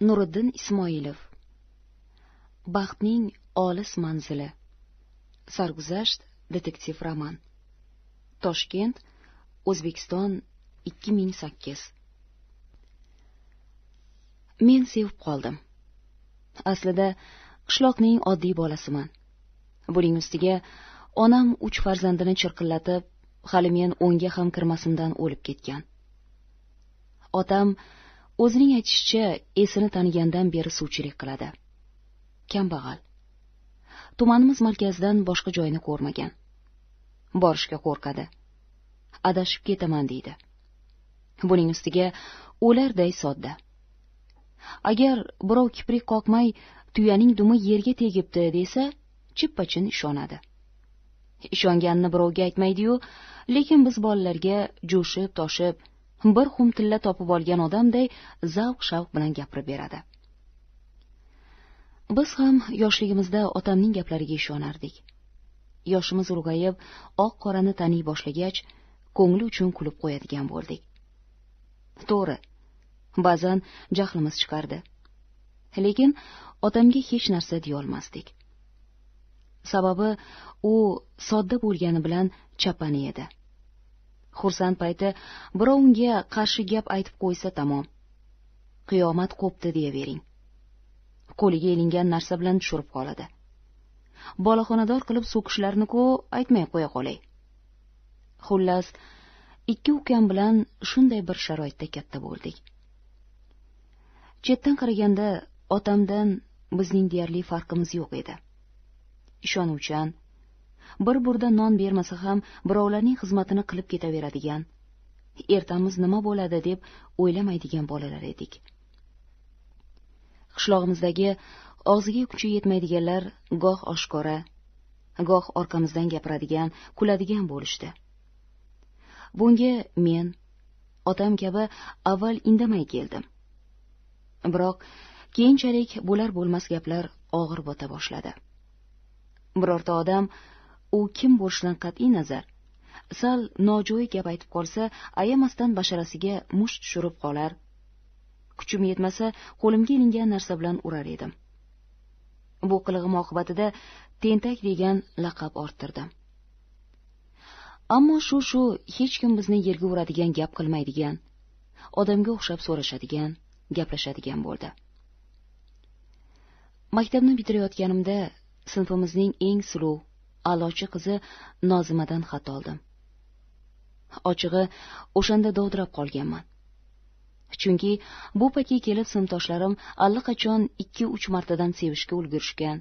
nuriddin ismoilov baxtning olis manzili sarguzasht detektiv roman toshkent o'zbekiston 2008. men sevib qoldim aslida qishloqning oddiy bolasiman buning ustiga onam uch farzandini chirqillatib hali men o'nga ham kirmasimdan o'lib ketgan otam o'zining aytishicha esini tanigandan beri suvchilik qiladi kambag'al tumanimiz markazidan boshqa joyni ko'rmagan borishga qo'rqadi adashib ketaman deydi buning ustiga o'larday sodda agar birov kiprik qoqmay tuyaning dumi yerga tegibdi desa chippa chin ishonadi ishonganini birovga aytmaydiyu lekin biz bolalarga jo'shib toshib bir xum tilla topib olgan odamday zavq shavq bilan gapirib beradi biz ham yoshligimizda otamning gaplariga ishonardik yoshimiz ulg'ayib oq qorani taniy boshlagach ko'ngli uchun kulib qo'yadigan bo'ldik to'g'ri ba'zan jahlimiz chiqardi lekin otamga hech narsa deyolmasdik sababi u sodda bo'lgani bilan chapani edi xursand payti birov unga qarshi gap aytib qo'ysa tamom qiyomat qo'pdi deyavering qo'liga ilingan narsa bilan tushirib qoladi bolaxonador qilib so'kishlarini ku aytmay qo'ya qolay xullas ikki ukam bilan shunday bir sharoitda katta bo'ldik chetdan qaraganda otamdan bizning deyarli farqimiz yo'q edi ishonuvchan bir burda non bermasa ham birovlarning xizmatini qilib ketaveradigan ertamiz nima bo'ladi deb o'ylamaydigan bolalar edik qishlog'imizdagi og'ziga kuchi yetmaydiganlar goh oshkora goh orqamizdan gapiradigan kuladigan bo'lishdi bunga men otam kabi avval indamay keldim biroq keyinchalik bo'lar bo'lmas gaplar og'ir bota boshladi birorta odam u kim bo'lishidan qat'iy nazar sal nojo'y gap aytib qolsa ayamasdan basharasiga musht tushirib qolar kuchim yetmasa qo'limga ilingan narsa bilan urar edim bu qilig'im oqibatida tentak degan laqab orttirdim ammo shu shu hech kim bizni yerga uradigan gap qilmaydigan odamga o'xshab so'rashadigan gaplashadigan bo'ldi maktabni bitirayotganimda sinfimizning eng suluv a'lochi qizi nozimadan xat oldim ochig'i o'shanda dovdirab qolganman chunki bu paytga kelib sinfdoshlarim allaqachon ikki uch martadan sevishga ulgurishgan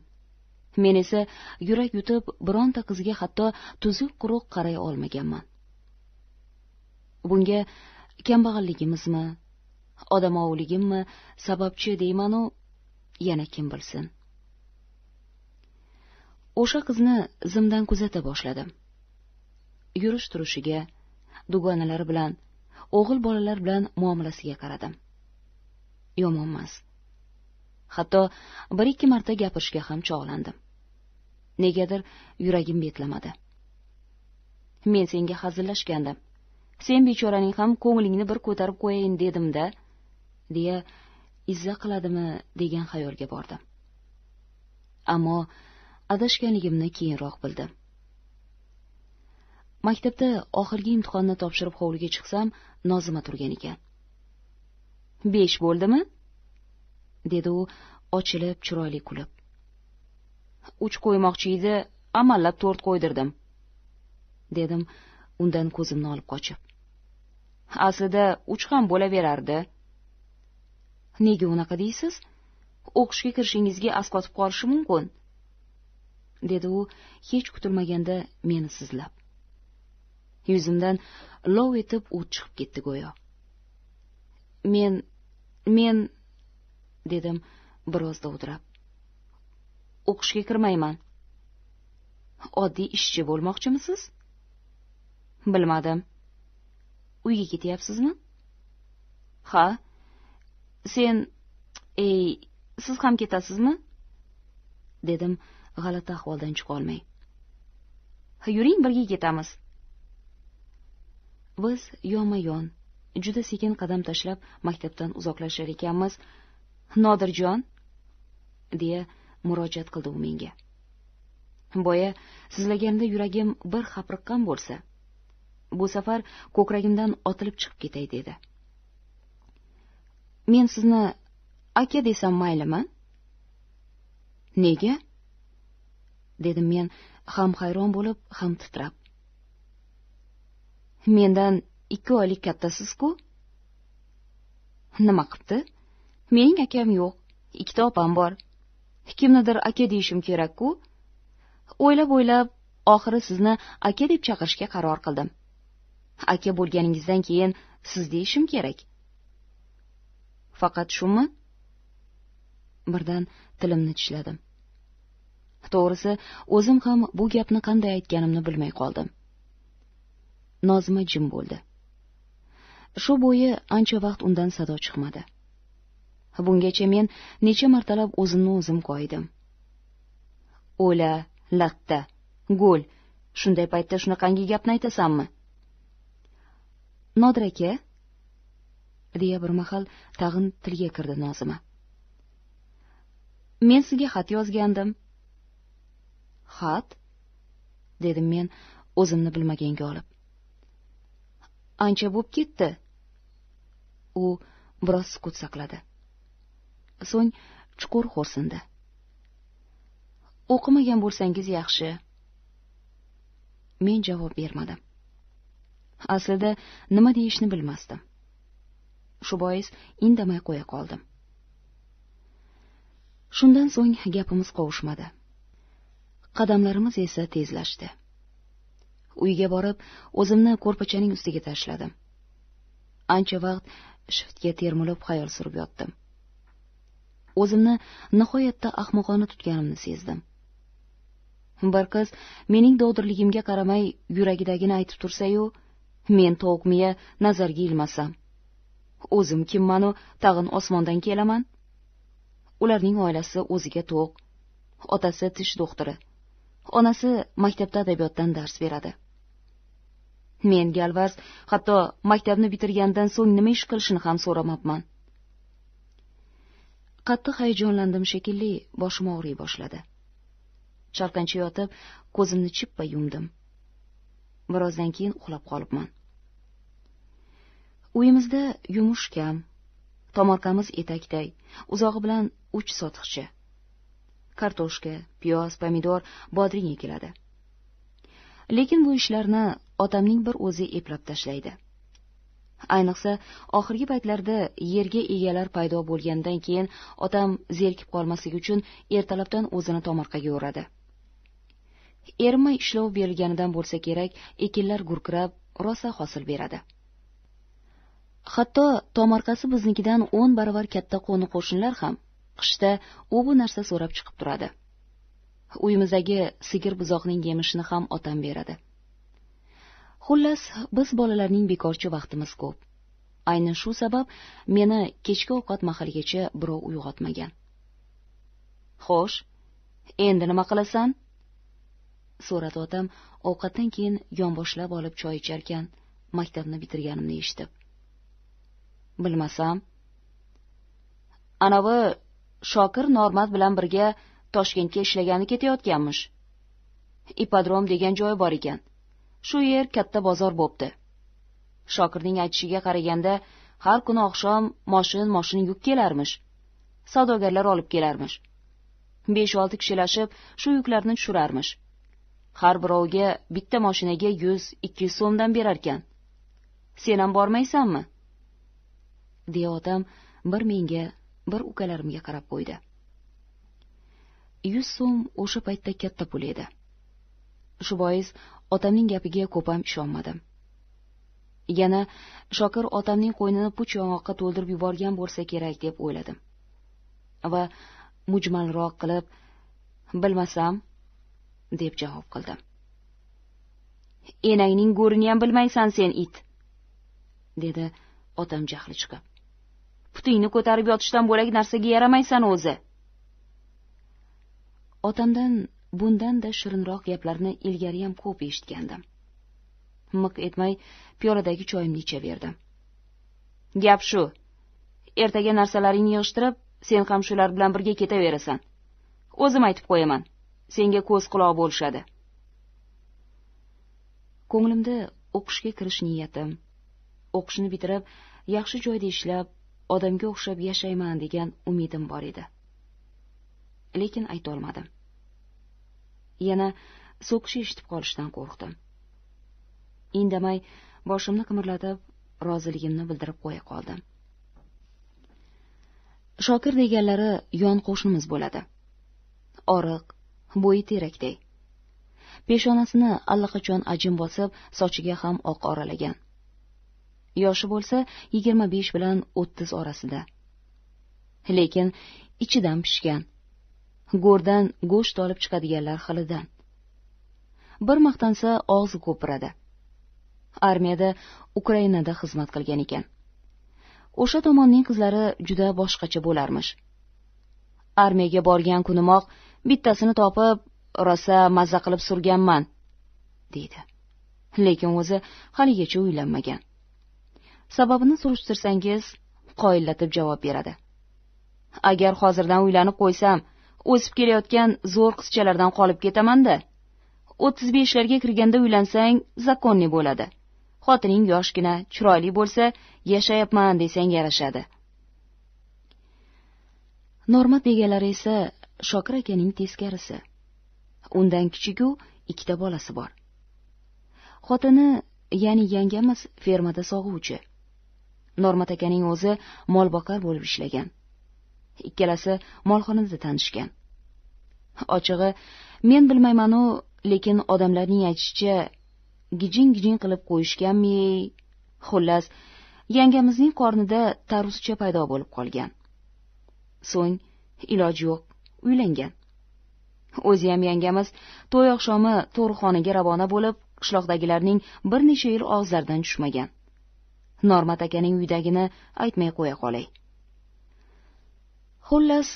men esa yurak yutib bironta qizga hatto tuzuk quruq qaray olmaganman bunga kambag'alligimizmi odamoviligimmi sababchi deymanu yana kim bilsin o'sha qizni zimdan kuzata boshladim yurish turishiga dugonalari bilan o'g'il bolalar bilan muomalasiga qaradim yomonmas hatto bir ikki marta gapirishga ham chog'landim negadir yuragim betlamadi men senga hazillashgandim sen bechoraning ham ko'nglingni bir ko'tarib qo'yayin dedimda deya izza qiladimi degan xayolga bordim ammo adashganligimni keyinroq bildim maktabda oxirgi imtihonni topshirib hovliga chiqsam nozima turgan ekan besh bo'ldimi dedi u ochilib chiroyli kulib uch qo'ymoqchi edi amallab to'rt qo'ydirdim dedim undan ko'zimni olib qochib aslida uch ham bo'laverardi nega unaqa deysiz o'qishga kirishingizga asqotib qolishi mumkin dedi u hech kutilmaganda meni sizlab yuzimdan lov etib o't chiqib ketdi go'yo men men dedim biroz dovdirab o'qishga kirmayman oddiy ishchi bo'lmoqchimisiz bilmadim uyga ketyapsizmi ha sen ey siz ham ketasizmi dedim g'alati ahvoldan chiqolmay yuring birga ketamiz biz yonma yon juda sekin qadam tashlab maktabdan uzoqlashar ekanmiz nodirjon deya murojaat qildi u menga boya sizlaganda yuragim bir hapriqqan bo'lsa bu safar ko'kragimdan otilib chiqib ketay dedi men sizni aka desam maylimi nega dedim men ham hayron bo'lib ham titrab mendan ikki oylik kattasiz ku nima qipti mening akam yo'q ikkita opam bor kimnidir aka deyishim kerak ku o'ylab o'ylab oxiri sizni aka deb chaqirishga qaror qildim aka bo'lganingizdan keyin siz deyishim kerak faqat shumi birdan tilimni tishladim to'g'risi o'zim ham bu gapni qanday aytganimni bilmay qoldim nozima jim bo'ldi shu bo'yi ancha vaqt undan sado chiqmadi bungacha men necha martalab o'zimni o'zim koyidim o'la latta go'l shunday paytda shunaqangi gapni aytasanmi nodir aka deya bir mahal tag'in tilga kirdi nozima men sizga xat yozgandim xat dedim men o'zimni bilmaganga olib ancha bo'lib ketdi u biroz sukut saqladi so'ng chuqur xo'rsindi o'qimagan bo'lsangiz yaxshi men javob bermadim aslida nima deyishni bilmasdim shu bois indamay qo'ya qoldim shundan so'ng gapimiz qovushmadi qadamlarimiz esa tezlashdi uyga borib o'zimni ko'rpachaning ustiga tashladim ancha vaqt shiftga termilib xayol surib yotdim o'zimni nihoyatda ahmoqona tutganimni sezdim bir qiz mening dodirligimga qaramay yuragidagini aytib tursayu men tovuq miya nazarga ilmasam o'zim kimmanu tag'in osmondan kelaman ularning oilasi o'ziga to'q otasi tish do'xtiri onasi maktabda adabiyotdan dars beradi men galvas hatto maktabni bitirgandan so'ng nima ish qilishini ham so'ramabman qattiq hayajonlandim shekilli boshim og'riy boshladi chalqancha yotib ko'zimni chippa yumdim birozdan keyin uxlab qolibman uyimizda yumush kam tomorqamiz etakday uzog'i bilan uch sotiqcha kartoshka piyoz pomidor bodring ekiladi lekin bu ishlarni otamning bir o'zi eplab tashlaydi ayniqsa oxirgi paytlarda yerga egalar paydo bo'lganidan keyin otam zerikib qolmasligi uchun ertalabdan o'zini tomorqaga o'radi erimay ishlov berilganidan bo'lsa kerak ekinlar gurkirab rosa hosil beradi hatto tomorqasi biznikidan o'n baravar katta qo'ni qo'shnilar ham qishda u bu narsa so'rab chiqib turadi uyimizdagi sigir buzoqning yemishini ham otam beradi xullas biz bolalarning bekorchi vaqtimiz ko'p aynan shu sabab meni kechki ovqat mahaligacha birov uyg'otmagan xo'sh endi nima qilasan so'radi otam ovqatdan keyin yonboshlab olib choy icharkan maktabni bitirganimni eshitib bilmasam anavi shokir normat bilan birga toshkentga ishlagani ketayotganmish ippodrom degan joyi bor ekan shu yer katta bozor bo'pti shokirning aytishiga qaraganda har kuni oqshom moshin moshin yuk kelarmish savdogarlar olib kelarmish besh olti kishilashib shu yuklarni tushirarmish har birovga bitta moshinaga yuz ikki yuz so'mdan berarkan sen ham bormaysanmi deya otam bir menga bir ukalarimga qarab qo'ydi 100 so'm o'sha paytda katta pul edi shu bois otamning gapiga ko'p ham ishonmadim yana shokir otamning qo'ynini puch yong'oqqa to'ldirib yuborgan bo'lsa kerak deb o'yladim va mujmalroq qilib bilmasam deb javob qildim enangning go'rini ham bilmaysan sen it dedi otam jahli chiqib putingni ko'tarib yotishdan bo'lak narsaga yaramaysan o'zi otamdan bundanda shirinroq gaplarni ilgariyam ko'p eshitgandim miq etmay piyoladagi choyimni ichaverdim gap shu ertaga narsalaringni yig'ishtirib sen ham shular bilan birga ketaverasan o'zim aytib qo'yaman senga ko'z quloq bo'lishadi ko'nglimda o'qishga kirish niyatim o'qishni bitirib yaxshi joyda ishlab odamga o'xshab yashayman degan umidim bor edi lekin aytolmadim yana so'kishi eshitib qolishdan qo'rqdim indamay boshimni qimirlatib roziligimni bildirib qo'ya qoldim shokir deganlari yon qo'shnimiz bo'ladi oriq bo'yi terakday peshonasini allaqachon ajin bosib sochiga ham oq oralagan yoshi bo'lsa yigirma besh bilan o'ttiz orasida lekin ichidan pishgan go'rdan go'sht olib chiqadiganlar xilidan bir maqtansa og'zi ko'piradi armiyada ukrainada xizmat qilgan ekan o'sha tomonning qizlari juda boshqacha bo'larmish armiyaga borgan kunimoq bittasini topib rosa mazza qilib surganman deydi lekin o'zi haligacha uylanmagan sababini surishtirsangiz qoyillatib javob beradi agar hozirdan uylanib qo'ysam o'sib kelayotgan zo'r qizchalardan qolib ketaman da o'ttiz beshlarga kirganda uylansang zakonni bo'ladi xotining yoshgina chiroyli bo'lsa yashayapman desang yarashadi norma deganlari esa shokir akaning teskarisi undan kichiku ikkita bolasi bor xotini ya'ni yangamiz fermada sog'uvchi normat akaning o'zi molboqar bo'lib ishlagan ikkalasi molxonada tanishgan ochig'i men bilmaymanu lekin odamlarning aytishicha gijing gijing qilib qo'yishganmi xullas yangamizning qornida tarusicha paydo bo'lib qolgan so'ng iloji yo'q uylangan o'ziyam yangamiz to'y oqshomi to'rxonaga ravona bo'lib qishloqdagilarning bir necha yil og'zlaridan tushmagan normat akaning uyidagini aytmay qo'ya qolay xullas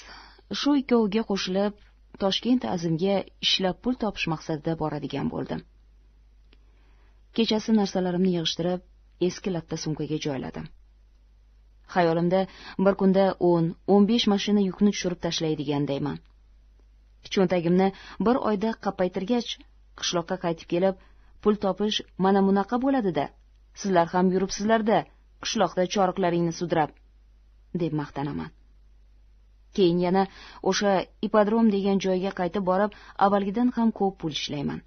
shu ikkoviga qo'shilib toshkent azimga ishlab pul topish maqsadida boradigan bo'ldim kechasi narsalarimni yig'ishtirib eski latta sumkaga joyladim xayolimda bir kunda o'n o'n besh mashina yukni tushirib tashlaydigandayman cho'ntagimni bir oyda qappaytirgach qishloqqa qaytib kelib pul topish mana bunaqa bo'ladi da sizlar ham yuribsizlar da qishloqda choriqlaringni sudrab deb maqtanaman keyin yana o'sha ipodrom degan joyga qaytib borib avvalgidan ham ko'p pul ishlayman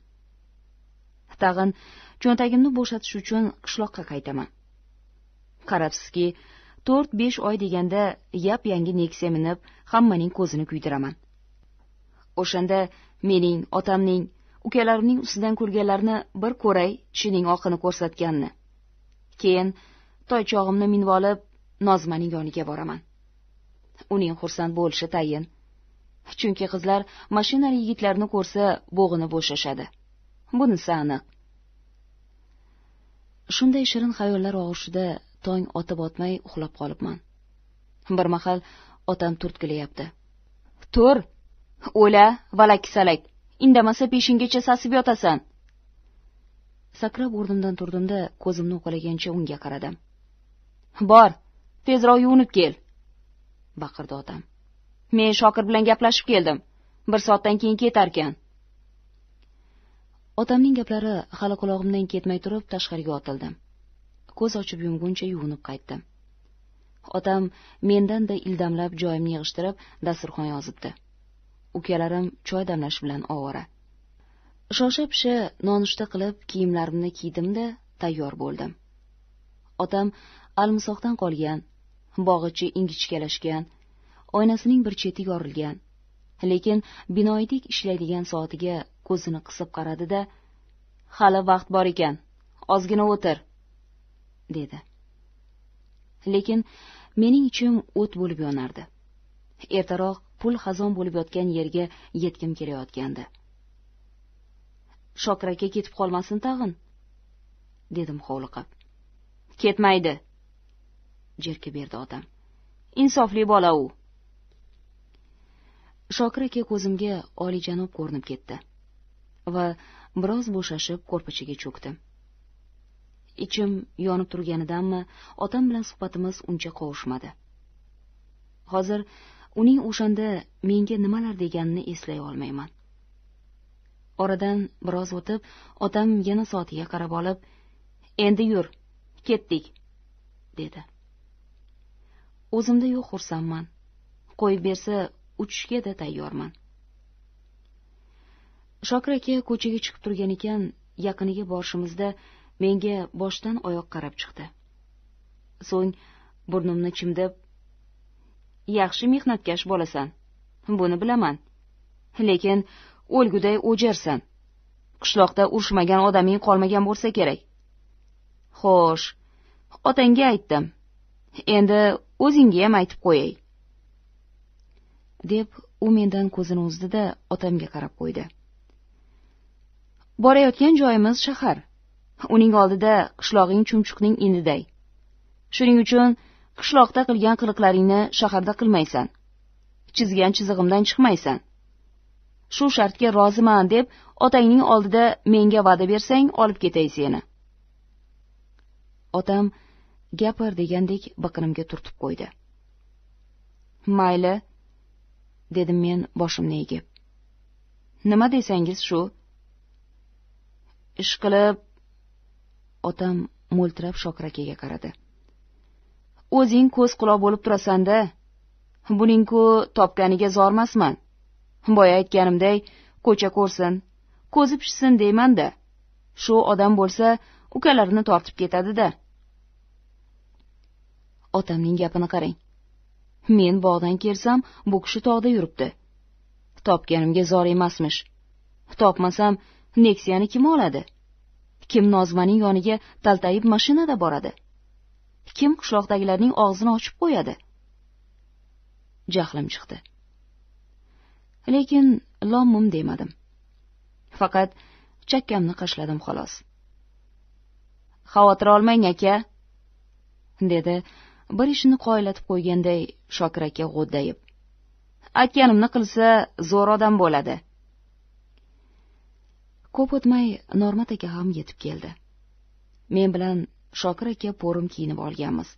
tag'in cho'ntagimni bo'shatish uchun qishloqqa qaytaman qarabsizki to'rt besh oy deganda yap yangi neksiya minib hammaning ko'zini kuydiraman o'shanda mening otamning ukalarimning ustidan kulganlarini bir ko'ray tishining oqini ko'rsatganini keyin toychog'imni minib olib nozimaning yoniga boraman uning xursand bo'lishi tayin chunki qizlar mashinali yigitlarni ko'rsa bo'g'ini bo'shashadi bunisi aniq shunday shirin xayollar og'ushida tong otib otmay uxlab qolibman bir mahal otam turtkilayapti tur o'la valaki salak indamasa peshingacha sasib yotasan sakrab o'rnimdan turdimda ko'zimni uqalagancha unga qaradim bor tezroq yuvinib kel baqirdi otam men shokir bilan gaplashib keldim bir soatdan keyin ketarkan otamning gaplari hali qulog'imdan ketmay turib tashqariga otildim ko'z ochib yumguncha yuvinib qaytdim otam mendanda ildamlab joyimni yig'ishtirib dasturxon yozibdi ukalarim choy damlash bilan ovora shosha pisha nonushta qilib kiyimlarimni kiydim da tayyor bo'ldim otam almisoqdan qolgan bog'ichi ingichkalashgan oynasining bir cheti yorilgan lekin binoyidek ishlaydigan soatiga ko'zini qisib qaradi da hali vaqt bor ekan ozgina o'tir dedi lekin mening ichim o't bo'lib yonardi ertaroq pul xazon bo'lib yotgan yerga yetgim kelayotgandi shokir aka ketib qolmasin tag'in dedim hovliqib ketmaydi jerkib berdi otam insofli bola u shokir aka ko'zimga olijanob ko'rinib ketdi va biroz bo'shashib ko'rpachaga cho'kdi ichim yonib turganidanmi otam bilan suhbatimiz uncha qovushmadi hozir uning o'shanda menga nimalar deganini eslay olmayman oradan biroz o'tib otam yana soatiga qarab olib endi yur ketdik dedi o'zimda yo'q xursandman qo'yib bersa uchishga da tayyorman shokir aka ko'chaga chiqib turgan ekan yaqiniga borishimizda menga boshdan oyoq qarab chiqdi so'ng burnimni chimdib yaxshi mehnatkash bolasan buni bilaman lekin o'lguday o'jarsan qishloqda urushmagan odaming qolmagan bo'lsa kerak xo'sh otangga aytdim endi o'zingga ham aytib qo'yay deb u mendan ko'zini uzdi da otamga qarab qo'ydi borayotgan joyimiz shahar uning oldida qishlog'ing chumchuqning iniday shuning uchun qishloqda qilgan qiliqlaringni shaharda qilmaysan chizgan chizig'imdan chiqmaysan shu shartga roziman deb otangning oldida menga va'da bersang olib ketay seni otam gapir degandek biqinimga turtib qo'ydi mayli dedim men boshimni egib nima desangiz shu ishqilib otam mo'ltirab shokrakaga qaradi o'zing ko'z quloq bo'lib turasan da buning ku topganiga zormasman boya aytganimday ko'cha ko'rsin ko'zi pishsin deyman da shu odam bo'lsa ukalarini tortib ketadi da otamning gapini qarang men bog'dan kelsam bu kishi tog'da yuribdi topganimga zor emasmish topmasam neksiyani kim oladi kim nozmaning yoniga taltayib mashinada boradi kim qishloqdagilarning og'zini ochib qo'yadi jahlim chiqdi lekin lom demadim faqat chakkamni qashladim xolos xavotir olmang aka dedi bir ishini qoyillatib qo'yganday shokir aka g'o'ddayib aytganimni qilsa zo'r odam bo'ladi ko'p o'tmay normat aka ham yetib keldi men bilan shokir aka po'rim kiyinib olganmiz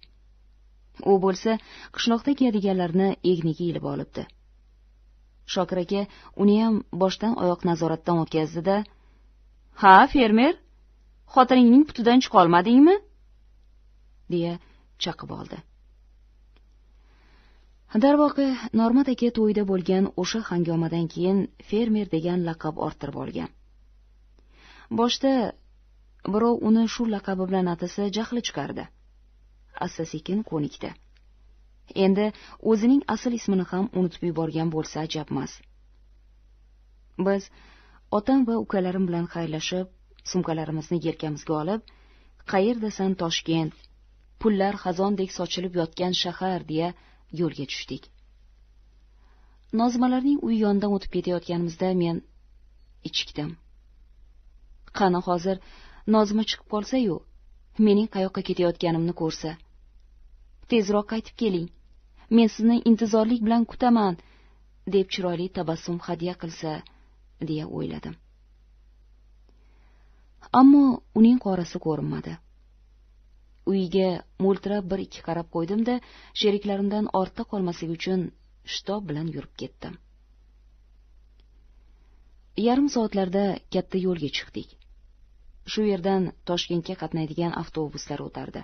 u bo'lsa qishloqda kiyadiganlarni egniga ilib olibdi shokir aka uniyam boshdan oyoq nazoratdan o'tkazdi da ha fermer xotiningning putidan chiqolmadingmi deya chaqib oldi darvoqe normat aka to'yida bo'lgan o'sha hangomadan keyin fermer degan laqab orttirib olgan boshda birov uni shu laqabi bilan atasa jahli chiqardi asta sekin ko'nikdi endi o'zining asl ismini ham unutib yuborgan bo'lsa ajabmas biz otam va ukalarim bilan xayrlashib sumkalarimizni yelkamizga olib qayerdasan toshkent pullar xazondek sochilib yotgan shahar deya yo'lga tushdik nozimalarning uyi yonidan o'tib ketayotganimizda men ichikdim qani hozir nozima chiqib qolsa yu mening qayoqqa ketayotganimni ko'rsa tezroq qaytib keling men sizni intizorlik bilan kutaman deb chiroyli tabassum hadya qilsa deya o'yladim ammo uning qorasi ko'rinmadi uyiga mo'ltirab bir ikki qarab qo'ydim da sheriklarimdan ortda qolmaslik uchun shitob bilan yurib ketdim yarim soatlarda katta yo'lga chiqdik shu yerdan toshkentga qatnaydigan avtobuslar o'tardi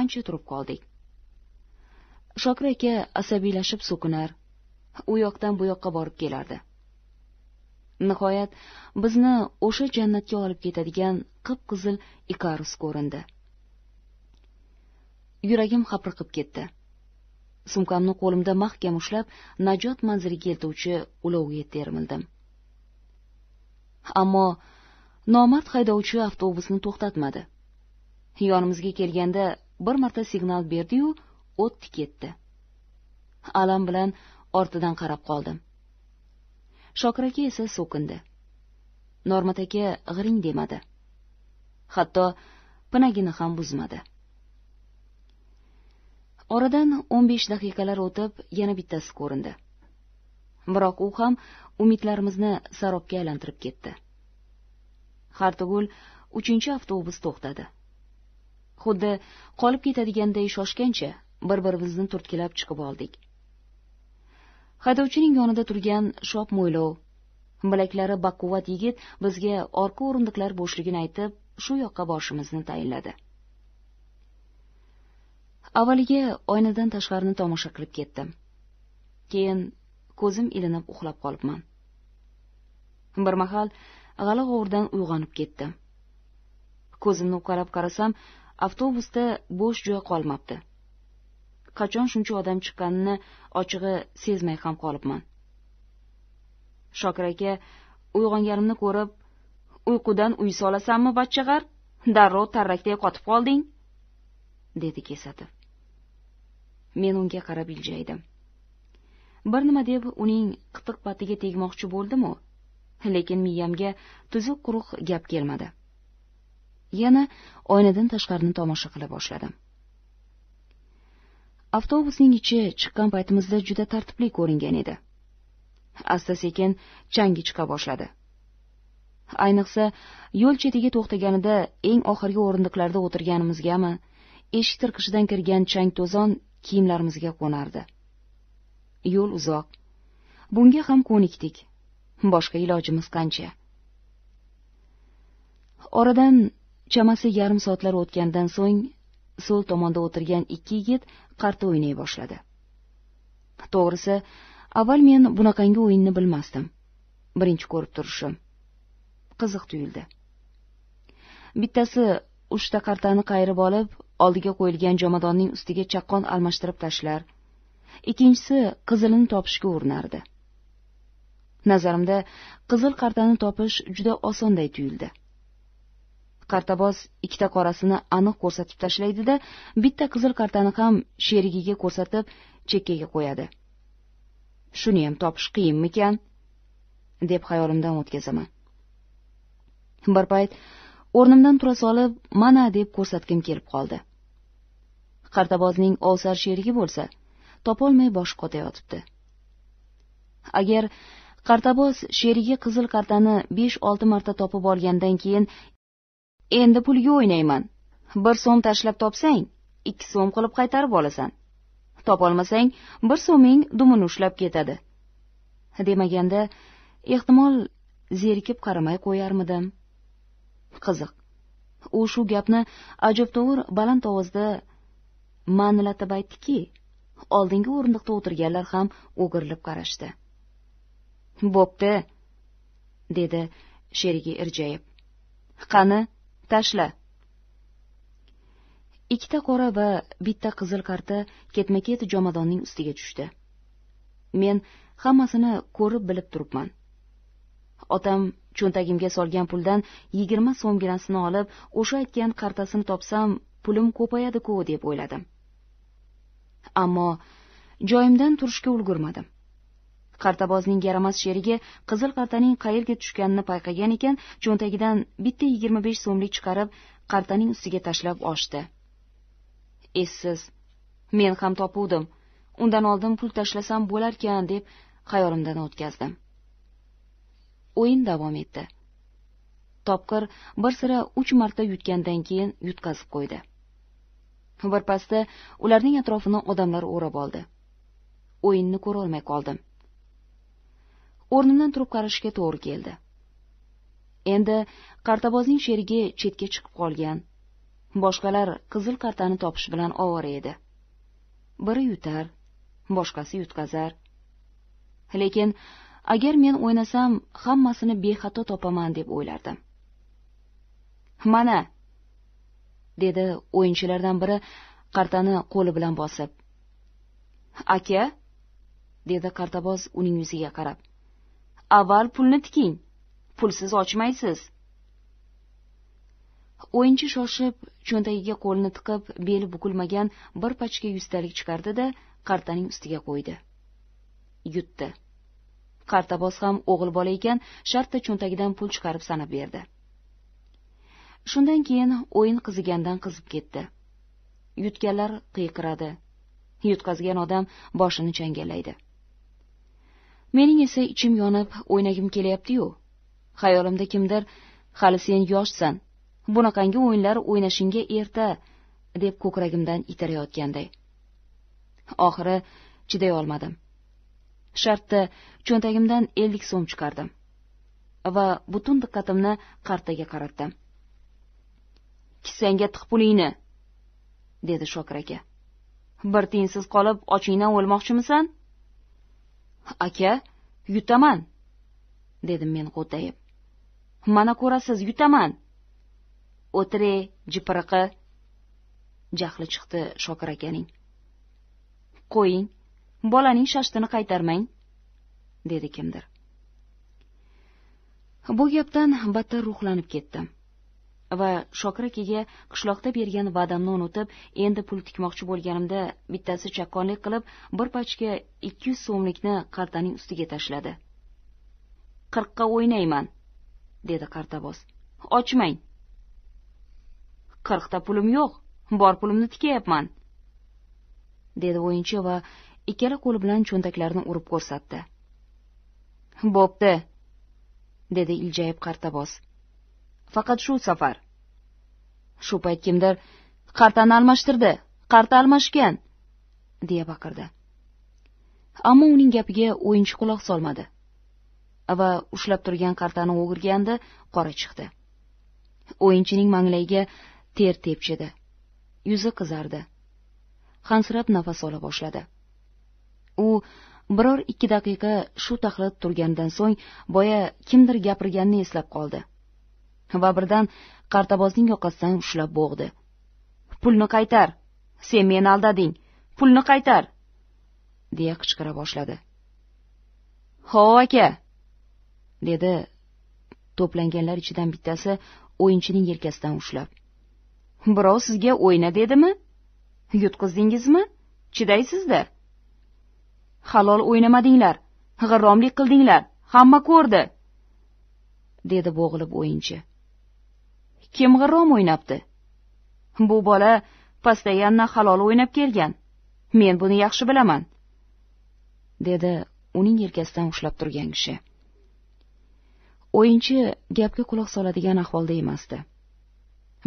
ancha turib qoldik shokir aka asabiylashib so'kinar u yoqdan bu yoqqa borib kelardi nihoyat bizni o'sha jannatga olib ketadigan qip qizil ikarus ko'rindi yuragim hapriqib ketdi sumkamni qo'limda mahkam ushlab najot manziliga keltuvchi ulovga termildim ammo nomard haydovchi avtobusni to'xtatmadi yonimizga kelganda bir marta signal berdiyu o'tdi ketdi alam bilan ortidan qarab qoldim shokir aka esa so'kindi normat aka g'iring demadi hatto pinagini ham buzmadi oradan o'n besh daqiqalar o'tib yana bittasi ko'rindi biroq u ham umidlarimizni sarobga aylantirib ketdi hartugul uchinchi avtobus to'xtadi xuddi qolib ketadiganday shoshgancha bir birimizni turtkilab chiqib oldik haydovchining yonida turgan shop mo'ylov bilaklari baquvvat yigit bizga orqa o'rindiqlar bo'shligini aytib shu yoqqa borishimizni tayinladi avvaliga oynadan tashqarini tomosha qilib ketdim keyin ko'zim ilinib uxlab qolibman bir mahal g'ala g'ovurdan uyg'onib ketdim ko'zimni uqalab qarasam avtobusda bo'sh joy qolmabdi qachon shuncha odam chiqqanini ochig'i sezmay ham qolibman shokir aka uyg'onganimni ko'rib uyqudan uy solasanmi bachchag'ar darrov tarrakday qotib qolding dedi kesatib men unga qarab iljaydim bir nima deb uning qitiq patiga tegmoqchi bo'ldimu lekin miyamga tuzuq quruq gap kelmadi yana oynadan tashqarini tomosha qila boshladim avtobusning ichi chiqqan paytimizda juda tartibli ko'ringan edi asta sekin changi chiqa boshladi ayniqsa yo'l chetiga to'xtaganida eng oxirgi o'rindiqlarda o'tirganimizgami eshik tirqishidan kirgan chang to'zon kiyimlarimizga qo'nardi yo'l uzoq bunga ham ko'nikdik boshqa ilojimiz qancha oradan chamasi yarim soatlar o'tgandan so'ng so'l tomonda o'tirgan ikki yigit qarta o'ynay boshladi to'g'risi avval men bunaqangi o'yinni bilmasdim birinchi ko'rib turishim qiziq tuyuldi bittasi uchta qartani qayirib olib oldiga qo'yilgan jomadonning ustiga chaqqon almashtirib tashlar ikkinchisi qizilini topishga urinardi nazarimda qizil qartani topish juda osonday tuyuldi qartaboz ikkita qorasini aniq ko'rsatib tashlaydi da bitta qizil qartani ham sherigiga ko'rsatib chekkaga qo'yadi shuni ham topish qiyinmikan deb xayolimdan o'tkazaman bir payt o'rnimdan tura solib mana deb ko'rsatgim kelib qoldi qartabozning ovsar sherigi bo'lsa topolmay boshi qotayotibdi agar qartaboz sherigi qizil qartani besh olti marta topib olgandan keyin endi pulga o'ynayman bir so'm tashlab topsang ikki so'm qilib qaytarib olasan topolmasang bir so'ming dumini ushlab ketadi demaganda ehtimol zerikib qaramay qo'yarmidim qiziq u shu gapni ajabtovur baland ovozda ma'nilatib aytdiki oldingi o'rindiqda o'tirganlar ham o'girilib qarashdi bo'pti dedi sherigi irjayib qani tashla ikkita qora va bitta qizil karta ketma ket jomadonning ustiga tushdi men hammasini ko'rib bilib turibman otam cho'ntagimga solgan puldan yigirma so'mginasini olib o'sha aytgan kartasini topsam pulim ko'payadi ku deb o'yladim ammo joyimdan turishga ulgurmadim qartabozning yaramas sherigi qizil qartaning qayerga tushganini payqagan ekan cho'ntagidan bitta yigirma besh so'mlik chiqarib qartaning ustiga tashlab ochdi essiz men ham topuvdim undan oldin pul tashlasam bo'larkan deb xayolimdan o'tkazdim o'yin davom etdi topqir bir sira uch marta yutgandan keyin yutqazib qo'ydi birpasda ularning atrofini odamlar o'rab oldi o'yinni ko'rolmay qoldim o'rnimdan turib qarashga to'g'ri keldi endi qartabozning sherigi chetga chiqib qolgan boshqalar qizil qartani topish bilan ovora edi biri yutar boshqasi yutqazar lekin agar men o'ynasam hammasini bexato topaman deb o'ylardim mana dedi o'yinchilardan biri qartani qo'li bilan bosib aka dedi qartaboz uning yuziga qarab avval pulni tiking pulsiz ochmaysiz o'yinchi shoshib cho'ntagiga qo'lini tiqib beli bukilmagan bir pachka yuztalik chiqardi da qartaning ustiga qo'ydi yutdi qartaboz ham o'g'il bola ekan shartta cho'ntagidan pul chiqarib sanab berdi shundan keyin o'yin qizigandan qizib ketdi yutganlar qiyqiradi yutqazgan odam boshini changallaydi mening esa ichim yonib o'ynagim kelyapti yu xayolimda kimdir hali sen yoshsan bunaqangi o'yinlar o'ynashingga erta deb ko'kragimdan itarayotganday oxiri chiday olmadim Shartda cho'ntagimdan 50 so'm chiqardim va butun diqqatimni qartaga qaratdim kissangga tiq pulingni dedi Shokraga. aka bir tinsiz qolib ochingdan o'lmoqchimisan aka yutaman dedim men qo'tayib mana ko'rasiz yutaman o'tir e jipiriqi jahli chiqdi shokir akaning qo'ying bolaning shashtini qaytarmang dedi kimdir bu gapdan battar ruhlanib ketdim va shokir akaga qishloqda bergan va'damni unutib endi pul tikmoqchi bo'lganimda bittasi chakkonlik qilib bir pachka ikki yuz so'mlikni qartaning ustiga tashladi qirqqa o'ynayman dedi qartaboz ochmang qirqta pulim yo'q bor pulimni tikayapman dedi o'yinchi va ikkala qo'li bilan cho'ntaklarini urib ko'rsatdi bo'pti dedi iljayib qartaboz faqat shu safar shu payt kimdir qartani almashtirdi qarta almashgan deya baqirdi ammo uning gapiga o'yinchi quloq solmadi va ushlab turgan qartani o'girganda qora chiqdi o'yinchining manglayiga ter tepchidi yuzi qizardi hansirab nafas ola boshladi u biror ikki daqiqa shu taxlit turganidan so'ng boya kimdir gapirganini eslab qoldi va birdan qartabozning yoqasidan ushlab bo'g'di pulni qaytar sen meni aldading pulni qaytar deya qichqira boshladi hov aka dedi to'planganlar ichidan bittasi o'yinchining yelkasidan ushlab birov sizga o'yna dedimi yutqizdingizmi chidaysizda halol o'ynamadinglar g'irromlik qildinglar hamma ko'rdi dedi bo'g'ilib o'yinchi kim g'irrom o'ynabdi bu bola pastayanna halol o'ynab kelgan men buni yaxshi bilaman dedi uning yelkasidan ushlab turgan kishi o'yinchi gapga quloq soladigan ahvolda emasdi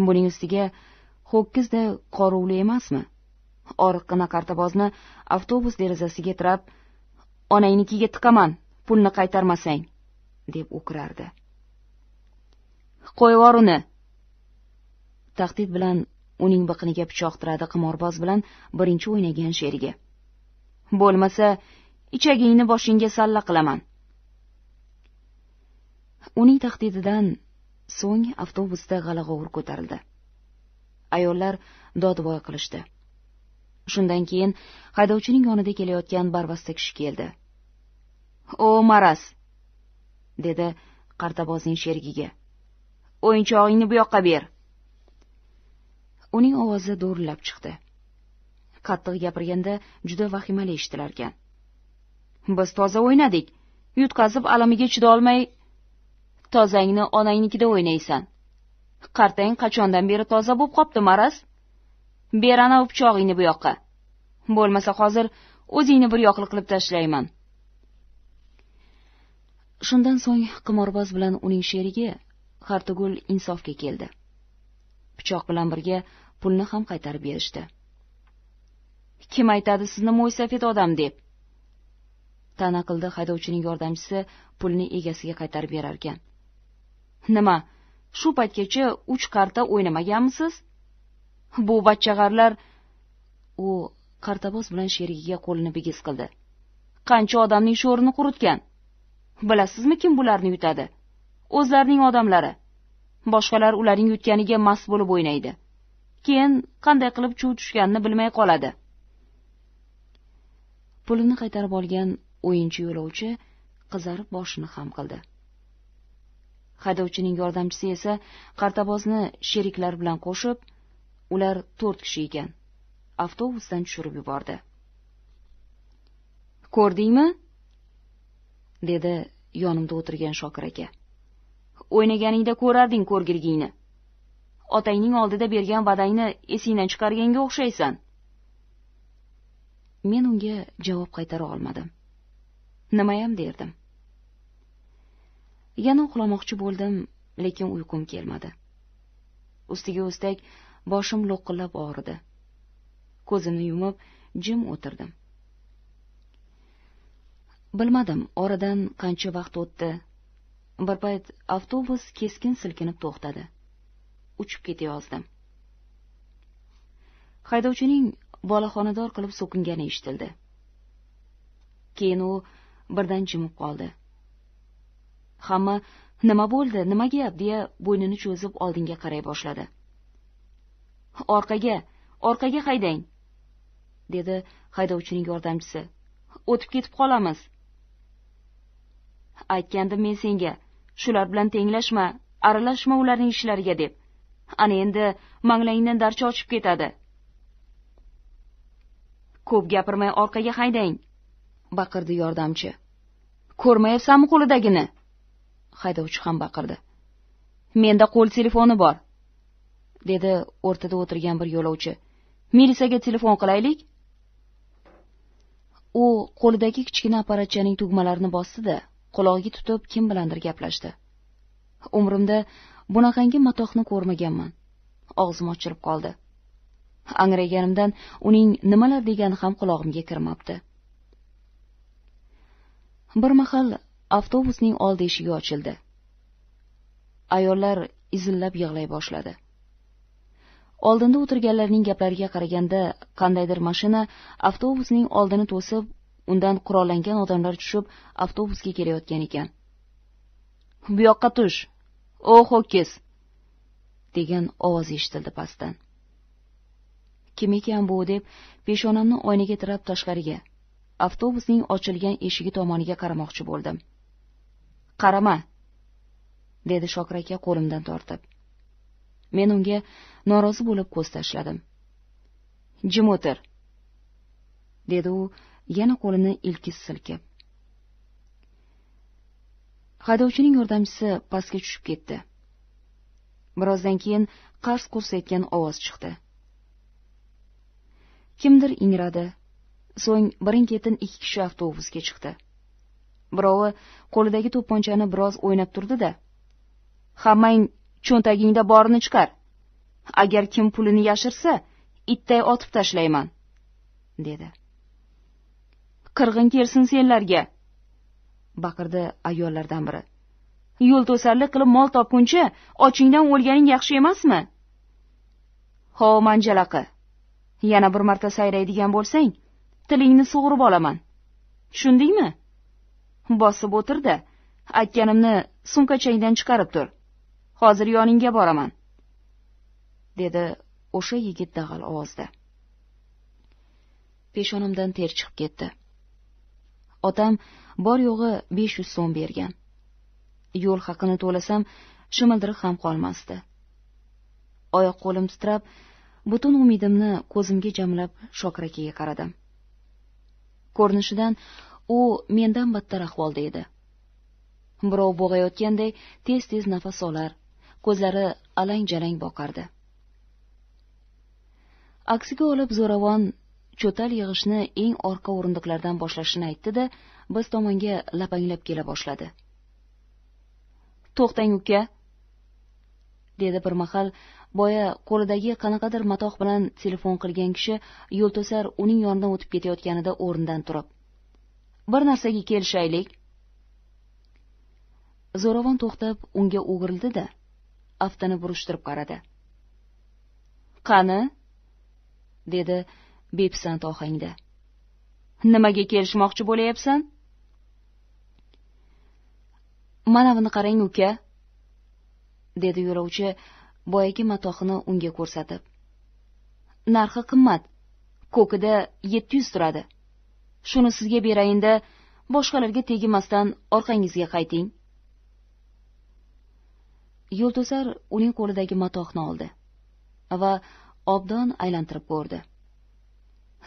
buning ustiga ho'kizday qoruvli emasmi oriqqina qartabozni avtobus derazasiga tirab onangnikiga tiqaman pulni qaytarmasang deb o'kirardi qo'yvor uni tahdid bilan uning biqiniga pichoq tiradi qimorboz bilan birinchi o'ynagan sherigi bo'lmasa ichagingni boshingga salla qilaman uning tahdididan so'ng avtobusda g'alag'ovur ko'tarildi ayollar dodvoy qilishdi shundan keyin haydovchining yonida kelayotgan barvasta kishi keldi o maraz dedi qartabozning sherigiga o'yinchog'ingni bu yoqqa ber uning ovozi do'rillab chiqdi qattiq gapirganda juda vahimali eshitilarkan biz toza o'ynadik yutqazib alamiga chidolmay tozangni onangnikida o'ynaysan qartang qachondan beri toza bo'lib qopti maraz ber anavi pichog'ingni bu yoqqa bo'lmasa hozir o'zingni bir yoqli qilib tashlayman shundan so'ng qimorboz bilan uning sherigi hartugul insofga keldi pichoq bilan birga pulni ham qaytarib berishdi kim aytadi sizni mo'ysafid odam deb ta'na qildi haydovchining yordamchisi pulni egasiga qaytarib berarkan nima shu paytgacha uch qarta o'ynamaganmisiz bu bachchag'arlar u qartaboz bilan sherigiga qo'lini bigiz qildi qancha odamning sho'rini quritgan bilasizmi kim bularni yutadi o'zlarining odamlari boshqalar ularning yutganiga mast bo'lib o'ynaydi keyin qanday qilib chuv tushganini bilmay qoladi pulini qaytarib olgan o'yinchi yo'lovchi qizarib boshini xam qildi haydovchining yordamchisi esa qartabozni sheriklari bilan qo'shib ular to'rt kishi ekan avtobusdan tushirib yubordi ko'rdingmi dedi yonimda o'tirgan shokir aka o'ynaganingda ko'rarding ko'rgilgingni otangning oldida bergan va'dangni esingdan chiqarganga o'xshaysan men unga javob qaytara olmadim nimayam derdim yana uxlamoqchi bo'ldim lekin uyqum kelmadi ustiga ustak boshim lo'qillab og'ridi ko'zimni yumib jim o'tirdim bilmadim oradan qancha vaqt o'tdi bir payt avtobus keskin silkinib to'xtadi uchib ketayozdim haydovchining boloxonador qilib so'kingani eshitildi keyin u birdan jimib qoldi hamma nima bo'ldi nima gap deya bo'ynini cho'zib oldinga qaray boshladi orqaga orqaga haydang dedi haydovchining yordamchisi o'tib ketib qolamiz aytgandim men senga shular bilan tenglashma aralashma ularning ishlariga deb ana endi manglayingdan darcha ochib ketadi ko'p gapirmay orqaga haydang baqirdi yordamchi ko'rmayapsanmi qo'lidagini haydovchi ham baqirdi menda qo'l telefoni bor dedi o'rtada o'tirgan bir yo'lovchi milisaga telefon qilaylik u qo'lidagi kichkina apparatchaning tugmalarini bosdi da qulog'iga tutib kim bilandir gaplashdi umrimda bunaqangi matohni ko'rmaganman og'zim ochilib qoldi angrayganimdan uning nimalar degani ham qulog'imga kirmabdi bir mahal avtobusning old eshigi ochildi ayollar izillab yig'lay boshladi oldinda o'tirganlarning gaplariga qaraganda qandaydir mashina avtobusning oldini to'sib undan qurollangan odamlar tushib avtobusga kelayotgan ekan bu yoqqa tush o oh, ho'kiz degan ovoz eshitildi pastdan kim ekan bu deb peshonamni oynaga tirab tashqariga avtobusning ochilgan eshigi tomoniga qaramoqchi bo'ldim qarama dedi shokir aka qo'limdan tortib men unga norozi bo'lib ko'z tashladim jim o'tir dedi u yana qo'lini ilkis silkib haydovchining yordamchisi pastga tushib ketdi birozdan keyin qars qurs etgan ovoz chiqdi kimdir ingradi so'ng birin ketin ikki kishi avtobusga chiqdi birovi qo'lidagi to'pponchani biroz o'ynab turdi da hammang cho'ntagingda borini chiqar agar kim pulini yashirsa itday otib tashlayman dedi qirg'in kelsin senlarga baqirdi ayollardan biri yo'l to'sarlik qilib mol topguncha ochingdan o'lganing yaxshi emasmi ho manjalaqi yana bir marta sayraydigan bo'lsang tilingni sug'urib olaman tushundingmi bosib o'tirda aytganimni sumkachangdan chiqarib tur hozir yoningga boraman dedi o'sha yigit dag'al ovozda peshonamdan ter chiqib ketdi otam bor yo'g'i besh yuz so'm bergan yo'l haqini to'lasam shimildiriq ham qolmasdi oyoq qo'lim titrab butun umidimni ko'zimga jamlab shokrakiga qaradim ko'rinishidan u mendan battar ahvolda edi birov bo'g'ayotganday tez tez nafas olar ko'zlari alang jalang boqardi aksiga olib zo'ravon cho'tal yig'ishni eng orqa o'rindiqlardan boshlashini aytdi da biz tomonga lapanglab kela boshladi to'xtang uka dedi bir mahal boya qo'lidagi qanaqadir matoh bilan telefon qilgan kishi yo'lto'sar uning yonidan o'tib ketayotganida o'rnidan turib bir narsaga kelishaylik zo'ravon to'xtab unga o'girildi da aftini burishtirib qaradi qani dedi bepisand ohangda nimaga kelishmoqchi bo'layapsan manavini qarang uka dedi yo'lovchi boyagi matohini unga ko'rsatib narxi qimmat ko'kida yetti yuz turadi shuni sizga berayinda boshqalarga tegmasdan orqangizga qayting yo'lto'sar uning qo'lidagi matohni oldi va obdon aylantirib ko'rdi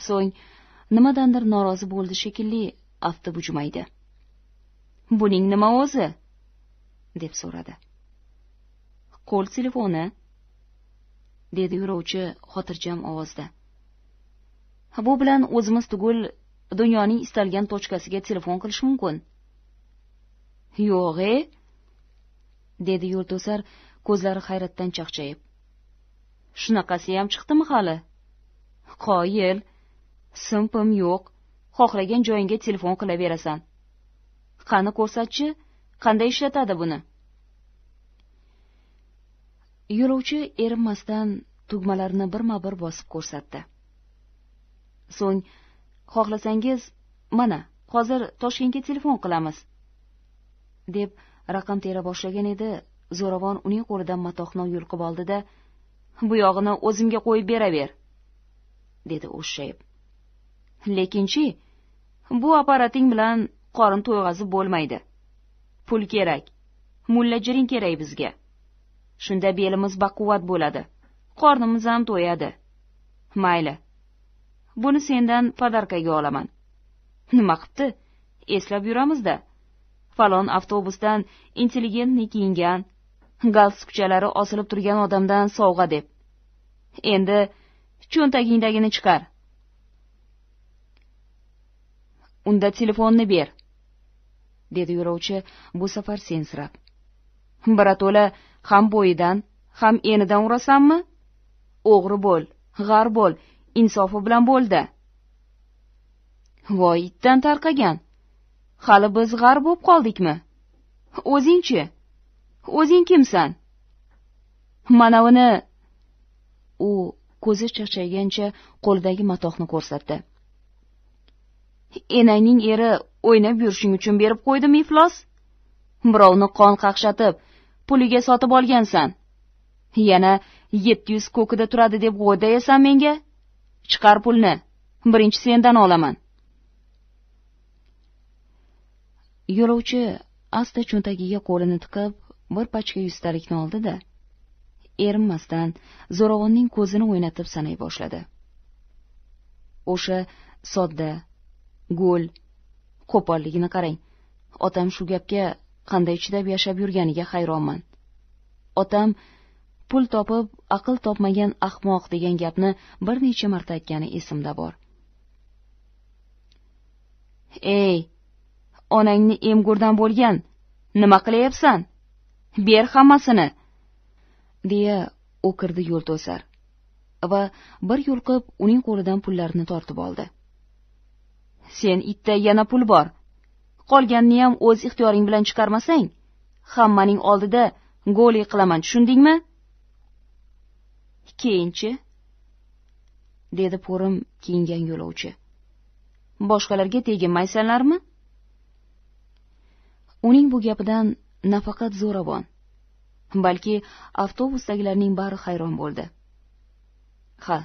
so'ng nimadandir norozi bo'ldi shekilli afti bujmaydi buning nima o'zi deb so'radi qo'l telefoni dedi yo'lovchi xotirjam ovozda bu bilan o'zimiz tugul dunyoning istalgan tochkasiga telefon qilish mumkin yo'g' e dedi yo'lto'sar ko'zlari hayratdan chaqchayib shunaqasi ham chiqdimi hali qoyil sim pim yo'q xohlagan joyingga telefon qilaverasan qani ko'rsatchi qanday ishlatadi buni yo'lovchi erinmasdan tugmalarini birma bir bosib ko'rsatdi so'ng xohlasangiz mana hozir toshkentga telefon qilamiz deb raqam tera boshlagan edi zo'ravon uning qo'lidan matohni yulqib oldi da bu yog'ini o'zimga qo'yib beraver dedi o'shshayib lekin chi bu apparating bilan qorin to'yg'azib bo'lmaydi pul kerak mullajiring kerak bizga shunda belimiz baquvvat bo'ladi qornimiz ham to'yadi mayli buni sendan podarkaga olaman nima qipti eslab yuramizda falon avtobusdan intelligentni kiyingan galstukchalari osilib turgan odamdan sovg'a deb endi cho'ntagingdagini chiqar unda telefonni ber dedi yo'lovchi bu safar sensirab birato'la ham bo'yidan ham enidan urasanmi o'g'ri bo'l g'ar bo'l insofi bilan bo'ldi voy itdan tarqagan hali biz g'ar bo'lib qoldikmi o'zingchi o'zing kimsan manavini u ko'zi charchaygancha qo'lidagi matohni ko'rsatdi enangning eri o'ynab yurishing uchun berib qo'ydimi iflos birovni qon qaqshatib puliga sotib olgansan yana yetti yuz ko'kida turadi deb g'o'dayasan menga chiqar pulni birinchi sendan olaman yo'lovchi asta cho'ntagiga qo'lini tiqib bir pachka yuztalikni oldi da erinmasdan zo'ravonning ko'zini o'ynatib sanay boshladi o'sha sodda go'l qo'polligini qarang otam shu gapga qanday chidab yashab yurganiga hayronman otam pul topib aql topmagan ahmoq degan gapni bir necha marta aytgani esimda bor ey onangni emgurdan bo'lgan nima qilyapsan ber hammasini deya o'kirdi yo'l to'sar va bir yulqib uning qo'lidan pullarni tortib oldi sen itda yana pul bor qolganiniyam o'z ixtiyoring bilan chiqarmasang hammaning oldida goli qilaman tushundingmi keyinchi dedi po'rim kiyingan yo'lovchi boshqalarga teginmaysanlarmi uning bu gapidan nafaqat zo'ravon balki avtobusdagilarning bari hayron bo'ldi ha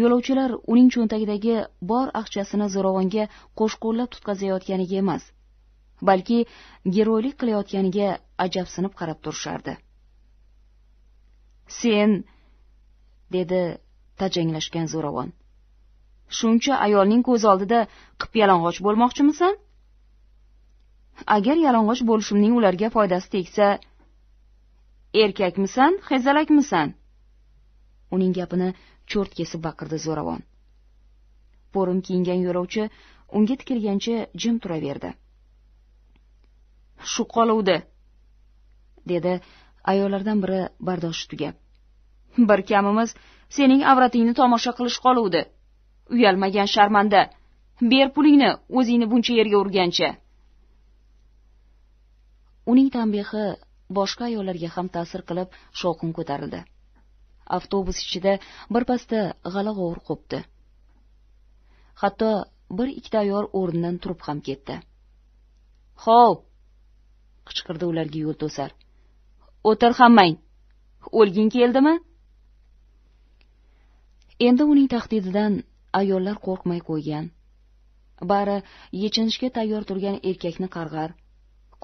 yo'lovchilar uning cho'ntagidagi bor aqchasini zo'ravonga qo'llab tutqazayotganiga emas balki geroylik qilayotganiga ajabsinib qarab turishardi sen dedi tajanglashgan zo'ravon shuncha ayolning ko'z oldida qip yalang'och bo'lmoqchimisan agar yalang'och bo'lishimning ularga foydasi tegsa erkakmisan hezalakmisan uning gapini cho'rt kesib baqirdi zo'ravon po'rim kiyingan yo'lovchi unga tikilgancha jim turaverdi shu qoluvdi dedi ayollardan biri bardoshi tugab bir kamimiz sening avratingni tomosha qilish qoluvdi uyalmagan sharmanda ber pulingni o'zingni buncha yerga urgancha uning tanbehi boshqa ayollarga ham ta'sir qilib shovqin ko'tarildi avtobus ichida birpasda g'ala g'ovur qopdi hatto bir ikkita ayol o'rnidan turib ham ketdi hov qichqirdi ularga yo'l to'sar o'tir hammang o'lging keldimi endi uning tahdididan ayollar qo'rqmay qo'ygan bari yechinishga tayyor turgan erkakni qarg'ar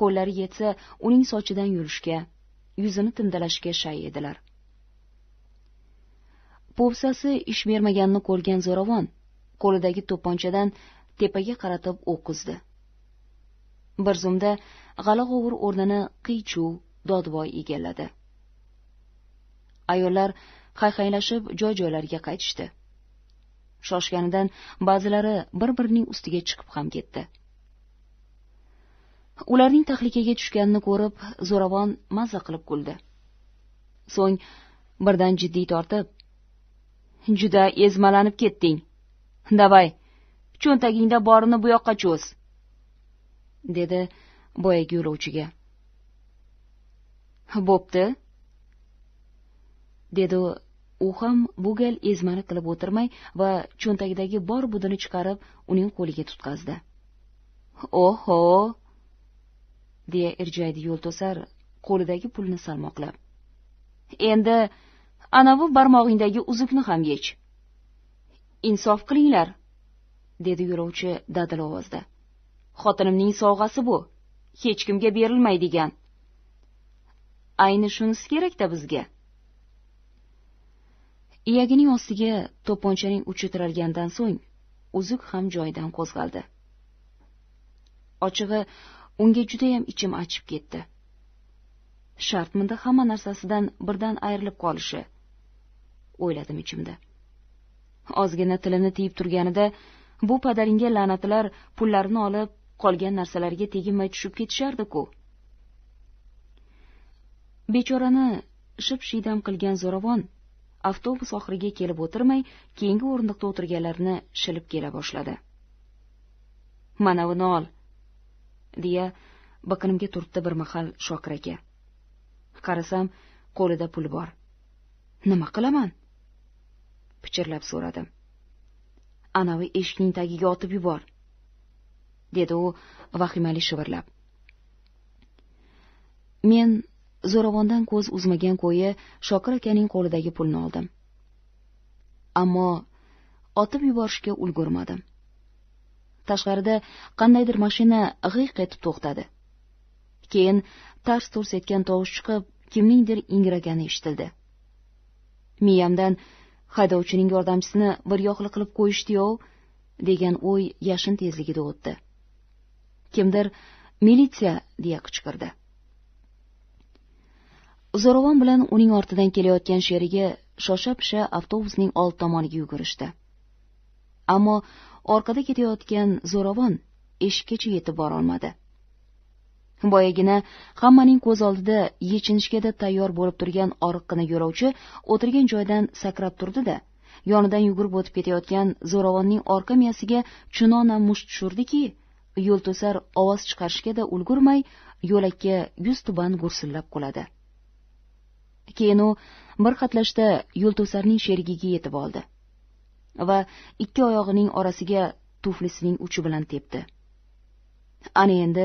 qo'llari yetsa uning sochidan yulishga yuzini tindalashga shay edilar po'psasi ish bermaganini ko'rgan zo'ravon qo'lidagi to'pponchadan tepaga qaratib o'q uzdi bir zumda g'ala g'ovur o'rnini qiy chuv dodvoy egalladi ayollar hayhaylashib joy joylariga qaytishdi shoshganidan ba'zilari bir birining ustiga chiqib ham ketdi ularning tahlikaga tushganini ko'rib zo'ravon mazza qilib kuldi so'ng birdan jiddiy tortib juda ezmalanib ketding davay cho'ntagingda borini bu yoqqa cho'z dedi boyagi yo'lovchiga bo'pti dedi u ham bu gal ezmani qilib o'tirmay va cho'ntagidagi bor budini chiqarib uning qo'liga tutqazdi oho deya irjaydi to'sar qo'lidagi pulni salmoqlab endi anavi barmog'ingdagi uzukni ham yech insof qilinglar dedi yo'lovchi dadil ovozda xotinimning sovg'asi bu hech kimga berilmaydigan ayni shunisi kerakda bizga iyagining ostiga to'pponchaning uchi tiralgandan so'ng uzuk ham joyidan qo'zg'aldi ochig'i unga judayam ichim achib ketdi shartmidi hamma narsasidan birdan ayrilib qolishi o'yladim ichimda ozgina tilini tiyib turganida bu padaringa la'natilar pullarini olib qolgan narsalarga teginmay tushib ketishardi ku bechorani ship shiydam qilgan zo'ravon avtobus oxiriga kelib o'tirmay keyingi o'rindiqda o'tirganlarni shilib kela boshladi manavini ol deya biqinimga turtdi bir mahal shokir aka qarasam qo'lida pul bor nima qilaman pichirlab so'radim anavi eshikning tagiga otib yubor dedi u vahimali shivirlab men zo'ravondan ko'z uzmagan ko'yi shokir akaning qo'lidagi pulni oldim ammo otib yuborishga ulgurmadim tashqarida qandaydir mashina g'iyq etib to'xtadi keyin tars turs etgan tovush chiqib kimningdir ingragani eshitildi miyamdan haydovchining yordamchisini bir yoqli qilib qo'yishdi yov degan o'y yashin tezligida o'tdi kimdir militsiya deya qichqirdi zo'ravon bilan uning ortidan kelayotgan sherigi shosha pisha avtobusning old tomoniga yugurishdi ammo orqada ketayotgan zo'ravon eshikkacha yetib borolmadi boyagina hammaning ko'z oldida yechinishga tayyor bo'lib turgan oriqqina yo'lovchi o'tirgan joyidan sakrab turdi da yonidan yugurib o'tib ketayotgan zo'ravonning orqa miyasiga chunonam musht tushirdiki yo'l to'sar ovoz chiqarishga da ulgurmay yo'lakka yuz tuban gursillab quladi keyin u bir yo'l to'sarning sherigiga yetib oldi va ikki oyog'ining orasiga tuflisining uchi bilan tepdi ana endi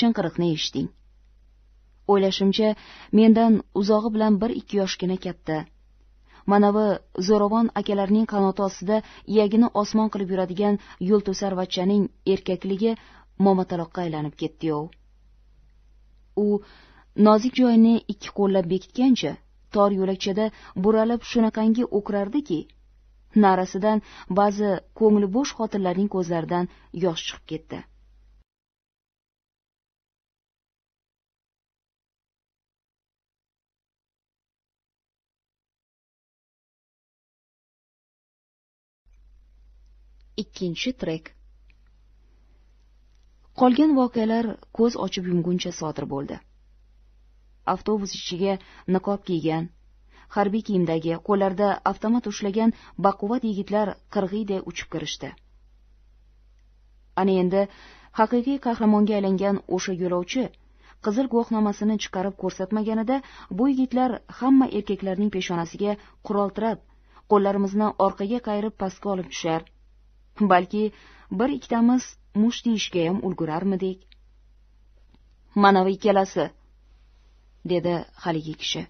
chinqiriqni eshiting o'ylashimcha mendan uzog'i bilan bir ikki yoshgina katta manavi zo'ravon akalarining qanoti ostida iyagini osmon qilib yuradigan yo'lto'sarvachchaning erkakligi momataloqqa aylanib ketdi yov u nozik joyini ikki qo'llab bekitgancha tor yo'lakchada buralib shunaqangi o'kirardiki narasidan ba'zi ko'ngli bo'sh xotinlarning ko'zlaridan yosh chiqib ketdi ikkinchi trek qolgan voqealar ko'z ochib yumguncha sodir bo'ldi avtobus ichiga niqob kiygan harbiy kiyimdagi qo'llarida avtomat ushlagan baquvvat yigitlar qirg'iyday uchib kirishdi ana endi haqiqiy qahramonga aylangan o'sha yo'lovchi qizil guvohnomasini chiqarib ko'rsatmaganida bu yigitlar hamma erkaklarning peshonasiga qurol tirab qo'llarimizni orqaga qayirib pastga olib tushar balki bir ikkitamiz musht yeyishgayam ulgurarmidik manavi ikkalasi dedi haligi kishi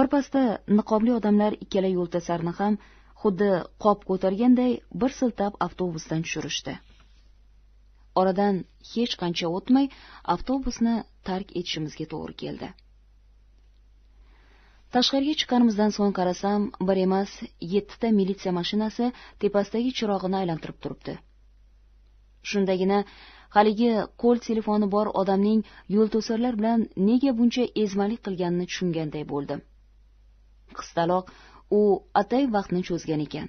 birpasda niqobli odamlar ikkala yo'ltasarni ham xuddi qop ko'targanday bir siltab avtobusdan tushirishdi oradan hech qancha o'tmay avtobusni tark etishimizga to'g'ri keldi tashqariga chiqqanimizdan so'ng qarasam bir emas yettita militsiya mashinasi tepasidagi chirog'ini aylantirib turibdi shundagina haligi qo'l telefoni bor odamning yo'l to'sarlar bilan nega buncha ezmalik qilganini tushunganday bo'ldim qistaloq u atay vaqtni cho'zgan ekan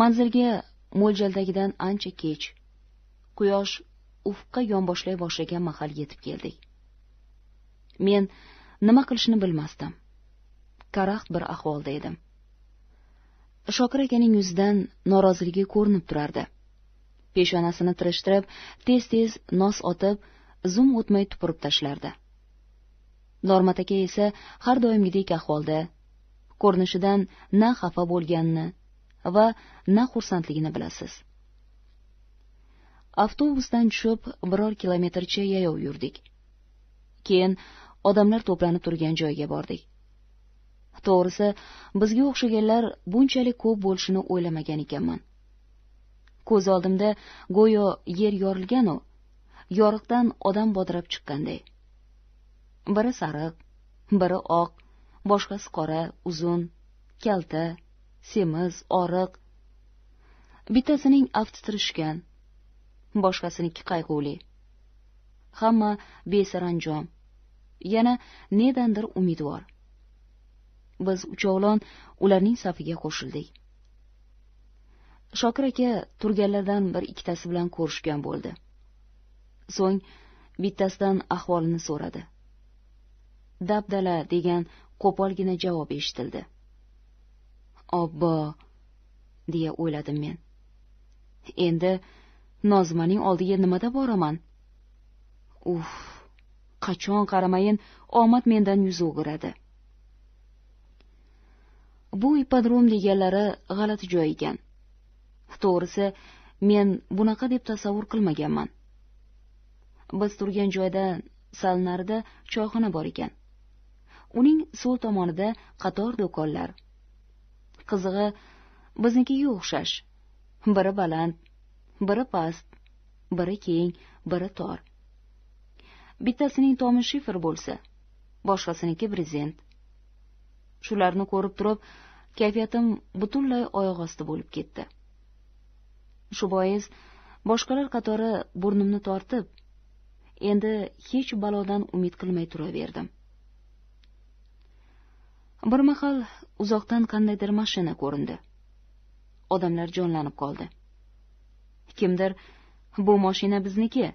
manzilga mo'ljaldagidan ancha kech quyosh ufqqa yonboshlay boshlagan mahal yetib keldik men nima qilishni bilmasdim karaxt bir ahvolda edim shokir akaning yuzidan noroziligi ko'rinib turardi peshonasini tirishtirib tez tez nos otib zum o'tmay tupurib tashlardi normat aka esa har doimgidek ahvolda ko'rinishidan na xafa bo'lganini va na xursandligini bilasiz avtobusdan tushib biror kilometrcha yayov yurdik keyin odamlar to'planib turgan joyga bordik to'g'risi bizga o'xshaganlar bunchalik ko'p bo'lishini o'ylamagan ekanman ko'z oldimda go'yo yer yorilganu yoriqdan odam bodirab chiqqanday biri sariq biri oq boshqasi qora uzun kalta semiz oriq bittasining afti tirishgan boshqasiniki qayg'uli hamma besaranjom yana nedandir umidvor biz uchovlon ularning safiga qo'shildik shokir aka turganlardan bir ikkitasi bilan ko'rishgan bo'ldi so'ng bittasidan ahvolini so'radi dabdala degan qo'polgina javob eshitildi obbo deya o'yladim men endi nozimaning oldiga nimada boraman uf qachon qaramayin omad mendan yuz o'giradi bu ipodrom deganlari g'alati joy ekan to'g'risi men bunaqa deb tasavvur qilmaganman biz turgan joydan sal narida choyxona bor ekan uning so'l tomonida qator do'konlar qizig'i biznikiga o'xshash biri baland biri past biri keng biri tor bittasining tomi shifr bo'lsa boshqasiniki brezent shularni ko'rib turib kayfiyatim butunlay oyoq osti bo'lib ketdi shu bois boshqalar qatori burnimni tortib endi hech balodan umid qilmay turaverdim bir mahal uzoqdan qandaydir mashina ko'rindi odamlar jonlanib qoldi kimdir bu moshina bizniki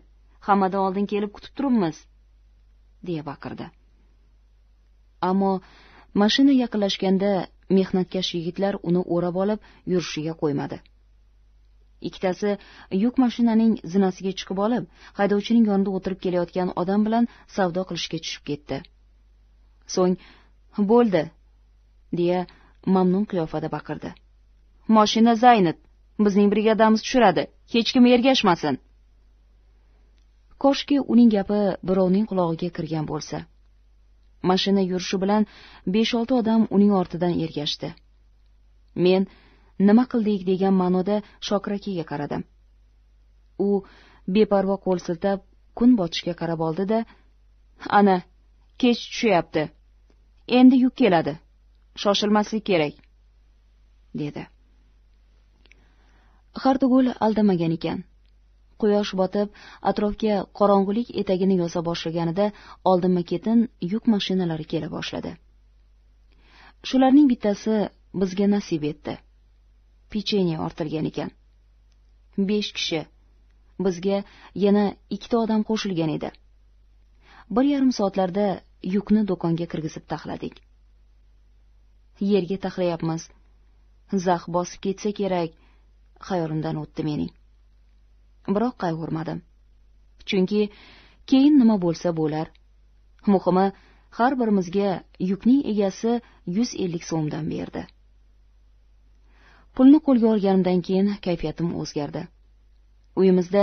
hammadan oldin kelib kutib turibmiz deya baqirdi ammo mashina yaqinlashganda mehnatkash yigitlar uni o'rab olib yurishiga qo'ymadi ikkitasi yuk mashinaning zinasiga chiqib olib haydovchining yonida o'tirib kelayotgan odam bilan savdo qilishga tushib ketdi so'ng bo'ldi deya mamnun qiyofada baqirdi moshina zaynit bizning brigadamiz tushiradi hech kim ergashmasin koshki uning gapi birovning qulog'iga kirgan bo'lsa mashina yurishi bilan besh olti odam uning ortidan ergashdi men nima qildik degan ma'noda shokir akaga qaradim u beparvo qo'l siltab kun botishga qarab oldi da ana kech tushyapti endi yuk keladi shoshilmaslik kerak dedi xartugul aldamagan ekan quyosh botib atrofga qorong'ulik etagini yoza boshlaganida oldinma ketin yuk mashinalari kela boshladi shularning bittasi bizga nasib etdi pechenye ortilgan ekan besh kishi bizga yana ikkita odam qo'shilgan edi bir yarim soatlarda yukni do'konga kirgizib taxladik yerga taxlayapmiz zax bosib ketsa kerak xayolimdan o'tdi mening biroq qayg'urmadim chunki keyin nima bo'lsa bo'lar muhimi har birimizga yukning egasi yuz ellik so'mdan berdi pulni qo'lga olganimdan keyin kayfiyatim o'zgardi uyimizda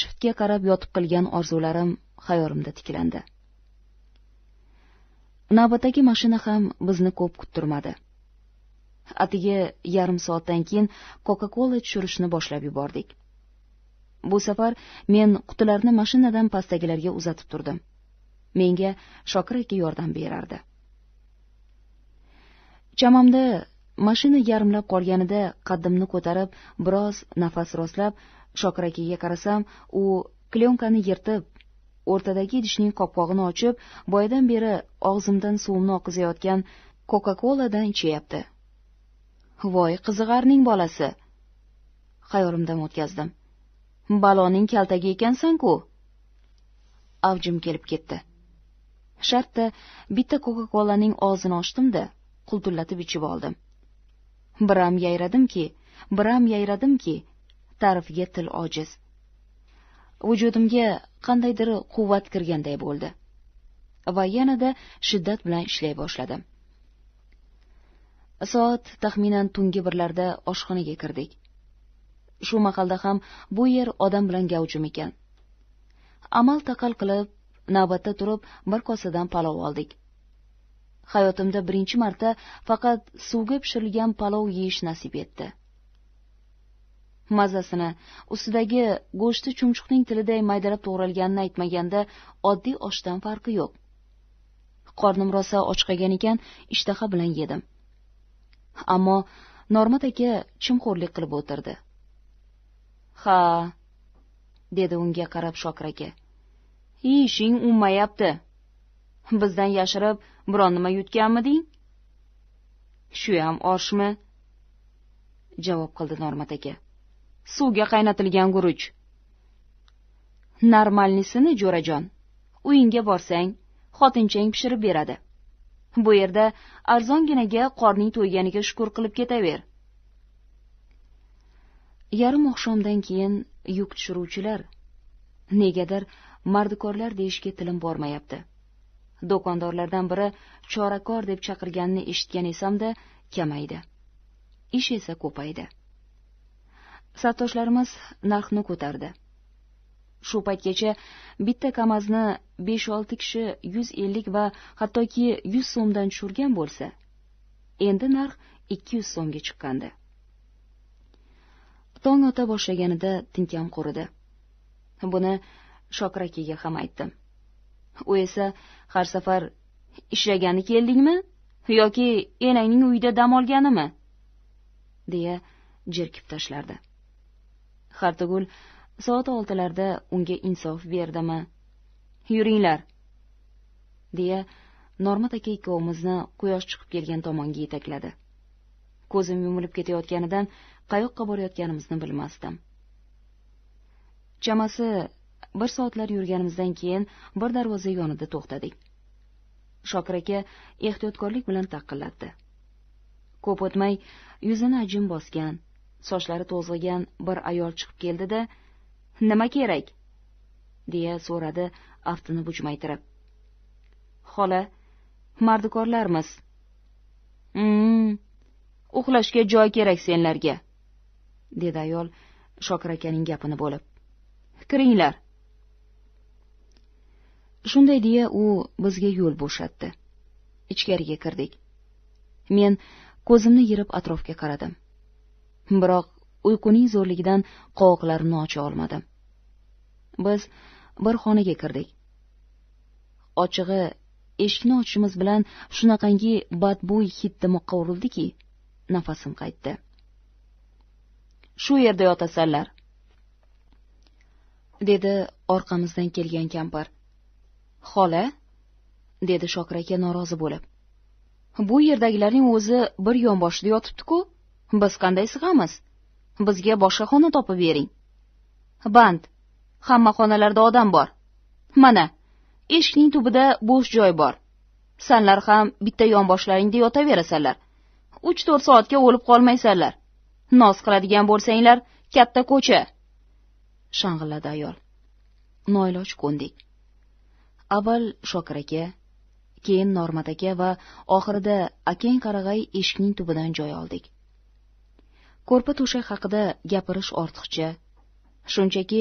shiftga qarab yotib qilgan orzularim xayolimda tiklandi navbatdagi mashina ham bizni ko'p kuttirmadi atigi yarim soatdan keyin coca cola tushirishni boshlab yubordik bu safar men qutilarni mashinadan pastdagilarga uzatib turdim menga shokir aka yordam berardi chamamda mashina yarimlab qolganida qaddimni ko'tarib biroz nafas rostlab shokir akaga qarasam u klyonkani yirtib o'rtadagi idishning qopqog'ini ochib boyadan beri og'zimdan suvimni oqizayotgan coca coladan ichyapti voy qizig'arning bolasi xayolimdan o'tkazdim baloning kaltagi ekansan ku avjim kelib ketdi shartta bitta coca colaning og'zini ochdimda qultullatib ichib oldim biram yayradimki biram yayradimki ta'rifga til ojiz vujudimga qandaydir quvvat kirganday bo'ldi va yanada shiddat bilan ishlay boshladim soat taxminan tungi birlarda oshxonaga kirdik shu mahalda ham bu yer odam bilan gavjum ekan amal taqal qilib navbatda turib bir kosadan palov oldik hayotimda birinchi marta faqat suvga pishirilgan palov yeyish nasib etdi mazasini ustidagi go'shti chumchuqning tiliday maydalab to'g'ralganini aytmaganda oddiy oshdan farqi yo'q qornim rosa ochqagan ekan ishtaha bilan yedim ammo normat aka chimxo'rlik qilib o'tirdi ha dedi unga qarab shokir aka ishing unmayapti bizdan yashirib biron nima yutganmiding shu ham oshmi javob qildi normat aka suvga qaynatilgan guruch normalnisini jo'rajon uyingga borsang xotinchang pishirib beradi bu yerda arzonginaga qorning to'yganiga shukur qilib ketaver yarim oqshomdan keyin yuk tushiruvchilar negadir mardikorlar deyishga tilim bormayapti do'kondorlardan biri chorakor deb chaqirganini eshitgan esimda kamaydi ish esa ko'paydi sartoshlarimiz narxni ko'tardi shu paytgacha bitta kamazni besh olti kishi yuz ellik va hattoki yuz so'mdan tushirgan bo'lsa endi narx ikki yuz so'mga chiqqandi tong ota boshlaganida tinkam quridi buni shokir akaga ham aytdim u esa har safar ishlagani keldingmi yoki enangning uyida dam olganimi deya jerkib tashlardi hartugul soat oltilarda unga insof berdimi yuringlar deya normat aka ikkovimizni quyosh chiqib kelgan tomonga yetakladi ko'zim yumilib ketayotganidan qayoqqa borayotganimizni bilmasdim chamasi bir soatlab yurganimizdan keyin bir darvoza yonida to'xtadik shokir aka ehtiyotkorlik bilan taqillatdi ko'p o'tmay yuzini ajin bosgan sochlari to'zg'igan bir ayol chiqib keldi da nima kerak deya so'radi aftini bujmaytirib xola mardikorlarmiz mm-hmm. uxlashga joy kerak senlarga dedi ayol shokir akaning gapini bo'lib kiringlar shunday deya u bizga yo'l bo'shatdi ichkariga kirdik men ko'zimni yirib atrofga qaradim biroq uyquning zo'rligidan qovoqlarimni ocha olmadim biz bir xonaga kirdik ochig'i eshikni ochishimiz bilan shunaqangi badbo'y hid dimoqqa urildiki nafasim qaytdi shu yerda yotasanlar dedi orqamizdan kelgan kampir xola dedi shokir aka norozi bo'lib bu yerdagilarning o'zi bir yon boshda yotibdi ku biz qanday sig'amiz bizga boshqa xona topib bering band hamma xonalarda odam bor mana eshikning tubida bo'sh joy bor sanlar ham bitta yon boshlaringda yotaverasanlar uch to'rt soatga o'lib qolmaysanlar noz qiladigan bo'lsanglar katta ko'cha shang'illadi ayol noiloj ko'ndik avval shokir aka keyin normat aka va oxirida akang qarag'ay eshikning tubidan joy oldik ko'rpa to'shak haqida gapirish ortiqcha shunchaki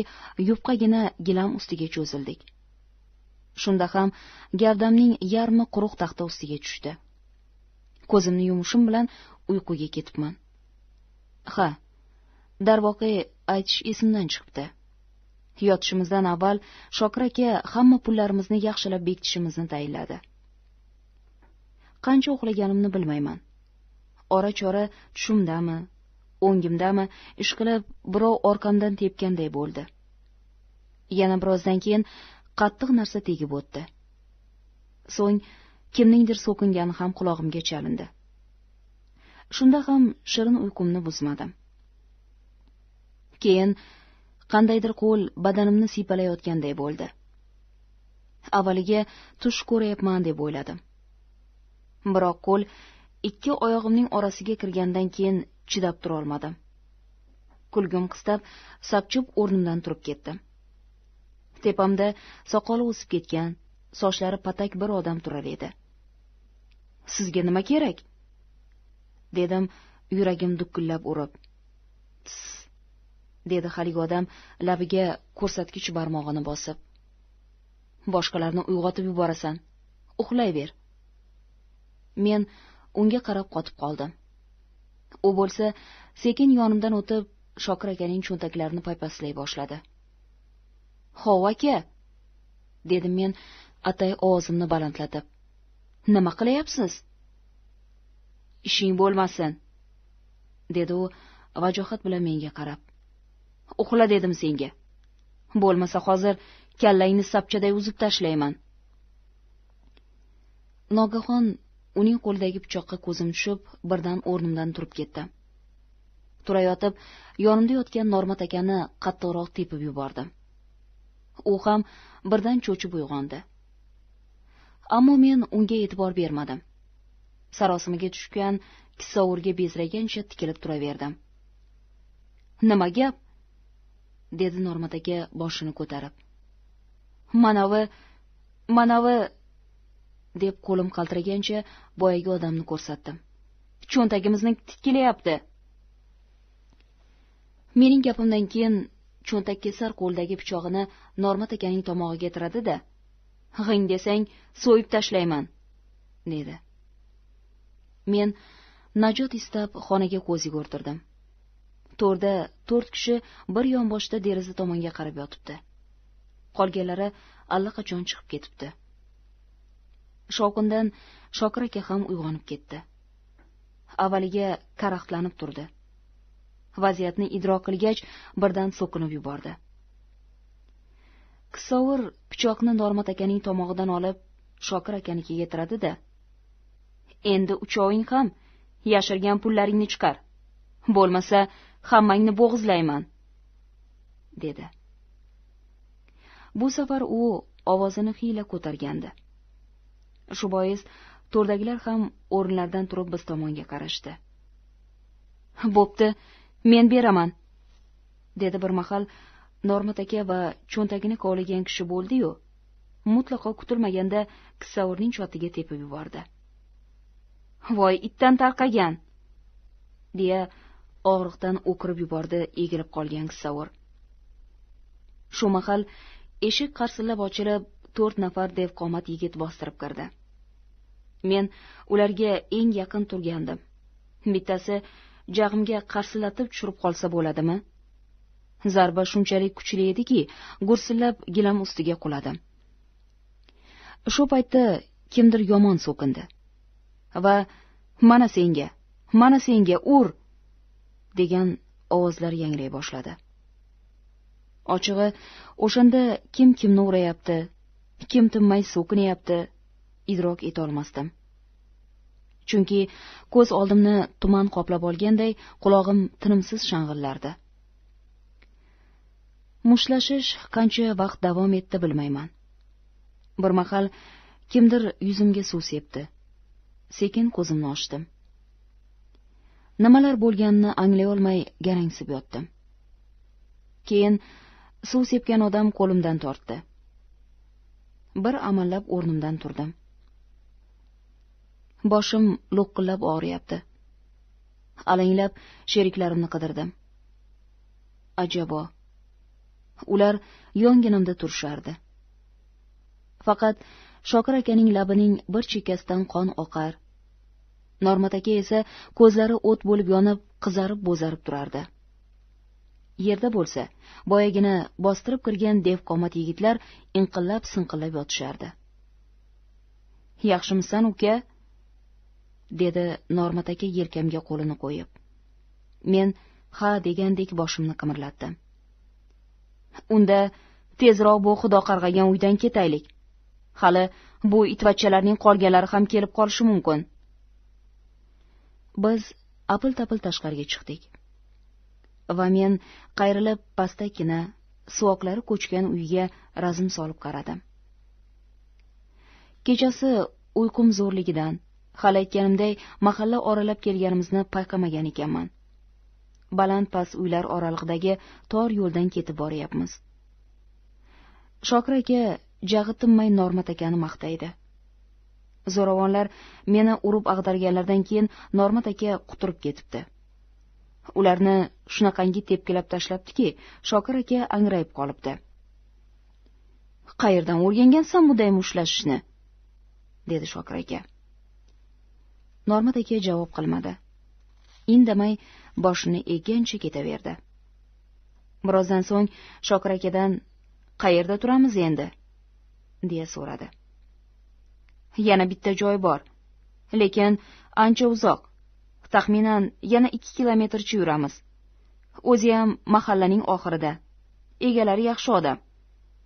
yupqagina gilam ustiga cho'zildik shunda ham gavdamning yarmi quruq taxta ustiga tushdi ko'zimni yumishim bilan uyquga ketibman ha darvoqe aytish esimdan chiqibdi yotishimizdan avval shokir aka hamma pullarimizni yaxshilab bekitishimizni tayinladi qancha uxlaganimni bilmayman ora chora tushimdami o'ngimdami ishqilib birov orqamdan tepganday bo'ldi yana birozdan keyin qattiq narsa tegib o'tdi so'ng kimningdir so'kingani ham qulog'imga chalindi shunda ham shirin uyqumni buzmadim keyin qandaydir qo'l badanimni siypalayotganday bo'ldi avvaliga tush ko'ryapman deb o'yladim biroq qo'l ikki oyog'imning orasiga kirgandan keyin chidab turolmadim kulgim qistab sapchib o'rnimdan turib ketdim tepamda soqoli o'sib ketgan sochlari patak bir odam turar edi sizga nima kerak dedim yuragim dukkullab urib dedi haligi odam labiga ko'rsatkich barmog'ini bosib boshqalarni uyg'otib yuborasan uxlayver men unga qarab qotib qoldim u bo'lsa sekin yonimdan o'tib shokir akaning cho'ntaklarini paypaslay boshladi hov aka dedim men atay ovozimni balandlatib nima qilyapsiz ishing bo'lmasin dedi u vajohat bilan menga qarab uxla dedim senga bo'lmasa hozir kallangni sapchaday uzib tashlayman nogahon uning qo'lidagi pichoqqa ko'zim tushib birdan o'rnimdan turib ketdim turayotib yonimda yotgan normat akani qattiqroq tepib yubordim u ham birdan cho'chib uyg'ondi ammo men unga e'tibor bermadim sarosimaga tushgan kissavurga bezragancha tikilib turaverdim nima gap dedi normat aka boshini ko'tarib manavi manavi deb qo'lim qaltiragancha boyagi odamni ko'rsatdim cho'ntagimizni titkilayapti mening gapimdan keyin cho'ntakkesar qo'lidagi pichog'ini normat akaning tomog'iga tiradi da g'ing desang so'yib tashlayman dedi men najot istab xonaga ko'z yugurtirdim to'rda to'rt kishi bir yonboshda deraza tomonga qarab yotibdi qolganlari allaqachon chiqib ketibdi shovqindan shokir aka ham uyg'onib ketdi avvaliga karaxtlanib turdi vaziyatni idrok qilgach birdan so'kinib yubordi kissavur pichoqni normat akaning tomog'idan olib shokir akanikiga tiradi da endi uchoving ham yashirgan pullaringni chiqar bo'lmasa hammangni bo'g'izlayman dedi bu safar u ovozini xiyla ko'targandi shu bois to'rdagilar ham o'rinlaridan turib biz tomonga qarashdi bo'pti men beraman dedi bir mahal normat aka va cho'ntagini kovlagan kishi bo'ldi yu mutlaqo kutilmaganda kissavurning chotiga tepib yubordi voy itdan tarqagan deya og'riqdan o'kirib yubordi egilib qolgan kissavur shu mahal eshik qarsillab ochilib to'rt nafar devqomat yigit bostirib kirdi men ularga eng yaqin turgandim bittasi jag'imga qarsillatib tushirib qolsa bo'ladimi zarba shunchalik kuchli ediki gursillab gilam ustiga quladi shu paytda kimdir yomon so'kindi va mana senga mana senga ur degan ovozlar yangray boshladi ochig'i o'shanda kim kimni urayapti kim tinmay so'kinyapti idrok etolmasdim chunki ko'z oldimni tuman qoplab olganday qulog'im tinimsiz shang'illardi mushtlashish qancha vaqt davom etdi bilmayman bir mahal kimdir yuzimga suv sepdi sekin ko'zimni ochdim nimalar bo'lganini anglay olmay garangsib yotdim keyin suv sepgan odam qo'limdan tortdi bir amallab o'rnimdan turdim boshim lo'qillab og'riyapti alanglab sheriklarimni qidirdim ajabo ular yonginamda turishardi faqat shokir akaning labining bir chekkasidan qon oqar normat aka esa ko'zlari o't bo'lib yonib qizarib bo'zarib turardi yerda bo'lsa boyagina bostirib kirgan devqomat yigitlar inqillab sinqillab yotishardi yaxshimisan uka dedi normat aka yelkamga qo'lini qo'yib men ha degandek boshimni qimirlatdim unda tezroq bu xudo qarg'agan uydan ketaylik hali bu itvachchalarning qolganlari ham kelib qolishi mumkin biz apil tapil tashqariga chiqdik va men qayrilib pastakkina suvoqlari ko'chgan uyga razm solib qaradim kechasi uyqum zo'rligidan hali aytganimday mahalla oralab kelganimizni payqamagan ekanman baland past uylar oralig'idagi tor yo'ldan ketib boryapmiz shokir aka jag'i tinmay normat akani maqtaydi zo'ravonlar meni urib ag'darganlaridan keyin normat aka quturib ketibdi ularni shunaqangi tepkilab tashlabdiki shokir aka angrayib qolibdi qayerdan o'rgangansan bunday mushtlashishni dedi shokir aka normat aka javob qilmadi indamay boshini eggancha ketaverdi birozdan so'ng shokir akadan qayerda turamiz endi deya so'radi yana bitta joy bor lekin ancha uzoq taxminan yana ikki kilometrcha yuramiz o'ziyam mahallaning oxirida egalari yaxshi odam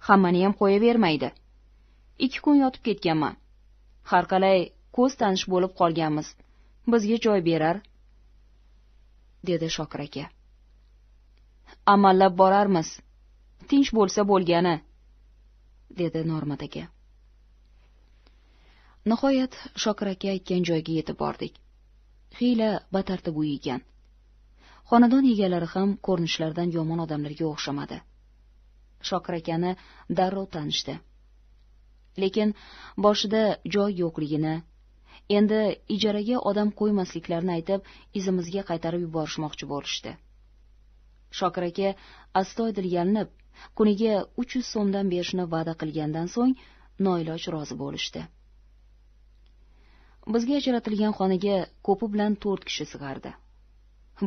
hammaniyam qo'yavermaydi ikki kun yotib ketganman har qalay ko'z tanish bo'lib qolganmiz bizga joy berar dedi shokir aka amallab borarmiz tinch bo'lsa bo'lgani dedi normat aka nihoyat shokir aka aytgan joyga yetib bordik hiyla batartib uy ekan xonadon egalari ham ko'rinishlaridan yomon odamlarga o'xshamadi shokir akani darrov tanishdi lekin boshida joy yo'qligini endi ijaraga odam qo'ymasliklarini aytib izimizga qaytarib yuborishmoqchi bo'lishdi shokir aka astoydil yalinib kuniga uch yuz so'mdan berishni va'da qilgandan so'ng noiloj rozi bo'lishdi bizga ajratilgan xonaga ko'pi bilan to'rt kishi sig'ardi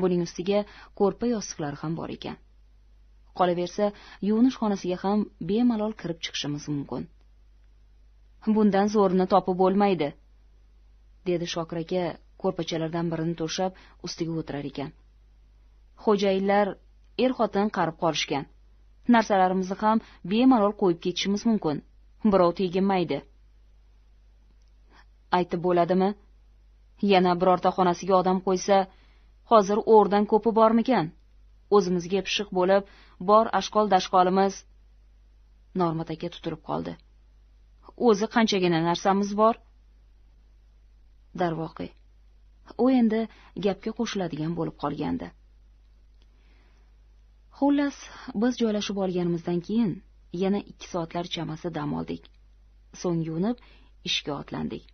buning ustiga ko'rpa yostiqlar ham bor ekan qolaversa yuvinish xonasiga ham bemalol kirib chiqishimiz mumkin bundan zo'rini topib bo'lmaydi dedi shokir aka ko'rpachalardan birini to'shab ustiga o'tirar ekan xo'jayinlar er xotin qarib qolishgan narsalarimizni ham bemalol qo'yib ketishimiz mumkin birov teginmaydi aytib bo'ladimi yana birorta xonasiga odam qo'ysa hozir o'rdan ko'pi bormikan o'zimizga pishiq bo'lib bor ashqol dashqolimiz normat aka tutilib qoldi o'zi qanchagina narsamiz bor darvoqe u endi gapga qo'shiladigan bo'lib qolgandi xullas biz joylashib olganimizdan keyin yana ikki soatlar chamasi dam oldik so'ng yuvinib ishga otlandik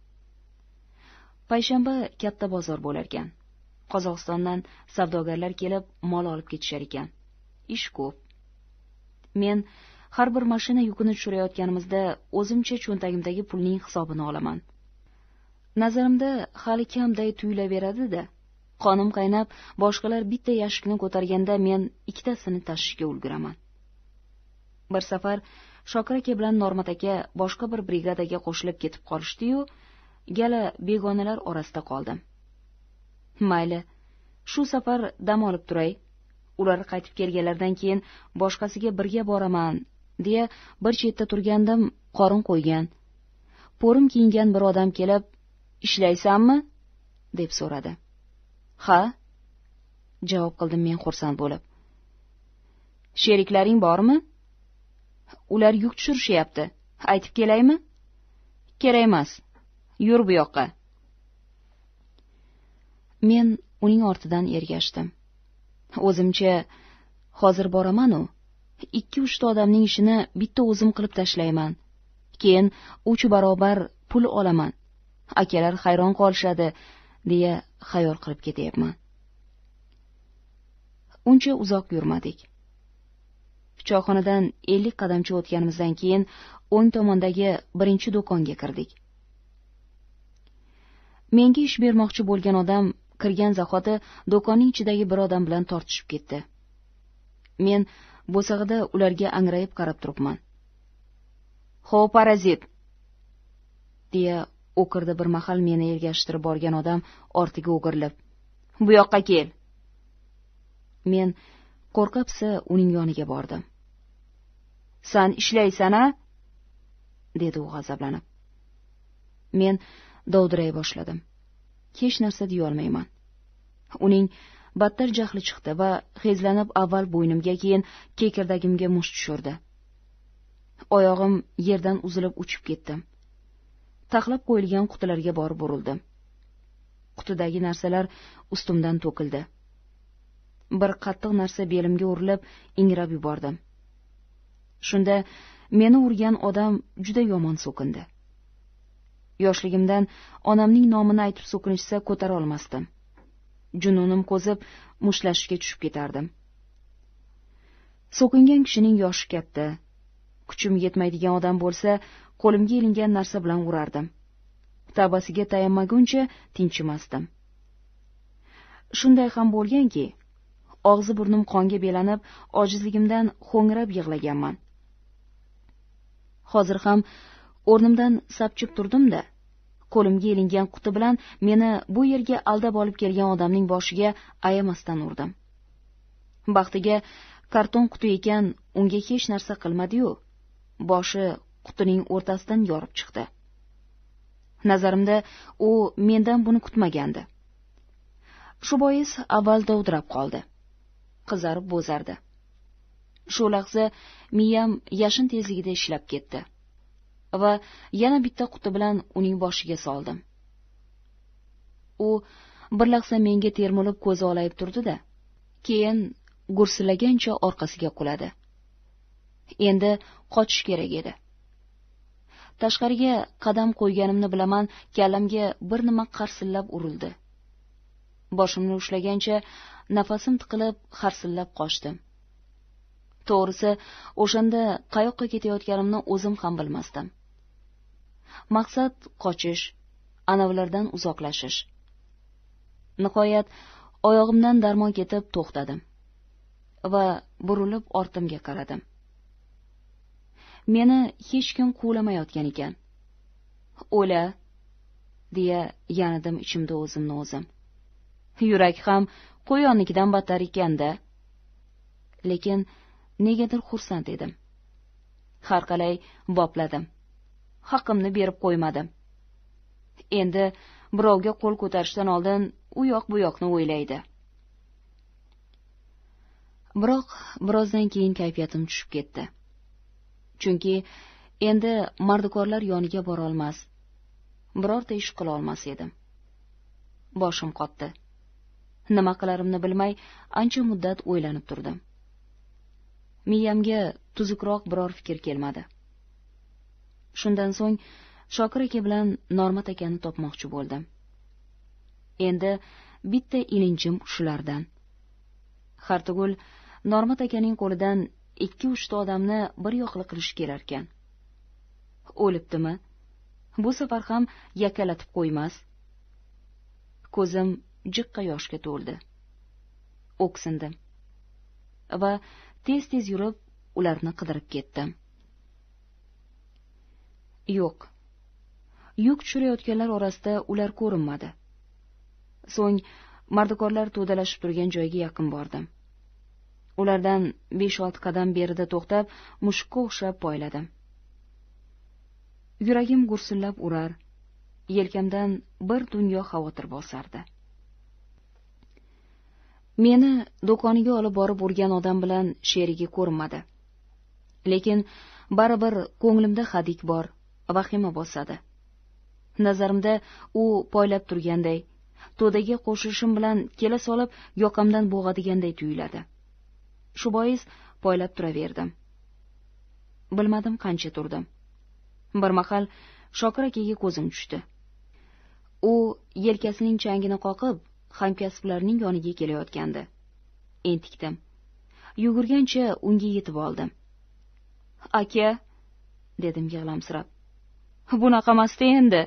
payshanba katta bozor bo'larkan qozog'istondan savdogarlar kelib mol olib ketishar ekan ish ko'p men har bir mashina yukini tushirayotganimizda o'zimcha cho'ntagimdagi pulning hisobini olaman nazarimda hali kamday tuyulaveradi da qonim qaynab boshqalar bitta yashikni ko'targanda men ikkitasini tashishga ulguraman bir safar shokir aka bilan normat aka boshqa bir brigadaga qo'shilib ketib qolishdi yu gala begonalar orasida qoldim mayli shu safar dam olib turay ular qaytib kelganlaridan keyin boshqasiga birga boraman deya bir chetda turgandim qorin qo'ygan po'rim kiyingan bir odam kelib ishlaysanmi deb so'radi ha javob qildim men xursand bo'lib sheriklaring bormi ular yuk tushirishyapti aytib kelaymi kerak emas yur bu yoqqa men uning ortidan ergashdim o'zimcha hozir boramanu ikki uchta odamning ishini bitta o'zim qilib tashlayman keyin uch barobar pul olaman akalar hayron qolishadi deya xayol qilib ketyapman uncha uzoq yurmadik choyxonadan ellik qadamcha o'tganimizdan keyin o'ng tomondagi birinchi do'konga kirdik menga ish bermoqchi bo'lgan odam kirgan zahoti do'konning ichidagi bir odam bilan tortishib ketdi men bo'sag'ida ularga angrayib qarab turibman hov parazit deya o'kirdi bir mahal meni ergashtirib borgan odam ortiga o'girilib bu yoqqa kel men qo'rqa pisa uning yoniga bordim san ishlaysan a dedi u g'azablanib men dovdiray boshladim hech narsa deyolmayman uning battar jahli chiqdi va hezlanib avval bo'ynimga keyin kekirdagimga musht tushirdi oyog'im yerdan uzilib uchib ketdim taxlab qo'yilgan qutilarga borib urildim qutidagi narsalar ustimdan to'kildi bir qattiq narsa belimga urilib ingrab yubordim shunda meni urgan odam juda yomon so'kindi yoshligimdan onamning nomini aytib so'kinishsa ko'tara olmasdim jununim qo'zib mushtlashishga tushib ketardim so'kingan kishining yoshi katta kuchim yetmaydigan odam bo'lsa qo'limga ilingan narsa bilan urardim tavbasiga tayanmaguncha tinchimasdim shunday ham bo'lganki og'zi burnim qonga belanib ojizligimdan ho'ngrab yig'laganman hozir ham o'rnimdan sapchib turdim da qo'limga ilingan quti bilan meni bu yerga aldab olib kelgan odamning boshiga ayamasdan urdim baxtiga karton quti ekan unga hech narsa qilmadiyu boshi qutining o'rtasidan yorib chiqdi nazarimda u mendan buni kutmagandi shu bois avval dovdirab qoldi qizarib bo'zardi shu lahza miyam yashin tezligida ishlab ketdi va yana bitta quti bilan uning boshiga soldim u bir lahza menga termilib ko'zi olayib turdi da keyin gursillagancha orqasiga quladi endi qochish kerak edi tashqariga qadam qo'yganimni bilaman kallamga bir nima qarsillab urildi boshimni ushlagancha nafasim tiqilib harsillab qochdim to'g'risi o'shanda qayoqqa ketayotganimni o'zim ham bilmasdim maqsad qochish anavilardan uzoqlashish nihoyat oyog'imdan darmon ketib to'xtadim va burilib ortimga qaradim meni hech kim quvlamayotgan ekan o'la deya yanadim ichimda o'zimni o'zim yurak ham qo'yonnikidan battar ekanda lekin negadir xursand edim har qalay bopladim haqimni berib qo'ymadim endi birovga qo'l ko'tarishdan oldin u yoq bu yoqni o'ylaydi biroq birozdan keyin kayfiyatim tushib ketdi chunki endi mardikorlar yoniga borolmas birorta ish qilolmas edim boshim qotdi nima qilarimni bilmay ancha muddat o'ylanib turdim miyamga tuzukroq biror fikr kelmadi shundan so'ng shokir aka bilan normat akani topmoqchi bo'ldim endi bitta ilinjim shulardan hartugul normat akaning qo'lidan ikki uchta odamni bir yoqli qilish kelarkan o'libdimi bu safar ham yakalatib qo'ymas ko'zim jiqqa yoshga to'ldi o'ksindim va tez tez yurib ularni qidirib ketdim yo'q yuk tushirayotganlar orasida ular ko'rinmadi so'ng mardikorlar to'dalashib turgan joyga yaqin bordim ulardan besh olti qadam berida to'xtab mushukka o'xshab poyladim yuragim gursillab urar yelkamdan bir dunyo xavotir bosardi meni do'koniga olib borib urgan odam bilan sherigi ko'rinmadi lekin baribir ko'nglimda hadik bor vahima bosadi nazarimda u poylab turganday to'daga qo'shilishim bilan kela solib yoqamdan bo'g'adiganday tuyuladi shu bois poylab turaverdim bilmadim qancha turdim bir mahal shokir akaga ko'zim tushdi u yelkasining changini qoqib hamkasblarining yoniga kelayotgandi entikdim yugurgancha unga yetib oldim aka dedim yig'lamsirab bunaqamasda endi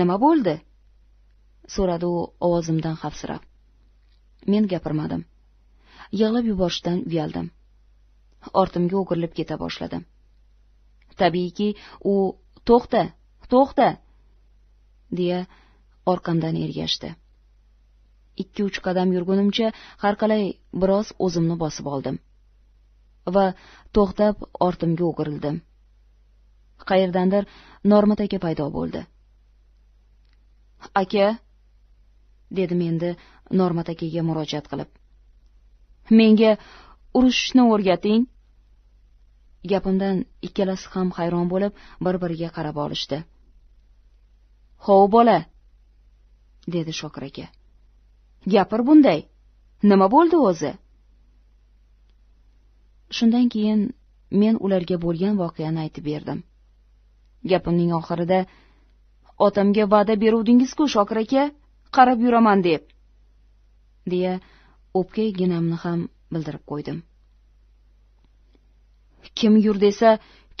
nima bo'ldi so'radi u ovozimdan xavfsirab men gapirmadim yig'lab yuborishdan uyaldim ortimga o'girilib keta boshladim tabiiyki u to'xta to'xta deya orqamdan ergashdi ikki uch qadam yurgunimcha har qalay biroz o'zimni bosib oldim va to'xtab ortimga o'girildim qayerdandir normat aka paydo bo'ldi aka dedim endi normat akaga murojaat qilib menga urushishni o'rgating gapimdan ikkalasi ham hayron bo'lib bir biriga qarab olishdi hov bola dedi shokir aka gapir bunday nima bo'ldi o'zi shundan keyin men ularga bo'lgan voqeani aytib berdim gapimning oxirida otamga va'da beruvdingiz ku shokir aka qarab yuraman deb deya o'pkayginamni ham bildirib qo'ydim kim yur desa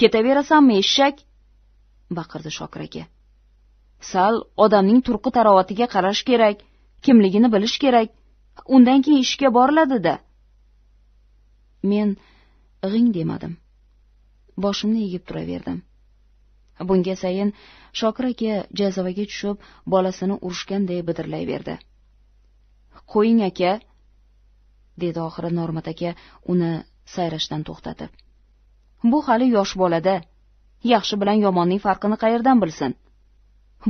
ketaverasanmi eshak baqirdi shokir aka sal odamning turqi tarovatiga qarash kerak kimligini bilish kerak undan keyin ishga boriladi da men g'ing demadim boshimni egib turaverdim bunga sayin shokir aka jazavaga tushib bolasini urishganday bidirlayverdi qo'ying aka dedi oxiri normat aka uni sayrashdan to'xtatib bu hali yosh bolada yaxshi bilan yomonning farqini qayerdan bilsin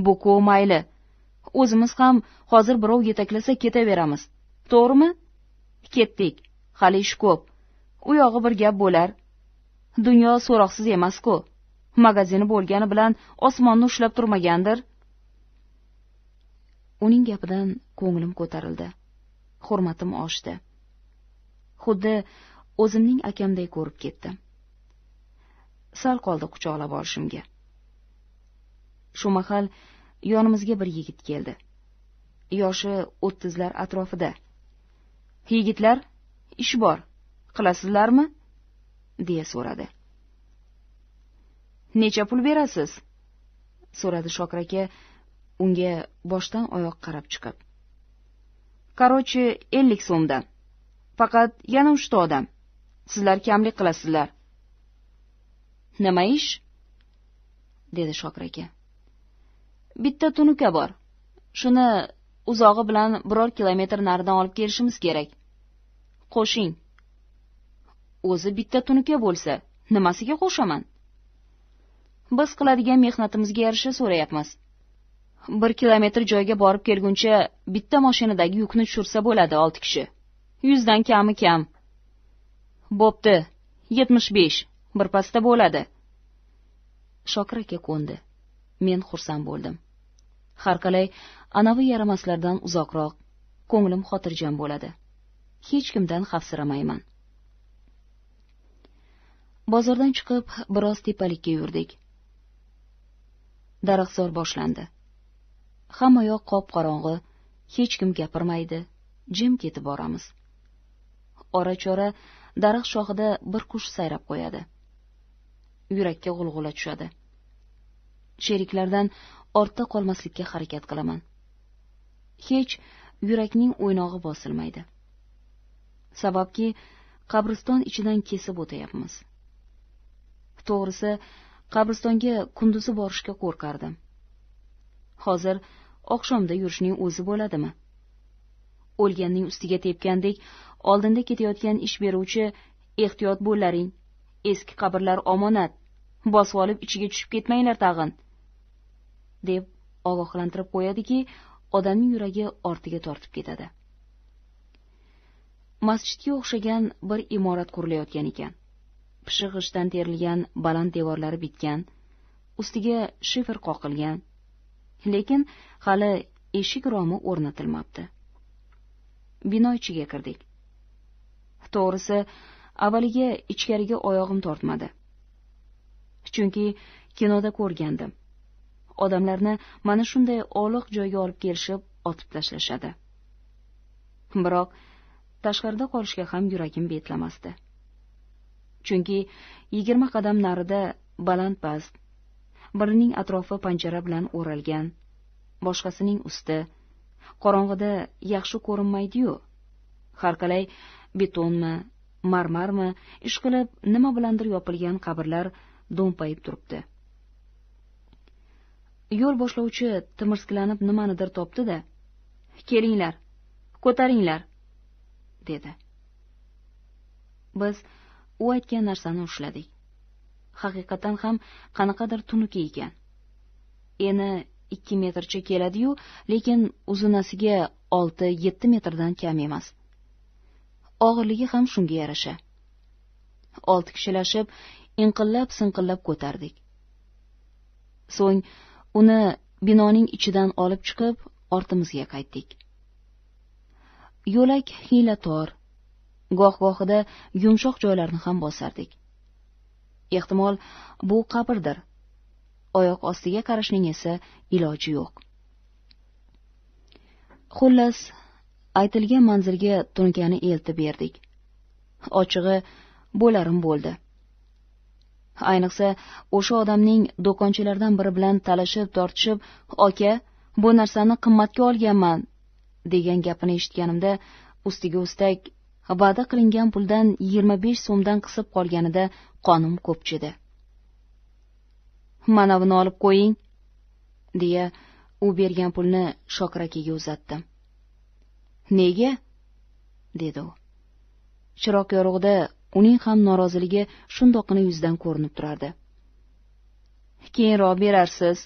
bu ku mayli o'zimiz ham hozir birov yetaklasa ketaveramiz to'g'rimi ketdik hali ish ko'p u yog'i bir gap bo'lar dunyo so'roqsiz emas ku magazini bo'lgani bilan osmonni ushlab turmagandir uning gapidan ko'nglim ko'tarildi hurmatim oshdi xuddi o'zimning akamday ko'rib ketdim sal qoldi quchoqlab olishimga shu mahal yonimizga bir yigit keldi yoshi o'ttizlar atrofida yigitlar ish bor qilasizlarmi deya so'radi necha pul berasiz so'radi shokir aka unga boshdan oyoq qarab chiqib короче ellik so'mdan faqat yana uchta odam sizlar kamlik qilasizlar nima ish dedi shokir aka bitta tunuka bor shuni uzog'i bilan biror kilometr naridan olib kelishimiz kerak qo'shing o'zi bitta tunuka bo'lsa nimasiga qo'shaman biz qiladigan mehnatimizga yarasha so'rayapmiz bir kilometr joyga borib kelguncha bitta mashinadagi yukni tushirsa bo'ladi olti kishi yuzdan kami kam bo'pti yetmish besh birpasda bo'ladi shokir aka ko'ndi men xursand bo'ldim har qalay anavi yaramaslardan uzoqroq ko'nglim xotirjam bo'ladi hech kimdan xavfsiramayman bozordan chiqib biroz tepalikka yurdik daraxtzor boshlandi hammayoq qop qorong'i hech kim gapirmaydi jim ketib boramiz ora chora daraxt shoxida bir qush sayrab qo'yadi yurakka g'ulg'ula tushadi sheriklardan ortda qolmaslikka harakat qilaman hech yurakning o'ynog'i bosilmaydi sababki qabriston ichidan kesib o'tayapmiz to'g'risi qabristonga kunduzi borishga qo'rqardim hozir oqshomda yurishning o'zi bo'ladimi o'lganning ustiga tepgandek oldinda ketayotgan ish beruvchi ehtiyot bo'llaring eski qabrlar omonat bosib olib ichiga tushib ketmanglar tag'in deb ogohlantirib qo'yadiki odamning yuragi ortiga tortib ketadi masjidga o'xshagan bir imorat qurilayotgan ekan pishiq g'ishtdan terilgan baland devorlari bitgan ustiga shifer qoqilgan lekin hali eshik romi o'rnatilmabdi bino ichiga kirdik to'g'risi avvaliga ichkariga oyog'im tortmadi chunki kinoda ko'rgandim odamlarni mana shunday oliq joyga olib kelishib otib tashlashadi biroq tashqarida qolishga ham yuragim betlamasdi chunki yigirma qadam narida baland past birining atrofi panjara bilan o'ralgan boshqasining usti qorong'ida yaxshi ko'rinmaydi yu har qalay betonmi marmarmi ishqilib nima bilandir yopilgan qabrlar do'mpayib turibdi yo'l boshlovchi timirskilanib nimanidir topdi da kelinglar ko'taringlar dedi biz u aytgan narsani ushladik haqiqatan ham qanaqadir tunuki ekan eni ikki metrcha keladiyu lekin uzunasiga olti yetti metrdan kam emas og'irligi ham shunga yarasha olti kishilashib inqillab sinqillab ko'tardik so'ng uni binoning ichidan olib chiqib ortimizga qaytdik yo'lak tor goh gohida yumshoq joylarni ham bosardik ehtimol bu qabrdir oyoq ostiga qarashning esa iloji yo'q xullas aytilgan manzilga tunkani eltib berdik ochig'i bo'larim bo'ldi ayniqsa o'sha odamning do'konchilardan biri bilan talashib tortishib oka bu narsani qimmatga olganman degan gapini eshitganimda ustiga ustak va'da qilingan puldan yigirma besh so'mdan qisib qolganida qonim ko'pchidi manavini olib qo'ying deya u bergan pulni shokir akaga uzatdim nega dedi u chiroq yorug'ida uning ham noroziligi shundoqqina yuzidan ko'rinib turardi keyinroq berarsiz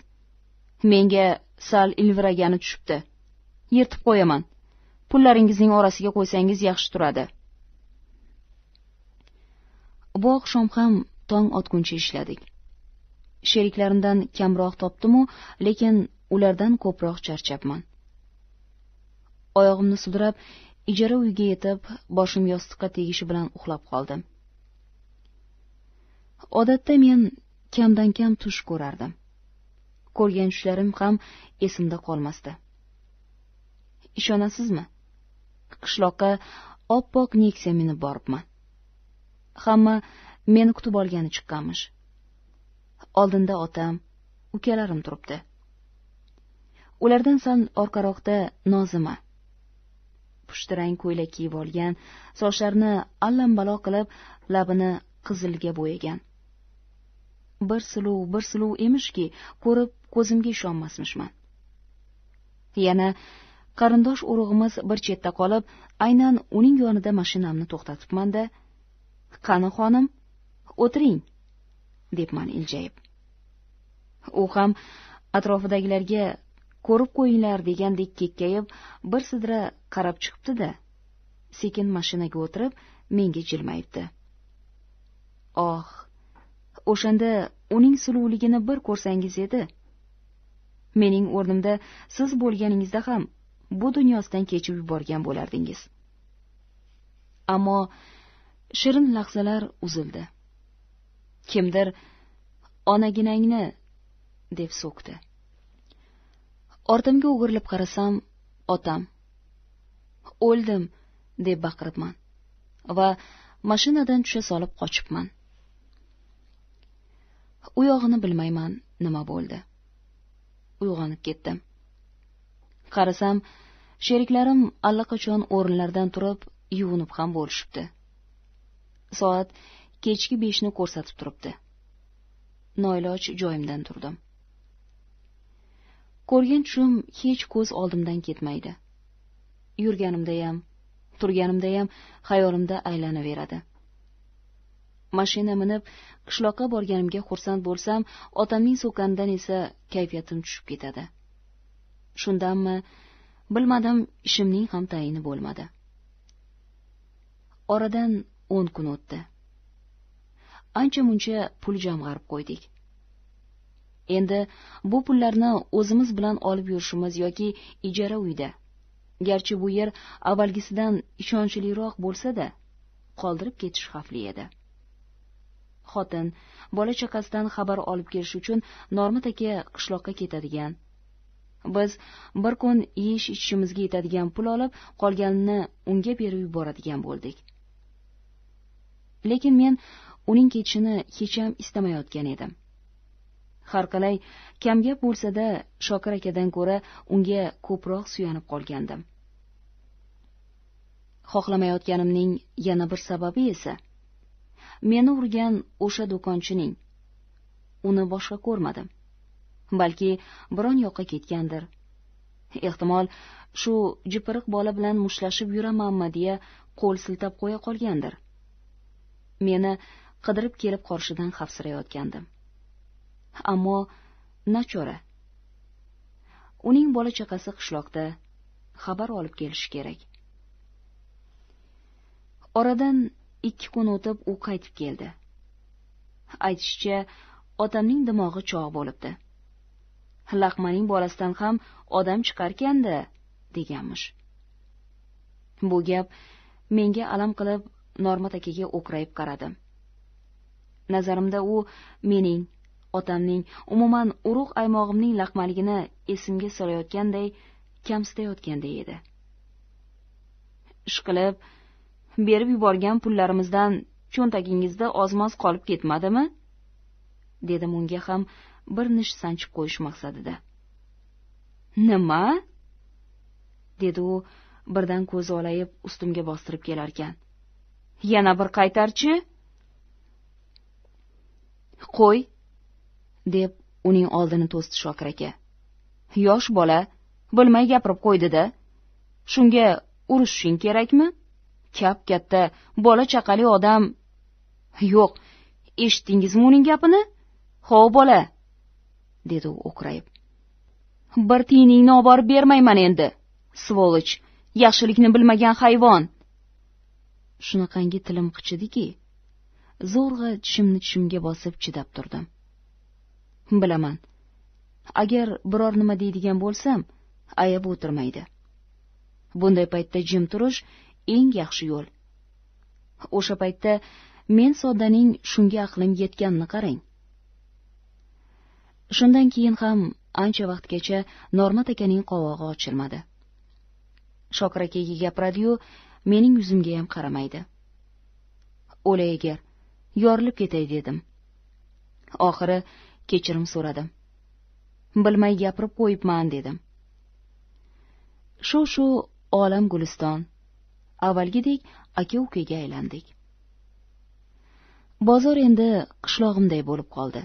menga sal ilvragani tushibdi yirtib qo'yaman pullaringizning orasiga qo'ysangiz yaxshi turadi bu oqshom ham tong otguncha ishladik sheriklarimdan kamroq topdimu lekin ulardan ko'proq charchabman oyog'imni sudrab ijara uyiga yetib boshim yostiqqa tegishi bilan uxlab qoldim odatda men kamdan kam tush ko'rardim ko'rgan tushlarim ham esimda qolmasdi ishonasizmi qishloqqa oppoq neksiya minib boribman hamma meni kutib olgani chiqqanmish oldinda otam ukalarim turibdi ulardan sal orqaroqda nozima pushtirang ko'ylak kiyib olgan sochlarini allambalo qilib labini qizilga bo'yagan bir suluv bir suluv emishki ko'rib ko'zimga ishonmasmishman yana qarindosh urug'imiz bir chetda qolib aynan uning yonida mashinamni to'xtatibmanda qani xonim o'tiring debman iljayib u ham atrofidagilarga ko'rib qo'yinglar degandek kekkayib bir sidra qarab chiqibdi da sekin mashinaga o'tirib menga jilmayibdi oh o'shanda uning suluvligini bir ko'rsangiz edi mening o'rnimda siz bo'lganingizda ham bu dunyosidan kechib yuborgan bo'lardingiz ammo shirin lahzalar uzildi kimdir onaginangni deb so'kdi ortimga o'girilib qarasam otam o'ldim deb baqiribman va mashinadan tusha solib qochibman uyog'ini bilmayman nima bo'ldi uyg'onib ketdim qarasam sheriklarim allaqachon o'rinlaridan turib yuvinib ham bo'lishibdi soat kechki beshni ko'rsatib turibdi noiloj joyimdan turdim ko'rgan tushim hech ko'z oldimdan ketmaydi yurganimda ham turganimda ham xayolimda aylanaveradi mashina minib qishloqqa borganimga xursand bo'lsam otamning so'kanidan esa kayfiyatim tushib ketadi shundanmi bilmadim ishimning ham tayini bo'lmadi oradan o'n kun o'tdi ancha muncha pul jamg'arib qo'ydik endi bu pullarni o'zimiz bilan olib yurishimiz yoki ijara uyda garchi bu yer avvalgisidan ishonchliroq bo'lsa da qoldirib ketish xavfli edi xotin bola chaqasidan xabar olib kelish uchun normat aka qishloqqa ketadigan biz bir kun yeyish ichishimizga yetadigan pul olib qolganini unga berib yuboradigan bo'ldik lekin men uning ketishini hecham istamayotgan edim har qalay kamgap bo'lsa da shokir akadan ko'ra unga ko'proq suyanib qolgandim xohlamayotganimning yana bir sababi esa meni urgan o'sha do'konchining uni boshqa ko'rmadim balki biron yoqqa ketgandir ehtimol shu jipiriq bola bilan mushtlashib yuramanmi deya qo'l siltab qo'ya qolgandir meni qidirib kelib qolishidan xavfsirayotgandim ammo nachora uning bola chaqasi qishloqda xabar olib kelishi kerak oradan ikki kun o'tib u qaytib keldi aytishicha otamning dimog'i chog' bo'libdi laqmaning bolasidan ham odam chiqarkan da deganmish bu gap menga alam qilib normat akaga o'qrayib qaradim nazarimda u mening otamning umuman urug' aymog'imning laqmaligini esimga solayotganday kamsitayotganday edi ishqilib berib yuborgan pullarimizdan cho'ntagingizda ozmoz qolib ketmadimi dedim unga ham bir nish sanchib qo'yish maqsadida nima dedi u birdan ko'zi olayib ustimga bostirib kelarkan yana bir qaytarchi qo'y deb uning oldini to'sdi shokir aka yosh bola bilmay gapirib qo'ydi da shunga urushishing kerakmi kap katta bola chaqali odam yo'q eshitdingizmi uning gapini hov bola dedi u o'qrayib bir tiyiningni oborib bermayman endi svolich yaxshilikni bilmagan hayvon shunaqangi tilim qichidiki zo'rg'a tishimni tishimga bosib chidab turdim bilaman agar biror nima deydigan bo'lsam ayab o'tirmaydi bunday paytda jim turish eng yaxshi yo'l o'sha paytda men soddaning shunga aqlim yetganini qarang shundan keyin ham ancha vaqtgacha normat akaning qovog'i ochilmadi shokir akaga gapiradiyu mening yuzimga ham qaramaydi o'lay agar yorilib ketay dedim oxiri kechirim so'radim bilmay gapirib qo'yibman dedim shu shu olam guliston avvalgidek aka ukaga aylandik bozor endi qishlog'imday bo'lib qoldi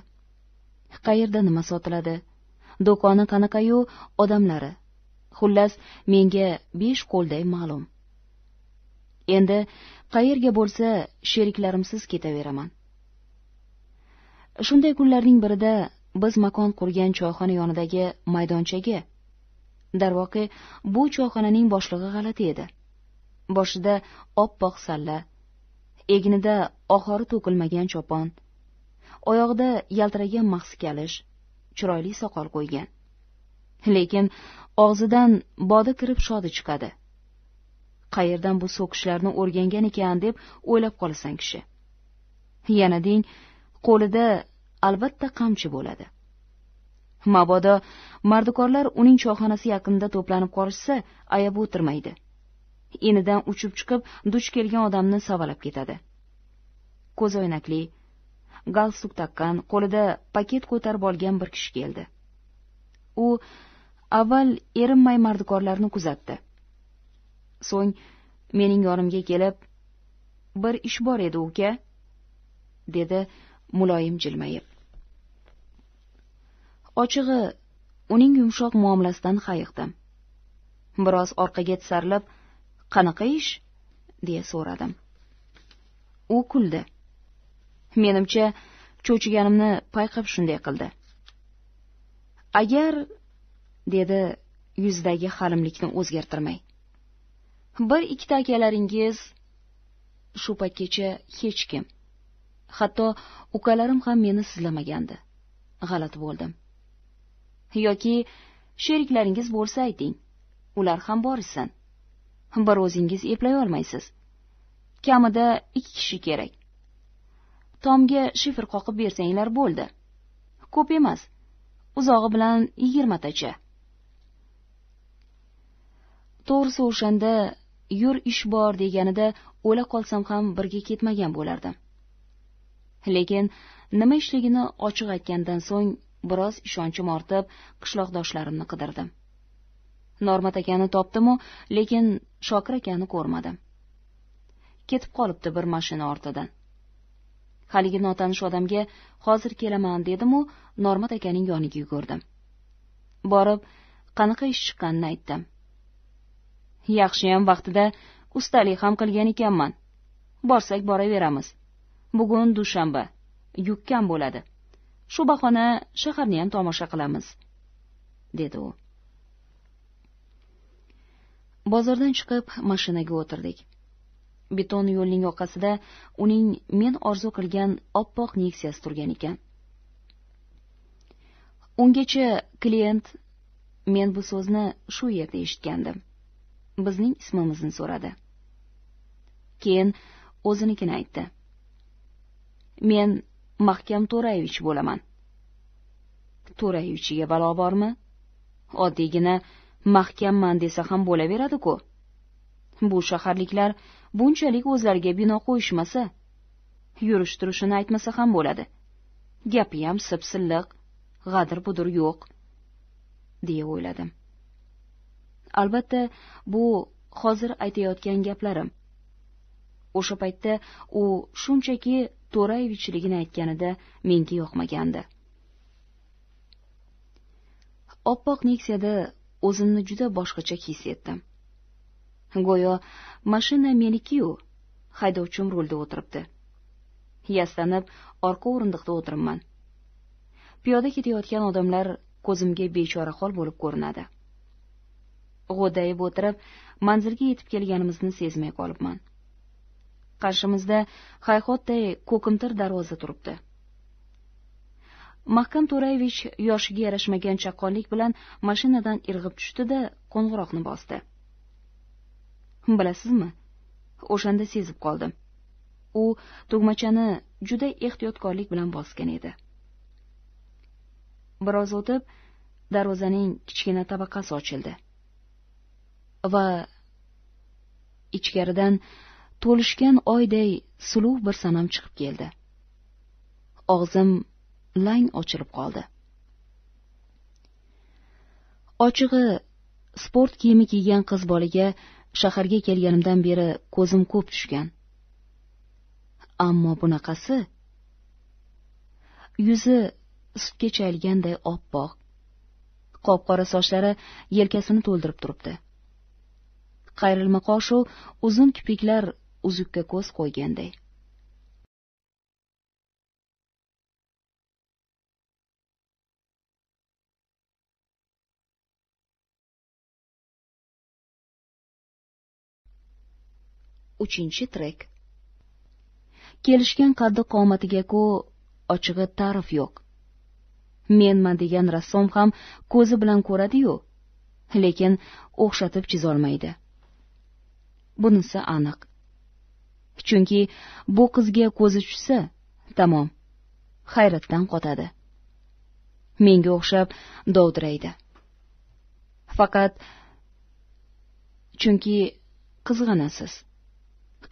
qayerda nima sotiladi do'koni qanaqayu odamlari xullas menga besh qo'lday ma'lum endi qayerga bo'lsa sheriklarimsiz ketaveraman shunday kunlarning birida biz makon qurgan choyxona yonidagi maydonchaga darvoqe bu choyxonaning boshlig'i g'alati edi boshida oppoq salla egnida oxori to'kilmagan chopon oyog'ida yaltiragan mahsi kalish chiroyli soqol qo'ygan lekin og'zidan bodi kirib shodi chiqadi qayerdan bu so'kishlarni o'rgangan ekan deb o'ylab qolasan kishi yana deng qo'lida albatta qamchi bo'ladi mabodo mardikorlar uning choyxonasi yaqinida to'planib qolishsa ayab o'tirmaydi inidan uchib chiqib duch kelgan odamni savalab ketadi ko'zoynakli galstuk taqqan qo'lida paket ko'tarib olgan bir kishi keldi u avval erinmay mardikorlarni kuzatdi so'ng mening yonimga kelib bir ish bor edi uka dedi muloyim jilmayib ochig'i uning yumshoq muomalasidan hayiqdim biroz orqaga tisarilib qanaqa ish deya so'radim u kuldi menimcha cho'chiganimni payqab shunday qildi agar dedi yuzidagi halimlikni o'zgartirmay bir ikkita akalaringiz shu paytgacha hech kim hatto ukalarim ham meni sizlamagandi g'alati bo'ldim yoki sheriklaringiz bo'lsa ayting ular ham borishsin bir o'zingiz eplay olmaysiz kamida ikki kishi kerak tomga shifr qoqib bersanglar bo'ldi ko'p emas uzog'i bilan yigirmatacha to'g'risi o'shanda yur ish bor deganida o'la qolsam ham birga ketmagan bo'lardim lekin nima ishligini ochiq aytgandan so'ng biroz ishonchim ortib qishloqdoshlarimni qidirdim normat akani topdimu lekin shokir akani ko'rmadim ketib qolibdi bir mashina ortidan haligi notanish odamga hozir kelaman dedimu normat akaning yoniga yugurdim borib qanaqa ish chiqqanini aytdim yaxshiyam vaqtida ustalik ham qilgan ekanman borsak boraveramiz bugun dushanba yukkam bo'ladi shu bahona shaharniyam tomosha qilamiz dedi u bozordan chiqib mashinaga o'tirdik beton yo'lning yoqasida uning men orzu qilgan oppoq neksiyasi turgan ekan ungacha klient men bu so'zni shu yerda eshitgandim bizning ismimizni so'radi keyin o'zinikini aytdi men mahkam to'rayevich bo'laman to'rayevichiga balo bormi oddiygina mahkamman desa ham bo'laveradi ku bu shaharliklar bunchalik o'zlariga bino qo'yishmasa yurish turishini aytmasa ham bo'ladi gapiyam sip silliq g'adir budir yo'q deya o'yladim albatta bu hozir aytayotgan gaplarim o'sha paytda u shunchaki to'rayevichligini aytganida menga yoqmagandi oppoq neksiyada o'zimni juda boshqacha his etdim go'yo mashina menikiyu haydovchim rulda o'tiribdi yastanib orqa o'rindiqda o'tiribman piyoda ketayotgan odamlar ko'zimga bechorahol bo'lib ko'rinadi g'o'ddayib o'tirib manzilga yetib kelganimizni sezmay qolibman qarshimizda hayhotday ko'kimtir darvoza turibdi mahkam to'rayevich yoshiga yarashmagan chaqqonlik bilan mashinadan irg'ib tushdi da qo'ng'iroqni bosdi bilasizmi o'shanda sezib qoldim u tugmachani juda ehtiyotkorlik bilan bosgan edi biroz o'tib darvozaning kichkina tabaqasi ochildi va ichkaridan to'lishgan oyday suluv bir sanam chiqib keldi og'zim lang ochilib qoldi ochig'i sport kiyimi kiygan qiz bolaga shaharga kelganimdan beri ko'zim ko'p tushgan ammo bunaqasi yuzi sutga chayilganday oppoq qop qora sochlari yelkasini to'ldirib turibdi qayrilma qoshu uzun kipriklar uzukka ko'z qo'yganday uchinchi trek kelishgan qaddi qomatiga ku ochig'i ta'rif yo'q menman degan rassom ham ko'zi bilan ko'radi-yu, lekin o'xshatib chizolmaydi bunisi aniq chunki bu qizga ko'zi tushsa tamom hayratdan qotadi menga o'xshab dovdiraydi faqat chunki qizg'anasiz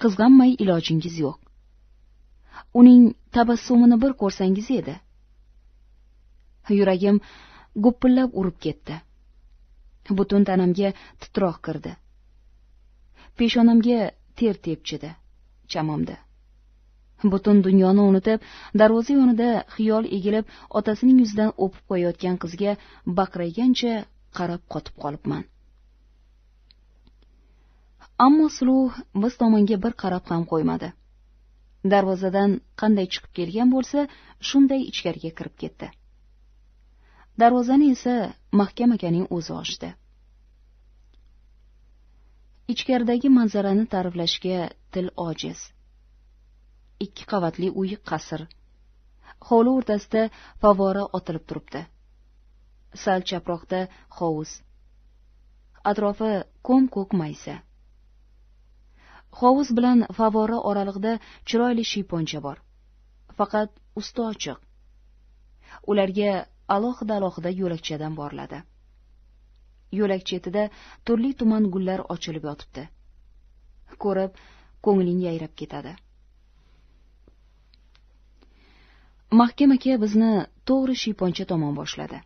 qizg'anmay ilojingiz yo'q uning tabassumini bir ko'rsangiz edi yuragim gupillab urib ketdi butun tanamga titroq kirdi peshonamga ter tepchidi chamamda butun dunyoni unutib darvoza yonida xiyol egilib otasining yuzidan o'pib qo'yayotgan qizga baqraygancha qarab qotib qolibman ammo suluv biz tomonga bir qarab ham qo'ymadi darvozadan qanday chiqib kelgan bo'lsa shunday ichkariga kirib ketdi darvozani esa mahkam akaning o'zi ochdi ichkaridagi manzarani ta'riflashga til ojiz ikki qavatli uy qasr hovli o'rtasida favvora otilib turibdi sal chaproqda hovuz atrofi ko'm ko'k maysa hovuz bilan favvora oralig'ida chiroyli shiyponcha bor faqat usti ochiq ularga alohida alohida yo'lakchadan boriladi yo'lak chetida turli tuman gullar ochilib yotibdi ko'rib ko'ngling yayrab ketadi mahkam aka bizni to'g'ri shiyponcha tomon boshladi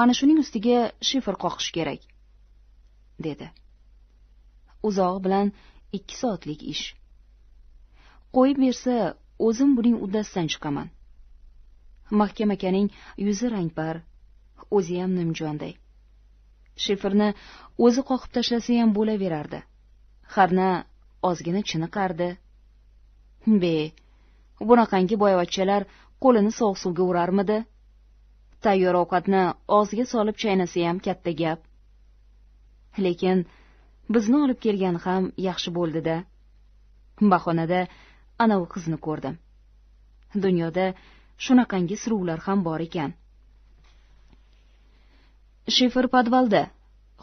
mana shuning ustiga shifr qoqish kerak dedi uzog'i bilan ikki soatlik ish qo'yib bersa o'zim buning uddasidan chiqaman mahkam akaning yuzi rangpar o'ziyam nimjonday shiferni o'zi qoqib tashlasayam bo'laverardi harna ozgina chiniqardi be bunaqangi boyvachchalar qo'lini sovuq suvga urarmidi tayyor ovqatni og'ziga solib chaynasayam katta gap lekin bizni olib kelgani ham yaxshi bo'ldi da bahonada anavi qizni ko'rdim dunyoda shunaqangi suruvlar ham bor ekan shifr podvalda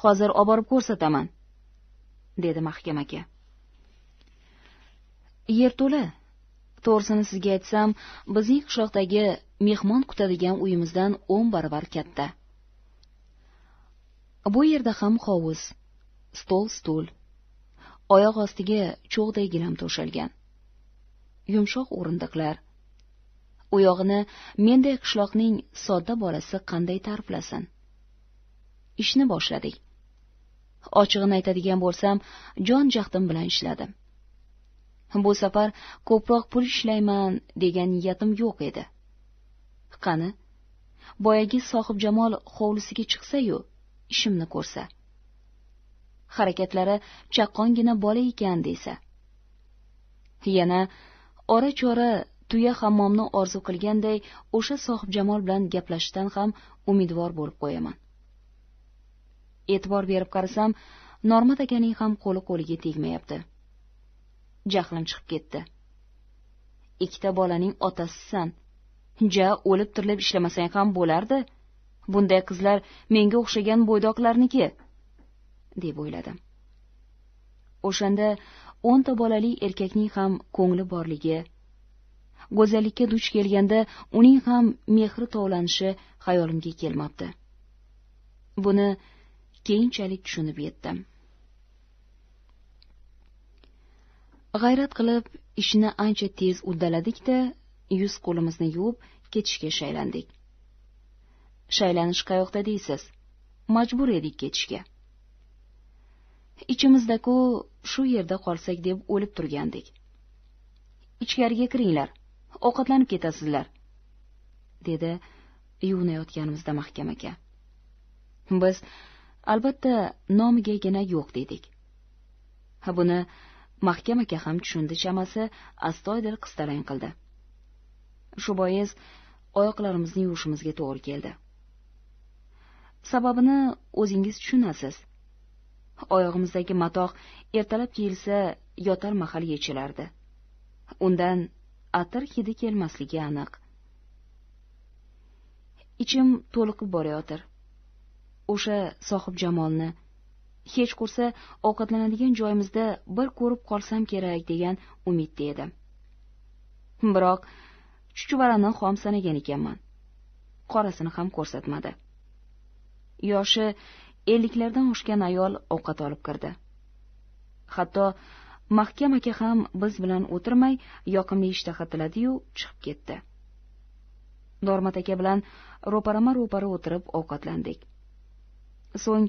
hozir oborib ko'rsataman dedi mahkam aka yerto'la to'g'risini sizga aytsam bizning qishloqdagi mehmon kutadigan uyimizdan o'n baravar katta bu yerda ham hovuz stol stul oyoq ostiga cho'g'day gilam to'shalgan yumshoq o'rindiqlar u yog'ini menday qishloqning sodda bolasi qanday ta'riflasin ishni boshladik ochig'ini aytadigan bo'lsam jon jahdim bilan ishladim bu safar ko'proq pul ishlayman degan niyatim yo'q edi qani boyagi sohibjamol hovlisiga chiqsa-yu, ishimni ko'rsa harakatlari chaqqongina bola ekan desa yana ora chora tuya hammomni orzu qilganday o'sha sohibjamol bilan gaplashishdan ham umidvor bo'lib qo'yaman e'tibor berib qarasam normat akaning ham qo'li qo'liga tegmayapti jahlim chiqib ketdi ikkita bolaning otasisan ja o'lib tirilib ishlamasang ham bo'lardi bunday qizlar menga o'xshagan bo'ydoqlarniki deb o'yladim o'shanda o'nta bolali erkakning ham ko'ngli borligi go'zallikka duch kelganda uning ham mehri tovlanishi xayolimga kelmabdi buni keyinchalik tushunib yetdim g'ayrat qilib ishni ancha tez uddaladik da yuz qo'limizni yuvib ketishga shaylandik shaylanish qayoqda deysiz majbur edik ketishga Ichimizdagi shu yerda qolsak deb o'lib turgandik ichkariga kiringlar ovqatlanib ketasizlar dedi yuvinayotganimizda mahkam aka biz albatta nomigagina yo'q dedik buni mahkam aka ham tushundi chamasi astoydil qistarang qildi shu bois oyoqlarimizni yuvishimizga to'g'ri keldi sababini o'zingiz tushunasiz oyog'imizdagi matoh ertalab kiyilsa yotar mahal yechilardi undan atir hidi kelmasligi aniq ichim to'liqib borayotir o'sha sohibjamolni hech qursa ovqatlanadigan joyimizda bir ko'rib qolsam kerak degan umidda edim biroq chuchvarani xom sanagan ekanman qorasini ham ko'rsatmadi yoshi elliklardan oshgan ayol ovqat olib kirdi hatto mahkam aka ham biz bilan o'tirmay yoqimli ishtaha tiladiyu chiqib ketdi dormat aka bilan ro'parama ro'para o'tirib ovqatlandik so'ng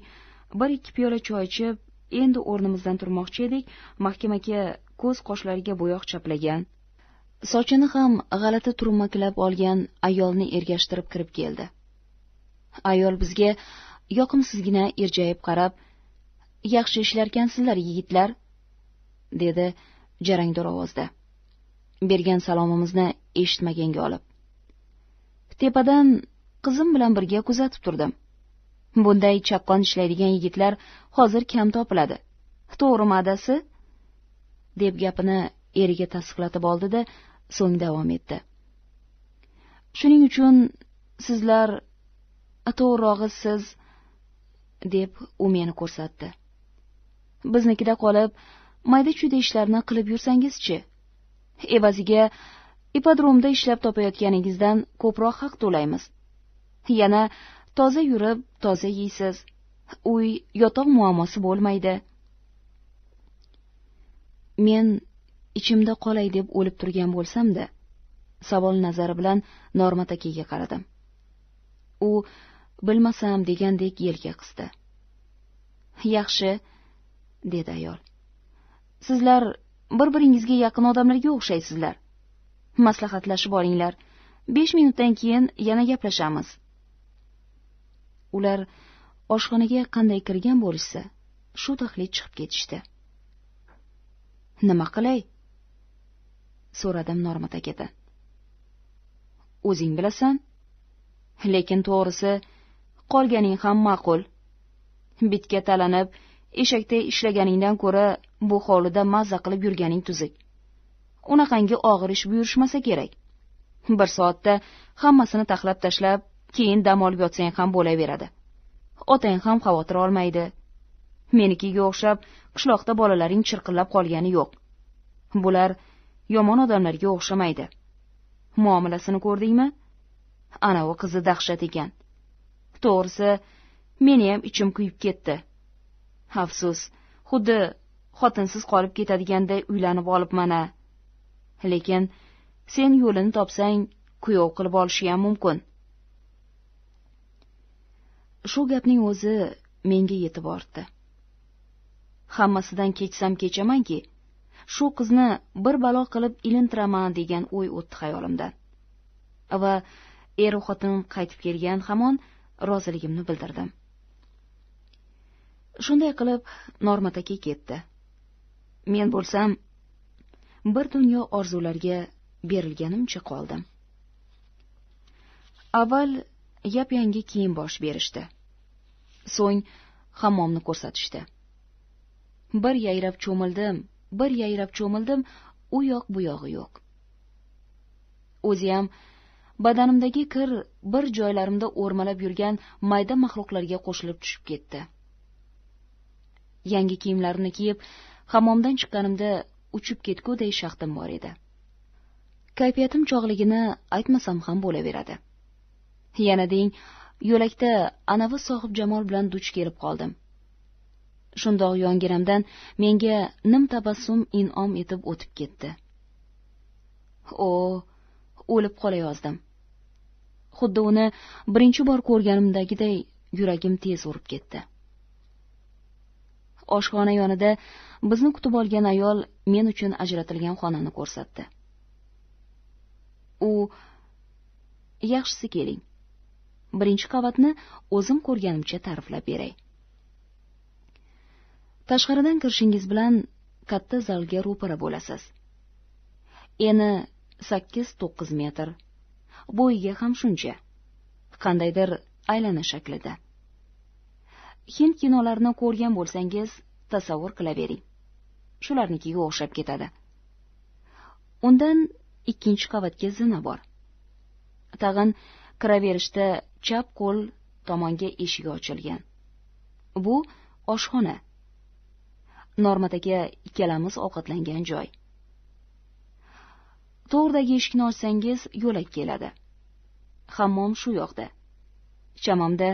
bir ikki piyola choy ichib endi o'rnimizdan turmoqchi edik mahkam aka ko'z qoshlariga bo'yoq chaplagan sochini ham g'alati turmaklab olgan ayolni ergashtirib kirib keldi ayol bizga yoqimsizgina irjayib qarab yaxshi ishlarkansizlar yigitlar dedi jarangdor ovozda bergan salomimizni eshitmaganga olib tepadan qizim bilan birga kuzatib turdim bunday chaqqon ishlaydigan yigitlar hozir kam topiladi to'g'rimi adasi deb gapini eriga tasdiqlatib oldi da so'ng davom etdi shuning uchun sizlar to'g'rirog'i siz deb u meni ko'rsatdi biznikida qolib mayda chuyda ishlarni qilib yursangizchi evaziga ipodromda ishlab topayotganingizdan ko'proq haq to'laymiz yana toza yurib toza yeysiz uy yotoq muammosi bo'lmaydi men ichimda qolay deb o'lib turgan bo'lsam da savol nazari bilan normat akaga qaradim u bilmasam degandek yelka qisdi yaxshi dedi ayol sizlar bir biringizga yaqin odamlarga o'xshaysizlar maslahatlashib olinglar besh minutdan keyin yana gaplashamiz ular oshxonaga qanday kirgan bo'lishsa shu taxlit chiqib ketishdi nima qilay so'radim normat akadan o'zing bilasan lekin to'g'risi qolganing ham ma'qul bitga talanib eshakday ishlaganingdan ko'ra bu hovlida mazza qilib yurganing tuzuk unaqangi og'ir ish buyurishmasa kerak bir soatda hammasini taxlab tashlab keyin dam olib yotsang ham bo'laveradi otang ham xavotir olmaydi menikiga o'xshab qishloqda bolalaring chirqillab qolgani yo'q bular yomon odamlarga o'xshamaydi muomalasini ko'rdingmi anavi qizi dahshat ekan to'g'risi meniyam ichim kuyib ketdi afsus xuddi xotinsiz qolib ketadiganday uylanib olibman a lekin sen yo'lini topsang kuyov qilib olishiyam mumkin shu gapning o'zi menga yetib ortdi hammasidan kechsam kechamanki shu qizni bir balo qilib ilintiraman degan o'y o'tdi xayolimdan va eru xotin qaytib kelgan hamon roziligimni bildirdim shunday qilib normat aka ketdi men bo'lsam bir dunyo orzularga berilganimcha qoldim avval yap yangi kiyim bosh berishdi so'ng hammomni ko'rsatishdi bir yayrab cho'mildim bir yayrab cho'mildim u yoq bu yog'i yo'q o'ziyam badanimdagi kir bir joylarimda o'rmalab yurgan mayda maxluqlarga qo'shilib tushib ketdi yangi kiyimlarimni kiyib hammomdan chiqqanimda uchib ketguday shaxtim bor edi kayfiyatim chog'ligini aytmasam ham bo'laveradi yana deng yo'lakda anavi sohibjamol bilan duch kelib qoldim shundoq yonginamdan menga nim tabassum in'om etib o'tib ketdi o o'lib qolayozdim xuddi uni birinchi bor ko'rganimdagiday yuragim tez urib ketdi oshxona yonida bizni kutib olgan ayol men uchun ajratilgan xonani ko'rsatdi u yaxshisi keling birinchi qavatni o'zim ko'rganimcha ta'riflab beray tashqaridan kirishingiz bilan katta zalga ro'para bo'lasiz eni sakkiz to'qqiz metr bo'yiga ham shuncha qandaydir aylana shaklida hind kinolarini ko'rgan bo'lsangiz tasavvur qilavering shularnikiga o'xshab ketadi undan ikkinchi qavatga zina bor tag'in kiraverishda chap qo'l tomonga eshigi ochilgan bu oshxona normadagi ikkalamiz ovqatlangan joy to'g'ridagi eshikni ochsangiz yo'lak keladi hammom shu yoqda chamamda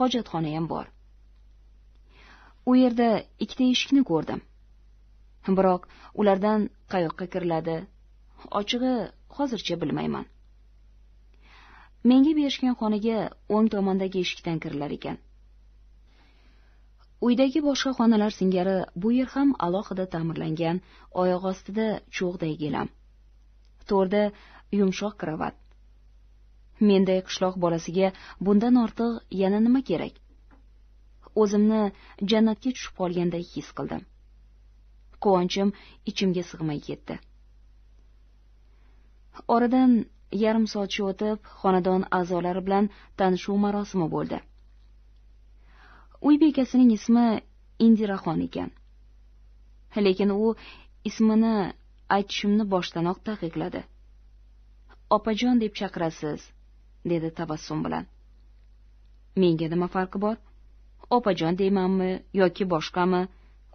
hojatxonayam bor u yerda ikkita eshikni ko'rdim biroq ulardan qayoqqa kiriladi ochig'i hozircha bilmayman menga berishgan xonaga o'ng tomondagi eshikdan kirilar ekan uydagi boshqa xonalar singari bu yer ham alohida ta'mirlangan oyoq ostida cho'g'day gilam to'rda yumshoq kravat menday qishloq bolasiga bundan ortiq yana nima kerak o'zimni jannatga tushib qolganday his qildim quvonchim ichimga sig'may ketdi oradan yarim soatcha o'tib xonadon a'zolari bilan tanishuv marosimi bo'ldi uy bekasining ismi indiraxon ekan lekin u ismini aytishimni boshdanoq taqiqladi opajon deb chaqirasiz dedi tabassum bilan menga nima farqi bor opajon deymanmi yoki boshqami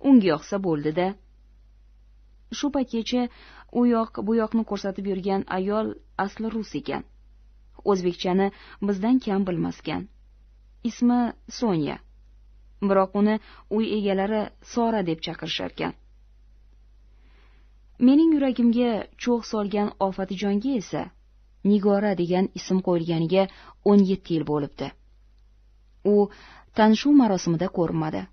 unga yoqsa bo'ldida de. shu paytgacha u yoq bu yoqni ko'rsatib yurgan ayol asli rus ekan o'zbekchani bizdan kam bilmaskan ismi sonya biroq uni uy egalari sora deb chaqirisharkan mening yuragimga cho'g' solgan ofatijonga esa nigora degan ism qo'yilganiga o'n yetti yil bo'libdi u tanishuv marosimida ko'rinmadi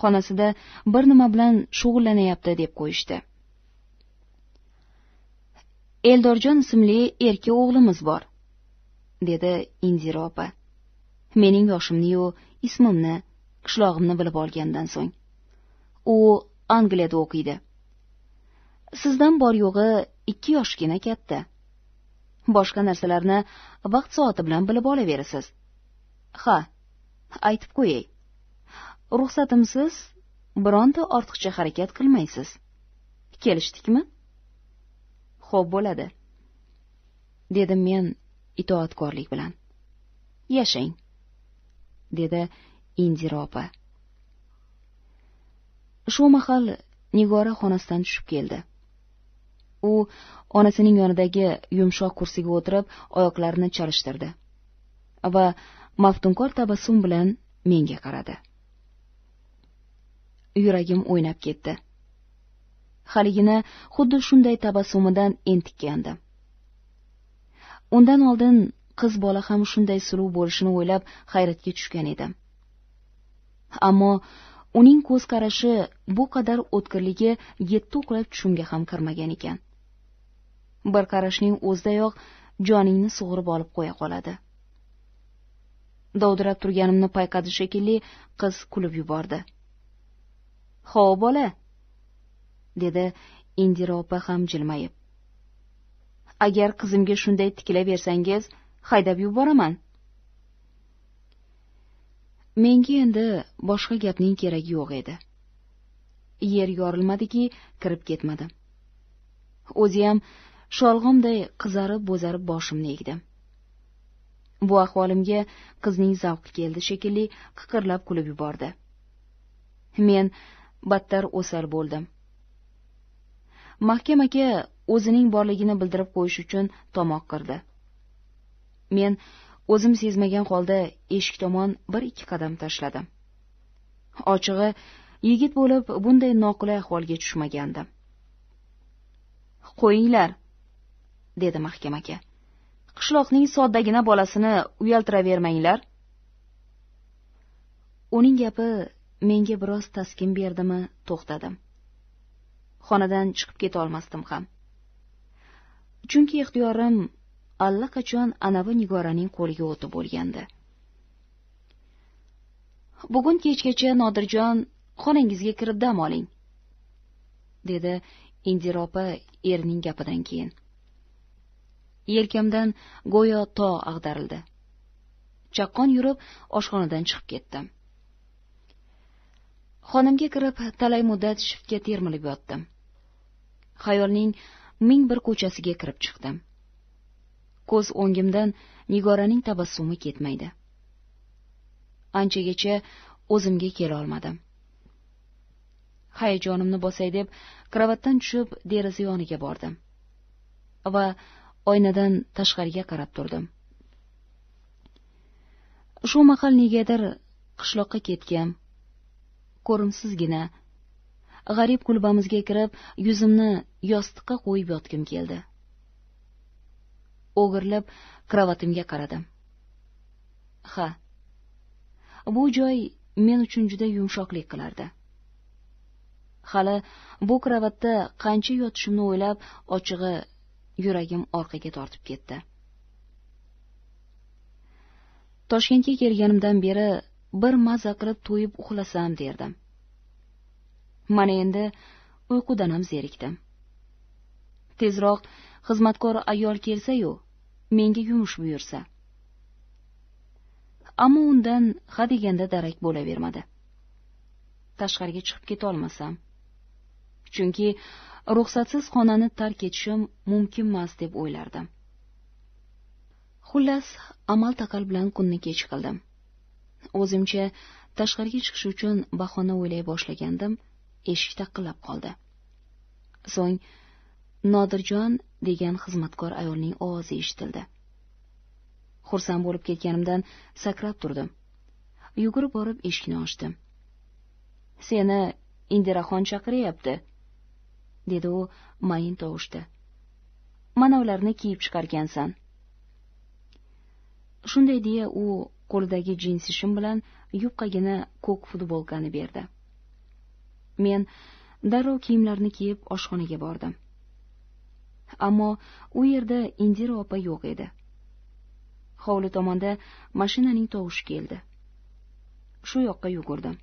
xonasida bir nima bilan shug'ullanayapti deb qo'yishdi eldorjon ismli erka o'g'limiz bor dedi indira opa mening yoshimniyu ismimni qishlog'imni bilib olgandan so'ng u angliyada o'qiydi sizdan bor yo'g'i ikki yoshgina katta boshqa narsalarni vaqt soati bilan bilib olaverasiz ha aytib qo'yay ruxsatimsiz bironta ortiqcha harakat qilmaysiz kelishdikmi xo'p bo'ladi dedim men itoatkorlik bilan yashang dedi indira opa shu mahal nigora xonasidan tushib keldi u onasining yonidagi yumshoq kursiga o'tirib oyoqlarini chalishtirdi va maftunkor tabassum bilan menga qaradi yuragim o'ynab ketdi haligina xuddi shunday tabassumidan entikkandim undan oldin qiz bola ham shunday suluv bo'lishini o'ylab hayratga tushgan edim ammo uning ko'z qarashi bu qadar o'tkirligi yetti uxlab tushimga ham kirmagan ekan bir qarashning o'zidayoq joningni sug'urib olib qo'ya qoladi dovdirab turganimni payqadi shekilli qiz kulib yubordi ho bola dedi indira opa ham jilmayib agar qizimga shunday tikilaversangiz haydab yuboraman menga endi boshqa gapning keragi yo'q edi yer yorilmadiki kirib ketmadim o'ziyam sholg'omday qizarib bo'zarib boshimni egdim bu ahvolimga qizning zavqi keldi shekilli qiqirlab kulib yubordi men battar o'sal bo'ldim mahkam aka o'zining borligini bildirib qo'yish uchun tomoq qirdi men o'zim sezmagan holda eshik tomon bir ikki qadam tashladim ochig'i yigit bo'lib bunday noqulay ahvolga tushmagandim qo'yinglar dedi mahkam aka qishloqning soddagina bolasini uyaltiravermanglar uning gapi menga biroz taskin berdimi to'xtadim xonadan chiqib keta olmasdim ham chunki ixtiyorim allaqachon anavi nigoraning qo'liga o'tib bo'lgandi bugun kechgacha nodirjon xonangizga kirib dam oling dedi indira opa erining gapidan keyin yelkamdan go'yo tog' ag'darildi chaqqon yurib oshxonadan chiqib ketdim xonamga kirib talay muddat shiftga termilib yotdim xayolning ming bir ko'chasiga kirib chiqdim ko'z o'ngimdan nigoraning tabassumi ketmaydi anchagacha o'zimga kela olmadim hayajonimni bosay deb kravatdan tushib deraza yoniga bordim va oynadan tashqariga qarab turdim shu mahal negadir qishloqqa ketgim ko'rimsizgina g'arib kulbamizga kirib yuzimni yostiqqa qo'yib yotgim keldi o'girilib kravatimga qaradim ha bu joy men uchun juda yumshoqlik qilardi hali bu kravatda qancha yotishimni o'ylab ochig'i yuragim orqaga tortib ketdi toshkentga kelganimdan beri bir maza qilib to'yib uxlasam derdim mana endi uyqudan ham zerikdim tezroq xizmatkor ayol kelsayu menga yumush buyursa ammo undan ha deganda darak bo'lavermadi tashqariga chiqib ketolmasam chunki ruxsatsiz xonani tark etishim mumkinmas deb o'ylardim xullas amal taqal bilan kunni kech qildim o'zimcha tashqariga chiqish uchun bahona o'ylay boshlagandim eshik taqillab qoldi so'ng nodirjon degan xizmatkor ayolning ovozi eshitildi xursand bo'lib ketganimdan sakrab turdim yugurib borib eshikni ochdim seni indiraxon chaqiryapti dedi u mayin tovushda mana ularni kiyib chiqargansan shunday deya u qo'lidagi jinsi shim bilan yupqagina ko'k futbolkani berdi men darrov kiyimlarni kiyib oshxonaga bordim ammo u yerda indira opa yo'q edi hovli tomonda mashinaning tovushi keldi shu yoqqa yugurdim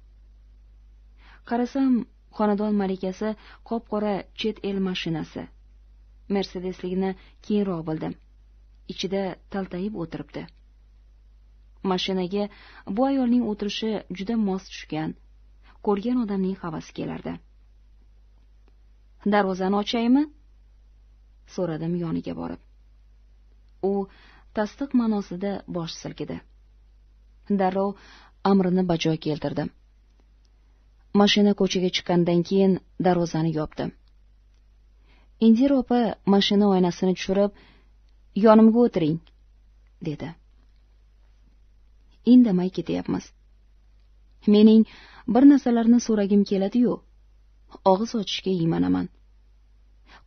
qarasam xonadon malikasi qop qora chet el mashinasi mercedesligini keyinroq bildim ichida taltayib o'tiribdi mashinaga bu ayolning o'tirishi juda mos tushgan ko'rgan odamning havasi kelardi darvozani ochaymi so'radim yoniga borib u tasdiq ma'nosida bosh silkidi darrov amrini bajo keltirdim mashina ko'chaga chiqqandan keyin darvozani yopdi indira opa mashina oynasini tushirib yonimga o'tiring dedi indamay ketyapmiz mening bir narsalarni so'ragim keladi yu og'iz ochishga yimanaman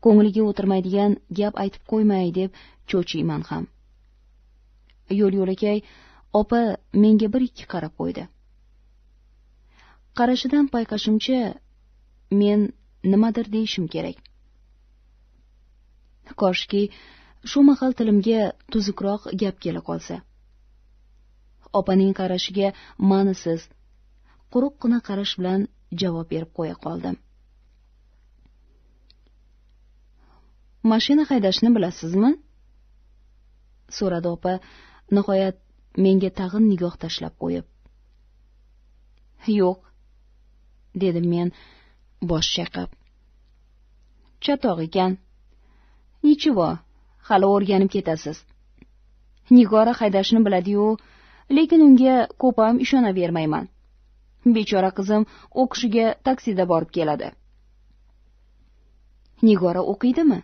ko'ngliga o'tirmaydigan gap aytib qo'ymay deb cho'chiyman ham yo'l yo'lakay opa menga bir ikki qarab qo'ydi qarashidan payqashimcha men nimadir deyishim kerak koshki shu mahal tilimga tuzukroq gap kela qolsa opaning qarashiga ma'nisiz quruqqina qarash bilan javob berib qo'ya qoldim mashina haydashni bilasizmi so'radi opa nihoyat menga tag'in nigoh tashlab qo'yib yo'q dedim men bosh chayqab chatoq ekan nichivo hali o'rganib ketasiz nigora haydashni biladiyu lekin unga ko'p ham ishonavermayman bechora qizim o'qishiga taksida borib keladi nigora o'qiydimi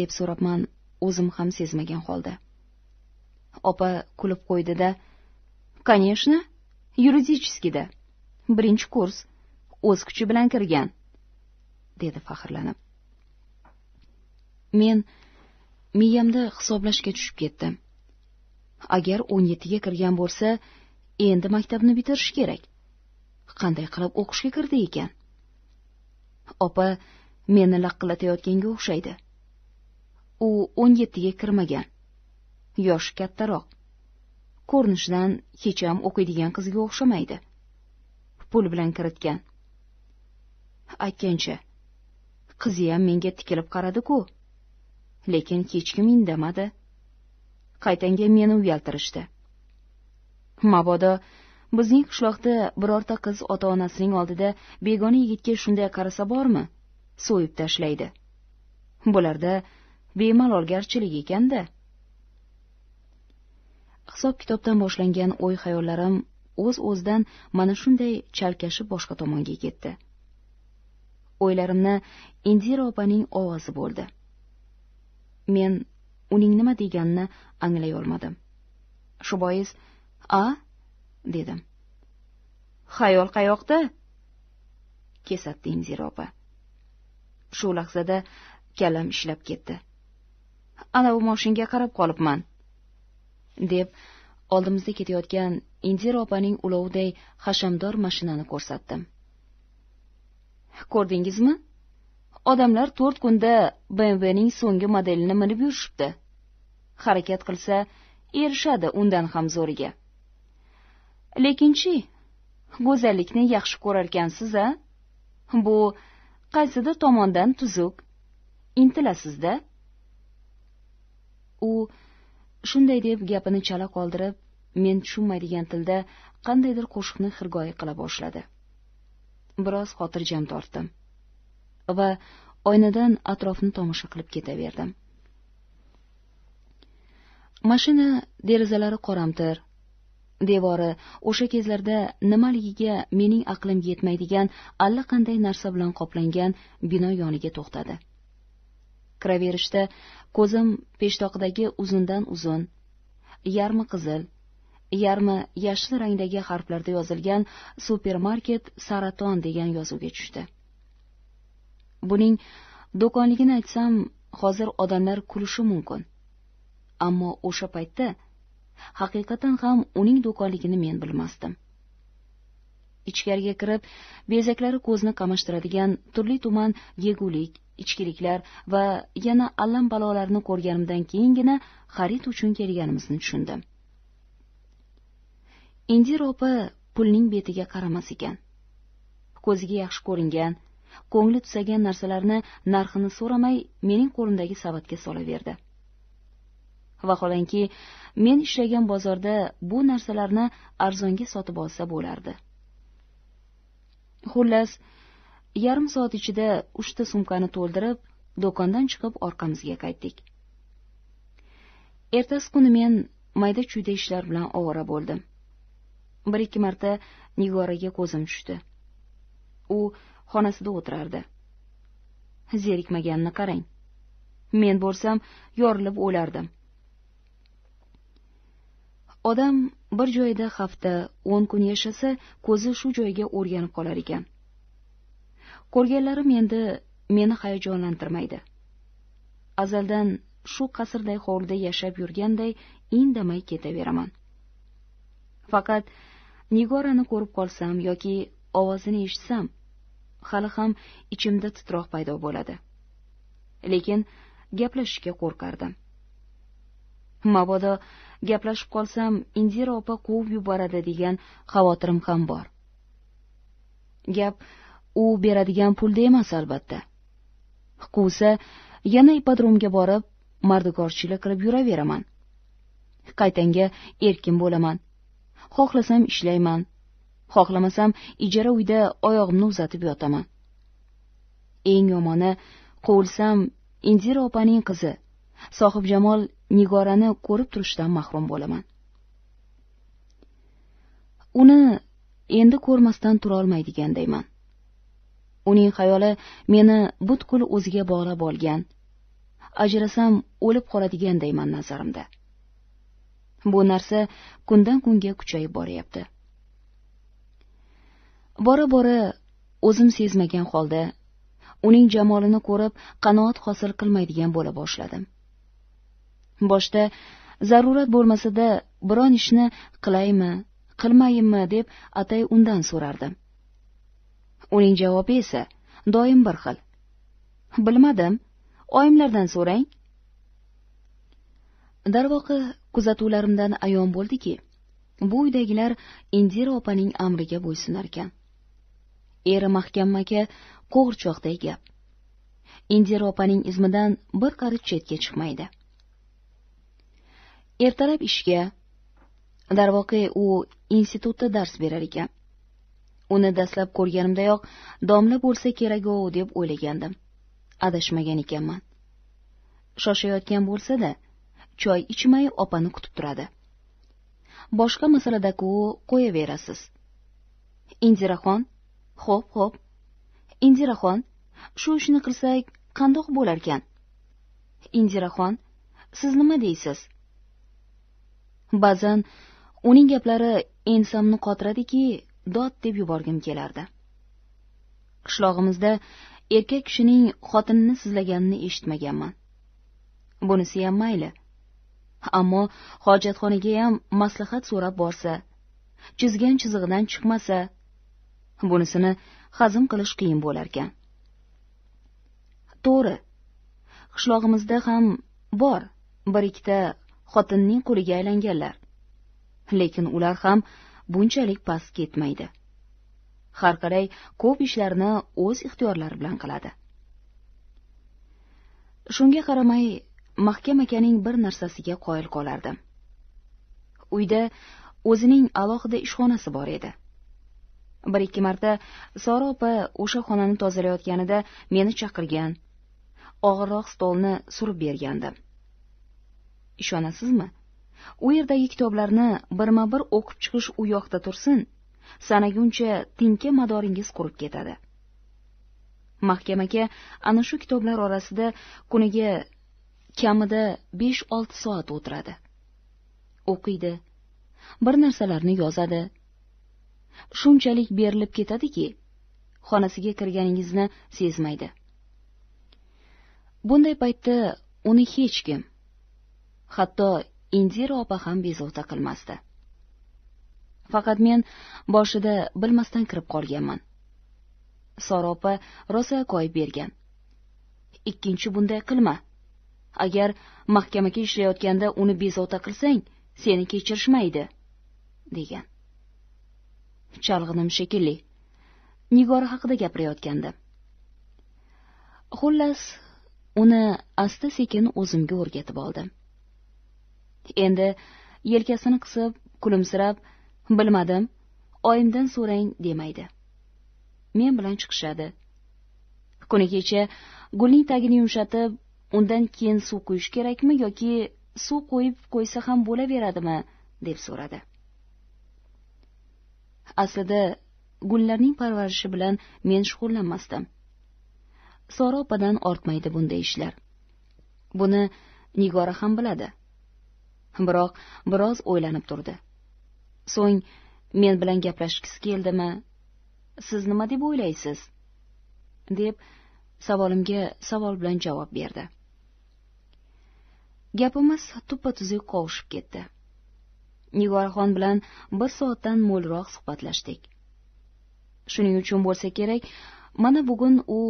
deb so'rabman o'zim ham sezmagan holda opa kulib qo'ydi da конечно yuridicheskiyda birinchi kurs o'z kuchi bilan kirgan dedi faxrlanib men miyamda hisoblashga tushib ketdim agar o'n yettiga kirgan bo'lsa endi maktabni bitirishi kerak qanday qilib o'qishga kirdi ekan opa meni laqillatayotganga o'xshaydi u o'n yettiga kirmagan yoshi kattaroq ko'rinishidan ham o'qiydigan qizga o'xshamaydi pul bilan kiritgan aytgancha qiziyam menga tikilib qaradi ku lekin hech kim indamadi qaytanga meni uyaltirishdi mabodo bizning qishloqda birorta qiz ota onasining oldida begona yigitga shunday qarasa bormi so'yib tashlaydi bularda bemalolgarchilik ekanda hisob kitobdan boshlangan o'y xayollarim o'z o'zidan mana shunday chalkashib boshqa tomonga ketdi o'ylarimni indira opaning ovozi bo'ldi men uning nima deganini olmadim shu bois a dedim xayol qayoqda kesatdi inzira shu lahzada kallam ishlab ketdi anavi moshinga qarab qolibman deb oldimizda ketayotgan indiropaning ulovday hashamdor mashinani ko'rsatdim ko'rdingizmi odamlar to'rt kunda ning so'nggi modelini minib yurishibdi harakat qilsa erishadi undan ham zo'riga lekinchi go'zallikni yaxshi ko'rarkansiz a bu qaysidir tomondan tuzuk intilasizda u shunday deb gapini chala qoldirib men tushunmaydigan tilda qandaydir qo'shiqni xirgoyi qila boshladi biroz xotirjam tortdim va oynadan atrofni tomosha qilib ketaverdim mashina derazalari qoramtir devori o'sha kezlarda nimaligiga mening aqlim yetmaydigan allaqanday narsa bilan qoplangan bino yoniga to'xtadi kiraverishda ko'zim peshtoqidagi uzundan uzun yarmi qizil yarmi yashil rangdagi harflarda yozilgan supermarket saraton degan yozuvga tushdi buning do'konligini aytsam hozir odamlar kulishi mumkin ammo o'sha paytda haqiqatan ham uning do'konligini men bilmasdim ichkariga kirib bezaklari ko'zni qamashtiradigan turli tuman yegulik ichkiliklar va yana allam balolarni ko'rganimdan keyingina xarid uchun kelganimizni tushundim indira opa pulning betiga qaramas ekan ko'ziga yaxshi ko'ringan ko'ngli tusagan narsalarni narxini so'ramay mening qo'limdagi savatga solaverdi vaholanki men ishlagan bozorda bu narsalarni arzonga sotib olsa bo'lardi xullas yarim soat ichida uchta sumkani to'ldirib do'kondan chiqib orqamizga qaytdik ertasi kuni men mayda chuyda ishlar bilan ovora bo'ldim bir ikki marta nigoraga ko'zim tushdi u xonasida o'tirardi zerikmaganini qarang men bo'lsam yorilib o'lardim odam bir joyda hafta o'n kun yashasa ko'zi shu joyga o'rganib qolar ekan ko'rganlarim endi meni hayajonlantirmaydi azaldan shu qasrday hovlida yashab yurganday indamay ketaveraman faqat nigorani ko'rib qolsam yoki ovozini eshitsam hali ham ichimda titroq paydo bo'ladi lekin gaplashishga qo'rqardim mabodo gaplashib qolsam indira opa quvib yuboradi degan xavotirim ham bor gap u beradigan pulda emas albatta quvsa yana ippodromga borib mardikorchilik qilib yuraveraman qaytanga erkin bo'laman xohlasam ishlayman xohlamasam ijara uyda oyog'imni uzatib yotaman eng yomoni quvilsam indira opaning qizi sohibjamol nigorani ko'rib turishdan mahrum bo'laman uni endi ko'rmasdan turolmaydigandayman uning xayoli meni butkul o'ziga bog'lab olgan ajrasam o'lib qoladigandayman nazarimda bu narsa kundan kunga kuchayib boryapti bora bora o'zim sezmagan holda uning jamolini ko'rib qanoat hosil qilmaydigan bo'la boshladim boshda zarurat bo'lmasa da biron ishni qilaymi qilmayinmi deb atay undan so'rardim uning javobi esa doim bir xil bilmadim oyimlardan so'rang darvoqe kuzatuvlarimdan ayon bo'ldiki bu uydagilar indira opaning amriga bo'ysunarkan eri mahkam aka qo'g'irchoqday gap indira opaning izmidan bir qarich chetga chiqmaydi ertalab ishga darvoqe u institutda dars berar ekan uni dastlab ko'rganimdayoq domla bo'lsa kerak u deb o'ylagandim adashmagan ekanman shoshayotgan bo'lsa da choy ichmay opani kutib turadi boshqa masaladaku qo'yaverasiz indiraxon xo'p xo'p indiraxon shu ishni qilsak qandoq bo'larkan indiraxon siz nima deysiz ba'zan uning gaplari ensamni qotiradiki dod deb yuborgim kelardi qishlog'imizda erkak kishining xotinini sizlaganini eshitmaganman bunisi ham mayli ammo ham maslahat so'rab borsa chizgan chizig'idan chiqmasa bunisini hazm qilish qiyin bo'larkan to'g'ri qishlog'imizda ham bor bir ikkita xotinning quliga aylanganlar lekin ular ham bunchalik past ketmaydi har qalay ko'p ishlarini o'z ixtiyorlari bilan qiladi shunga qaramay mahkam akaning bir narsasiga qoyil qolardim uyda o'zining alohida ishxonasi bor edi bir ikki marta sora opa o'sha xonani tozalayotganida meni chaqirgan og'irroq stolni surib bergandim ishonasizmi u yerdagi kitoblarni birma bir o'qib chiqish u yoqda tursin sanaguncha tinka madoringiz qurib ketadi mahkam aka ana shu kitoblar orasida kuniga kamida besh olti soat o'tiradi o'qiydi bir narsalarni yozadi shunchalik berilib ketadiki xonasiga kirganingizni sezmaydi bunday paytda uni hech kim hatto indira opa ham bezovta qilmasdi faqat men boshida bilmasdan kirib qolganman sora opa rosa koyib bergan ikkinchi bunday qilma agar mahkamaga ishlayotganda uni bezovta qilsang seni kechirishmaydi degan chalg'inim shekilli nigora haqida gapirayotgandi xullas uni asta sekin o'zimga o'rgatib oldim endi yelkasini qisib kulimsirab bilmadim oyimdan so'rang demaydi men bilan chiqishadi kuni kecha gulning tagini yumshatib undan keyin suv quyish kerakmi yoki suv qo'yib qo'ysa ham bo'laveradimi deb so'radi aslida gullarning parvarishi bilan men shug'ullanmasdim sora opadan ortmaydi bunday ishlar buni nigora ham biladi biroq biroz o'ylanib turdi so'ng men bilan gaplashgisi keldimi siz nima deb o'ylaysiz deb savolimga savol bilan javob berdi gapimiz tuppa tuzuk qovushib ketdi nigoraxon bilan bir soatdan mo'lroq suhbatlashdik shuning uchun bo'lsa kerak mana bugun u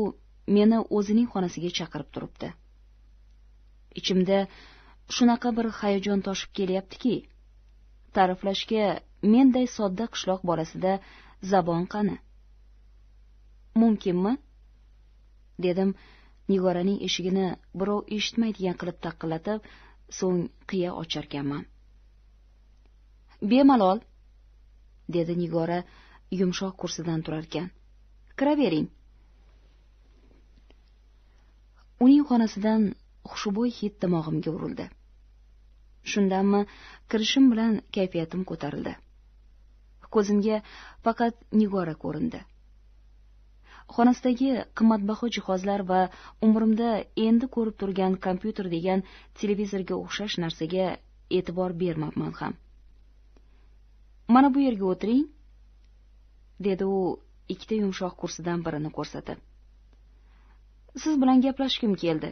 meni o'zining xonasiga chaqirib turibdi ichimda shunaqa bir hayajon toshib kelyaptiki ta'riflashga menday sodda qishloq bolasida zabon qani mumkinmi dedim nigoraning eshigini birov eshitmaydigan qilib taqillatib so'ng qiya ocharkanman bemalol dedi nigora yumshoq kursidan turarkan kiravering uning xonasidan xushbo'y hid dimog'imga urildi shundanmi kirishim bilan kayfiyatim ko'tarildi ko'zimga faqat nigora ko'rindi xonasidagi qimmatbaho jihozlar va umrimda endi ko'rib turgan kompyuter degan televizorga o'xshash narsaga e'tibor bermabman ham mana bu yerga o'tiring dedi u ikkita yumshoq kursidan birini ko'rsatib siz bilan gaplashgim keldi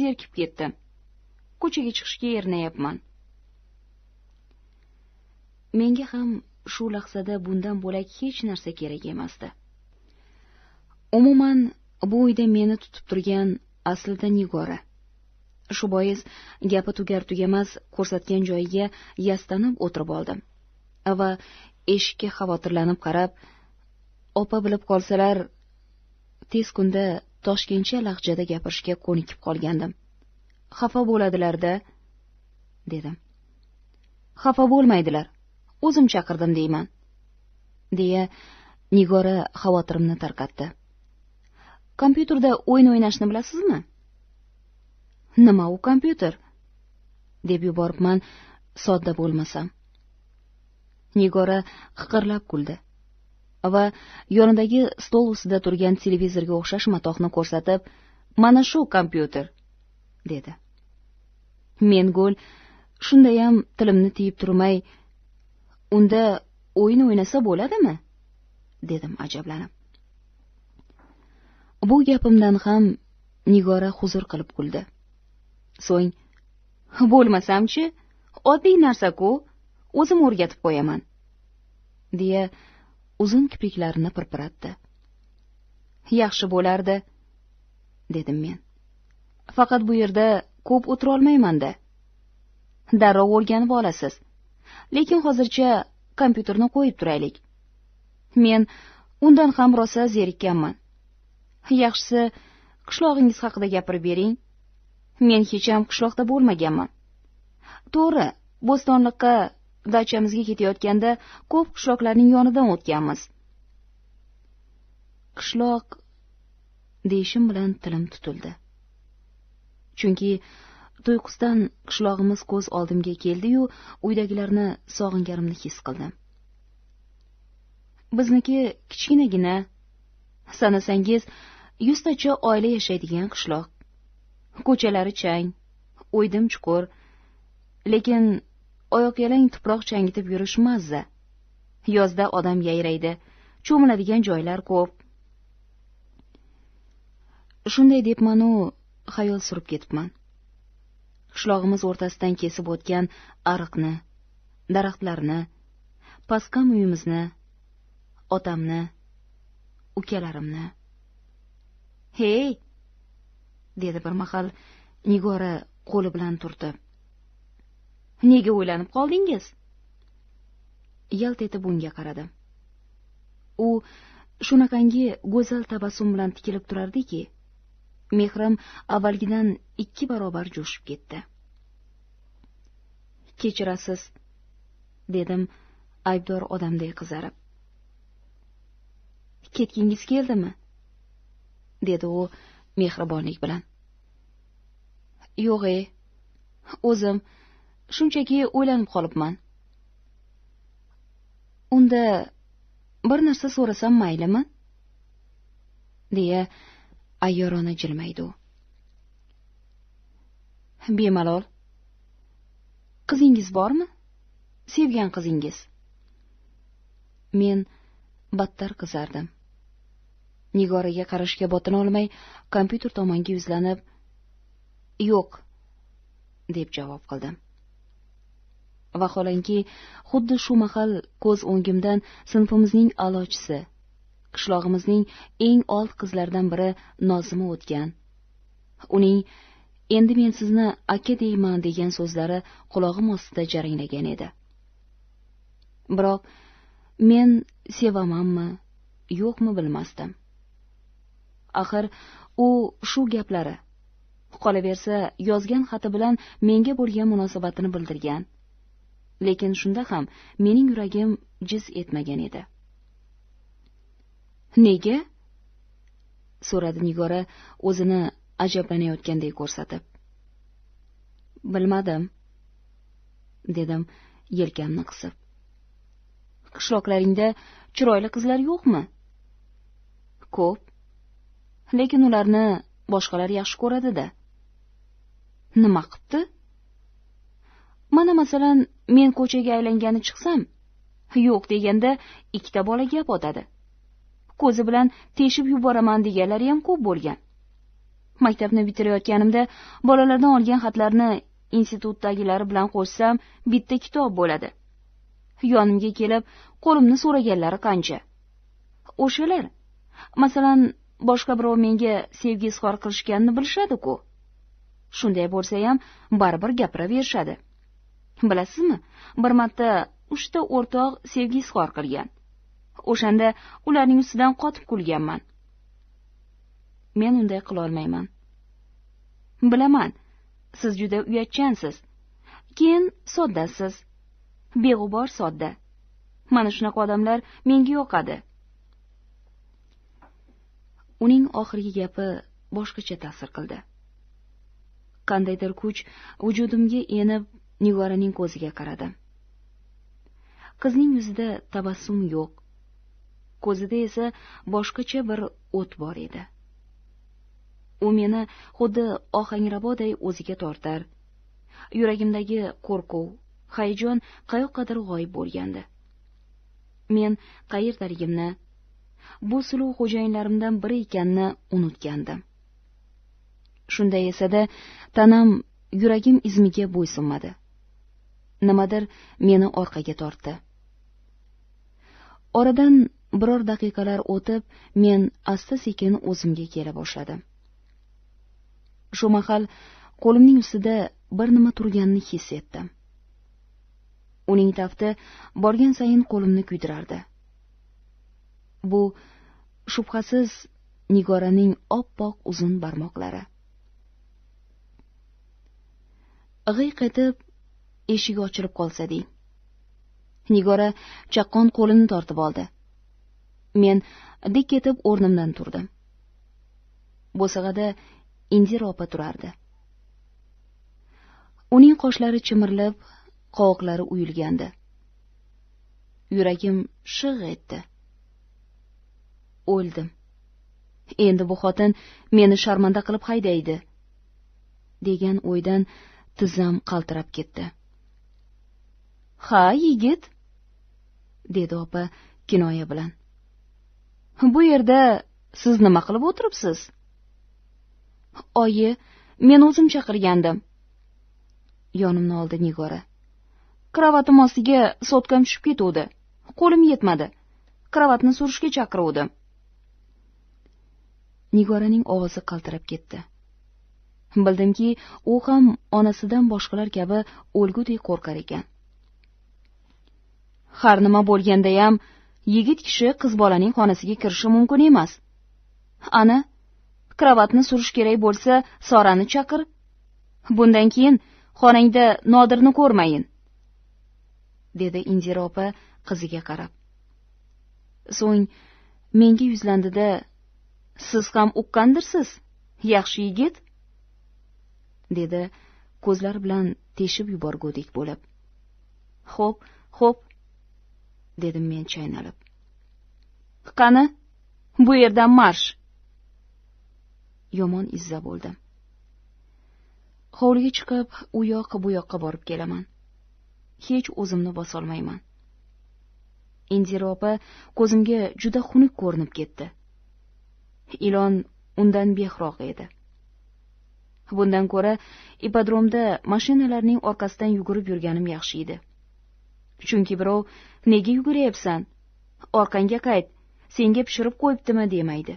zerikib ketdim ko'chaga chiqishga erinayapman menga ham shu lahzada bundan bo'lak hech narsa kerak emasdi umuman bu uyda meni tutib turgan aslida nigora shu bois gapi tugar tugamas ko'rsatgan joyiga yastanib o'tirib oldim va eshikka xavotirlanib qarab opa bilib qolsalar tez kunda toshkentcha lahjada gapirishga ko'nikib qolgandim xafa bo'ladilar da dedim xafa bo'lmaydilar o'zim chaqirdim deyman deya nigora xavotirimni tarqatdi kompyuterda o'yin o'ynashni bilasizmi nima u kompyuter deb yuboribman sodda bo'lmasam nigora qiqirlab kuldi va yonidagi stol ustida turgan televizorga o'xshash matohni ko'rsatib mana shu kompyuter dedi men go'l shundayam tilimni tiyib turmay unda o'yin o'ynasa bo'ladimi dedim ajablanib bu gapimdan ham nigora huzur qilib kuldi so'ng bo'lmasamchi oddiy narsa ku o'zim o'rgatib qo'yaman deya uzun kipriklarini pirpiratdi yaxshi bo'lardi dedim men faqat bu yerda ko'p o'tirolmayman da darrov o'rganib olasiz lekin hozircha kompyuterni qo'yib turaylik men undan ham rosa zerikkanman yaxshisi qishlog'ingiz haqida gapirib bering men hech ham qishloqda bo'lmaganman to'g'ri bo'stonliqqa dachamizga ketayotganda ko'p qishloqlarning yonidan o'tganmiz qishloq deyishim bilan tilim tutildi chunki tuyqusdan qishlog'imiz ko'z oldimga keldi yu uydagilarni sog'inganimni his qildim bizniki kichkinagina sanasangiz yuztacha oila yashaydigan qishloq ko'chalari chang o'ydim chuqur lekin oyoq yalang tuproq changitib yurish mazza yozda odam yayraydi cho'miladigan joylar ko'p shunday debmanu xayol surib ketibman qishlog'imiz o'rtasidan kesib o'tgan ariqni daraxtlarni pastqam uyimizni otamni ukalarimni hey dedi bir mahal nigora qo'li bilan turtib nega o'ylanib qoldingiz yalt etib unga qaradi u shunaqangi go'zal tabassum bilan tikilib turardiki mehrim avvalgidan ikki barobar jo'shib ketdi kechirasiz dedim aybdor odamday qizarib ketgingiz keldimi dedi u mehribonlik bilan yo'g' e o'zim shunchaki o'ylanib qolibman unda bir narsa so'rasam maylimi deya ayyorona jilmaydi u bemalol qizingiz bormi sevgan qizingiz men battar qizardim nigoraga qarashga botina olmay kompyuter tomonga yuzlanib yo'q deb javob qildim vaholanki xuddi shu mahal ko'z o'ngimdan sinfimizning a'lochisi qishlog'imizning eng old qizlaridan biri nozima o'tgan uning endi men sizni aka deyman degan so'zlari qulog'im ostida jaranglagan edi biroq men sevamanmi yo'qmi bilmasdim axir u shu gaplari qolaversa yozgan xati bilan menga bo'lgan munosabatini bildirgan lekin shunda ham mening yuragim jiz etmagan edi nega so'radi nigora o'zini ajablanayotgandek ko'rsatib bilmadim dedim yelkamni qisib qishloqlaringda chiroyli qizlar yo'qmi ko'p lekin ularni boshqalar yaxshi ko'radi da nima qipti mana masalan men ko'chaga aylangani chiqsam yo'q deganda ikkita bola gap otadi ko'zi bilan teshib yuboraman ham ko'p bo'lgan maktabni bitirayotganimda bolalardan olgan xatlarni institutdagilar bilan qo'shsam bitta kitob bo'ladi yonimga kelib qo'limni so'raganlari qancha o'shalar masalan boshqa birov menga sevgi izhor qilishganini bilishadi ku shunday ham baribir gapiraverishadi bilasizmi bir marta uchta o'rtoq sevgi izhor qilgan o'shanda ularning ustidan qotib kulganman men unday qilolmayman bilaman siz juda uyatchansiz keyin soddasiz beg'ubor sodda mana shunaqa odamlar menga yoqadi uning oxirgi gapi boshqacha ta'sir qildi qandaydir kuch vujudimga enib nigoraning ko'ziga qaradim qizning yuzida tabassum yo'q ko'zida esa boshqacha bir o't bor edi u meni xuddi ohangraboday o'ziga tortar yuragimdagi qo'rquv hayajon qayoqqadir g'oyib bo'lgandi men qayerdaligimni bu suluv xo'jayinlarimdan biri ekanini unutgandim shunday esada tanam yuragim izmiga bo'ysunmadi nimadir meni orqaga tortdi oradan biror daqiqalar o'tib men asta sekin o'zimga kela boshladim shu mahal qo'limning ustida bir nima turganini his etdim uning tafti borgan sayin qo'limni kuydirardi bu shubhasiz nigoraning oppoq uzun barmoqlari g'iyq etib eshik ochilib qolsa deng nigora chaqqon qo'lini tortib oldi men dik ketib o'rnimdan turdim bo'sag'ada indira opa turardi uning qoshlari chimirilib qovoqlari uyilgandi yuragim shig' etdi o'ldim endi bu xotin meni sharmanda qilib haydaydi degan o'ydan tizzam qaltirab ketdi ha yigit dedi opa kinoya bilan bu yerda siz nima qilib o'tiribsiz oyi men o'zim chaqirgandim yonimni oldi nigora kravatim ostiga sotkam tushib ketuvdi qo'lim yetmadi kravatni surishga chaqiruvdim nigoraning ovozi qaltirab ketdi bildimki u ham onasidan boshqalar kabi o'lgudek qo'rqar ekan har nima bo'lgandayam yigit kishi qiz bolaning xonasiga kirishi mumkin emas ana kravatni surish kerak bo'lsa sorani chaqir bundan keyin xonangda nodirni ko'rmayin dedi indira opa qiziga qarab so'ng menga yuzlandida siz ham uqqandirsiz yaxshi yigit dedi ko'zlari bilan teshib yuborgudek bo'lib xo'p xo'p dedim men chaynalib qani bu yerdan marsh yomon izza bo'ldi hovliga chiqib u yoq bu yoqqa borib kelaman hech o'zimni bosolmayman indira opa ko'zimga juda xunuk ko'rinib ketdi ilon undan behroq edi bundan ko'ra ipodromda mashinalarning orqasidan yugurib yurganim yaxshi edi chunki birov nega yuguryapsan orqangga qayt senga pishirib qo'yibdimi demaydi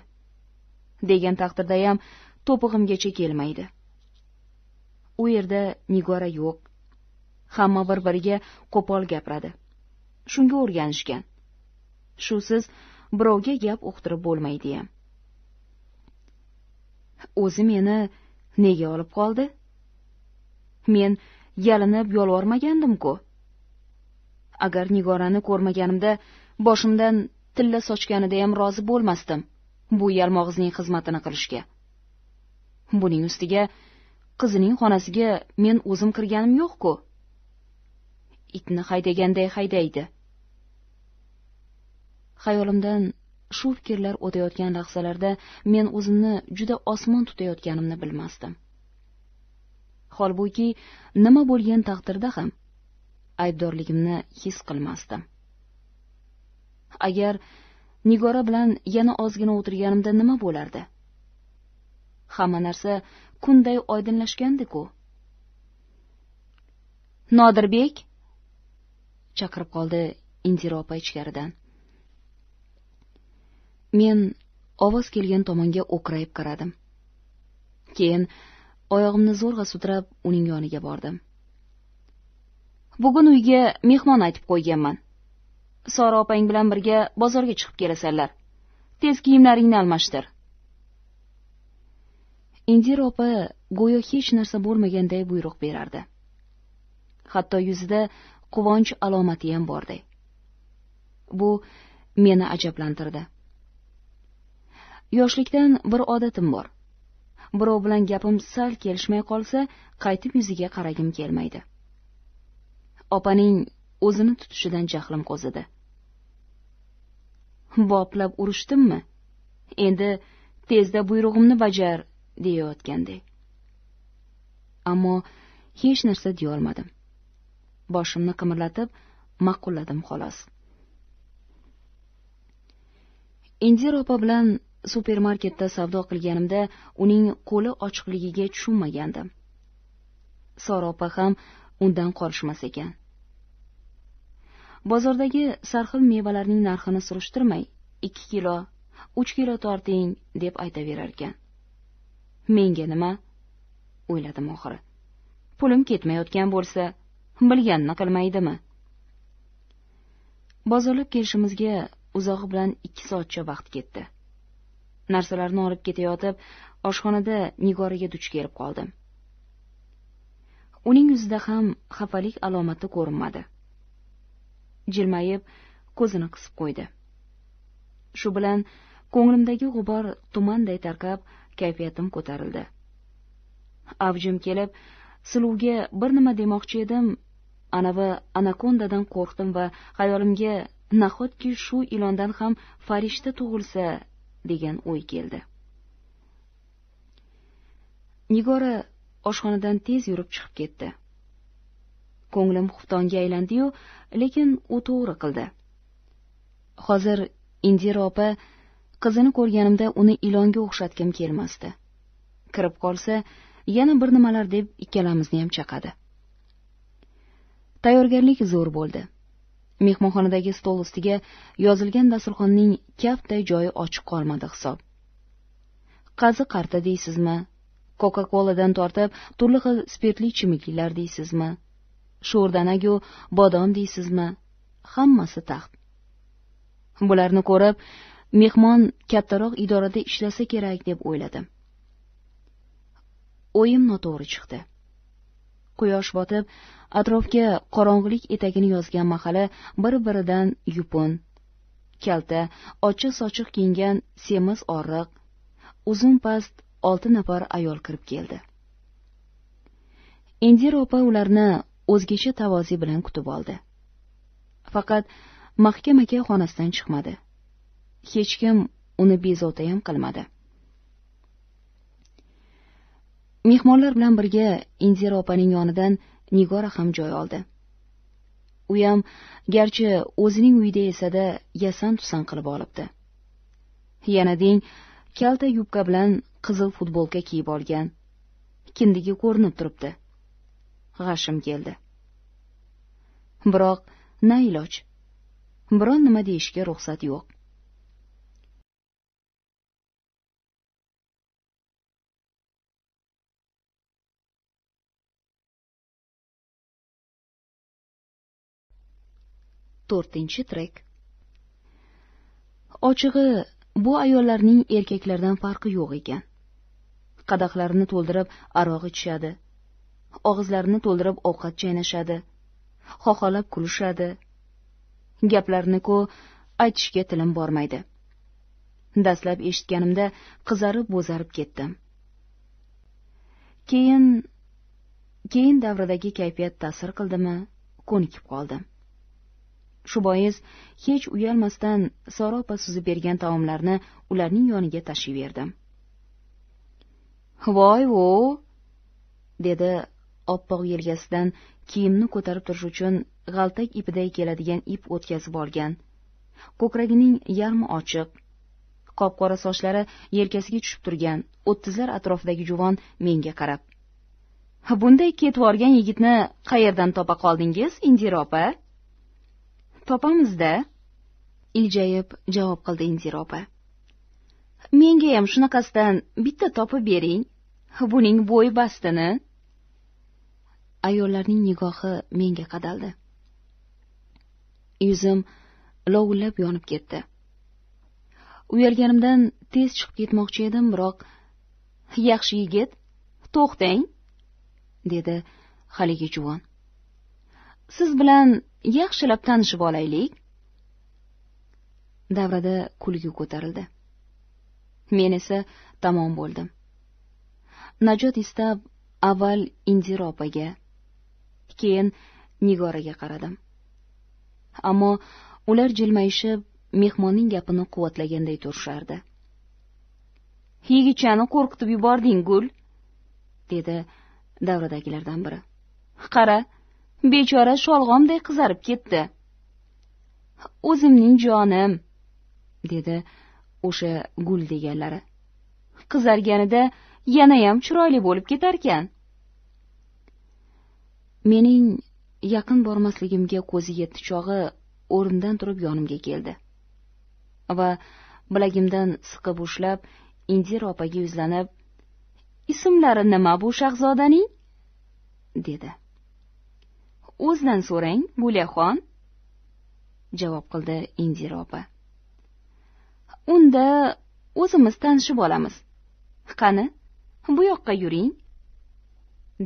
degan taqdirdayam to'pig'imgacha kelmaydi u yerda nigora yo'q hamma bir biriga qo'pol gapiradi shunga o'rganishgan shusiz birovga gap uqtirib bo'lmaydiyam o'zi meni nega olib qoldi men yalinib yolvormagandim ku agar nigorani ko'rmaganimda boshimdan tilla sochganida ham rozi bo'lmasdim bu yalmog'izning xizmatini qilishga buning ustiga qizining xonasiga men o'zim kirganim yo'q ku itni haydaganday haydaydi xayolimdan shu fikrlar o'tayotgan lahzalarda men o'zimni juda osmon tutayotganimni bilmasdim holbuki nima bo'lgan taqdirda ham aybdorligimni his qilmasdim agar nigora bilan yana ozgina o'tirganimda nima bo'lardi hamma narsa kunday oydinlashgandi ku nodirbek chaqirib qoldi indira opa ichkaridan men ovoz kelgan tomonga o'qrayib qaradim keyin oyog'imni zo'rg'a sudrab uning yoniga bordim bugun uyga mehmon aytib qo'yganman sora opang bilan birga bozorga chiqib kelasanlar tez kiyimlaringni almashtir indira opa go'yo hech narsa bo'lmaganday buyruq berardi hatto yuzida quvonch ham borday bu meni ajablantirdi yoshlikdan bir odatim bor birov bilan gapim sal kelishmay qolsa qaytib yuziga qaragim kelmaydi opaning o'zini tutishidan jahlim qo'zidi boplab urishdimmi endi tezda buyrug'imni bajar deyayotgandek ammo hech narsa deyolmadim boshimni qimirlatib ma'qulladim xolos indira opa bilan supermarketda savdo qilganimda uning qo'li ochiqligiga tushunmagandim sora opa ham undan qolishmas ekan bozordagi sarxil mevalarning narxini surishtirmay ikki kilo uch kilo torting deb aytaverarkan menga nima o'yladim oxiri pulim ketmayotgan bo'lsa bilganini qilmaydimi bozorlab kelishimizga uzog'i bilan ikki soatcha vaqt ketdi narsalarni olib ketayotib oshxonada nigoraga duch kelib qoldim uning yuzida ham xafalik alomati ko'rinmadi jilmayib ko'zini qisib qo'ydi shu bilan ko'nglimdagi g'ubor tumanday tarqab kayfiyatim ko'tarildi avjim kelib siluvga bir nima demoqchi edim anavi anakondadan qo'rqdim va xayolimga nahotki shu ilondan ham farishta tug'ilsa degan o'y keldi nigora oshxonadan tez yurib chiqib ketdi ko'nglim xuftonga aylandi yu lekin u to'g'ri qildi hozir indira opa qizini ko'rganimda uni ilonga o'xshatgim kelmasdi kirib qolsa yana bir nimalar deb ikkalamizniyam chaqadi tayyorgarlik zo'r bo'ldi mehmonxonadagi stol ustiga yozilgan dasturxonning kaftday joyi ochiq qolmadi hisob qazi qarta deysizmi coca dan tortib turli xil spirtli ichimliklar deysizmi sho'rdanagu bodom deysizmi hammasi taxt bularni ko'rib mehmon kattaroq idorada ishlasa kerak deb o'yladim o'yim noto'g'ri chiqdi quyosh botib atrofga qorong'ulik etagini yozgan mahali bir biridan yupun kalta ochiq sochiq kiyingan semiz oriq uzun past olti nafar ayol kirib keldi indira opa ularni o'zgacha tavozi bilan kutib oldi faqat mahkam aka xonasidan chiqmadi hech kim uni bezovta ham qilmadi mehmonlar bilan birga indira opaning yonidan nigora ham joy oldi u ham garchi o'zining uyida esada yasan tusan qilib olibdi yana deng kalta yubka bilan qizil futbolka kiyib olgan kindigi ko'rinib turibdi g'ashim keldi biroq na iloj biron nima deyishga ruxsat yo'q to'rtinchi trek ochig'i bu ayollarning erkaklardan farqi yo'q ekan qadahlarini to'ldirib aroq ichishadi og'izlarini to'ldirib ovqat chaynashadi xoxolab kulishadi gaplarini ku aytishga tilim bormaydi dastlab eshitganimda qizarib bo'zarib ketdim keyin keyin davradagi kayfiyat ta'sir qildimi ko'nikib qoldim shu bois hech uyalmasdan sora opa suzib bergan taomlarni ularning yoniga tashiyverdim voy vo dedi oppoq yelkasidan kiyimni ko'tarib turish uchun g'altak ipiday keladigan ip o'tkazib olgan ko'kragining yarmi ochiq qop qora sochlari yelkasiga tushib turgan o'ttizlar atrofidagi juvon menga qarab bunday ketvorgan yigitni qayerdan topa qoldingiz indira opa topamizda iljayib javob qildi indira opa mengayam shunaqasidan bitta topib bering buning bo'y bastini ayollarning nigohi menga qadaldi yuzim lovullab yonib ketdi uyalganimdan tez chiqib ketmoqchi edim biroq yaxshi yigit to'xtang dedi haligi juvon siz bilan yaxshilab tanishib olaylik davrada kulgi ko'tarildi men esa tamom bo'ldim najot istab avval indira opaga keyin nigoraga qaradim ammo ular jilmayishib mehmonning gapini quvvatlaganday turishardi yigitchani qo'rqitib yubording gul dedi davradagilardan biri qara bechora sholg'omday qizarib ketdi o'zimning jonim dedi o'sha gul deganlari qizarganida yanayam chiroyli bo'lib ketarkan mening yaqin bormasligimga ko'zi yetdi chog'i o'rnidan turib yonimga keldi va bilagimdan siqib ushlab indira opaga yuzlanib ismlari nima bu shahzodaning dedi o'zidan so'rang gulyaxon javob qildi indira opa unda o'zimiz tanishib olamiz qani bu yoqqa yuring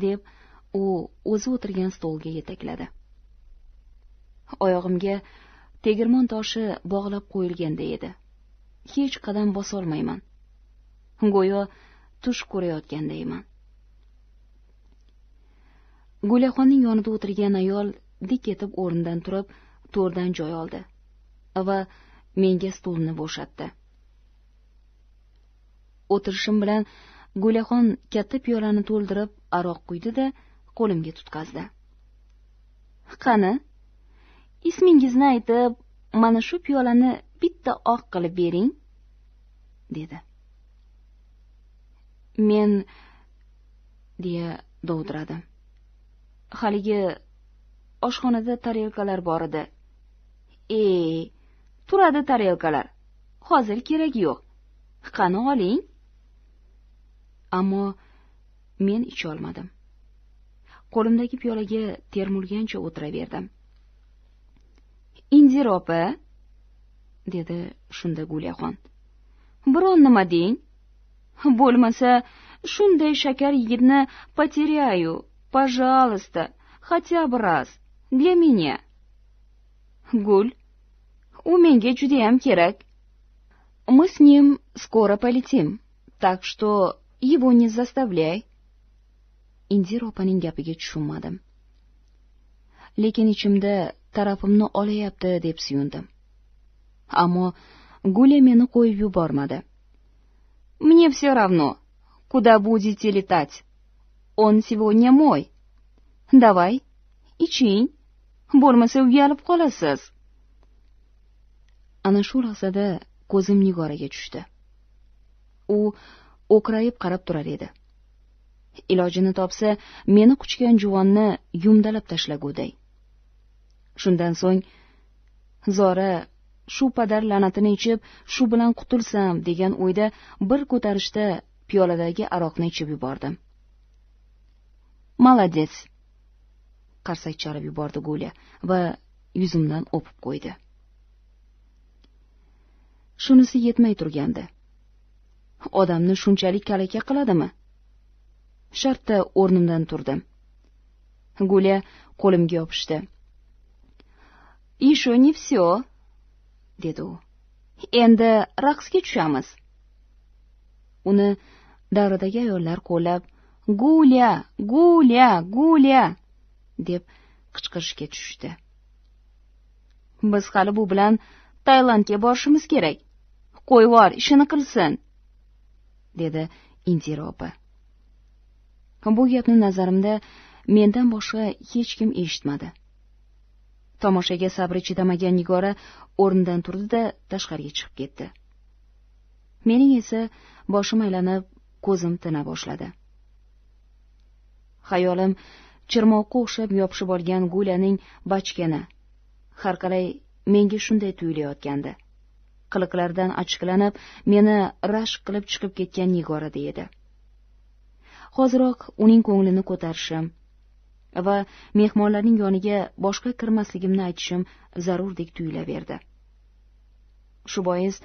deb u o'zi o'tirgan stolga yetakladi oyog'imga tegirmon toshi bog'lab qo'yilganday edi hech qadam bosolmayman go'yo tush ko'rayotgandayman gulyaxonning yonida o'tirgan ayol dik etib o'rnidan turib to'rdan joy oldi va menga stulni bo'shatdi o'tirishim bilan gulyaxon katta piyolani to'ldirib aroq quydi da qo'limga tutqazdi qani ismingizni aytib mana shu piyolani bitta oq qilib bering dedi men deya dovdiradi haligi oshxonada tarelkalar bor edi e turadi tarelkalar hozir keragi yo'q qani oling ammo men icholmadim qo'limdagi piyolaga termulgancha o'tiraverdim indira opa dedi shunda gulyaxon biron nima deng bo'lmasa shunday shakar yigitni потеряю пожалуйста хотя бы раз для меня gul u menga judayam kerak мы с ним скоро полетим так что его не заставляй indira opaning gapiga tushunmadim lekin ichimda tarafimni olayapti deb suyundim ammo gulya meni qo'yib yubormadi мне все равно куда будете летать он сегодня мой давай iching bo'lmasa uyalib qolasiz ana shu lahzada ko'zim nigoraga tushdi u o'qrayib qarab turar edi ilojini topsa meni quchgan juvonni yumdalab tashlaguday shundan so'ng zora shu padar la'natini ichib shu bilan qutulsam degan o'yda bir ko'tarishda piyoladagi aroqni ichib yubordim maladets qarsak chalib yubordi go'yo va yuzimdan o'pib qo'ydi shunisi yetmay turgandi odamni shunchalik kalaka qiladimi shartta o'rnimdan turdim gulya qo'limga yopishdi еще не все dedi u endi raqsga tushamiz uni davradagi ayollar qo'llab gulya gulya gulya deb qichqirishga tushishdi biz hali bu bilan tailandga borishimiz kerak qo'yvor ishini qilsin dedi indira opa bu gapni nazarimda mendan boshqa hech kim eshitmadi tomoshaga sabri chidamagan nigora o'rnidan turdi da tashqariga chiqib ketdi mening esa boshim aylanib ko'zim tina boshladi xayolim chirmoqqa o'xshab yopishib olgan gulyaning bachkani har qalay menga shunday tuyulayotgandi qiliqlaridan achchiqlanib meni rashk qilib chiqib ketgan nigorada edi hoziroq uning ko'nglini ko'tarishim va mehmonlarning yoniga boshqa kirmasligimni aytishim zarurdek tuyulaverdi shu bois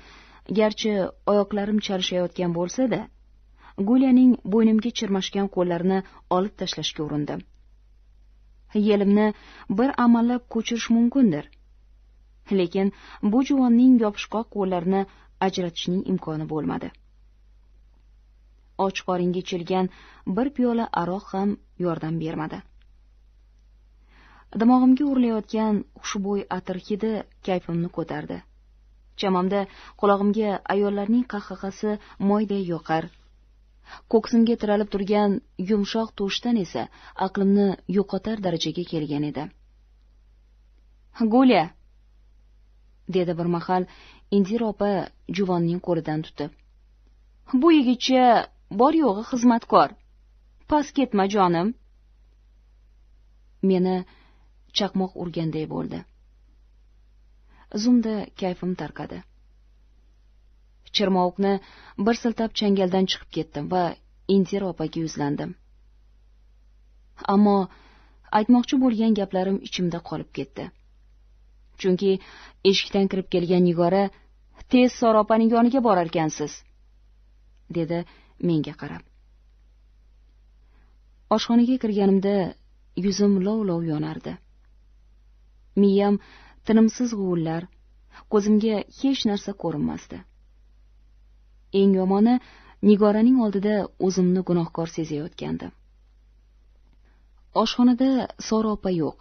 garchi oyoqlarim chalishayotgan bo'lsa da gulyaning bo'ynimga chirmashgan qo'llarini olib tashlashga urindim yelimni bir amallab ko'chirish mumkindir lekin bu juvonning yopishqoq qo'llarini ajratishning imkoni bo'lmadi och qoringa ichilgan bir piyola aroq ham yordam bermadi dimog'imga urilayotgan xushbo'y atir hidi kayfimni ko'tardi chamamda qulog'imga ayollarning qahqahasi moyday yoqar ko'ksimga tiralib turgan yumshoq to'shdan esa aqlimni yo'qotar darajaga kelgan edi go'lya dedi bir mahal indira opa juvonning qo'lidan tutib bu yigitcha bor yo'g'i xizmatkor pas ketma jonim meni chaqmoq urganday bo'ldi zumda kayfim tarqadi chirmovuqni bir siltab changaldan chiqib ketdim va intero opaga yuzlandim ammo aytmoqchi bo'lgan gaplarim ichimda qolib ketdi chunki eshikdan kirib kelgan nigora tez sora opaning yoniga borarkansiz dedi menga qarab oshxonaga kirganimda yuzim lov lov yonardi miyam tinimsiz g'uvullar ko'zimga hech narsa ko'rinmasdi eng yomoni nigoraning oldida o'zimni gunohkor sezayotgandim oshxonada sora opa yo'q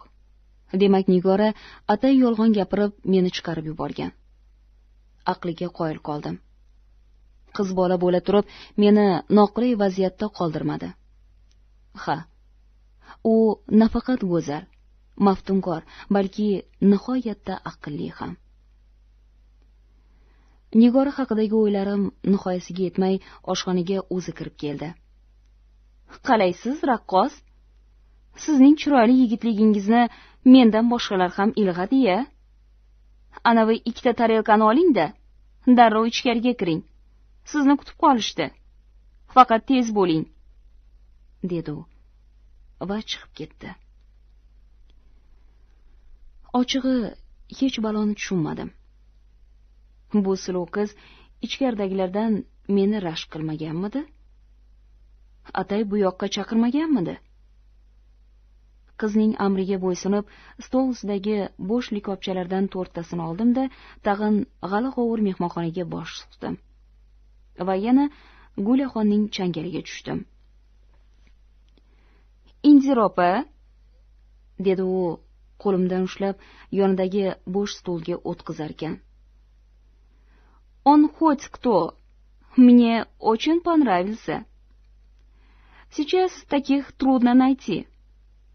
demak nigora atay yolg'on gapirib meni chiqarib yuborgan aqliga qoyil qoldim qiz bola bo'la turib meni noqulay vaziyatda qoldirmadi ha u nafaqat go'zal maftunkor balki nihoyatda aqlli ham nigora haqidagi o'ylarim nihoyasiga yetmay oshxonaga o'zi kirib keldi qalaysiz raqqos sizning chiroyli yigitligingizni mendan boshqalar ham ilg'adi ya anavi ikkita tarelkani olingda darrov ichkariga kiring sizni kutib qolishdi faqat tez bo'ling dedi u va chiqib ketdi ochig'i hech baloni tushunmadim bu silov qiz ichkaridagilardan meni rashk qilmaganmidi atay bu yoqqa chaqirmaganmidi qizning amriga bo'ysunib stol ustidagi bo'sh likopchalardan to'rttasini oldim da tag'in g'ala g'ovur mehmonxonaga bosh suqdim va yana gulaxonning changaliga tushdim indiropa dedi u qo'limdan ushlab yonidagi bo'sh stulga o'tqizarkan он хоть кто мне очень понравился сейчас таких трудно найти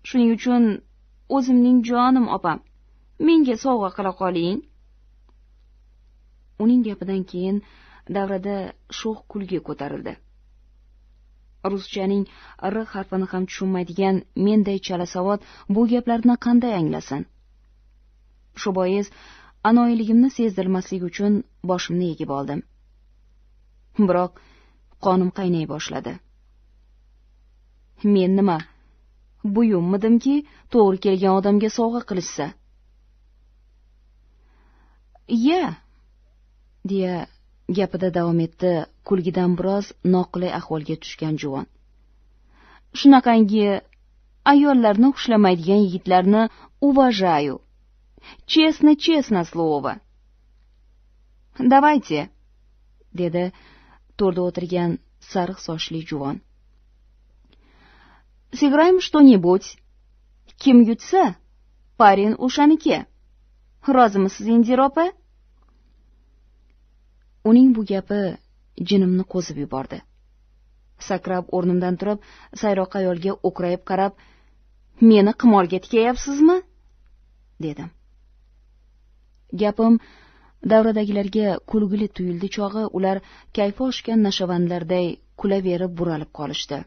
shuning uchun o'zimning jonim opam menga sovg'a qila qoling uning gapidan keyin davrada sho'x kulgi ko'tarildi ruschaning r harfini ham tushunmaydigan menday chalasavod bu gaplarni qanday anglasin shu bois anoyiligimni sezdirmaslik uchun boshimni egib oldim biroq qonim qaynay boshladi men nima buyummidimki to'g'ri kelgan odamga sovg'a qilishsa iya deya gapida davom etdi kulgidan biroz noqulay ahvolga tushgan juvon shunaqangi ayollarni xushlamaydigan yigitlarni uvajayu честно честно слово давайте dedi to'rda o'tirgan sariq sochli juvon сыграем что нибудь kim yutsa parin o'shaniki rozimisiz indira opa uning bu gapi jinimni qo'zib yubordi sakrab o'rnimdan turib sayroq ayolga o'qrayib qarab meni qimorga tikayapsizmi dedim gapim davradagilarga kulgili tuyuldi chog'i ular kayfi oshgan nashavandlarday kulaverib buralib qolishdi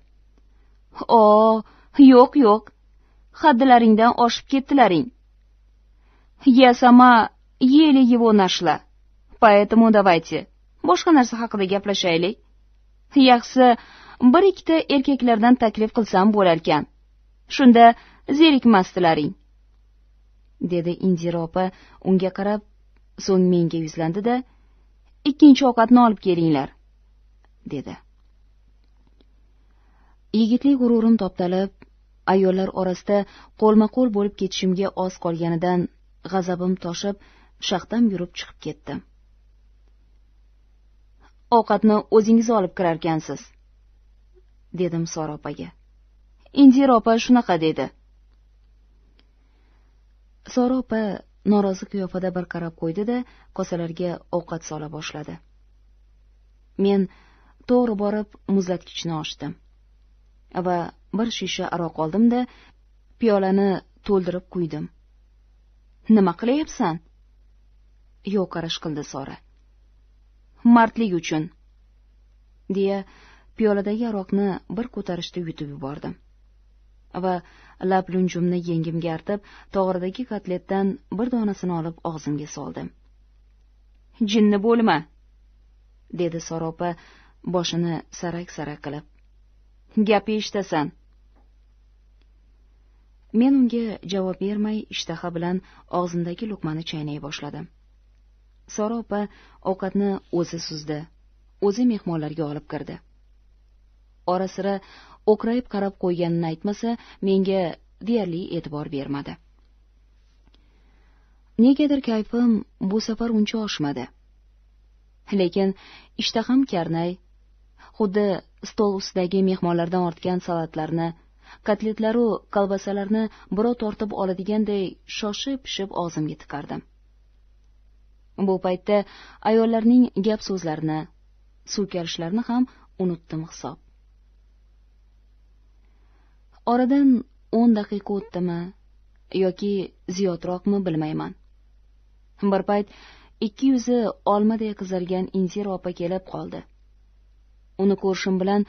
o oh, yo'q yo'q haddilaringdan oshib ketdilaring я сама еле его нашла поэтому давайте boshqa narsa haqida gaplashaylik yaxshi bir ikkita erkaklardan taklif qilsam bo'larkan shunda zerikmasdilaring dedi indira opa unga qarab so'ng menga yuzlandi da ikkinchi ovqatni olib kelinglar dedi yigitlik g'ururim toptalib ayollar orasida qo'lma qo'l bo'lib ketishimga oz qolganidan g'azabim toshib shaxtam yurib chiqib ketdim ovqatni o'zingiz olib kirarkansiz dedim sora opaga indira opa shunaqa dedi sora opa norozi qiyofada bir qarab qo'ydi da kosalarga ovqat sola boshladi men to'g'ri borib muzlatgichni ochdim va bir shisha aroq oldim da piyolani to'ldirib quydim nima qilyapsan yo'q qarash qildi sora mardlik uchun deya piyoladagi aroqni bir ko'tarishda yutib yubordim va lab lunjumni yengimga artib tog'oradagi kotletdan bir donasini olib og'zimga soldim jinni bo'lma dedi soropa boshini sarak sarak qilib gap eshitasan men unga javob bermay ishtaha bilan og'zimdagi luqmani chaynay boshladim sora opa ovqatni o'zi suzdi o'zi mehmonlarga olib kirdi ora sira o'qrayib qarab qo'yganini aytmasa menga deyarli e'tibor bermadi negadir kayfim bu safar uncha oshmadi lekin ishtaham karnay xuddi stol ustidagi mehmonlardan ortgan salatlarni kotletlaru kolbasalarni birov tortib oladiganday shoshib pishib og'zimga tiqardim bu paytda ayollarning gap so'zlarini so'kalishlarini ham unutdim hisob oradan o'n daqiqa o'tdimi yoki ziyodroqmi bilmayman bir payt ikki yuzi olmaday qizargan inzira opa kelib qoldi uni ko'rishim bilan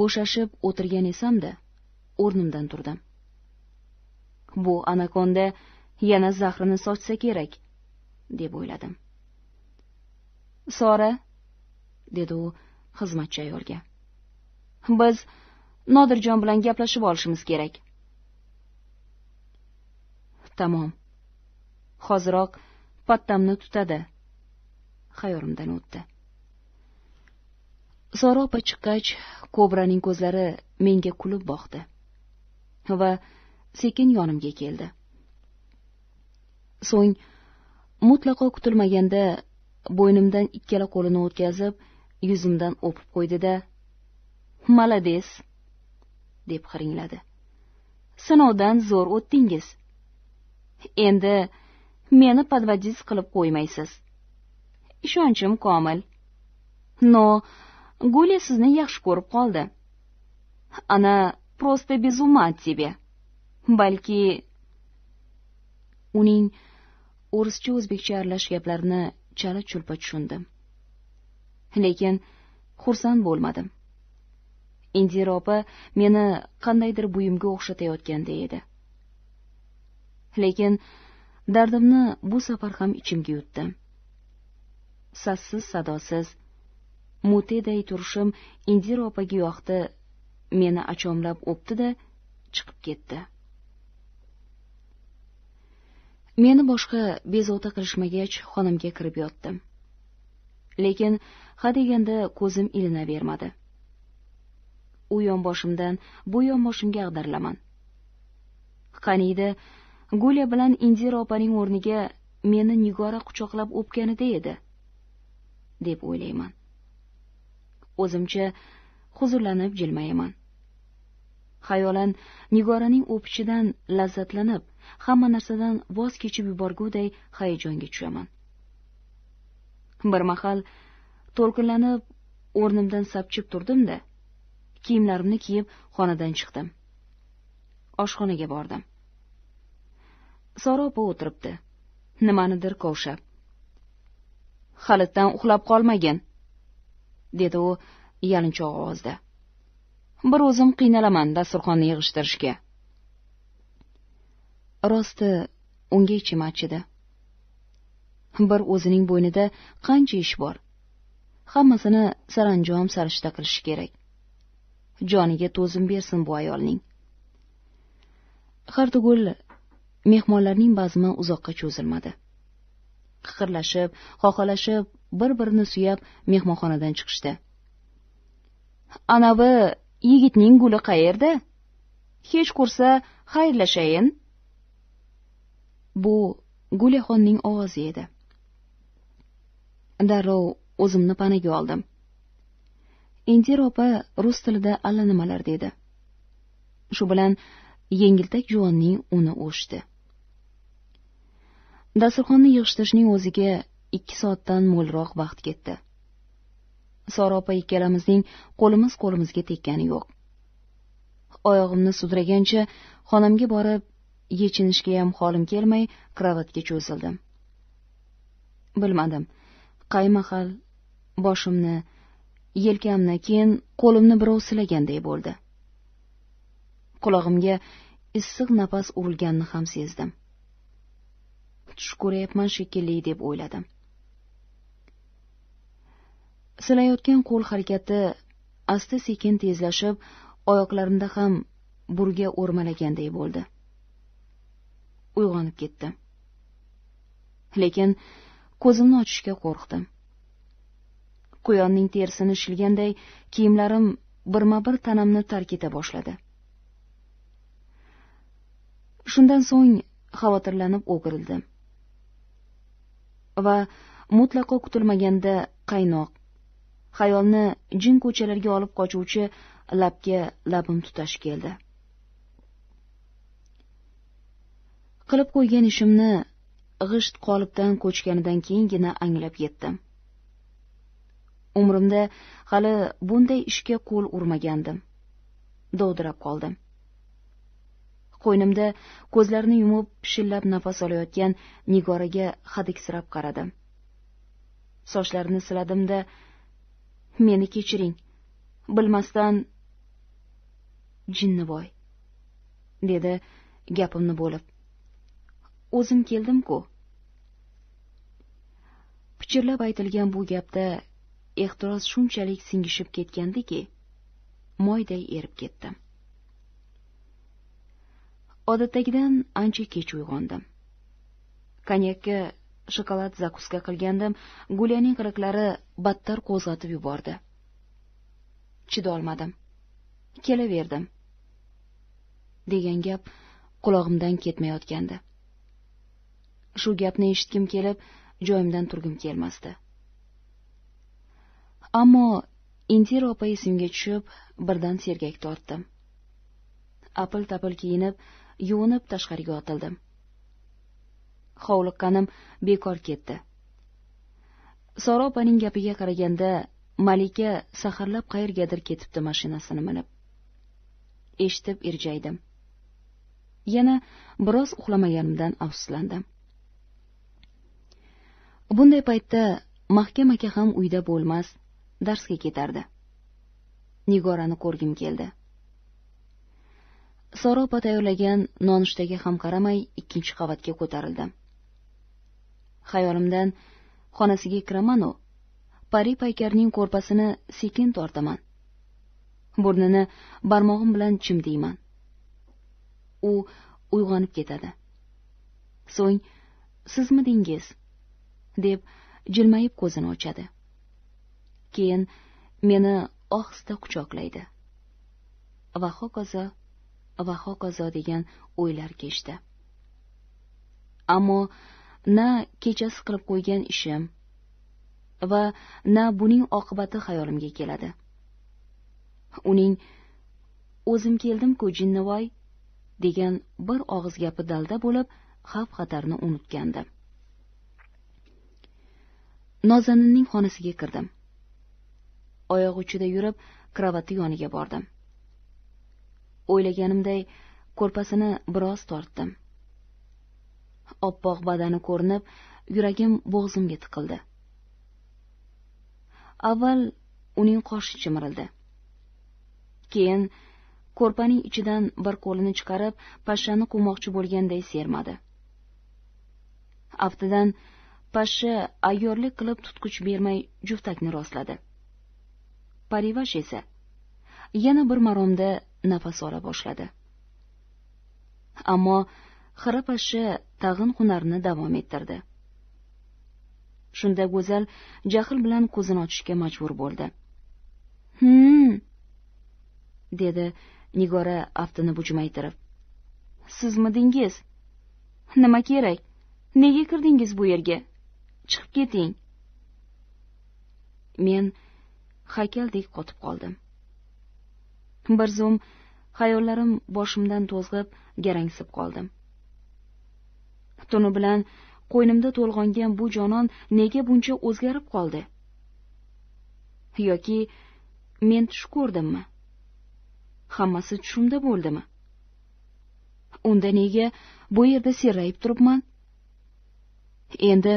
bo'shashib o'tirgan esamda o'rnimdan turdim bu anakonda yana zahrini sochsa kerak deb o'yladim sora dedi u xizmatchi ayolga biz nodirjon bilan gaplashib olishimiz kerak tamom hoziroq pattamni tutadi xayolimdan o'tdi sora opa chiqqach kobraning ko'zlari menga kulib boqdi va sekin yonimga keldi so'ng mutlaqo kutilmaganda bo'ynimdan ikkala qo'lini o'tkazib yuzimdan o'pib qo'ydi da malades deb hiringladi sinovdan zo'r o'tdingiz endi meni podvodis qilib qo'ymaysiz ishonchim komil no guli sizni yaxshi ko'rib qoldi ana просто без ума от тебя balki uning o'rischa o'zbekcha aralash gaplarni chala chulpa tushundim lekin xursand bo'lmadim indira opa meni qandaydir buyumga o'xshatayotganday edi lekin dardimni bu safar ham ichimga yutdim sassiz sadosiz muteday turishim indira opaga yoqdi meni achomlab o'pdi da chiqib ketdi meni boshqa bezovta qilishmagach xonamga kirib yotdim lekin ha deganda ko'zim ilinavermadi u yonboshimdan bu yonboshimga ag'darilaman qaniydi gulya bilan indira opaning o'rniga meni nigora quchoqlab o'pganida edi deb o'ylayman o'zimcha huzurlanib jilmayaman xayolan nigoraning o'pichidan lazzatlanib hamma narsadan voz kechib yuborguday hayajonga tushaman bir mahal to'lqinlanib o'rnimdan sapchib turdim da kiyimlarimni kiyib xonadan chiqdim oshxonaga bordim sora opa o'tiribdi nimanidir kovshab halitdan uxlab qolmagin dedi u yalinchoq ovozda bir o'zim qiynalaman dasturxonni yig'ishtirishga rosti unga ichim achidi bir o'zining bo'ynida qancha ish bor hammasini saranjom sarishta qilishi kerak joniga to'zim bersin bu ayolning xartugul mehmonlarning bazmi uzoqqa cho'zilmadi qiqirlashib xoxolashib bir birini suyab mehmonxonadan chiqishdi anavi yigitning guli qayerda hech ko'rsa xayrlashayin bu gulixonning ovozi edi darrov o'zimni panaga oldim indira opa rus tilida allanimalar dedi shu bilan yengiltak juvonning uni o'chdi dasturxonni yig'ishtirishning o'ziga ikki soatdan mo'lroq vaqt ketdi sora opa ikkalamizning qo'limiz qo'limizga teggani yo'q oyog'imni sudragancha xonamga borib yechinishga ham holim kelmay kravatga cho'zildim bilmadim qay mahal boshimni yelkamni keyin qo'limni birov silaganday bo'ldi qulog'imga issiq nafas urilganini ham sezdim tush ko'ryapman shekilli deb o'yladim silayotgan qo'l harakati asta sekin tezlashib oyoqlarimda ham burga o'rmalaganday bo'ldi uyg'onib ketdim lekin ko'zimni ochishga qo'rqdim quyonning terisini shilganday kiyimlarim birma bir tanamni tark eta boshladi shundan so'ng xavotirlanib o'girildim va mutlaqo kutilmaganda qaynoq xayolni jin ko'chalarga olib qochuvchi labga labim tutash keldi qilib qo'ygan ishimni g'isht qolibdan ko'chganidan keyingina anglab yetdim umrimda hali bunday ishga qo'l urmagandim dovdirab qoldim qo'ynimda ko'zlarini yumib pishillab nafas olayotgan nigoraga hadiksirab qaradim sochlarini siladimda meni kechiring bilmasdan jinnivoy dedi gapimni bo'lib o'zim keldim ku pichirlab aytilgan bu gapda ehtiros shunchalik singishib ketgandiki moyday erib ketdim odatdagidan ancha kech uyg'ondim konyakka shokolad zakuska qilgandim gulyaning qiliqlari battar qo'zg'atib yubordi chidolmadim kelaverdim degan gap qulog'imdan ketmayotgandi shu gapni eshitgim kelib joyimdan turgim kelmasdi ammo intira opa esimga tushib birdan sergak tortdim apil tapil kiyinib yuvinib tashqariga otildim hovliqqanim bekor ketdi sora opaning gapiga qaraganda malika saharlab qayergadir ketibdi mashinasini minib eshitib irjaydim yana biroz uxlamaganimdan afsuslandim bunday paytda mahkam aka ham uyda bo'lmas darsga ketardi nigorani ko'rgim keldi sora opa tayyorlagan nonushtaga ham qaramay ikkinchi qavatga ko'tarildim xayolimdan xonasiga kiramanu pari paykarning ko'rpasini sekin tortaman burnini barmog'im bilan chimdiyman u uyg'onib ketadi so'ng sizmidingiz deb jilmayib ko'zini ochadi keyin meni ohista quchoqlaydi va hokazo va hokazo degan o'ylar kechdi ammo na kechasi qilib qo'ygan ishim va na buning oqibati xayolimga keladi uning o'zim keldim ku jinnivoy degan bir og'iz gapi dalda bo'lib xavf xatarni unutgandi nozaninning xonasiga kirdim oyoq uchida yurib kravati yoniga bordim o'ylaganimday ko'rpasini biroz tortdim oppoq badani ko'rinib yuragim bo'g'zimga tiqildi avval uning qoshi chimirildi keyin ko'rpaning ichidan bir qo'lini chiqarib pashshani quvmoqchi bo'lganday sermadi aftidan pashsha ayyorlik qilib tutqich bermay juftakni rostladi parivash esa yana bir maromda nafas ola boshladi ammo xira pashsha tag'in hunarini davom ettirdi shunda go'zal jahl bilan ko'zini ochishga majbur bo'ldi hmm, dedi nigora aftini bujmaytirib sizmidingiz nima kerak nega kirdingiz bu yerga chiqib keting men haykaldek qotib qoldim bir zum xayollarim boshimdan to'zg'ib garangsib qoldim tuni bilan qo'ynimda to'lg'ongan bu jonon nega buncha o'zgarib qoldi yoki men tush ko'rdimmi hammasi tushimda bo'ldimi unda nega bu yerda serrayib turibman endi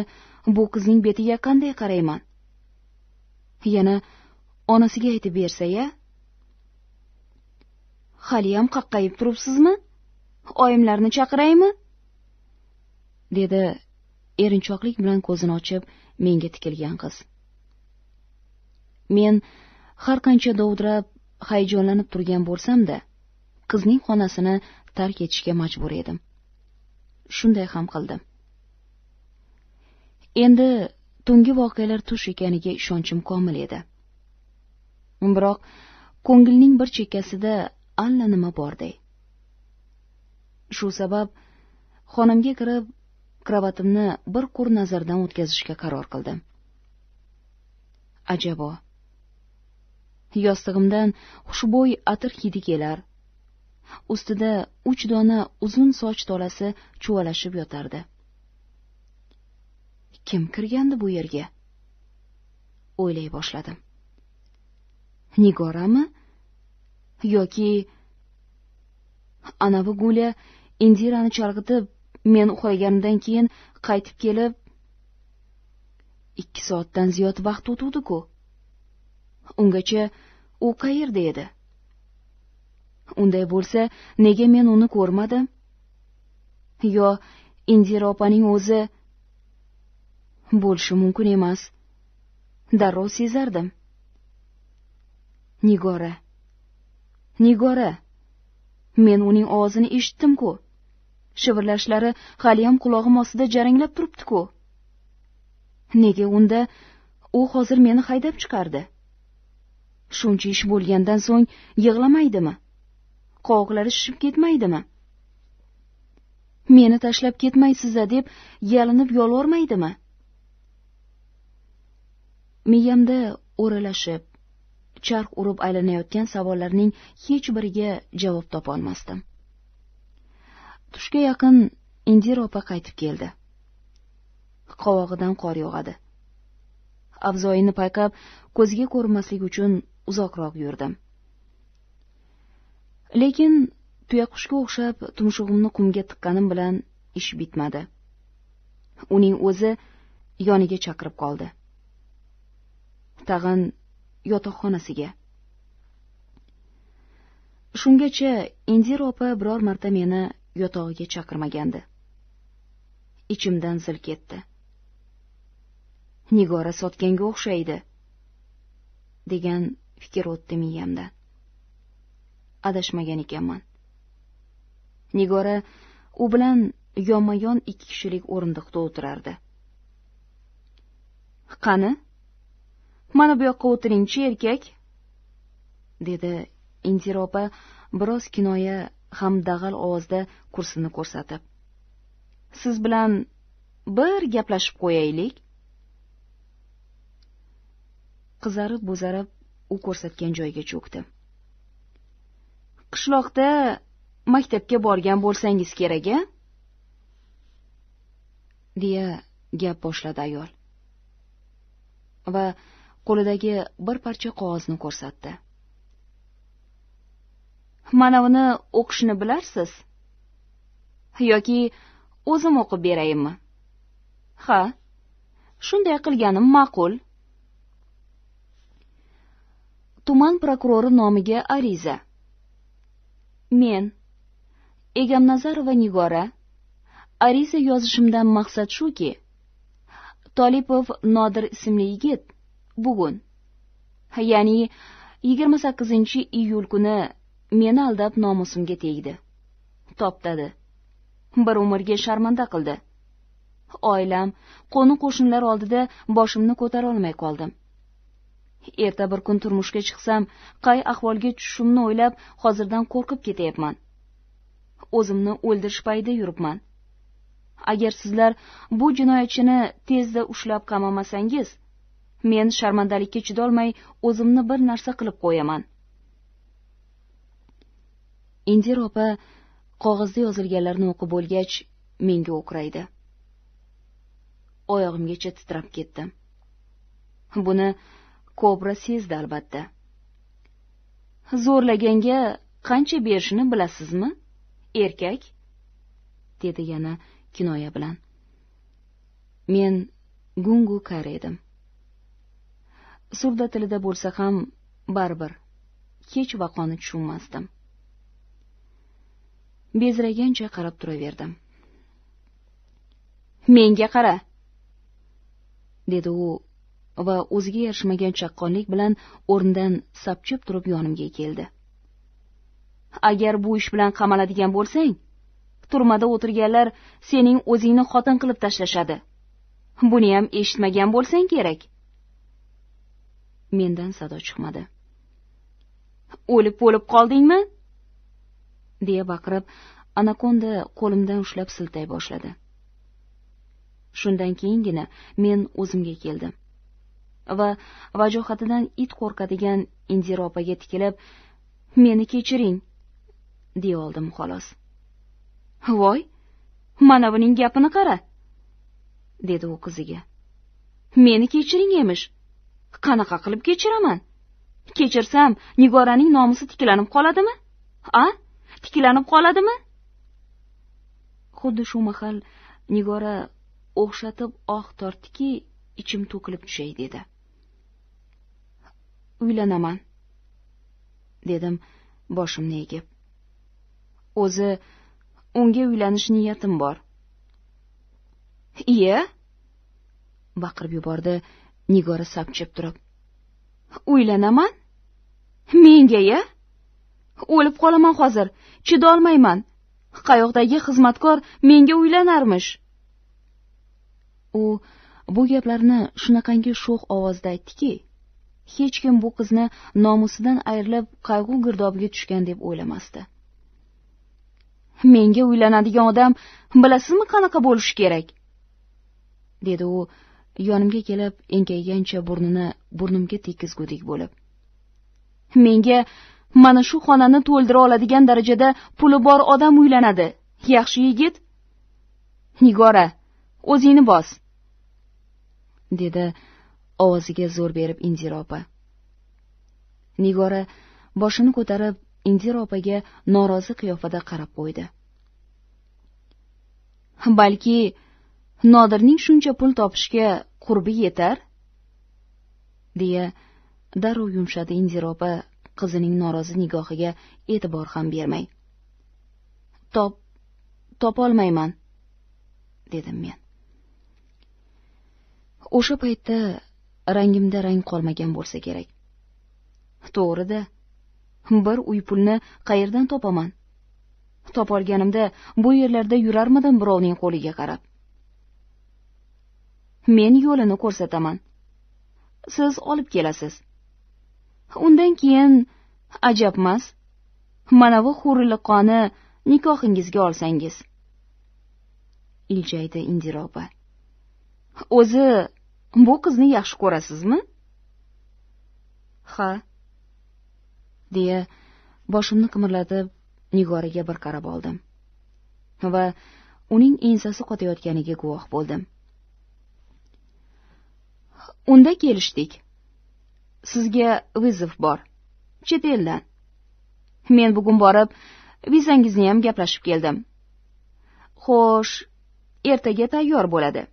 bu qizning betiga qanday qarayman yana onasiga aytib bersa ya haliyam qaqqayib turibsizmi oyimlarni chaqiraymi dedi erinchoqlik bilan ko'zini ochib menga tikilgan qiz men har qancha dovdirab hayajonlanib turgan bo'lsam da qizning xonasini tark etishga majbur edim shunday ham qildim endi tungi voqealar tush ekaniga ishonchim komil edi biroq ko'ngilning bir chekkasida allanima borday shu sabab xonamga kirib kravatimni bir qur nazardan o'tkazishga qaror qildim ajabo yostig'imdan xushbo'y atir hidi kelar ustida uch dona uzun soch tolasi chuvalashib yotardi kim kirgandi bu yerga o'ylay boshladim nigorami yoki anavi go'lya indirani chalg'itib men uxlaganimdan keyin qaytib kelib ikki soatdan ziyod vaqt o'tuvdi ku ungacha u qayerda edi unday bo'lsa nega men uni ko'rmadim yo indira opaning o'zi bo'lishi mumkin emas darrov sezardim nigora nigora men uning ovozini eshitdim ku shivirlashlari haliyam qulog'im ostida jaranglab turibdi ku nega unda u hozir meni haydab chiqardi shuncha ish bo'lgandan so'ng yig'lamaydimi qovoqlari shishib ketmaydimi meni tashlab ketmaysiz a deb yalinib yolvormaydimi miyamda o'ralashib charx urib aylanayotgan savollarning hech biriga javob topolmasdim tushga yaqin indira opa qaytib keldi qovog'idan qor yog'adi avzoyini payqab ko'ziga ko'rinmaslik uchun uzoqroq yurdim lekin tuyaqushga o'xshab tumshug'imni qumga tiqqanim bilan ish bitmadi uning o'zi yoniga chaqirib qoldi tag'in yotoqxonasiga shungacha indira opa biror marta meni yotog'iga chaqirmagandi ichimdan zil ketdi nigora sotganga o'xshaydi degan fikr o'tdi miyamdan adashmagan ekanman nigora u bilan yonma yon ikki kishilik o'rindiqda o'tirardi qani mana bu yoqqa o'tiringchi erkak dedi Intiropa opa biroz kinoya hamdag'al ovozda kursini ko'rsatib siz bilan bir gaplashib qo'yaylik qizarib bo'zarib u ko'rsatgan joyga cho'kdi qishloqda maktabga borgan bo'lsangiz kerak a deya gap boshladi ayol va qo'lidagi bir parcha qog'ozni ko'rsatdi manavini o'qishni bilarsiz yoki o'zim o'qib beraymi ha shunday qilganim ma'qul tuman prokurori nomiga ariza men egamnazarova nigora ariza yozishimdan maqsad shuki tolipov nodir ismli yigit bugun ya'ni yigirma sakkizinchi iyul kuni meni aldab nomusimga tegdi toptadi bir umrga sharmanda qildi oilam qo'ni qo'shnilar oldida boshimni ko'tarolmay qoldim erta bir kun turmushga chiqsam qay ahvolga tushishimni o'ylab hozirdan qo'rqib ketyapman o'zimni o'ldirish payida yuribman agar sizlar bu jinoyatchini tezda ushlab qamamasangiz men sharmandalikka chidolmay o'zimni bir narsa qilib qo'yaman indira opa qog'ozda yozilganlarni o'qib bo'lgach menga o'qraydi oyog'imgacha titrab ketdim buni kobra sezdi albatta zo'rlaganga qancha berishini bilasizmi erkak dedi yana kinoya bilan men gungu kar edim surda tilida bo'lsa ham baribir kech vaqoni tushunmasdim bezragancha qarab turaverdim menga qara dedi u va o'ziga yarashmagan chaqqonlik bilan o'rnidan sapchib turib yonimga keldi agar bu ish bilan qamaladigan bo'lsang turmada o'tirganlar sening o'zingni xotin qilib tashlashadi buniyam eshitmagan bo'lsang kerak mendan sado chiqmadi o'lib o'lib qoldingmi deya baqirib anakonda qo'limdan ushlab siltay boshladi shundan keyingina men o'zimga keldim va vajohatidan it qo'rqadigan indira opaga tikilib meni kechiring deya oldim xolos voy mana buning gapini qara dedi u qiziga meni kechiring emish qanaqa qilib kechiraman kechirsam nigoraning nomusi tiklanib qoladimi a tiklanib qoladimi xuddi shu mahal nigora o'xshatib oh tortdiki ichim to'kilib tushay dedi uylanaman dedim boshimni egib o'zi unga uylanish niyatim bor iye baqirib yubordi nigora sapchib turib uylanaman menga ya o'lib qolaman hozir chidolmayman qayoqdagi xizmatkor menga uylanarmish u bu gaplarni shunaqangi sho'x ovozda aytdiki hech kim bu qizni nomusidan ayrilib qayg'u girdobiga tushgan deb o'ylamasdi menga uylanadigan odam bilasizmi qanaqa bo'lishi kerak dedi u yonimga kelib enkaygancha burnini burnimga tekkizgudek bo'lib menga mana shu xonani to'ldira oladigan darajada puli bor odam uylanadi yaxshi yigit nigora o'zingni bos dedi ovoziga zo'r berib indira opa nigora boshini ko'tarib indira opaga norozi qiyofada qarab qo'ydi balki nodirning shuncha pul topishga qurbi yetar deya darrov yumshadi indira opa qizining norozi nigohiga e'tibor ham bermay top topolmayman dedim men o'sha paytda rangimda rang qolmagan bo'lsa kerak to'g'ri da bir uy pulni qayerdan topaman topolganimda bu yerlarda yurarmidim birovning qo'liga qarab men yo'lini ko'rsataman siz olib kelasiz undan keyin ajabmas manavi huriliqoni nikohingizga olsangiz iljaydi indira opa o'zi bu qizni yaxshi ko'rasizmi ha deya boshimni qimirlatib nigoraga bir qarab oldim va uning ensasi qotayotganiga guvoh bo'ldim unda kelishdik sizga vizov bor chet eldan men bugun borib vizangizniyam gaplashib keldim xo'sh ertaga tayyor bo'ladi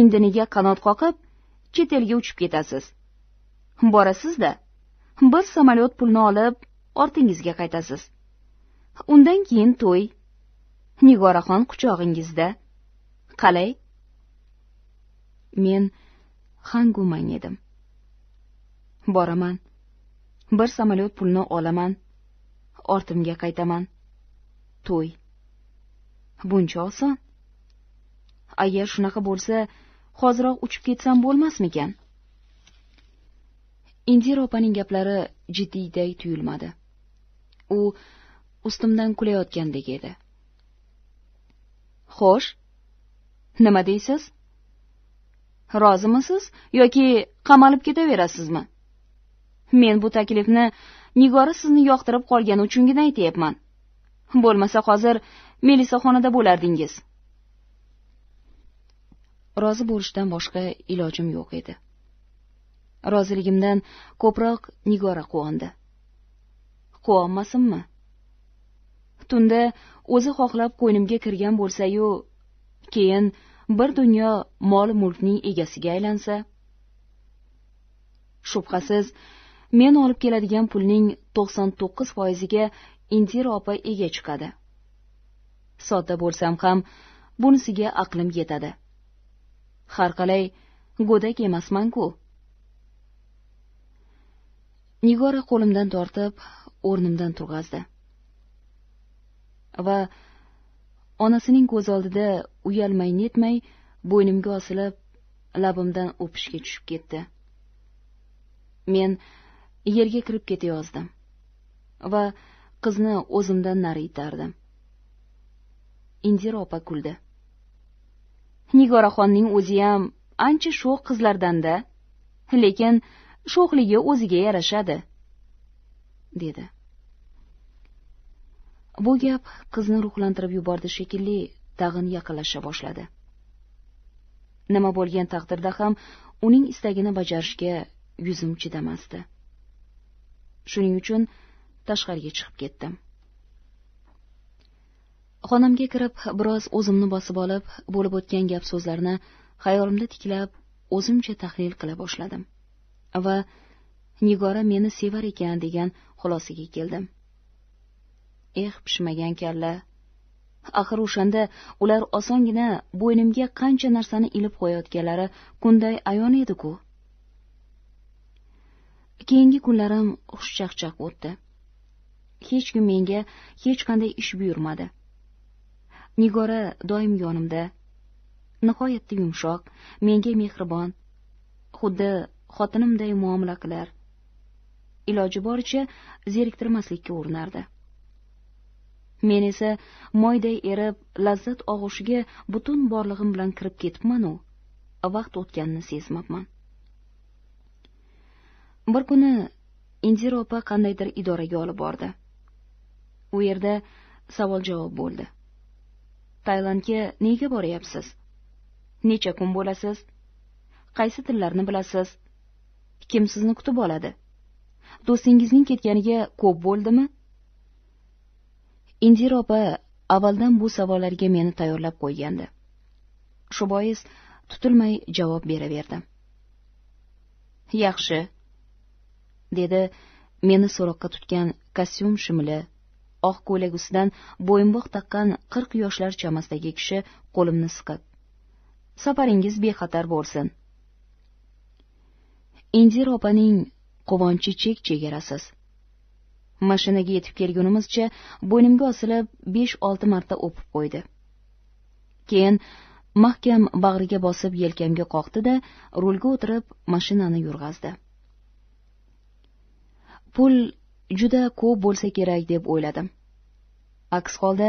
indiniga qanot qoqib chet elga uchib ketasiz borasizda bir samolyot pulni olib ortingizga qaytasiz undan keyin to'y nigoraxon quchog'ingizda qalay men hangu mang edim boraman bir samolyot pulini olaman ortimga qaytaman to'y buncha oson agar shunaqa bo'lsa hoziroq uchib ketsam bo'lmasmikan indira opaning gaplari jiddiyday tuyulmadi u ustimdan kulayotgandek edi xo'sh nima deysiz rozimisiz yoki qamalib ketaverasizmi men bu taklifni nigora sizni yoqtirib qolgani uchungina aytyapman bo'lmasa hozir melisaxonada bo'lardingiz rozi bo'lishdan boshqa ilojim yo'q edi roziligimdan ko'proq nigora quvondi quvonmasinmi tunda o'zi xohlab qo'ynimga kirgan bo'lsayu keyin bir dunyo mol mulkning egasiga aylansa shubhasiz men olib keladigan pulning to'qson to'qqiz foiziga indira opa ega chiqadi sodda bo'lsam ham bunisiga aqlim yetadi har qalay go'dak emasman ku nigora qo'limdan tortib o'rnimdan turg'azdi va onasining ko'z oldida uyalmay netmay bo'ynimga osilib labimdan o'pishga tushib ketdi men yerga kirib ketayozdim va qizni o'zimdan nari itardim indira opa kuldi nigoraxonning o'ziyam ancha sho'x qizlardan da lekin sho'xligi o'ziga yarashadi dedi bu gap qizni ruhlantirib yubordi shekilli tag'in yaqinlasha boshladi nima bo'lgan taqdirda ham uning istagini bajarishga yuzim chidamasdi shuning uchun tashqariga chiqib ketdim xonamga kirib biroz o'zimni bosib olib bo'lib o'tgan gap so'zlarni xayolimda tiklab o'zimcha tahlil qila boshladim va nigora meni sevar ekan degan xulosaga keldim eh pishmagan kalla axir o'shanda ular osongina bo'ynimga qancha narsani ilib qo'yayotganlari kunday ayon edi ku keyingi kunlarim xushchaqchaq o'tdi hech kim menga hech qanday ish buyurmadi nigora doim yonimda nihoyatda yumshoq menga mehribon xuddi xotinimday muomala qilar iloji boricha zeriktirmaslikka urinardi men esa moyday erib lazzat og'ushiga butun borlig'im bilan kirib ketibmanu vaqt o'tganini sezmabman bir kuni indira opa qandaydir idoraga olib bordi u yerda savol javob bo'ldi tailandga nega boryapsiz necha kun bo'lasiz qaysi tillarni bilasiz kim sizni kutib oladi do'stingizning ketganiga ko'p bo'ldimi indira opa avvaldan bu savollarga meni tayyorlab qo'ygandi shu bois tutilmay javob beraverdim yaxshi dedi meni so'roqqa tutgan kostyum shimli oq ko'ylak ustidan bo'yinbog' taqqan qirq yoshlar chamasidagi kishi qo'limni siqib safaringiz bexatar bo'lsin indira opaning quvonchi chek chegarasiz mashinaga yetib kelgunimizcha bo'ynimga osilib besh olti marta o'pib qo'ydi keyin mahkam bag'riga bosib yelkamga qoqdi da rulga o'tirib mashinani yurg'azdi pul juda ko'p bo'lsa kerak deb o'yladim aks holda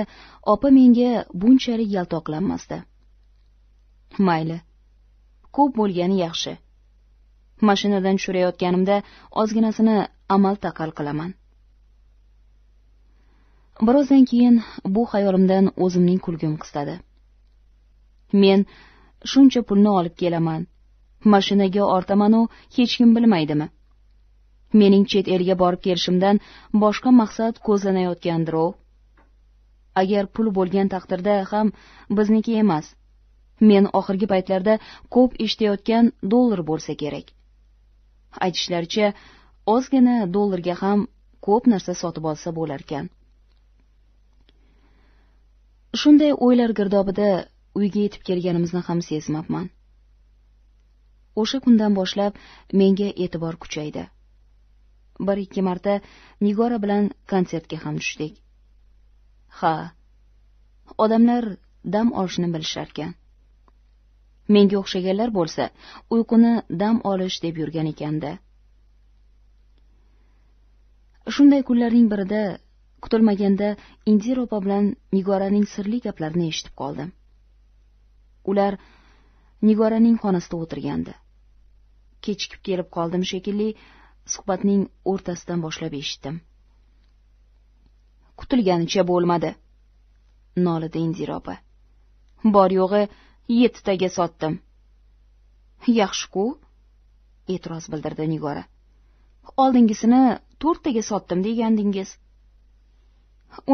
opa menga bunchalik yaltoqlanmasdi mayli ko'p bo'lgani yaxshi mashinadan tushirayotganimda ozginasini amal taqal qilaman birozdan keyin bu xayolimdan o'zimning kulgim qistadi men shuncha pulni olib kelaman mashinaga ortamanu hech kim bilmaydimi mening chet elga borib kelishimdan boshqa maqsad ko'zlanayotgan agar pul bo'lgan taqdirda ham bizniki emas men oxirgi paytlarda ko'p eshitayotgan dollar bo'lsa kerak aytishlaricha ozgina dollarga ham ko'p narsa sotib olsa bo'larkan shunday o'ylar girdobida uyga yetib kelganimizni ham sezmabman o'sha kundan boshlab menga e'tibor kuchaydi bir ikki marta nigora bilan konsertga ham tushdik ha odamlar dam olishni bilisharkan menga o'xshaganlar bo'lsa uyquni dam olish deb yurgan ekanda shunday kunlarning birida kutilmaganda indira opa bilan nigoraning sirli gaplarini eshitib qoldim ular nigoraning xonasida o'tirgandi kechikib kelib qoldim shekilli suhbatning o'rtasidan boshlab eshitdim kutilganicha bo'lmadi nolidi indira opa bor yo'g'i yettitaga sotdim yaxshi ku e'tiroz bildirdi nigora oldingisini to'rttaga sotdim degandingiz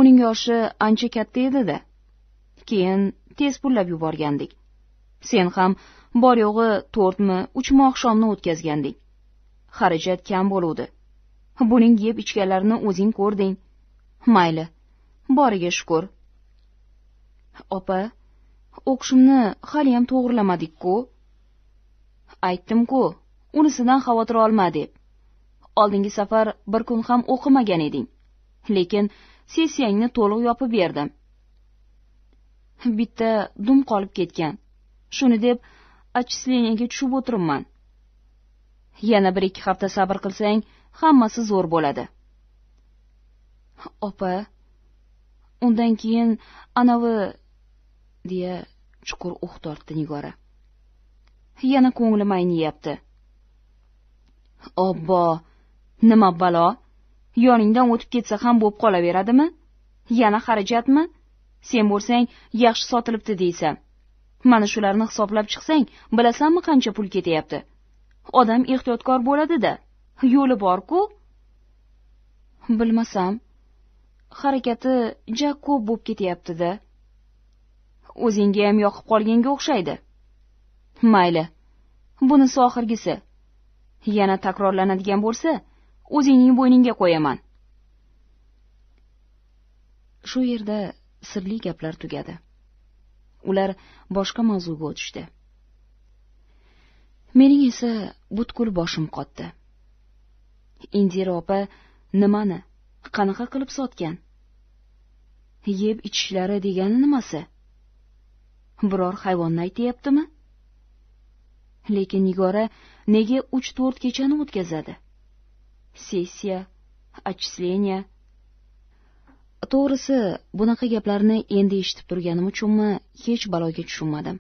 uning yoshi ancha katta edida keyin tez pullab yuborgandik sen ham bor yo'g'i to'rtmi uchmi oqshomni o'tkazgandik xarajat kam bo'luvdi buning yeb ichganlarini o'zing ko'rding mayli boriga shukur opa o'qishimni haliyam to'g'irlamadik ku aytdim ku unisidan xavotir olma deb oldingi safar bir kun ham o'qimagan eding lekin sessiyangni to'liq yopib berdim bitta dum qolib ketgan shuni deb отчисленияga tushib o'tiribman yana bir ikki hafta sabr qilsang hammasi zo'r bo'ladi opa undan keyin anavi deya chuqur uh tortdi nigora yana ko'nglim ayniyapti obbo nima balo yoningdan o'tib ketsa ham bo'lib qolaveradimi yana xarajatmi sen bo'lsang yaxshi sotilibdi deysan mana shularni hisoblab chiqsang bilasanmi qancha pul ketyapti odam ehtiyotkor bo'ladi da yo'li bor ku bilmasam harakati ja ko'p bo'lib ketyapti da ham yoqib qolganga o'xshaydi mayli bunisi oxirgisi yana takrorlanadigan bo'lsa o'zingning bo'yningga qo'yaman shu yerda sirli gaplar tugadi ular boshqa mavzuga o'tishdi mening esa butkul boshim qotdi indira opa nimani qanaqa qilib sotgan yeb ichishlari degani nimasi biror hayvonni aytyaptimi lekin nigora nega uch to'rt kechani o'tkazadi sessiya отчисление to'g'risi bunaqa gaplarni endi eshitib turganim uchunmi hech baloga tushunmadim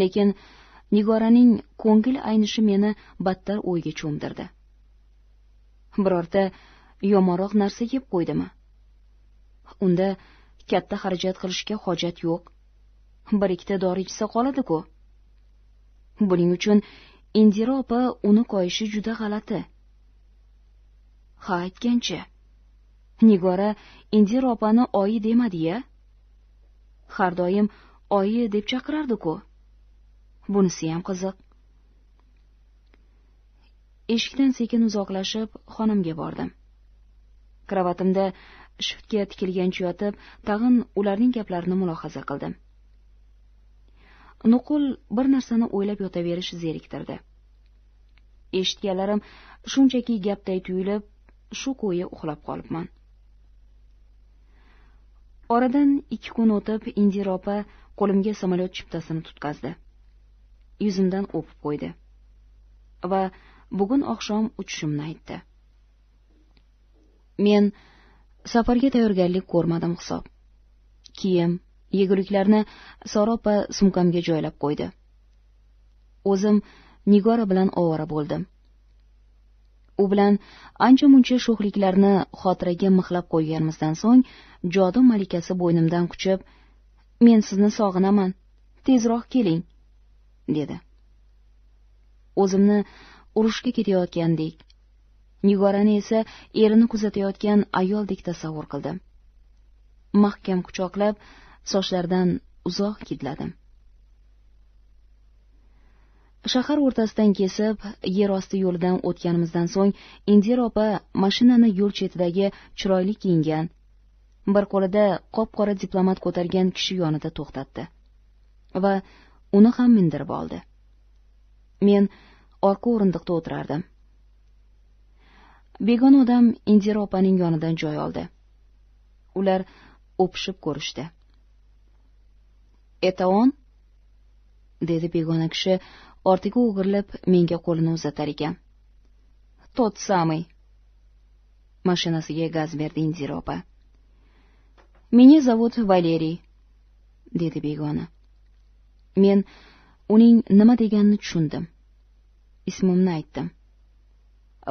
lekin nigoraning ko'ngil aynishi meni battar o'yga cho'mdirdi birorta yomonroq narsa yeb qo'ydimi unda katta xarajat qilishga hojat yo'q bir ikkita dori ichsa qoladi ku buning uchun indira opa uni koyishi juda g'alati ha aytgancha nigora indira opani oyi demadi ya har doim oyi deb chaqirardi ku bunisiyam qiziq eshikdan sekin uzoqlashib xonamga bordim kravatimda shiftga tikilgancha yotib tag'in ularning gaplarini mulohaza qildim nuqul bir narsani o'ylab yotaverish zeriktirdi eshitganlarim shunchaki gapday tuyulib shu ko'yi uxlab qolibman oradan ikki kun o'tib indira opa qo'limga samolyot chiptasini tutqazdi yuzimdan o'pib qo'ydi va bugun oqshom uchishimni aytdi men safarga tayyorgarlik ko'rmadim hisob kiyim yeguliklarni sora opa sumkamga joylab qo'ydi o'zim nigora bilan ovora bo'ldim u bilan ancha muncha sho'xliklarni xotiraga mixlab qo'yganimizdan so'ng jodu malikasi bo'ynimdan quchib men sizni sog'inaman tezroq keling dedi o'zimni urushga ketayotgandek nigorani esa erini kuzatayotgan ayoldek tasavvur qildim mahkam quchoqlab sochlaridan uzoq hidladim shahar o'rtasidan kesib yer osti yo'lidan o'tganimizdan so'ng indira opa mashinani yo'l chetidagi chiroyli kiyingan bir qo'lida qop qora diplomat ko'targan kishi yonida to'xtatdi va uni ham mindirib oldi men orqa o'rindiqda o'tirardim begona odam indira opaning yonidan joy oldi ular o'pishib ko'rishdi etaon dedi begona kishi ortiga o'girilib menga qo'lini uzatar ekan tot самый mashinasiga gaz berdi indira opa meni зовут valeriy dedi begona men uning nima deganini tushundim ismimni aytdim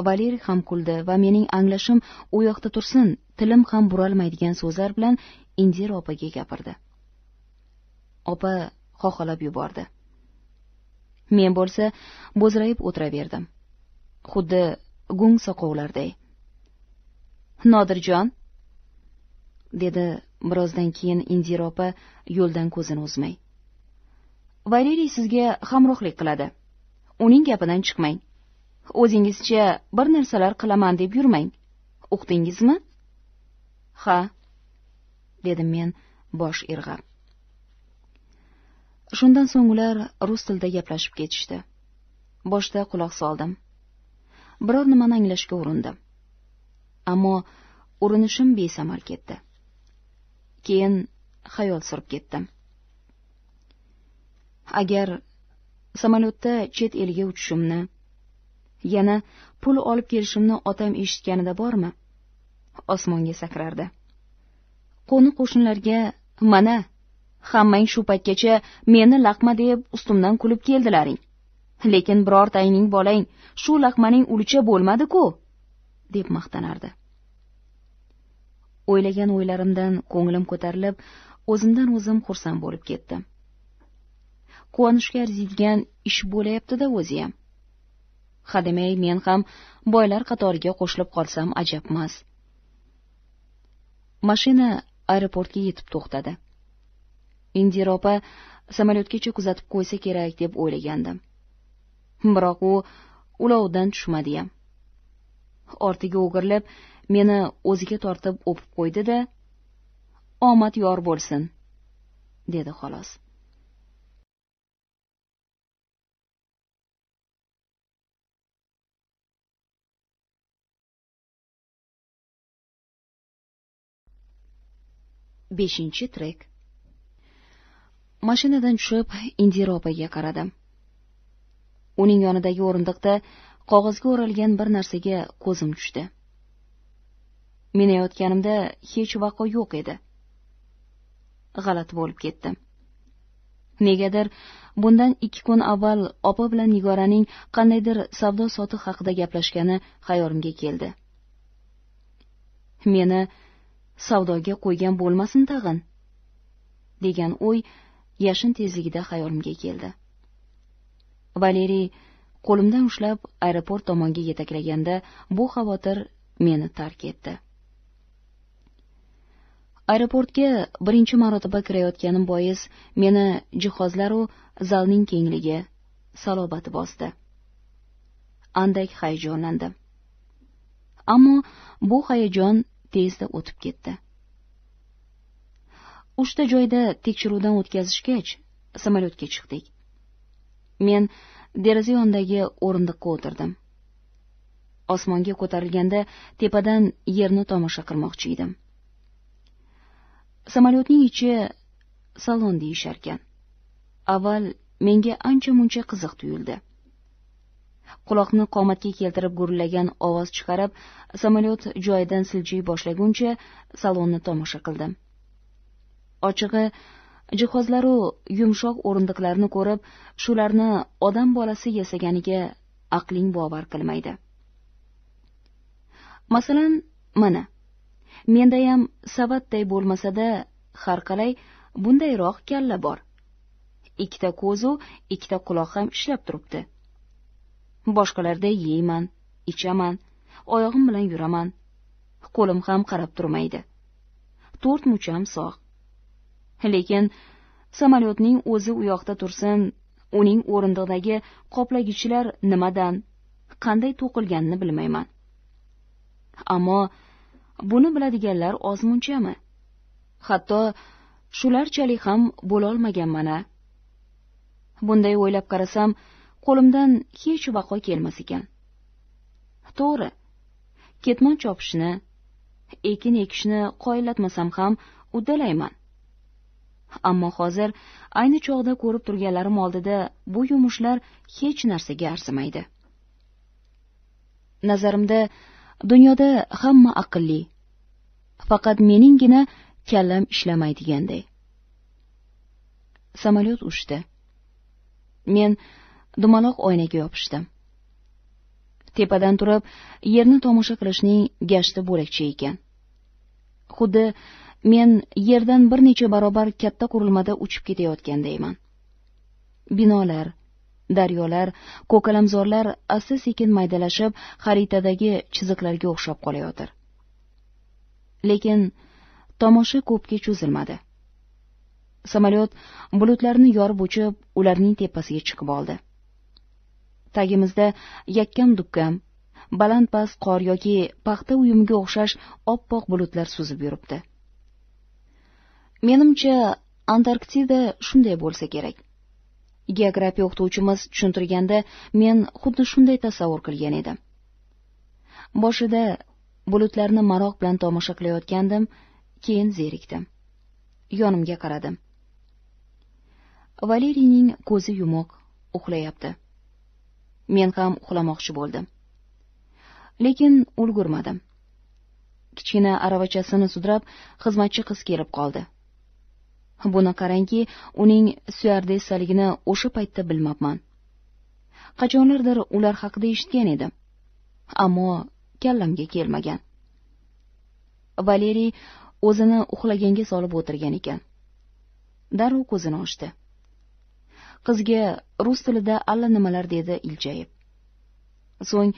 valeriy ham kuldi va mening anglashim u yoqda tursin tilim ham buralmaydigan so'zlar bilan indira opaga gapirdi opa xoholab yubordi men bo'lsa bo'zrayib o'tiraverdim xuddi gung soqovlarday nodirjon dedi birozdan keyin indira opa yo'ldan ko'zini uzmay valeriy sizga hamrohlik qiladi uning gapidan chiqmang o'zingizcha bir narsalar qilaman deb yurmang uqdingizmi ha dedim men bosh irg'ab shundan so'ng ular rus tilida gaplashib ketishdi boshda quloq soldim biror nimani anglashga urindim ammo urinishim besamar ketdi keyin xayol surib ketdim agar samolyotda chet elga uchishimni yana pul olib kelishimni otam eshitganida bormi osmonga sakrardi qo'ni qo'shnilarga mana hammang shu paytgacha meni laqma deb ustimdan kulib keldilaring lekin birortangning bolang shu laqmaning ulicha bo'lmadi ku deb maqtanardi o'ylagan o'ylarimdan ko'nglim ko'tarilib o'zimdan o'zim xursand bo'lib ketdim quvonishga arziydigan ish bo'layapti da o'ziyam hademay men ham boylar qatoriga qo'shilib qolsam ajabmas mashina aeroportga yetib to'xtadi indira opa samolyotgacha kuzatib qo'ysa kerak deb o'ylagandim biroq u ulovidan tushmadiyam ortiga o'girilib meni o'ziga tortib o'pib qo'ydi da omad yor bo'lsin dedi xolos beshinchi trek mashinadan tushib indira opaga qaradim uning yonidagi o'rindiqda qog'ozga o'ralgan bir narsaga ko'zim tushdi minayotganimda hech vaqo yo'q edi g'alati bo'lib ketdim negadir bundan ikki kun avval opa bilan nigoraning qandaydir savdo sotiq haqida gaplashgani xayolimga keldi meni savdoga qo'ygan bo'lmasin tag'in degan o'y yashin tezligida xayolimga keldi valeriy qo'limdan ushlab aeroport tomonga yetaklaganda bu xavotir meni tark etdi aeroportga birinchi marotaba kirayotganim bois meni jihozlaru zalning kengligi salobati bosdi andak hayajonlandim ammo bu hayajon tezda o'tib ketdi uchta joyda tekshiruvdan o'tkazishgach samolyotga chiqdik men deraza yonidagi o'rindiqqa o'tirdim osmonga ko'tarilganda tepadan yerni tomosha qilmoqchi edim samolyotning ichi salon deyisharkan avval menga ancha muncha qiziq tuyuldi quloqni qomatga keltirib gurillagan ovoz chiqarib samolyot joyidan siljiy boshlaguncha salonni tomosha qildim ochig'i jihozlaru yumshoq o'rindiqlarni ko'rib shularni odam bolasi yasaganiga aqling bovar qilmaydi masalan mana mendayam savatday bo'lmasada har qalay bundayroq kalla bor ikkita ko'zu ikkita quloq ham ishlab turibdi boshqalarday yeyman ichaman oyog'im bilan yuraman qo'lim ham qarab turmaydi to'rt mucham sog' lekin samolyotning o'zi u yoqda tursin uning o'rindig'idagi qoplagichlar nimadan qanday to'qilganini bilmayman ammo buni biladiganlar ozmunchami hatto shularchalik ham bo'lolmagan mana bunday o'ylab qarasam qo'limdan hech vaqo kelmas ekan to'g'ri ketmon chopishni ekin ekishni qoyillatmasam ham uddalayman ammo hozir ayni chog'da ko'rib turganlarim oldida bu yumushlar hech narsaga arzimaydi nazarimda dunyoda hamma aqlli faqat meninggina kallam ishlamaydiganday samolyot uchdi men dumaloq oynaga yopishdim tepadan turib yerni tomosha qilishning gashti bo'lakcha ekan xuddi men yerdan bir necha barobar katta qurilmada uchib ketayotgandayman binolar daryolar ko'kalamzorlar asta sekin maydalashib xaritadagi chiziqlarga o'xshab qolayotir lekin tomosha ko'pga cho'zilmadi samolyot bulutlarni yorib o'chib ularning tepasiga chiqib oldi tagimizda yakkam dukkam baland past qor yoki paxta uyumiga o'xshash oppoq bulutlar suzib yuribdi menimcha antarktida shunday bo'lsa kerak geografiya o'qituvchimiz tushuntirganda men xuddi shunday tasavvur qilgan edim boshida bulutlarni maroq bilan tomosha qilayotgandim keyin zerikdim yonimga qaradim valeriyning ko'zi yumuq uxlayapti men ham uxlamoqchi bo'ldim lekin ulgurmadim kichkina aravachasini sudrab xizmatchi qiz kelib qoldi buni qarangki uning syardessaligini o'sha paytda bilmabman qachonlardir ular haqida eshitgan edim ammo kallamga kelmagan valeriy o'zini uxlaganga solib o'tirgan ekan darrov ko'zini ochdi qizga rus tilida allanimalar dedi iljayib so'ng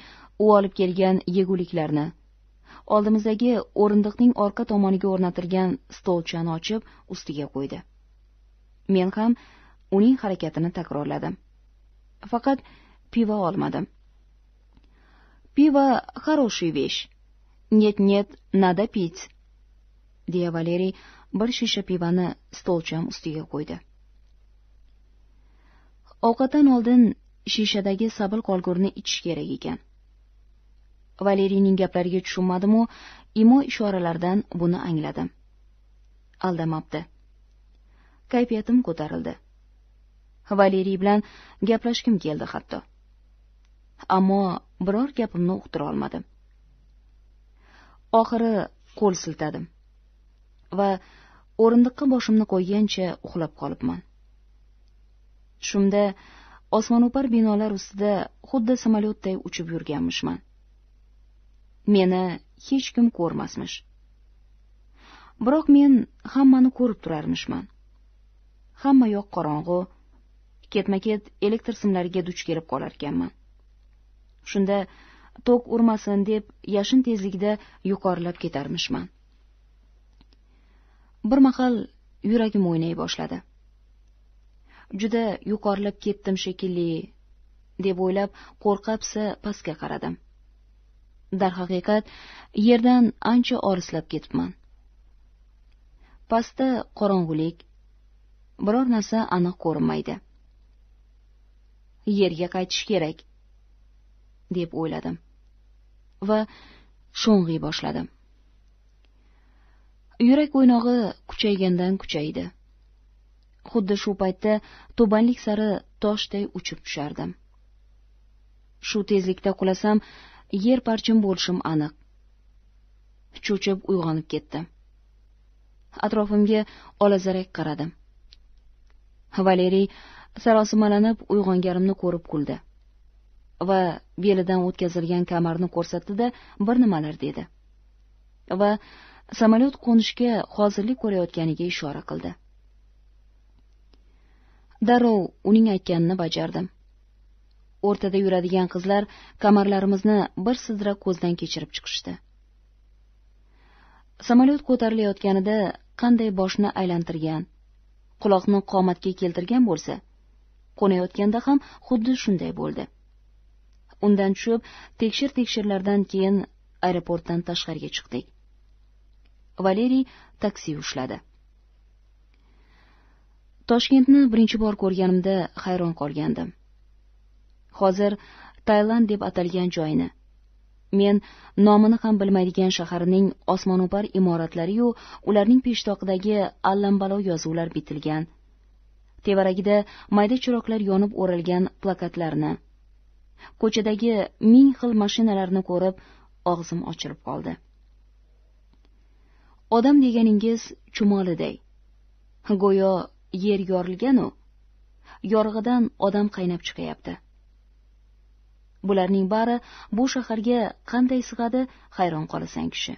u olib kelgan yeguliklarni oldimizdagi o'rindiqning orqa tomoniga o'rnatilgan stolchani ochib ustiga qo'ydi men ham uning harakatini takrorladim faqat pivo olmadim pivo хороший вещь нет нет надо пить deya valeriy bir shisha pivani stolcham ustiga qo'ydi ovqatdan oldin shishadagi sabil qolgurni ichish kerak ekan valeriyning gaplariga tushunmadimu imo ishoralaridan buni angladim aldamabdi kayfiyatim ko'tarildi valeriy bilan gaplashgim keldi hatto ammo biror gapimni uqtira olmadim oxiri qo'l siltadim va o'rindiqqa boshimni qo'ygancha uxlab qolibman shunda osmono'par binolar ustida xuddi samolyotday uchib yurganmishman meni hech kim ko'rmasmish biroq men hammani ko'rib turarmishman hamma yoq qorong'u ketma ket elektr simlariga duch kelib qolarkanman shunda tok urmasin deb yashin tezligida yuqorilab ketarmishman bir mahal yuragim o'ynay boshladi juda yuqorilab ketdim shekilli deb o'ylab qo'rqa pisa pastga qaradim darhaqiqat yerdan ancha orislab ketibman pastda qorong'ulik biror narsa aniq ko'rinmaydi yerga qaytish kerak deb o'yladim va sho'ng'iy boshladim yurak o'ynog'i kuchaygandan kuchaydi xuddi shu paytda to'banlik sari toshday uchib tushardim shu tezlikda qulasam yer parchim bo'lishim aniq cho'chib uyg'onib ketdim atrofimga olazarak qaradim valeriy sarosimalanib uyg'onganimni ko'rib kuldi va belidan o'tkazilgan kamarni ko'rsatdi da bir nimalar dedi va samolyot qo'nishga hozirlik ko'rayotganiga ishora qildi darrov uning aytganini bajardim o'rtada yuradigan qizlar kamarlarimizni bir sidra ko'zdan kechirib chiqishdi samolyot ko'tarilayotganida qanday boshni aylantirgan quloqni qomatga keltirgan bo'lsa qo'nayotganda ham xuddi shunday bo'ldi undan tushib tekshir tekshirlardan keyin aeroportdan tashqariga chiqdik valeriy taksi ushladi toshkentni birinchi bor ko'rganimda hayron qolgandim hozir tailand deb atalgan joyni men nomini ham bilmaydigan shaharning imoratlari imoratlariyu ularning peshtoqidagi allambalo yozuvlar bitilgan tevaragida mayda chiroqlar yonib o'ralgan plakatlarni ko'chadagi ming xil mashinalarni ko'rib og'zim ochilib qoldi odam deganingiz chumoliday go'yo yer yorilgan u yorig'idan odam qaynab chiqyapti bularning bari bu shaharga qanday sig'adi hayron qolasan kishi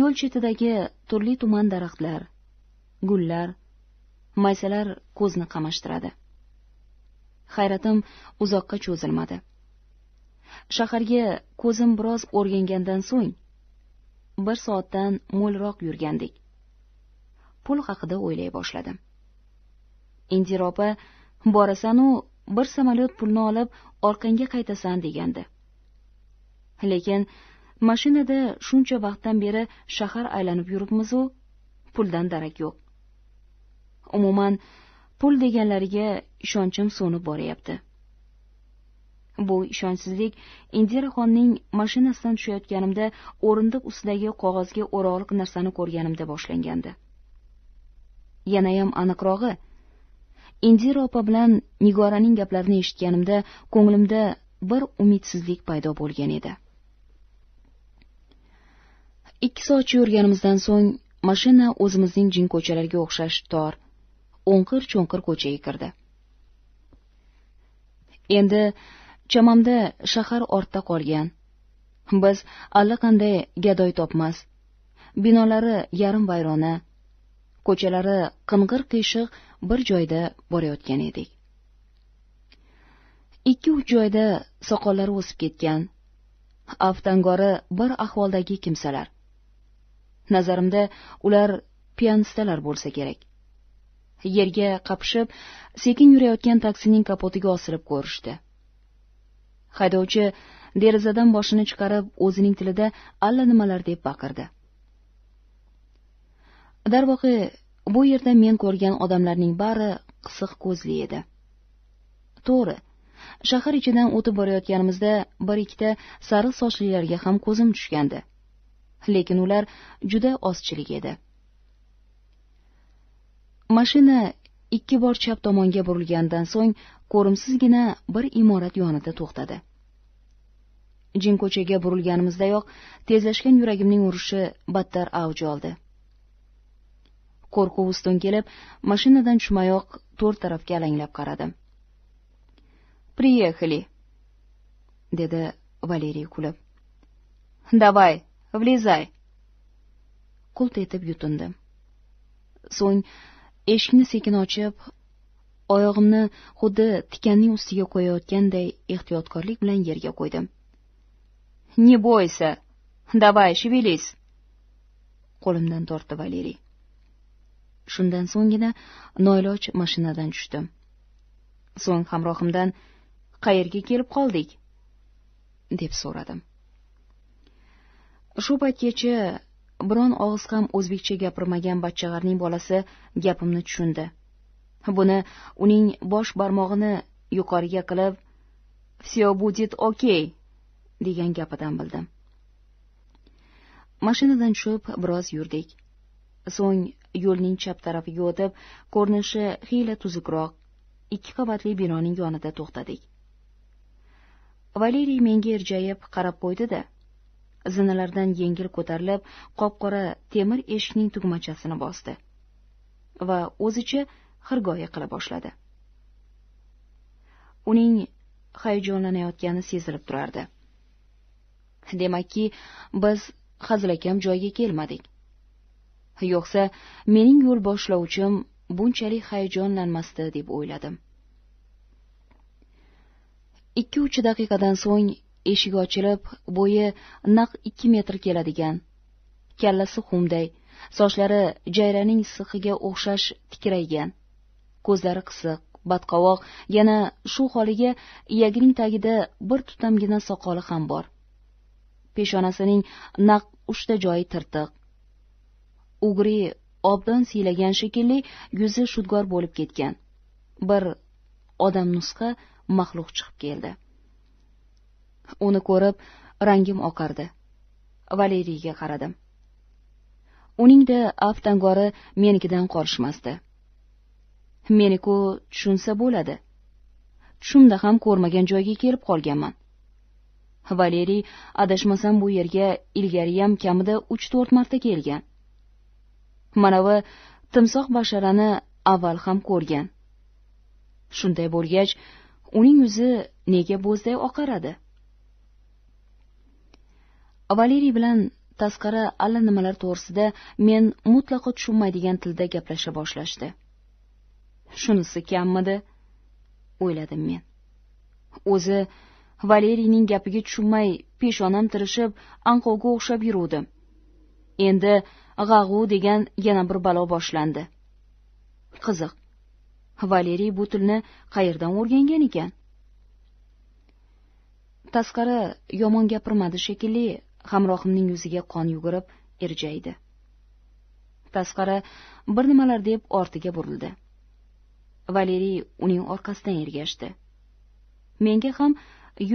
yo'l chetidagi turli tuman daraxtlar gullar maysalar ko'zni qamashtiradi hayratim uzoqqa cho'zilmadi shaharga ko'zim biroz o'rgangandan so'ng bir soatdan mo'lroq yurgandik pul haqida o'ylay boshladim indira opa borasanu bir samolyot pulni olib orqangga qaytasan degandi lekin mashinada shuncha vaqtdan beri shahar aylanib yuribmizu puldan darak yo'q umuman pul deganlariga ishonchim so'nib boryapti bu ishonchsizlik xonning mashinasidan tushayotganimda o'rindiq ustidagi qog'ozga o'rog'liq narsani ko'rganimda boshlangandi yanayam aniqrog'i indira opa bilan nigoraning gaplarini eshitganimda ko'nglimda bir umidsizlik paydo bo'lgan edi ikki soat yurganimizdan so'ng mashina o'zimizning jin ko'chalarga o'xshash tor o'nqir cho'nqir ko'chaga kirdi endi chamamda shahar ortda qolgan biz allaqanday gadoy topmas binolari yarim vayrona ko'chalari qing'ir qiyshiq bir joyda borayotgan edik ikki uch joyda soqollari o'sib ketgan aftangori bir ahvoldagi kimsalar nazarimda ular piyanistalar bo'lsa kerak yerga qapishib sekin yurayotgan taksining kapotiga osilib ko'rishdi haydovchi derazadan boshini chiqarib o'zining tilida allanimalar deb baqirdi darvoqe bu yerda men ko'rgan odamlarning bari qisiq ko'zli edi to'g'ri shahar ichidan o'tib borayotganimizda bir ikkita sariq sochlilarga ham ko'zim tushgandi lekin ular juda ozchilik edi mashina ikki bor chap tomonga burilgandan so'ng ko'rimsizgina bir imorat yonida to'xtadi jin ko'chaga burilganimizdayoq tezlashgan yuragimning urishi battar avj oldi qo'rquv ustun kelib mashinadan tushmayoq to'rt tarafga alanglab qaradim приехали dedi valeriy kulib давай влезай qult etib yutindim so'ng eshikni sekin ochib oyog'imni xuddi tikanning ustiga qo'yayotganday ehtiyotkorlik bilan yerga qo'ydim не бойся давай шевелись qo'limdan tortdi valeriy shundan so'nggina noiloj mashinadan tushdim so'ng hamrohimdan qayerga kelib qoldik deb so'radim shu paytgacha biron og'iz ham o'zbekcha gapirmagan bachchag'arning bolasi gapimni tushundi buni uning bosh barmog'ini yuqoriga qilib все будет окей degan gapidan bildim mashinadan tushib biroz yurdik so'ng yo'lning chap tarafiga o'tib ko'rinishi xiyla tuzukroq ikki qavatli binoning yonida to'xtadik valeriy menga irjayib qarab qo'ydi da zinalardan yengil ko'tarilib qop qora temir eshikning tugmachasini bosdi va o'zicha xirgoyi qila boshladi uning hayajonlanayotgani sezilib turardi demakki biz hazilakam joyga kelmadik yo'qsa mening yo'l boshlovchim bunchalik hayajonlanmasdi deb o'yladim ikki uch daqiqadan so'ng eshik ochilib bo'yi naq ikki metr keladigan kallasi xumday sochlari jayraning sixiga o'xshash tikraygan ko'zlari qisiq badqovoq yana shu holiga iyagining tagida bir tutamgina soqoli ham bor peshonasining naq uchta joyi tirtiq ugri obdan siylagan shekilli yuzi shudgor bo'lib ketgan bir odam nusxa maxluq chiqib keldi uni ko'rib rangim oqardi valeriyga qaradim uningda aftangori angori menikidan qolishmasdi meniku tushunsa bo'ladi tushimda ham ko'rmagan joyga kelib qolganman valeriy adashmasam bu yerga ilgariyam kamida uch to'rt marta kelgan manavi timsoh basharani avval ham ko'rgan shunday bo'lgach uning yuzi nega bo'zday oqaradi valeriy bilan tasqara nimalar to'g'risida men mutlaqo tushunmaydigan tilda gaplasha boshlashdi shunisi kammidi o'yladim men o'zi valeriyning gapiga tushunmay peshonam tirishib anqovga o'xshab yuruvdim endi g'ag'u degan yana bir balo boshlandi qiziq valeriy bu tilni qayerdan o'rgangan ekan tasqari yomon gapirmadi shekilli hamrohimning yuziga qon yugurib irjaydi tasqari bir nimalar deb ortiga burildi valeriy uning orqasidan ergashdi menga ham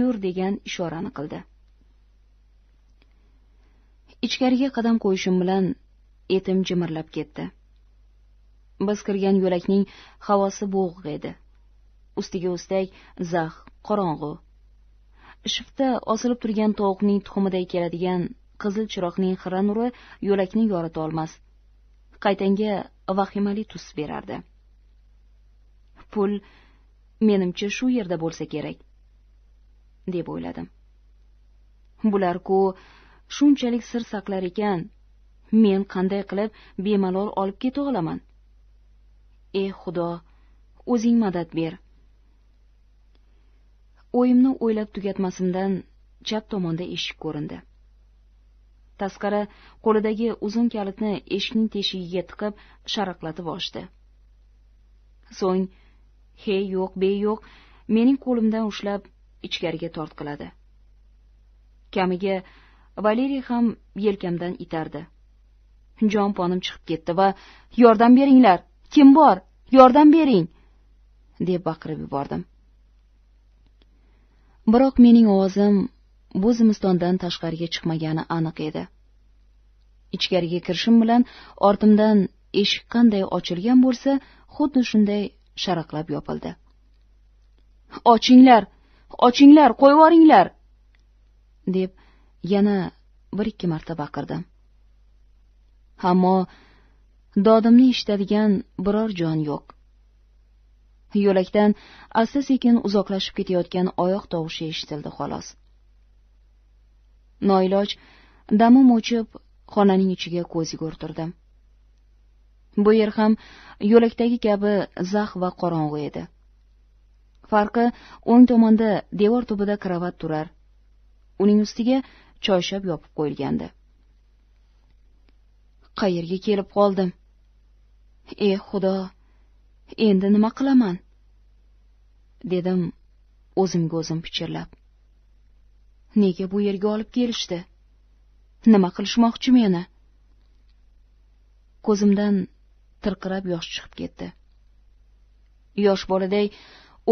yur degan ishorani qildi ichkariga qadam qo'yishim bilan etim jimirlab ketdi biz kirgan yo'lakning havosi bo'g'iq edi ustiga ustak zax qorong'u shiftda osilib turgan tovuqning tuxumiday keladigan qizil chiroqning xira nuri yo'lakni yorita olmas qaytanga vahimali tus berardi pul menimcha shu yerda bo'lsa kerak deb o'yladim bular ku shunchalik sir saqlar ekan men qanday qilib bemalol olib keta olaman ey xudo o'zing madad ber o'yimni o'ylab tugatmasimdan chap tomonda eshik ko'rindi tasqara qo'lidagi uzun kalitni eshikning teshigiga tiqib sharaqlatib ochdi so'ng he yo'q be yo'q mening qo'limdan ushlab ichkariga tortqiladi kamiga valeriy ham yelkamdan itardi jonponim chiqib ketdi va yordam beringlar kim bor yordam bering deb baqirib yubordim biroq mening ovozim bu zimistondan tashqariga chiqmagani aniq edi ichkariga kirishim bilan ortimdan eshik qanday ochilgan bo'lsa xuddi shunday sharaqlab yopildi ochinglar ochinglar qo'yvoringlar deb yana bir ikki marta baqirdim ammo dodimni eshitadigan biror jon yo'q yo'lakdan asta sekin uzoqlashib ketayotgan oyoq tovushi eshitildi xolos noiloj damim o'chib xonaning ichiga ko'z yugurtirdim bu yer ham yo'lakdagi kabi zax va qorong'u edi farqi o'ng tomonda devor tubida karavot turar uning ustiga choyshab yopib qo'yilgandi qayerga kelib qoldim e xudo endi nima qilaman dedim o'zimga o'zim pichirlab nega bu yerga olib kelishdi nima qilishmoqchi meni ko'zimdan tirqirab yosh chiqib ketdi yosh boladay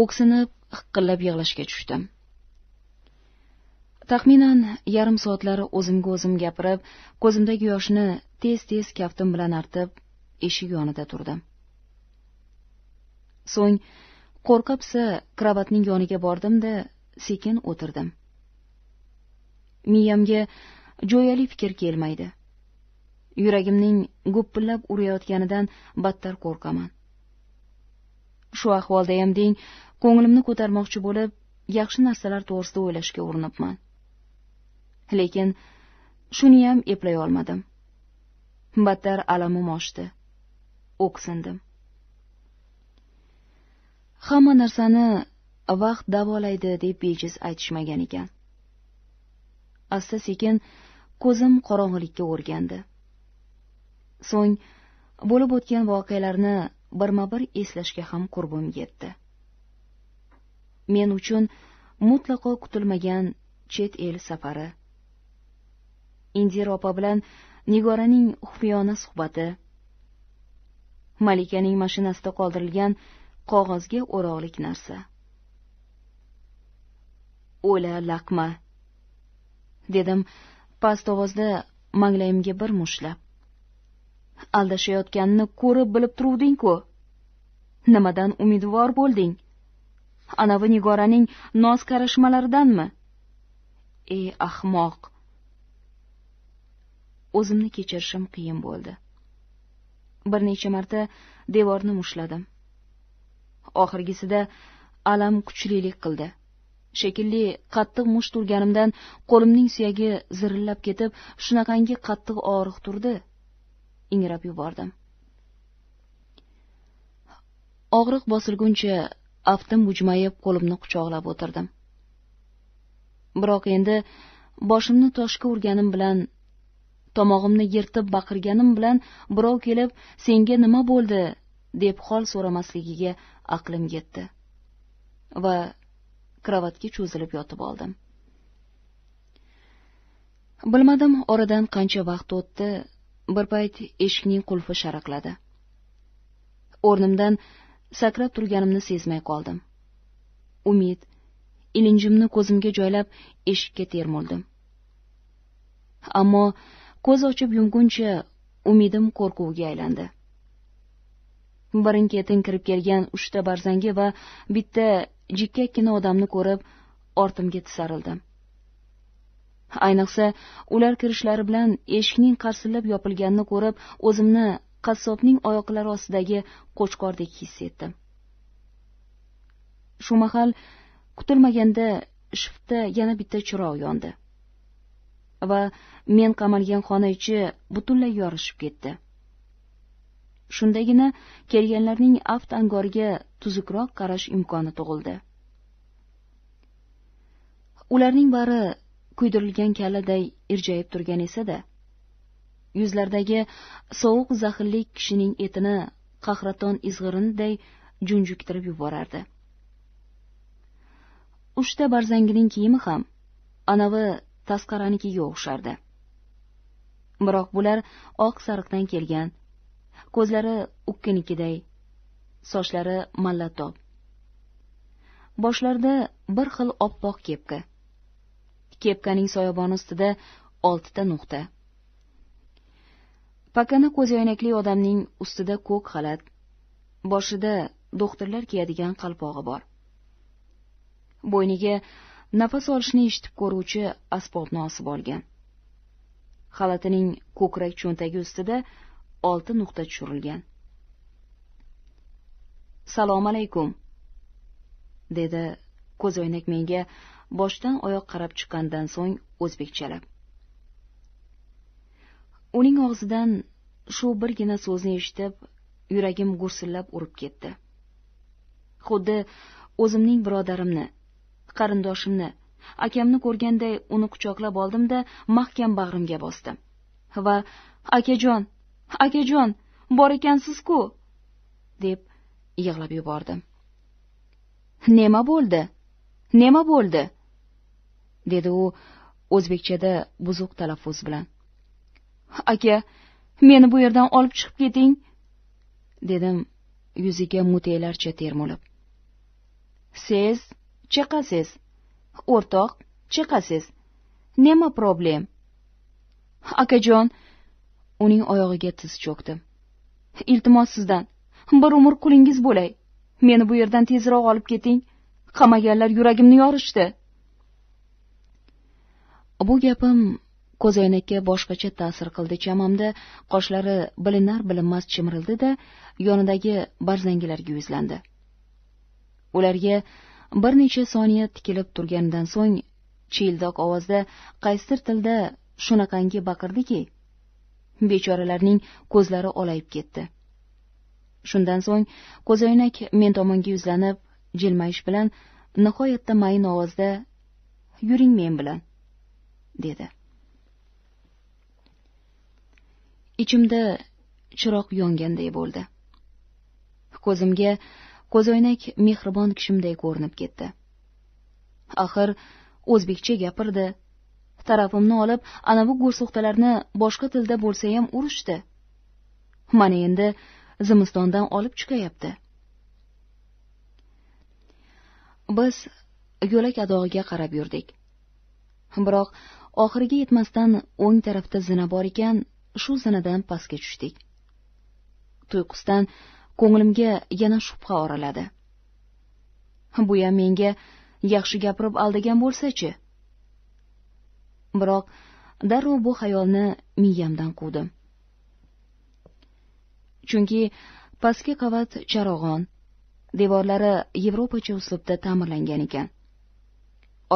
o'ksinib hiqillab yig'lashga tushdim taxminan yarim soatlari o'zimga o'zim gapirib ko'zimdagi yoshni tez tez kaftim bilan artib eshik yonida turdim so'ng qo'rqa pisa kravatning yoniga bordim da sekin o'tirdim miyamga jo'yali fikr kelmaydi yuragimning gupillab urayotganidan battar qo'rqaman shu ahvoldayam deng ko'nglimni ko'tarmoqchi bo'lib yaxshi narsalar to'g'risida o'ylashga urinibman lekin shuniyam eplay olmadim battar alamim oshdi o'ksindim hamma narsani vaqt davolaydi deb bejiz aytishmagan ekan asta sekin ko'zim qorong'ilikka o'rgandi so'ng bo'lib o'tgan voqealarni birma bir eslashga ham qurbim yetdi men uchun mutlaqo kutilmagan chet el safari indira opa bilan nigoraning xufiyona suhbati malikaning mashinasida qoldirilgan qog'ozga o'rog'lik narsa o'la laqma dedim past ovozda manglayimga bir mushtlab aldashayotganini ko'rib bilib turuvding ku nimadan umidvor bo'lding anavi nigoraning noz karishmalaridanmi ey ahmoq o'zimni kechirishim qiyin bo'ldi bir necha marta devorni mushladim oxirgisida alam kuchlilik qildi shekilli qattiq musht urganimdan qo'limning suyagi zirillab ketib shunaqangi qattiq og'riq turdi ingrab yubordim og'riq bosilguncha aftim bujmayib qo'limni quchoqlab o'tirdim biroq endi boshimni toshga urganim bilan tomog'imni yirtib baqirganim bilan birov kelib senga nima bo'ldi deb hol so'ramasligiga aqlim yetdi va krovatga cho'zilib yotib oldim bilmadim oradan qancha vaqt o'tdi bir payt eshikning qulfi sharaqladi o'rnimdan sakrab turganimni sezmay qoldim umid ilinjimni ko'zimga joylab eshikka termuldim ammo ko'z ochib yumguncha umidim qo'rquvga aylandi birin ketin kirib kelgan uchta barzangi va bitta jikkakkina odamni ko'rib ortimga tisarildim ayniqsa ular kirishlari bilan eshikning qarsillab yopilganini ko'rib o'zimni qassobning oyoqlari ostidagi qo'chqordek his etdim shu mahal kutilmaganda shiftda yana bitta chiroq yondi va men qamalgan xona ichi butunlay yorishib ketdi shundagina kelganlarning aft angoriga tuzukroq qarash imkoni tug'ildi ularning bari kuydirilgan kalladay irjayib turgan esa da yuzlaridagi sovuq zahillik kishining etini qahraton izg'irinday junjuktirib yuborardi uchta barzangining kiyimi ham anavi tasqaranikiga o'xshardi biroq bular oq sariqdan kelgan ko'zlari ukkinikiday sochlari mallatob boshlarida bir xil oppoq kepka kepkaning soyaboni ustida oltita nuqta pakana ko'zoynakli odamning ustida ko'k xalat boshida do'xtirlar kiyadigan qalpog'i bor bo'yniga nafas olishni eshitib ko'ruvchi asbobni osib olgan xalatining ko'krak cho'ntagi ustida olti nuqta tushirilgan salom alaykum dedi ko'zoynak menga boshdan oyoq qarab chiqqandan so'ng o'zbekchalab uning og'zidan shu birgina so'zni eshitib yuragim gursillab urib ketdi xuddi o'zimning birodarimni qarindoshimni akamni ko'rganday uni quchoqlab oldim da mahkam bag'rimga bosdim va akajon akajon bor ekansiz ku deb yig'lab yubordim nima bo'ldi nima bo'ldi dedi u o'zbekchada buzuq talaffuz bilan aka meni bu yerdan olib chiqib keting dedim yuziga muteylarcha termulib sez chiqasiz o'rtoq chiqasiz nima problem akajon uning oyog'iga tiz cho'kdim iltimos sizdan bir umr qulingiz bo'lay meni bu yerdan tezroq olib keting qamaganlar yuragimni yorishdi bu gapim ko'zoynakka boshqacha ta'sir qildi chamamda qoshlari bilinar bilinmas chimirildi da yonidagi barzangilarga yuzlandi ularga bir necha soniya tikilib turganidan so'ng chiyildoq ovozda qaysidir tilda shunaqangi baqirdiki bechoralarning ko'zlari olayib ketdi shundan so'ng ko'zoynak men tomonga yuzlanib jilmayish bilan nihoyatda mayin ovozda yuring men bilan dedi ichimda chiroq yonganday bo'ldi ko'zimga ko'zoynak mehribon kishimday ko'rinib ketdi axir o'zbekcha gapirdi tarafimni olib anavi go'rso'xtalarni boshqa tilda bo'lsayam urishdi mana endi zimistondan olib chiqayapti biz yo'lak adog'iga qarab yurdik biroq oxiriga yetmasdan o'ng tarafda zina bor ekan shu zinadan pastga tushdik tuyqusdan ko'nglimga yana shubha oraladi bu ham menga yaxshi gapirib aldagan bo'lsa chi biroq darrov bu xayolni miyamdan quvdim chunki pastki qavat charog'on devorlari yevropacha uslubda ta'mirlangan ekan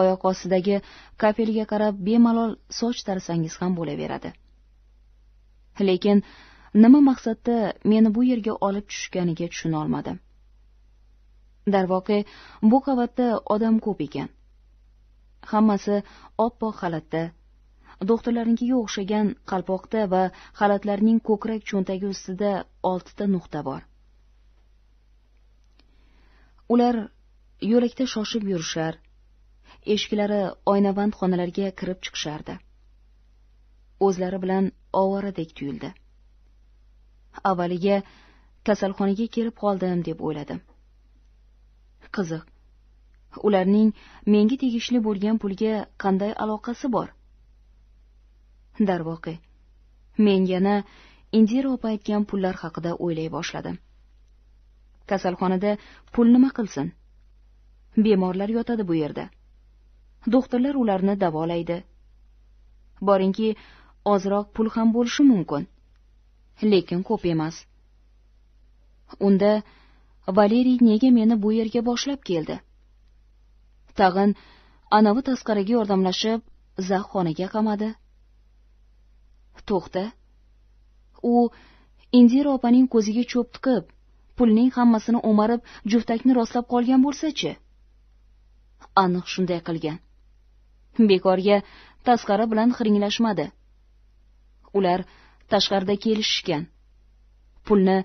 oyoq ostidagi kafelga qarab bemalol soch tarsangiz ham bo'laveradi lekin nima maqsadda meni bu yerga olib tushuna olmadim darvoqe bu qavatda odam ko'p ekan hammasi oppoq xalatda do'xtirlarnikiga o'xshagan qalpoqda va xalatlarning ko'krak cho'ntagi ustida oltita nuqta bor ular yo'lakda shoshib yurishar eshiklari oynaband xonalarga kirib chiqishardi o'zlari bilan ovoradek tuyuldi avvaliga kasalxonaga kelib qoldim deb o'yladim qiziq ularning menga tegishli bo'lgan pulga qanday aloqasi bor darvoqe men yana indira opa aytgan pullar haqida o'ylay boshladim kasalxonada pul nima qilsin bemorlar yotadi bu yerda do'xtirlar ularni davolaydi boringki ozroq pul ham bo'lishi mumkin lekin ko'p emas unda valeriy nega meni bu yerga boshlab keldi tag'in anavi tasqaraga yordamlashib zax xonaga qamadi to'xta u indira opaning ko'ziga cho'p tiqib pulning hammasini o'marib juftakni rostlab qolgan bo'lsa-chi? aniq shunday qilgan bekorga tasqara bilan hiringlashmadi ular tashqarida kelishishgan pulni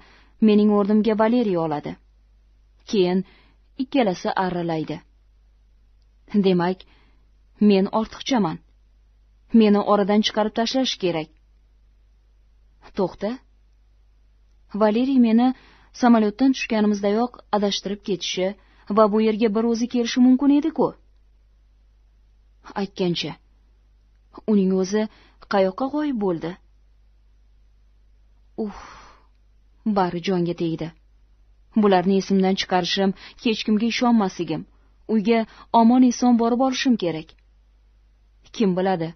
mening o'rnimga valeriya oladi keyin ikkalasi arralaydi demak men ortiqchaman meni oradan chiqarib tashlash kerak to'xta valeriy meni samolyotdan tushganimizdayoq adashtirib ketishi va bu yerga bir o'zi kelishi mumkin edi ku aytgancha uning o'zi qayoqqa g'oyib bo'ldi uf bari jonga tegdi bularni esimdan chiqarishim hech kimga ishonmasligim uyga omon eson borib olishim kerak kim biladi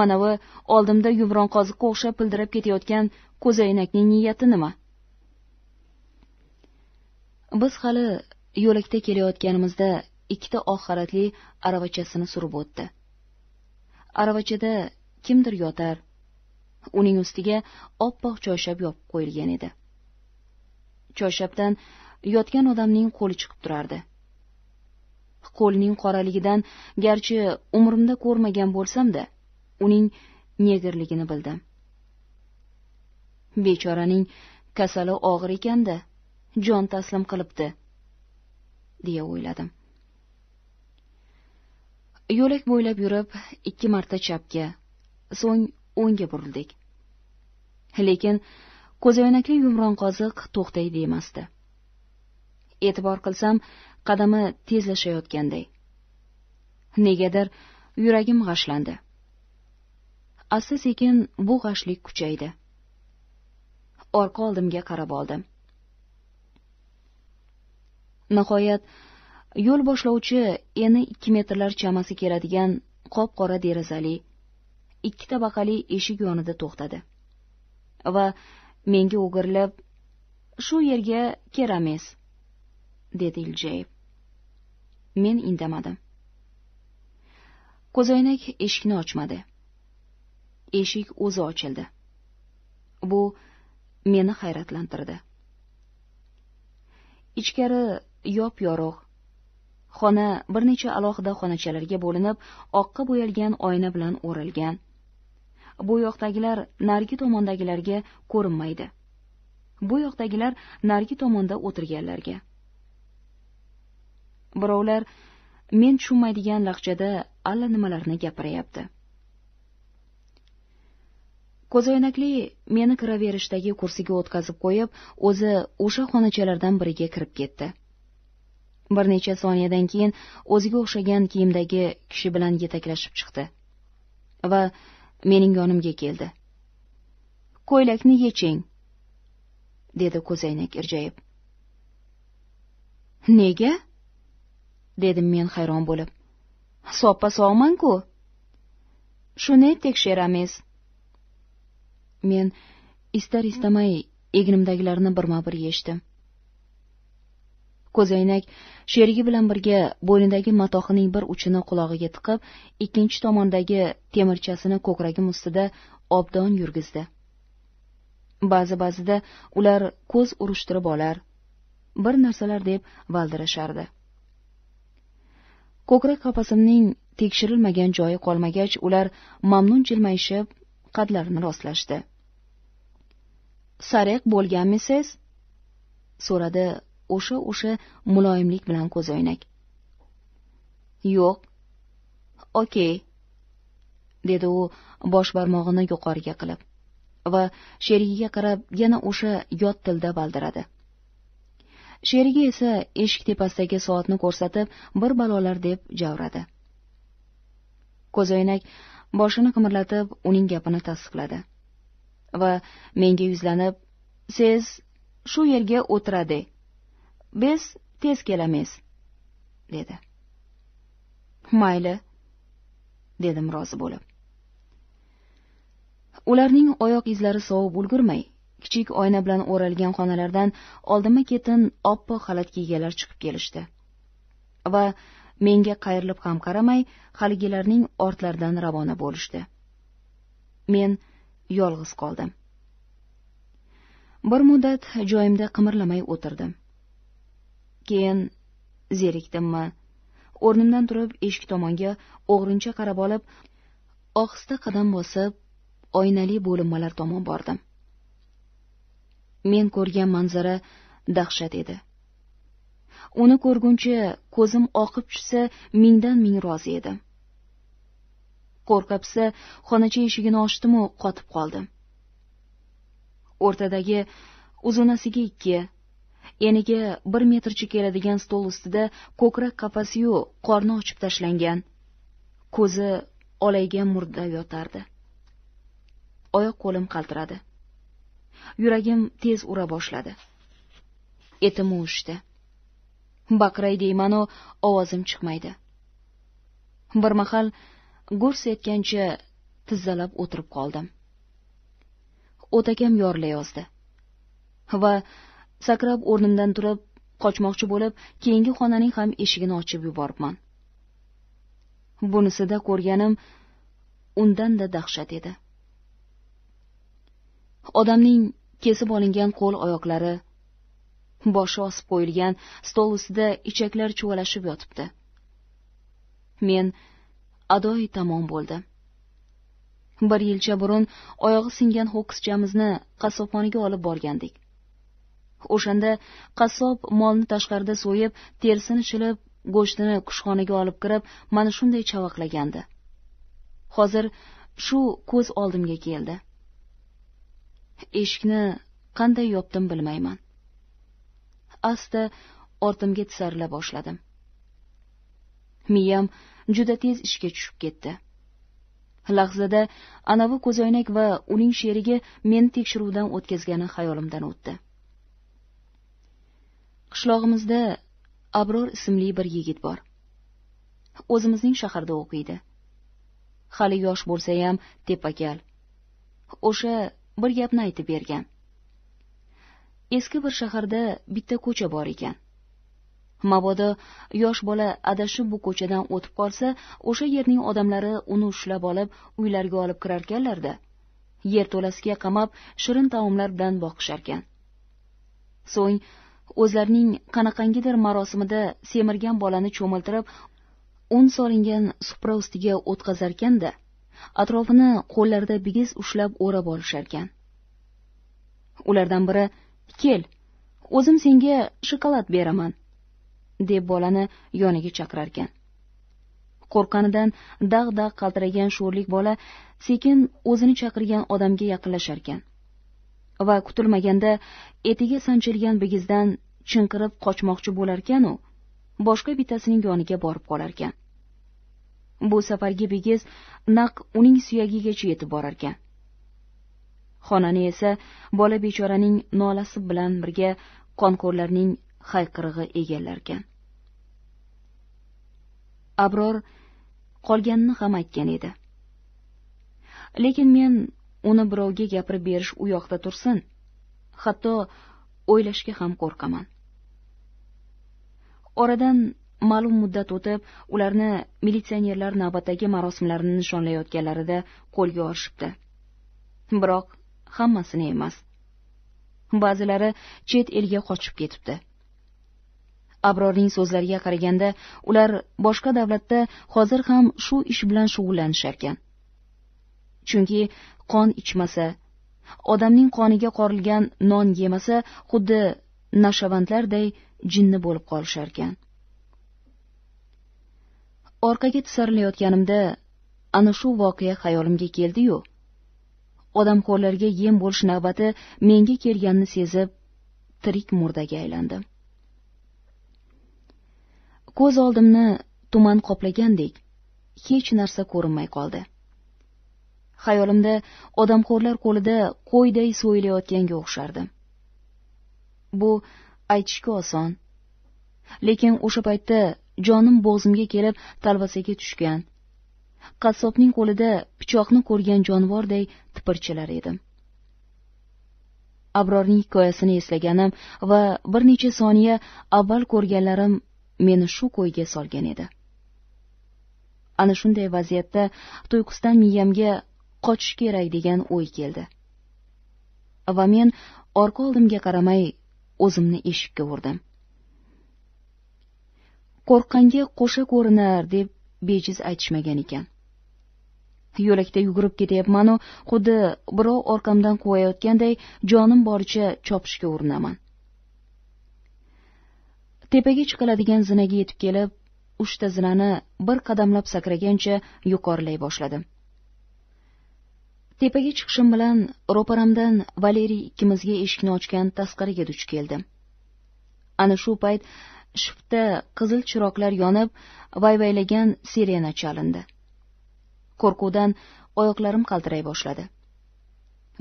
manavi oldimda yumronqoziqqa o'xshab pildirab ketayotgan ko'zoynakning niyati nima biz hali yo'lakda kelayotganimizda ikkita oq xalatli aravachasini surib o'tdi aravachada kimdir yotar uning ustiga oppoq choyshab yopib qo'yilgan edi choyshabdan yotgan odamning qo'li chiqib turardi qo'lning qoraligidan garchi umrimda ko'rmagan bo'lsam da uning negirligini bildim bechoraning kasali og'ir ekanda jon taslim qilibdi deya o'yladim yo'lak bo'ylab yurib ikki marta chapga so'ng o'ngga burildik lekin ko'zoynakli yumronqoziq to'xtay demasdi e'tibor qilsam qadami tezlashayotganday negadir yuragim g'ashlandi asta sekin bu g'ashlik kuchaydi orqa oldimga qarab oldim nihoyat yo'l boshlovchi eni ikki metrlar chamasi keladigan qop qora derazali ikki tabaqali eshik yonida to'xtadi va menga o'girilib shu yerga keramiz dedi iljayib men indamadim ko'zoynak eshikni ochmadi eshik o'zi ochildi bu meni hayratlantirdi ichkari yop yorug' xona bir necha alohida xonachalarga bo'linib oqqa bo'yalgan oyna bilan o'ralgan bu yoqdagilar narigi tomondagilarga ko'rinmaydi bu yoqdagilar narigi tomonda o'tirganlarga birovlar men tushunmaydigan lahjada alla nimalarni gapirayapti ko'zoynakli meni kiraverishdagi kursiga o'tkazib qo'yib o'zi o'sha xonachalardan biriga kirib ketdi bir necha soniyadan keyin o'ziga o'xshagan kiyimdagi kishi bilan yetaklashib chiqdi va mening yonimga keldi ko'ylakni yeching dedi ko'zaynak irjayib nega dedim men hayron bo'lib soppa sog'man ku shuni tekshiramiz men istar istamay egnimdagilarni birma bir yechdim ko'zoynak sherigi bilan birga bo'ynidagi matohining bir uchini qulog'iga tiqib ikkinchi tomondagi temirchasini ko'kragim ustida obdon yurgizdi ba'zi ba'zida ular ko'z urishtirib olar bir narsalar deb valdirashardi ko'krak qafasimning tekshirilmagan joyi qolmagach ular mamnun jilmayishib qadlarini rostlashdi sariq bo'lganmisiz so'radi o'sha o'sha muloyimlik bilan ko'zoynak yo'q okey dedi u bosh barmog'ini yuqoriga qilib va sherigiga qarab yana o'sha yot tilda valdiradi sherigi esa eshik tepasidagi soatni ko'rsatib bir balolar deb javradi ko'zoynak boshini qimirlatib uning gapini tasdiqladi va menga yuzlanib siz shu yerga o'tiradi biz tez kelamiz dedi mayli dedim rozi bo'lib ularning oyoq izlari sovib ulgurmay kichik oyna bilan o'ralgan xonalardan oldinma ketin oppoq xalat kiyganlar chiqib kelishdi va menga qayrilib ham qaramay haligilarning ortlaridan ravona bo'lishdi men yolg'iz qoldim bir muddat joyimda qimirlamay o'tirdim keyin zerikdimmi o'rnimdan turib eshik tomonga o'g'rincha qarab olib ohista qadam bosib oynali bo'linmalar tomon bordim men ko'rgan manzara dahshat edi uni ko'rguncha ko'zim oqib tushsa mingdan ming rozi edim qo'rqa xonacha eshigini ochdimu qotib qoldim o'rtadagi uzunasiga ikki eniga bir metrcha keladigan stol ustida ko'krak qafasi qorni ochib tashlangan ko'zi olaygan murda yotardi oyoq qo'lim qaltiradi yuragim tez ura boshladi etim uvishdi baqiray deymanu ovozim chiqmaydi bir mahal gurs etgancha tizzalab o'tirib qoldim o'takam yorilayozdi yozdi va sakrab o'rnimdan turib qochmoqchi bo'lib keyingi xonaning ham eshigini ochib yuboribman bunisida ko'rganim undan da dahshat edi odamning kesib olingan qo'l oyoqlari boshi osib qo'yilgan stol ustida ichaklar chuvalashib yotibdi men adoy tamom bo'ldi bir yilcha burun oyog'i singan ho'kizchamizni qassobxonaga olib borgandik o'shanda qassob molni tashqarida so'yib terisini shilib go'shtini kushxonaga olib kirib mana shunday chavaqlagandi hozir shu ko'z oldimga keldi eshikni qanday yopdim bilmayman asta ortimga tisarila boshladim miyam juda tez ishga tushib ketdi lahzada anavi ko'zoynak va uning sherigi meni tekshiruvdan o'tkazgani xayolimdan o'tdi qishlog'imizda abror ismli bir yigit bor o'zimizning shaharda o'qiydi hali yosh bo'lsa ham tepakal o'sha bir gapni aytib bergan eski bir shaharda bitta ko'cha bor ekan mabodo yosh bola adashib bu ko'chadan o'tib qolsa o'sha yerning odamlari uni ushlab olib uylariga olib kirarkanlarda to'lasiga qamab shirin taomlar bilan boqisharkan so'ng o'zlarining qanaqangidir marosimida semirgan bolani cho'miltirib un solingan supra ustiga o'tqazarkan da atrofini qo'llarida bigiz ushlab o'rab olisharkan ulardan biri kel o'zim senga shokolad beraman deb bolani yoniga chaqirarkan qo'rqqanidan dag' dag' qaltiragan sho'rlik bola sekin o'zini chaqirgan odamga yaqinlasharkan va kutilmaganda etiga sanchilgan bigizdan chinqirib qochmoqchi bo'larkanu boshqa bittasining yoniga borib qolarkan bu safargi bigiz naq uning suyagigacha yetib borarkan xonani esa bola bechoraning nolasi bilan birga qonqo'rlarning hayqirig'i egallarkan abror qolganini ham aytgan edi lekin men uni birovga gapirib berish u yoqda tursin hatto o'ylashga ham qo'rqaman oradan ma'lum muddat o'tib ularni militsionerlar navbatdagi marosimlarni nishonlayotganlarida qo'lga olishibdi biroq hammasini emas ba'zilari chet elga qochib ketibdi abrorning so'zlariga qaraganda ular boshqa davlatda hozir ham shu ish bilan shug'ullanisharkan chunki qon ichmasa odamning qoniga qorilgan non yemasa xuddi nashavandlarday jinni bo'lib qolisharkan orqaga tisarilayotganimda ana shu voqea xayolimga keldi yu odamxo'rlarga yem bo'lish navbati menga kelganini sezib tirik murdaga aylandim ko'z oldimni tuman qoplagandek hech narsa ko'rinmay qoldi xayolimda odamxo'rlar qo'lida qo'yday so'yilayotganga o'xshardim bu aytishga oson lekin o'sha paytda jonim bo'g'zimga kelib talvasaga tushgan qassobning qo'lida pichoqni ko'rgan jonivorday tipirchilar edim abrorning hikoyasini eslaganim va bir necha soniya avval ko'rganlarim meni shu qo'yga solgan edi ana shunday vaziyatda tuyqusdan miyamga qochish kerak degan o'y keldi va men orqa oldimga qaramay o'zimni eshikka urdim qo'rqqanga qo'sha ko'rinar deb bejiz aytishmagan ekan yo'lakda yugurib ketyapmanu xuddi birov orqamdan quvayotganday jonim boricha chopishga urinaman tepaga chiqiladigan zinaga yetib kelib uchta zinani bir qadamlab sakragancha yuqorilay boshladim tepaga chiqishim bilan ro'paramdan valeriy ikkimizga eshikni ochgan tasqariga duch keldim ana shu payt shiftda qizil chiroqlar yonib vayvaylagan sirena chalindi qo'rquvdan oyoqlarim qaltiray boshladi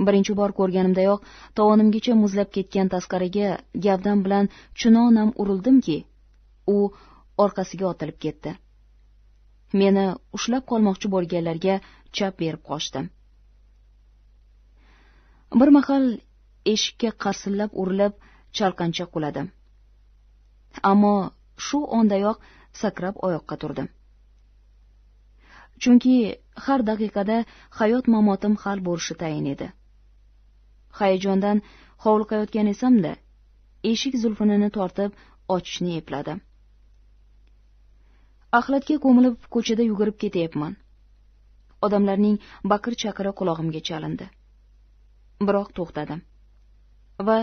birinchi bor ko'rganimdayoq tovonimgacha muzlab ketgan tasqariga gavdam bilan chunonam urildimki u orqasiga otilib ketdi meni ushlab qolmoqchi bo'lganlarga chap berib qochdim bir mahal eshikka qarsillab urilib chalqancha quladi ammo shu ondayoq sakrab oyoqqa turdim chunki har daqiqada hayot mamotim hal bo'lishi tayin edi hayajondan hovliqayotgan esimda eshik zulfinini tortib ochishni epladi axlatga ko'milib ko'chada yugurib ketyapman odamlarning baqir chaqiri qulog'imga chalindi biroq to'xtadim va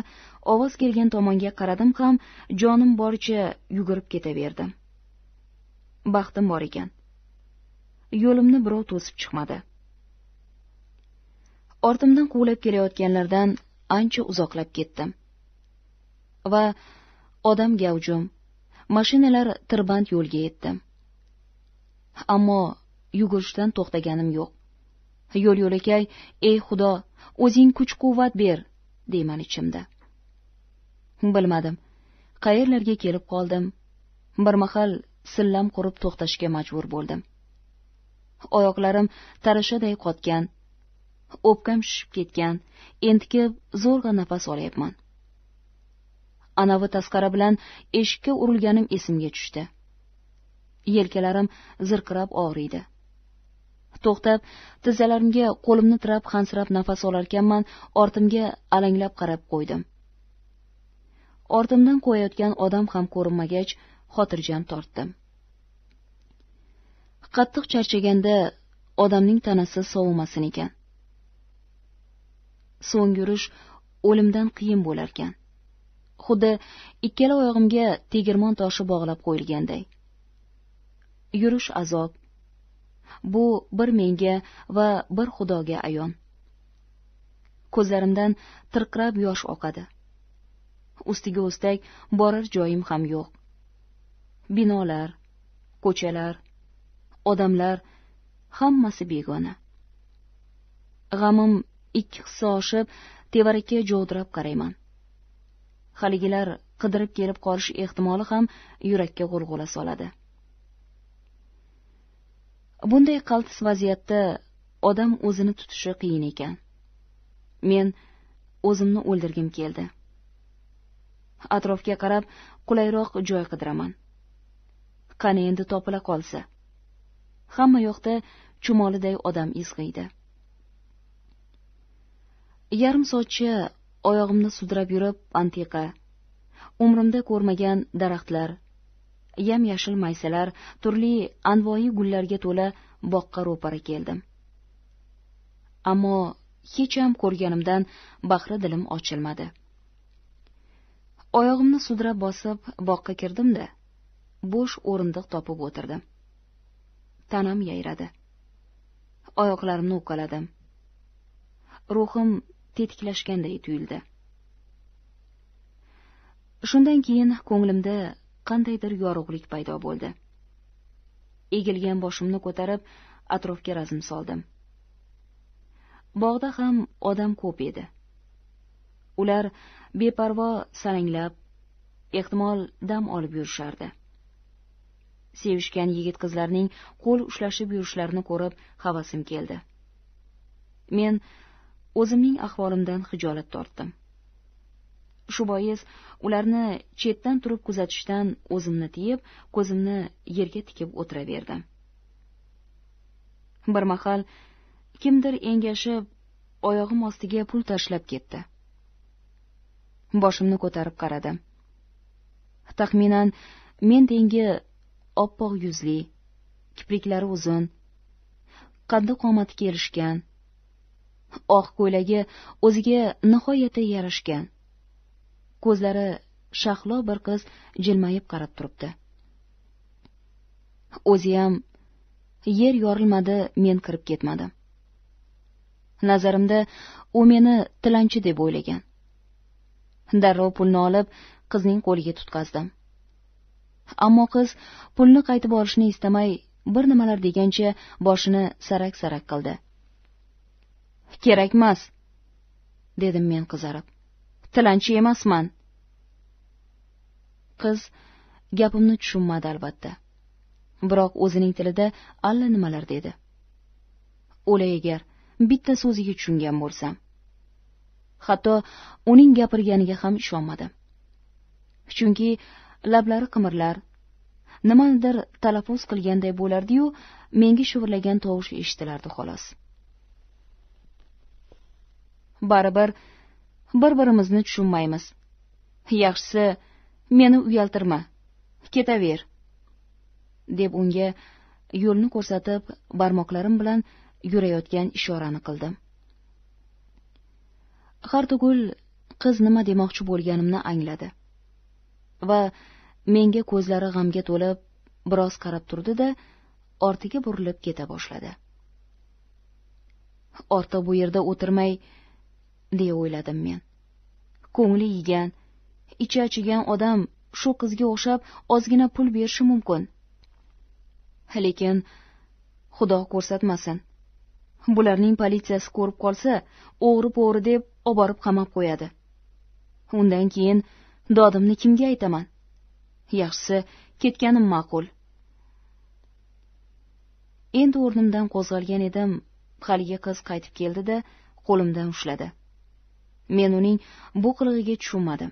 ovoz kelgan tomonga qaradim ham jonim boricha yugurib ketaverdim baxtim bor ekan yo'limni birov to'sib chiqmadi ortimdan quvlab kelayotganlardan ancha uzoqlab ketdim va odam gavjum mashinalar tirband yo'lga yetdim ammo yugurishdan to'xtaganim yo'q yo'l yo'lakay ey xudo o'zing kuch quvvat ber deyman ichimda bilmadim qayerlarga kelib qoldim bir mahal sillam qurib to'xtashga majbur bo'ldim oyoqlarim tarashaday qotgan o'pkam shishib ketgan entikib zo'rg'a nafas olyapman anavi tasqara bilan eshikka urilganim esimga tushdi yelkalarim zirqirab og'riydi to'xtab tizzalarimga qo'limni tirab hansirab nafas olarkanman ortimga alanglab qarab qo'ydim ortimdan qo'yayotgan odam ham ko'rinmagach xotirjam tortdim qattiq charchaganda odamning tanasi sovimasin ekan so'ng yurish o'limdan qiyin bo'larkan xuddi ikkala oyog'imga tegirmon toshi bog'lab qo'yilganday yurish azob bu bir menga va bir xudoga ayon ko'zlarimdan tirqirab yosh oqadi ustiga ustak borar joyim ham yo'q binolar ko'chalar odamlar hammasi begona g'amim ikki hissa oshib tevarakka jovdirab qarayman haligilar qidirib kelib qolish ehtimoli ham yurakka g'ulg'ula soladi bunday qaltis vaziyatda odam o'zini tutishi qiyin ekan men o'zimni o'ldirgim keldi atrofga qarab qulayroq joy qidiraman qani endi topila qolsa hamma yoqda chumoliday odam izg'iydi yarim soatcha oyog'imni sudrab yurib antiqa umrimda ko'rmagan daraxtlar yam yashil maysalar turli anvoyi gullarga to'la boqqa ro'para keldim ammo hech ham ko'rganimdan bahri dilim ochilmadi oyog'imni sudrab bosib boqqa kirdimda bo'sh o'rindiq topib o'tirdim tanam yayradi oyoqlarimni o'kkaladim ruhim tetiklashganday tuyuldi shundan keyin ko'nglimda qandaydir yorug'lik paydo bo'ldi egilgan boshimni ko'tarib atrofga razm soldim bog'da ham odam ko'p edi ular beparvo saranglab ehtimol dam olib yurishardi sevishgan yigit qizlarning qo'l ushlashib yurishlarini ko'rib havasim keldi men o'zimning ahvolimdan xijolat tortdim shu bois ularni chetdan turib kuzatishdan o'zimni tiyib ko'zimni yerga tikib o'tiraverdim bir mahal kimdir engashib oyog'im ostiga pul tashlab ketdi boshimni ko'tarib qaradim taxminan men tengi oppoq yuzli kipriklari uzun qaddi qomati kelishgan oq ko'ylagi o'ziga nihoyatda yarashgan ko'zlari shahlo bir qiz jilmayib qarab turibdi o'ziyam yer yorilmadi men kirib ketmadim nazarimda u meni tilanchi deb o'ylagan darrov pulni olib qizning qo'liga tutqazdim ammo qiz pulni qaytib olishni istamay bir nimalar degancha boshini sarak sarak qildi kerakmas dedim men qizarib tilanchi emasman qiz gapimni tushunmadi albatta biroq o'zining tilida alla nimalar dedi o'lay agar bitta so'ziga tushungan bo'lsam hatto uning gapirganiga ham ishonmadim chunki lablari qimirlar nimanidir talaffuz qilganday bo'lardiyu menga shivirlagan tovush eshitilardi xolos baribir bir birimizni tushunmaymiz yaxshisi meni uyaltirma ketaver deb unga yo'lni ko'rsatib barmoqlarim bilan yurayotgan ishorani qildim hartugul qiz nima demoqchi bo'lganimni angladi va menga ko'zlari g'amga to'lib biroz qarab turdi da ortiga burilib keta boshladi orta bu yerda o'tirmay deya o'yladim men ko'ngli yegan ichi achigan odam shu qizga o'xshab ozgina pul berishi mumkin lekin xudo ko'rsatmasin bularning politsiyasi ko'rib qolsa o'g'ri po'g'ri deb oborib qamab qo'yadi undan keyin dodimni kimga aytaman yaxshisi ketganim ma'qul endi o'rnimdan qo'zg'algan edim haligi qiz qaytib keldi da qo'limdan ushladi men uning bu qilig'iga tushunmadim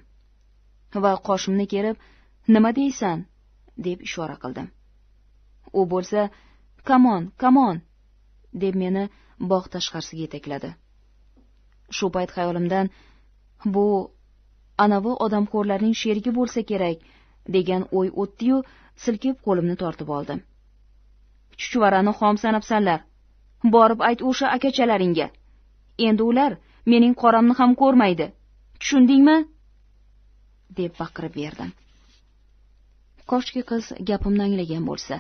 va qoshimni kerib nima deysan deb ishora qildim u bo'lsa kamon kamon deb meni bog' tashqarisiga yetakladi shu payt xayolimdan bu anavi odamxo'rlarning sherigi bo'lsa kerak degan o'y o'tdiyu silkib qo'limni tortib oldim chuchvarani xom sanabsanlar borib ayt o'sha akachalaringga endi ular mening qoramni ham ko'rmaydi tushundingmi deb baqirib berdim koshki qiz gapimni anglagan bo'lsa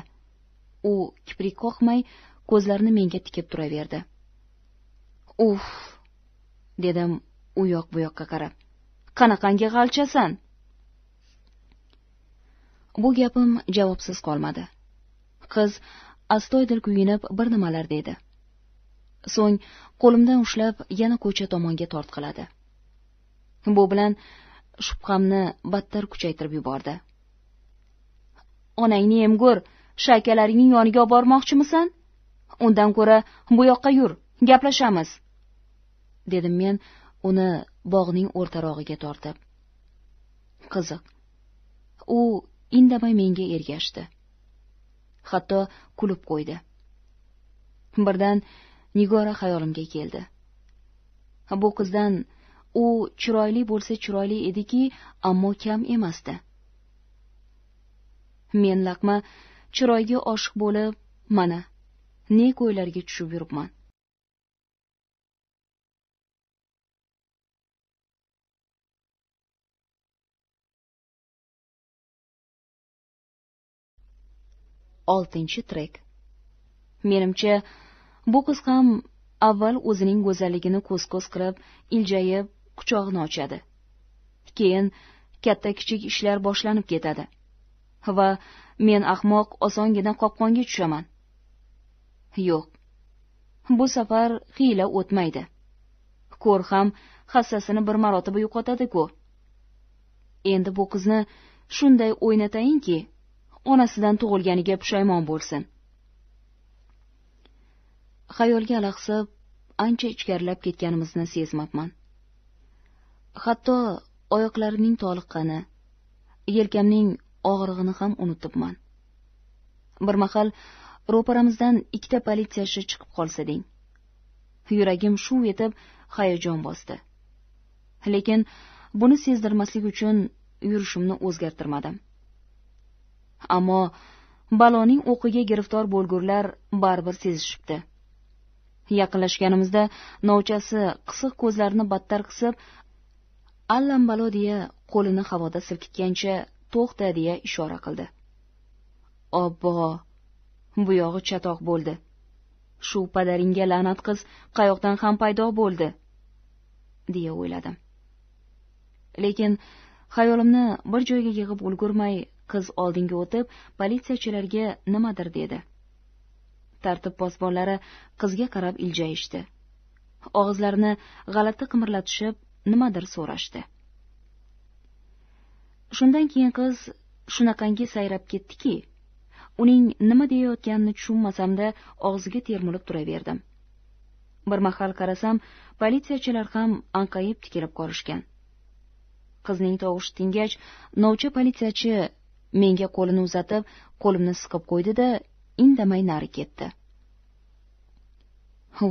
u kiprik qoqmay ko'zlarini menga tikib turaverdi uf dedim u yoq bu yoqqa qarab qanaqangi g'alchasan bu gapim javobsiz qolmadi qiz astoydil kuyinib bir nimalar dedi so'ng qo'limdan ushlab yana ko'cha tomonga tortqiladi bu bilan shubhamni battar kuchaytirib yubordi onangni emgur shaykalaringning yoniga olib bormoqchimisan undan ko'ra bu yoqqa yur gaplashamiz dedim men uni bog'ning o'rtarog'iga tortib qiziq u indamay menga ergashdi hatto kulib qo'ydi birdan nigora xayolimga keldi bu qizdan u chiroyli bo'lsa chiroyli ediki ammo kam emasdi men laqma chiroyga oshiq bo'lib mana ne ko'ylarga tushib yuribman oltinchi trek menimcha bu qiz ham avval o'zining go'zalligini ko'z ko'z qilib iljayib quchog'ini ochadi keyin katta kichik ishlar boshlanib ketadi va men ahmoq osongina qopqonga tushaman yo'q bu safar hiyla o'tmaydi ko'r ham hassasini bir marotaba yo'qotadi ku endi bu qizni shunday o'ynatayinki onasidan tug'ilganiga pushaymon bo'lsin xayolga alahsib ancha ichkarilab ketganimizni sezmabman hatto oyoqlarining toliqqani yelkamning og'rig'ini ham unutibman bir mahal ro'paramizdan ikkita politsiyachi chiqib qolsa deng yuragim shuv etib hayajon bosdi lekin buni sezdirmaslik uchun yurishimni o'zgartirmadim ammo baloning o'qiga giriftor bo'lgurlar baribir sezishibdi yaqinlashganimizda novchasi qisiq ko'zlarini battar qisib allambalo deya qo'lini havoda silkitgancha to'xta deya ishora qildi obbo buyog'i chatoq bo'ldi shu padaringga la'nat qiz qayoqdan ham paydo bo'ldi deya o'yladim lekin xayolimni bir joyga yig'ib ulgurmay qiz oldinga o'tib politsiyachilarga nimadir dedi tartib posbonlari qizga qarab iljayishdi og'izlarini g'alati qimirlatishib nimadir so'rashdi shundan keyin qiz shunaqangi sayrab ketdiki uning nima deyayotganini tushunmasamda og'ziga termilib turaverdim bir mahal qarasam politsiyachilar ham anqayib tikilib qolishgan qizning tovushi tingach novcha politsiyachi menga qo'lini uzatib qo'limni siqib qo'ydi da indamay nari ketdi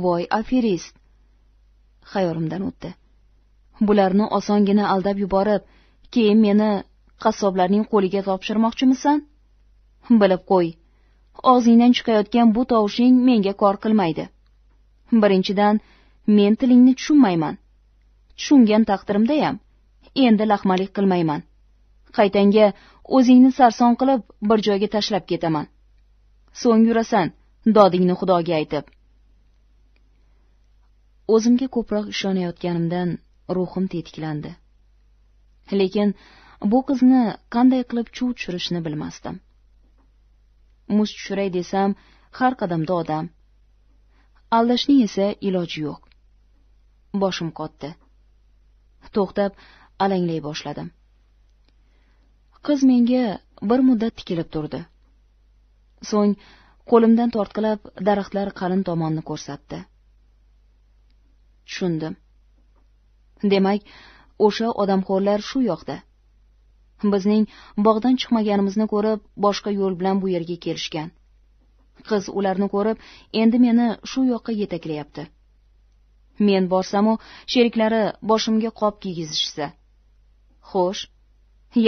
voy aferist xayolimdan o'tdi bularni osongina aldab yuborib keyin meni qassoblarning qo'liga topshirmoqchimisan bilib qo'y og'zingdan chiqayotgan bu tovushing menga kor qilmaydi birinchidan men tilingni tushunmayman tushungan taqdirimdayam endi laqmalik qilmayman qaytanga o'zingni sarson qilib bir joyga tashlab ketaman so'ng yurasan dodingni xudoga aytib o'zimga ko'proq ishonayotganimdan ruhim tetiklandi lekin bu qizni qanday qilib chuv tushirishni bilmasdim muz tushiray desam har qadamda odam aldashning esa iloji yo'q boshim qotdi to'xtab alanglay boshladim qiz menga bir muddat tikilib turdi so'ng qo'limdan tortqilab daraxtlar qalin tomonni ko'rsatdi tushundim demak o'sha odamxo'rlar shu yoqda bizning bog'dan chiqmaganimizni ko'rib boshqa yo'l bilan bu yerga kelishgan qiz ularni ko'rib endi meni shu yoqqa yetaklayapti men borsamu sheriklari boshimga qop kiygizishsa xo'sh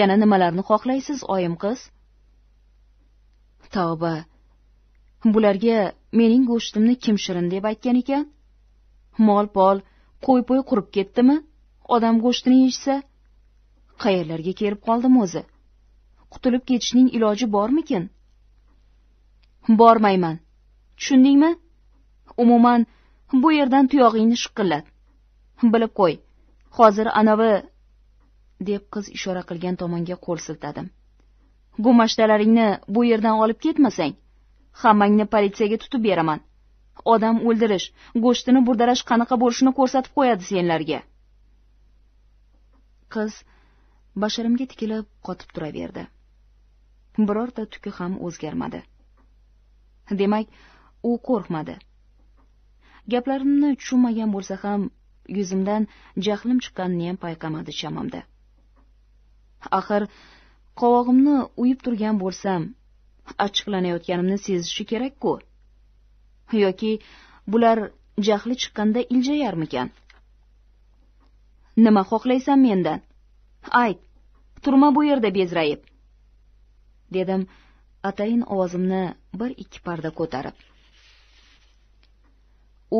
yana nimalarni xohlaysiz oyim qiz tavba bularga mening go'shtimni kim shirin deb aytgan ekan mol pol qo'y po'y qurib ketdimi odam go'shtini yeyishsa qayerlarga kelib qoldim o'zi qutulib ketishning iloji bormikin bormayman tushundingmi umuman bu yerdan tuyog'ingni shiqillat bilib qo'y hozir anavi deb qiz ishora qilgan tomonga qo'l siltadim mashtalaringni bu yerdan olib ketmasang hammangni politsiyaga tutib beraman odam o'ldirish go'shtini burdalash qanaqa bo'lishini ko'rsatib qo'yadi senlarga qiz basharimga tikilib qotib turaverdi birorta tuki ham o'zgarmadi demak u qo'rqmadi gaplarimni tushunmagan bo'lsa ham yuzimdan jahlim chiqqanini ham payqamadi chamamda axir qovog'imni uyib turgan bo'lsam achchiqlanayotganimni sezishi kerak ku yoki bular jahli chiqqanda iljayarmikan nima xohlaysan mendan ayt turma bu yerda bezrayib dedim atayin ovozimni bir ikki parda ko'tarib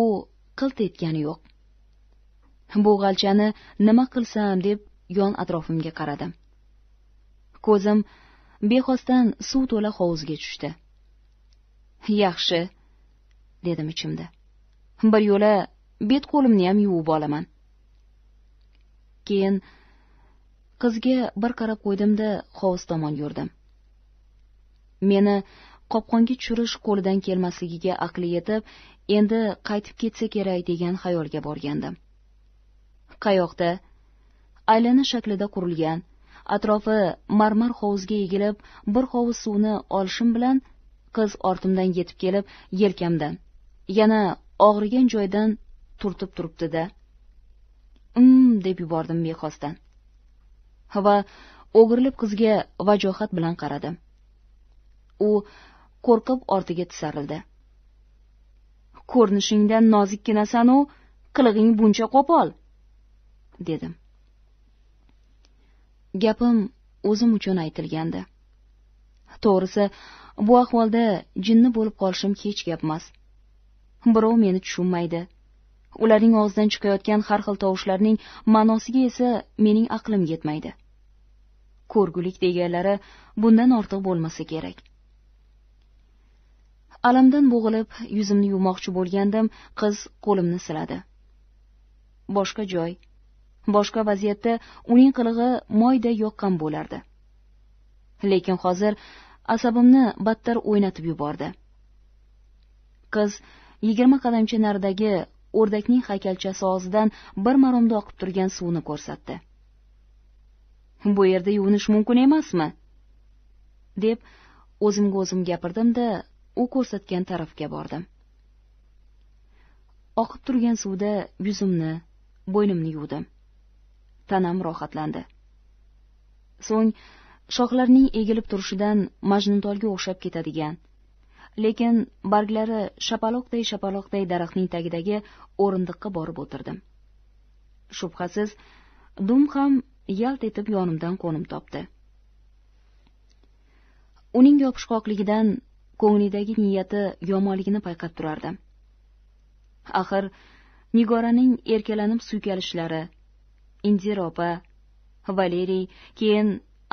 u qilt etgani yo'q bu g'alchani nima qilsam deb yon atrofimga qaradim ko'zim bexosdan suv to'la hovuzga tushdi yaxshi dedim ichimda bir yo'la bet qo'limni ham yuvib olaman keyin qizga bir qarab qo'ydimda hovuz tomon yurdim meni qopqonga tushirish qo'lidan kelmasligiga aqli yetib endi qaytib ketsa kerak degan xayolga borgandim qayoqda aylana shaklida qurilgan atrofi marmar hovuzga egilib bir hovuz suvni olishim bilan qiz ortimdan yetib kelib yelkamdan yana og'rigan joydan turtib turibdi da imm um, deb yubordim bexosdan va o'girilib qizga vajohat bilan qaradim u qo'rqib ortiga tisarildi ko'rinishingdan nozikkinasanu qilig'ing buncha qo'pol dedim gapim o'zim uchun aytilgandi to'g'risi bu ahvolda jinni bo'lib qolishim hech gapmas birov meni tushunmaydi ularning og'zidan chiqayotgan har xil tovushlarning ma'nosiga esa mening aqlim yetmaydi ko'rgulik deganlari bundan ortiq bo'lmasa kerak alamdan bo'g'ilib yuzimni yuvmoqchi bo'lgandim qiz qo'limni siladi boshqa joy boshqa vaziyatda uning qilig'i moyday yoqqan bo'lardi lekin hozir asabimni battar o'ynatib yubordi qiz yigirma qadamcha naridagi o'rdakning haykalchasi og'zidan bir maromda oqib turgan suvni ko'rsatdi bu yerda yuvinish mumkin emasmi deb o'zimga o'zim gapirdimda u ko'rsatgan tarafga bordim oqib turgan suvda yuzimni bo'ynimni yuvdim tanam rohatlandi so'ng shoxlarining egilib turishidan majnuntolga o'xshab ketadigan lekin barglari shapaloqday shapaloqday daraxtning tagidagi o'rindiqqa borib o'tirdim shubhasiz dum ham yalt etib yonimdan qo'nim topdi uning yopishqoqligidan ko'nglidagi niyati yomonligini payqab turardim axir nigoraning erkalanib suykalishlari indira opa valeriy keyin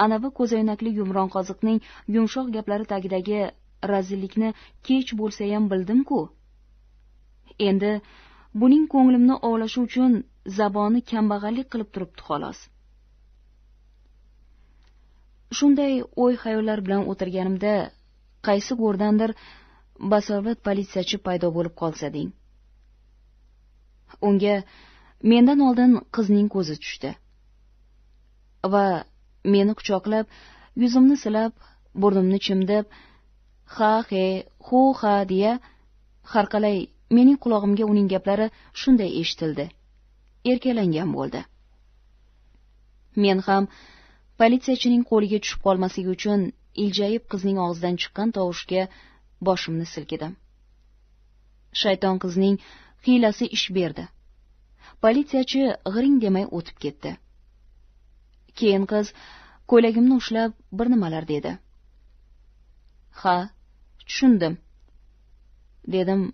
anavi ko'zoynakli yumron qoziqning yumshoq gaplari tagidagi razillikni kech bo'lsayam bildim ku endi buning ko'nglimni ovlashi uchun zaboni kambag'allik qilib turibdi xolos shunday o'y xayollar bilan o'tirganimda qaysi go'rdandir basovat politsiyachi paydo bo'lib qolsa deng unga mendan oldin qizning ko'zi tushdi va meni quchoqlab yuzimni silab burnimni chimdib ha he hu ha deya har qalay mening qulog'imga uning gaplari shunday eshitildi erkalangan bo'ldi men ham politsiyachining qo'liga tushib qolmasligi uchun iljayib qizning og'zidan chiqqan tovushga boshimni silkidim shayton qizning hiylasi ish berdi politsiyachi g'iring demay o'tib ketdi keyin qiz ko'ylagimni ushlab bir nimalar dedi ha tushundim dedim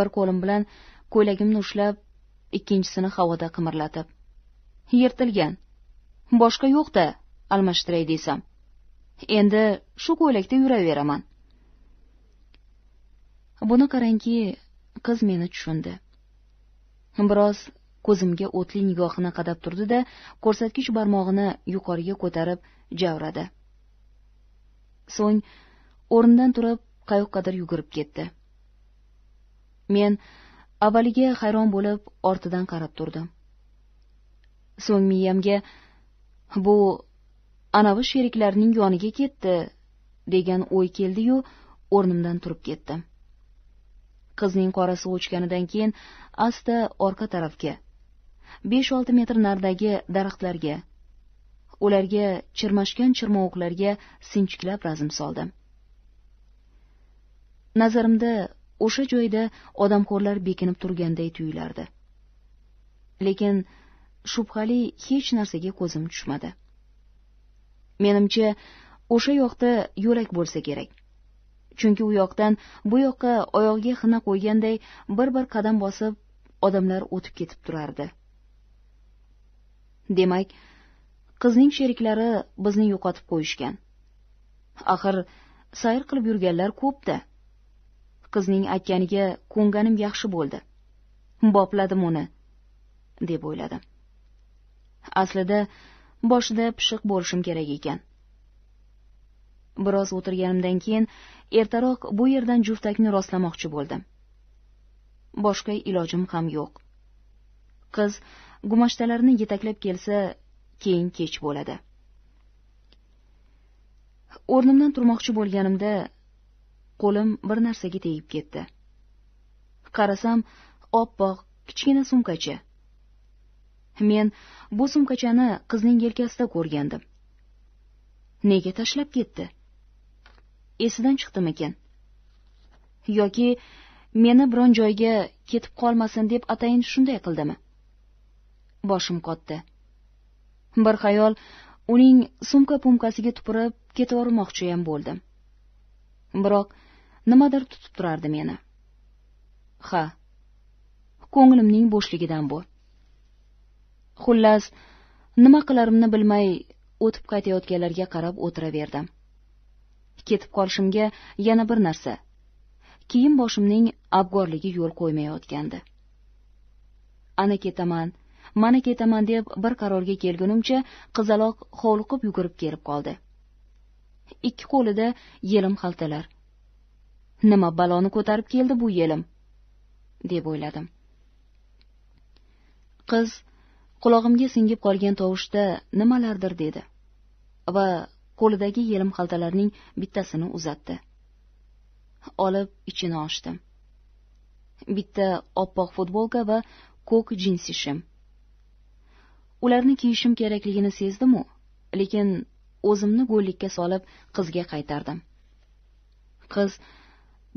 bir qo'lim bilan ko'ylagimni ushlab ikkinchisini havoda qimirlatib yirtilgan boshqa yo'qda almashtiray desam endi shu ko'ylakda yuraveraman buni qarangki qiz meni tushundi biroz ko'zimga o'tli nigohini qadab turdi da ko'rsatkich barmog'ini yuqoriga ko'tarib javradi so'ng o'rnidan turib qayoqqadir yugurib ketdi men avvaliga hayron bo'lib ortidan qarab turdim so'ng miyamga bu anavi sheriklarning yoniga ketdi degan o'y keldiyu o'rnimdan turib ketdim qizning qorasi o'chganidan keyin asta orqa tarafga besh olti metr naridagi daraxtlarga ularga chirmashgan chirmovuqlarga sinchiklab razm soldim nazarimda o'sha joyda odamxo'rlar bekinib turganday tuyulardi lekin shubhali hech narsaga ko'zim tushmadi menimcha o'sha yoqda yo'lak bo'lsa kerak chunki u yoqdan bu yoqqa oyog'iga xina qo'yganday bir bir qadam bosib odamlar o'tib ketib turardi demak qizning sheriklari bizni yo'qotib qo'yishgan axir sayr qilib yurganlar ko'pda qizning aytganiga ko'nganim yaxshi bo'ldi bopladim uni deb o'yladim aslida boshida pishiq bo'lishim kerak ekan biroz o'tirganimdan keyin ertaroq bu yerdan juftakni rostlamoqchi bo'ldim boshqa ilojim ham yo'q qiz gumashtalarini yetaklab kelsa keyin kech bo'ladi o'rnimdan turmoqchi bo'lganimda qo'lim bir narsaga tegib ketdi qarasam oppoq kichkina sumkacha men bu sumkachani qizning yelkasida ko'rgandim nega tashlab ketdi esidan chiqdimikin yoki meni biron joyga ketib qolmasin deb atayin shunday qildimi boshim qotdi bir xayol uning sumka pumkasiga tupurib ham bo'ldim biroq nimadir tutib turardi meni ha ko'nglimning bo'shligidan bu xullas nima qilarimni bilmay o'tib qaytayotganlarga qarab o'tiraverdim ketib qolishimga yana bir narsa kiyim boshimning abgorligi yo'l qo'ymayotgandi ana ketaman mana ketaman deb bir qarorga kelgunimcha qizaloq hovliqib yugurib kelib qoldi ikki qo'lida yelim xaltalar nima baloni ko'tarib keldi bu yelim deb o'yladim qiz qulog'imga singib qolgan tovushda nimalardir dedi va qo'lidagi yelim xaltalarning bittasini uzatdi olib ichini ochdim bitta oppoq futbolka va ko'k jinsi shim ularni kiyishim kerakligini sezdimu lekin o'zimni go'llikka solib qizga qaytardim qiz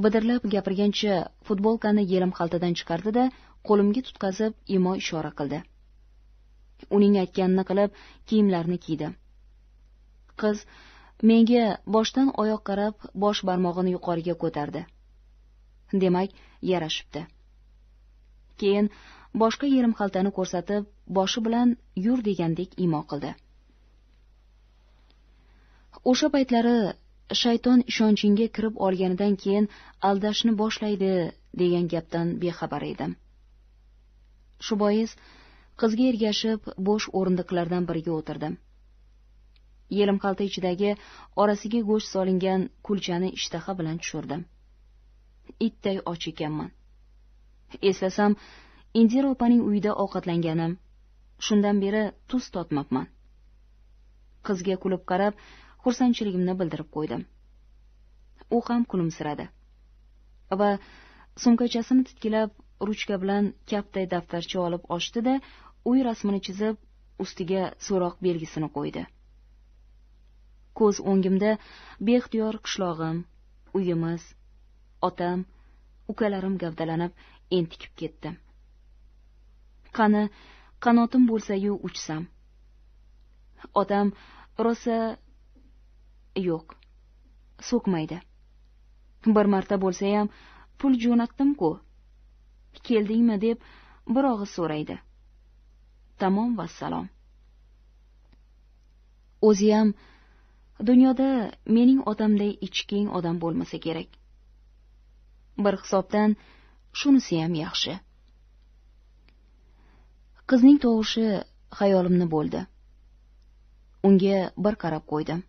bidirlab gapirgancha futbolkani yelim xaltadan chiqardi da qo'limga tutqazib imo ishora qildi uning aytganini qilib kiyimlarni kiydim qiz menga boshdan oyoq qarab bosh barmog'ini yuqoriga ko'tardi demak yarashibdi keyin boshqa yerim xaltani ko'rsatib boshi bilan yur degandek imo qildi o'sha paytlari shayton ishonchingga kirib olganidan keyin aldashni boshlaydi degan gapdan bexabar edim shu bois qizga ergashib bo'sh o'rindiqlardan biriga o'tirdim yelimxalta ichidagi orasiga go'sht solingan kulchani ishtaha bilan tushirdim itday och ekanman eslasam indira opaning uyida ovqatlanganim shundan beri tuz totmabman qizga kulib qarab xursandchiligimni bildirib qo'ydim u ham kulimsiradi va sumkachasini titkilab ruchka bilan kaptay daftarcha olib ochdi da uy rasmini chizib ustiga so'roq belgisini qo'ydi ko'z o'ngimda beixtiyor qishlog'im uyimiz otam ukalarim gavdalanib entikib ketdim qani qanotim bo'lsa yu uchsam otam rosa yo'q so'kmaydi bir marta bo'lsayam pul jo'natdim ku keldingmi deb bir og'iz so'raydi tamom vassalom o'ziyam dunyoda mening otamday ichi keng odam bo'lmasa kerak bir hisobdan shunisiyam yaxshi qizning tovushi xayolimni bo'ldi unga bir qarab qo'ydim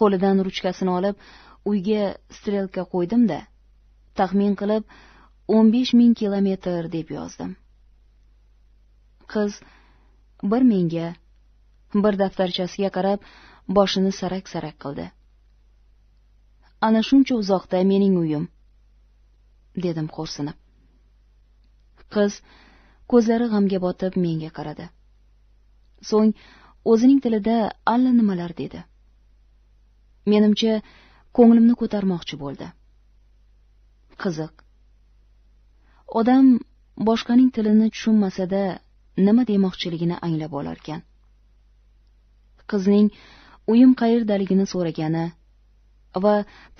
qo'lidan ruchkasini olib uyga strelka qo'ydim da taxmin qilib o'n besh ming kilometr deb yozdim qiz bir menga bir daftarchasiga qarab boshini sarak sarak qildi ana shuncha uzoqda mening uyim dedim xo'rsinib qiz ko'zlari g'amga botib menga qaradi so'ng o'zining tilida alla nimalar dedi menimcha ko'nglimni ko'tarmoqchi bo'ldi qiziq odam boshqaning tilini tushunmasa da nima demoqchiligini anglab olarkan qizning uyim qayerdaligini so'ragani va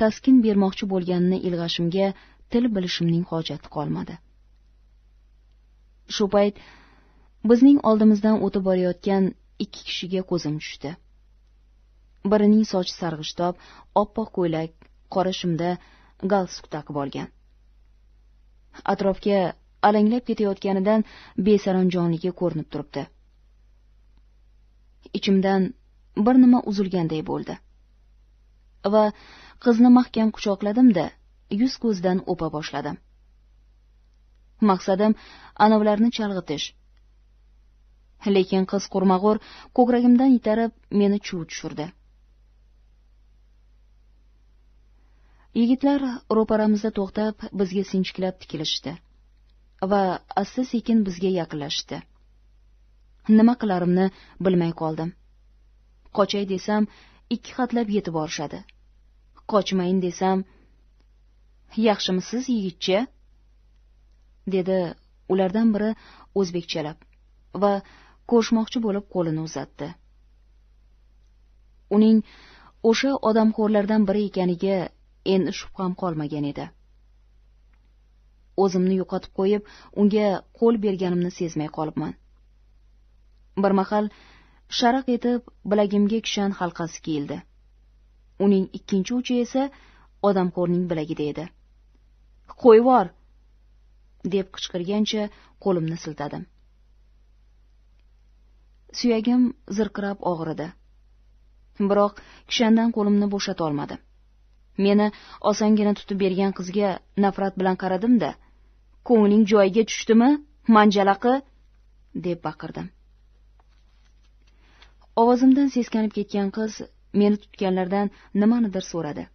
taskin bermoqchi bo'lganini ilg'ashimga til bilishimning hojati qolmadi shu payt bizning oldimizdan o'tib borayotgan ikki kishiga ko'zim tushdi birining sochi sarg'ishtob oppoq ko'ylak qora shimda galstuk taqib olgan atrofga alanglab ketayotganidan besaranjonligi ko'rinib turibdi ichimdan bir nima uzilganday bo'ldi va qizni mahkam quchoqladimda yuz ko'zidan o'pa boshladim maqsadim anavilarni chalg'itish lekin qiz qurmag'ur ko'kragimdan itarib meni chuv tushirdi yigitlar ro'paramizda to'xtab bizga sinchiklab tikilishdi va asta sekin bizga yaqinlashdi nima qilarimni bilmay qoldim qochay desam ikki hatlab yetib borishadi qochmayin desam yaxshimisiz yigitcha dedi ulardan biri o'zbekchalab va ko'rishmoqchi bo'lib qo'lini uzatdi uning o'sha odamxo'rlardan biri ekaniga endi shubham qolmagan edi o'zimni yo'qotib qo'yib unga qo'l berganimni sezmay qolibman bir mahal sharaq etib bilagimga kishan halqasi kiyildi uning ikkinchi uchi esa odamxo'rning bilagida edi qo'yvor deb qichqirgancha qo'limni siltadim suyagim zirqirab og'ridi biroq kishandan qo'limni bo'shatolmadim meni osongina tutib bergan qizga nafrat bilan qaradim da ko'ngling joyiga tushdimi manjalaqi deb baqirdim ovozimdan seskanib ketgan qiz meni tutganlardan nimanidir so'radi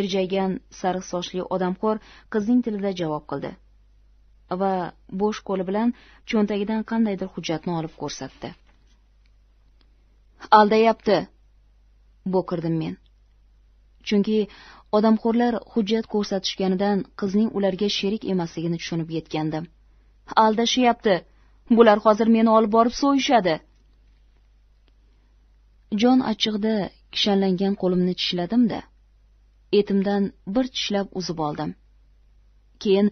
irjaygan sariq sochli odamxo'r qizning tilida javob qildi va bo'sh qo'li bilan cho'ntagidan qandaydir hujjatni olib ko'rsatdi aldayapti bo'kirdim men chunki odamxo'rlar hujjat ko'rsatishganidan qizning ularga sherik emasligini tushunib yetgandim aldashyapti bular hozir meni olib borib so'yishadi jon achchig'ida kishanlangan qo'limni tishladimda etimdan bir tishlab uzib oldim keyin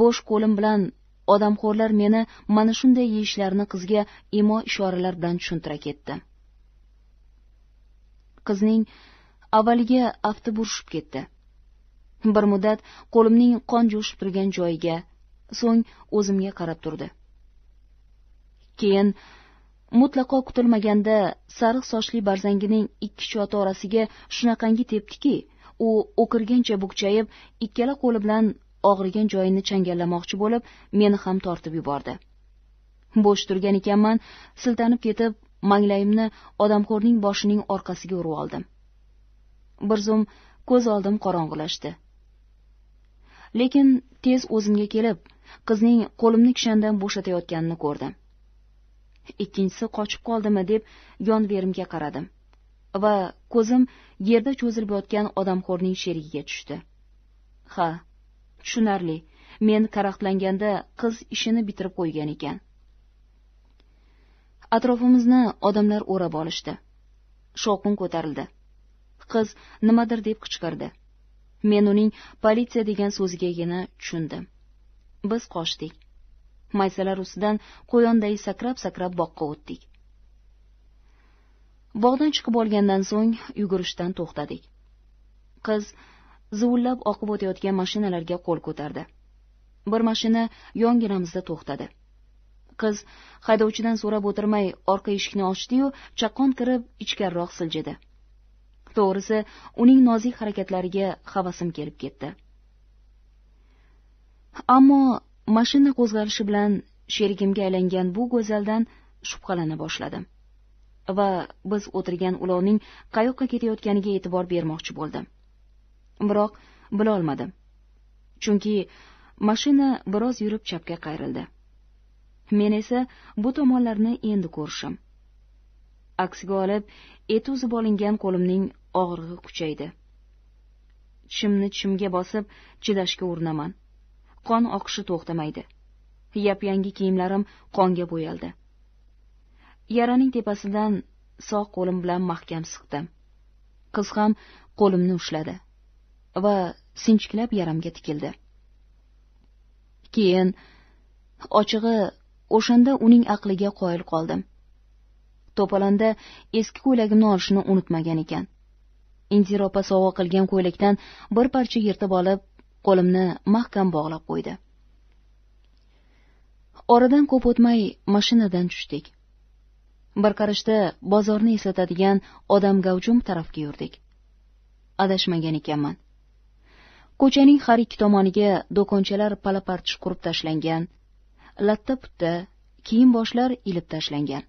bo'sh qo'lim bilan odamxo'rlar meni mana shunday yeyishlarini qizga imo ishoralar bilan tushuntira ketdi qizning avvaliga afti burishib ketdi bir muddat qo'limning qon jo'shib turgan joyiga so'ng o'zimga qarab turdi keyin mutlaqo kutilmaganda sariq sochli barzangining ikki choti orasiga shunaqangi tepdiki u o'kirgancha bukchayib ikkala qo'li bilan og'rigan joyini changallamoqchi bo'lib meni ham tortib yubordi bo'sh turgan ekanman siltanib ketib manglayimni odamxo'rning boshining orqasiga urib oldim bir zum ko'z oldim qorong'ilashdi lekin tez o'zimga kelib qizning qo'limni kishandan bo'shatayotganini ko'rdim ikkinchisi qochib qoldimi deb yon berimga qaradim va ko'zim yerda cho'zilib yotgan odamxo'rning sherigiga tushdi ha tushunarli men karaxtlanganda qiz ishini bitirib qo'ygan ekan atrofimizni odamlar o'rab olishdi shovqin ko'tarildi qiz nimadir deb qichqirdi men uning politsiya degan so'zigagina tushundim biz qochdik maysalar ustidan qo'yonday sakrab sakrab boqqa o'tdik bog'dan chiqib olgandan so'ng yugurishdan to'xtadik qiz zuvillab oqib o'tayotgan mashinalarga qo'l ko'tardi bir mashina yonginamizda to'xtadi qiz haydovchidan so'rab o'tirmay orqa eshikni ochdi yu chaqqon kirib ichkariroq siljidi to'g'risi uning nozik harakatlariga havasim kelib ketdi ammo mashina qo'zg'alishi bilan sherigimga aylangan bu go'zaldan shubhalana boshladim va biz o'tirgan ulovning qayoqqa ketayotganiga e'tibor bermoqchi bo'ldim biroq bilolmadim chunki mashina biroz yurib chapga qayrildi men esa bu tomonlarni endi ko'rishim aksiga olib eti uzib olingan qo'limning og'rig'i kuchaydi tishimni tishimga bosib chidashga urinaman qon oqishi to'xtamaydi yap yangi kiyimlarim qonga bo'yaldi yaraning tepasidan sog' qo'lim bilan mahkam siqdim qiz ham qo'limni ushladi va sinchiklab yaramga tikildi keyin ochig'i o'shanda uning aqliga qoyil qoldim to'polonda eski ko'ylagimni olishni unutmagan ekan indira opa sovg'a qilgan ko'ylakdan bir parcha yirtib olib qo'limni mahkam bog'lab qo'ydi oradan ko'p o'tmay mashinadan tushdik bir qarashda bozorni eslatadigan odam gavjum tarafga yurdik adashmagan ekanman ko'chaning har ikki tomoniga do'konchalar palapartish qurib tashlangan latta putta kiyim boshlar ilib tashlangan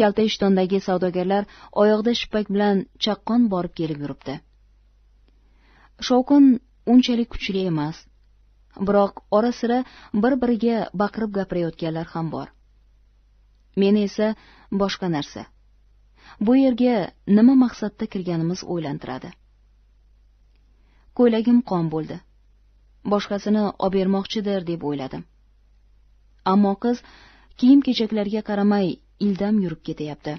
kalta ishtondagi savdogarlar oyoqda shippak bilan chaqqon borib kelib yuribdi shovqin unchalik kuchli emas biroq ora sira bir biriga baqirib gapirayotganlar ham bor meni esa boshqa narsa bu yerga nima maqsadda kirganimiz o'ylantiradi ko'ylagim qon bo'ldi boshqasini obermoqchidir deb o'yladim ammo qiz kiyim kechaklarga qaramay ildam yurib ketyapti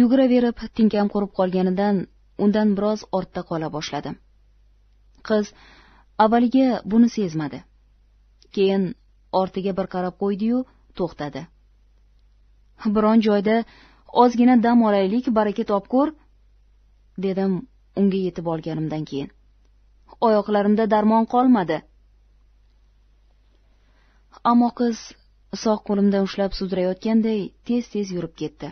yuguraverib tinkam qurib qolganidan undan biroz ortda qola boshladim qiz avvaliga buni sezmadi keyin ortiga bir qarab qo'ydiyu to'xtadi biron joyda ozgina dam olaylik baraka topkur dedim unga yetib olganimdan keyin oyoqlarimda darmon qolmadi ammo qiz sog' qo'limdan ushlab sudrayotganday tez tez yurib ketdi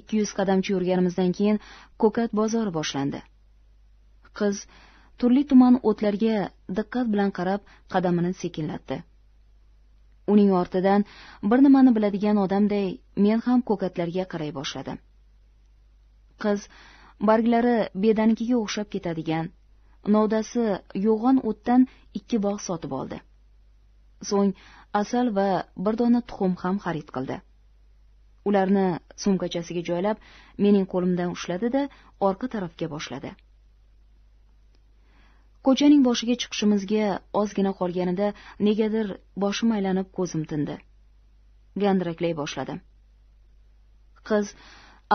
ikki yuz qadamcha yurganimizdan keyin ko'kat bozori boshlandi qiz turli tuman o'tlarga diqqat bilan qarab qadamini sekinlatdi uning ortidan bir nimani biladigan odamday men ham ko'katlarga qaray boshladim qiz barglari bedanikiga o'xshab ketadigan novdasi yo'g'on o'tdan ikki bog' sotib oldi so'ng asal va bir dona tuxum ham xarid qildi ularni sumkachasiga joylab mening qo'limdan ushladi da orqa tarafga boshladi ko'chaning boshiga chiqishimizga ozgina qolganida negadir boshim aylanib ko'zim tindi gandiraklay boshladim qiz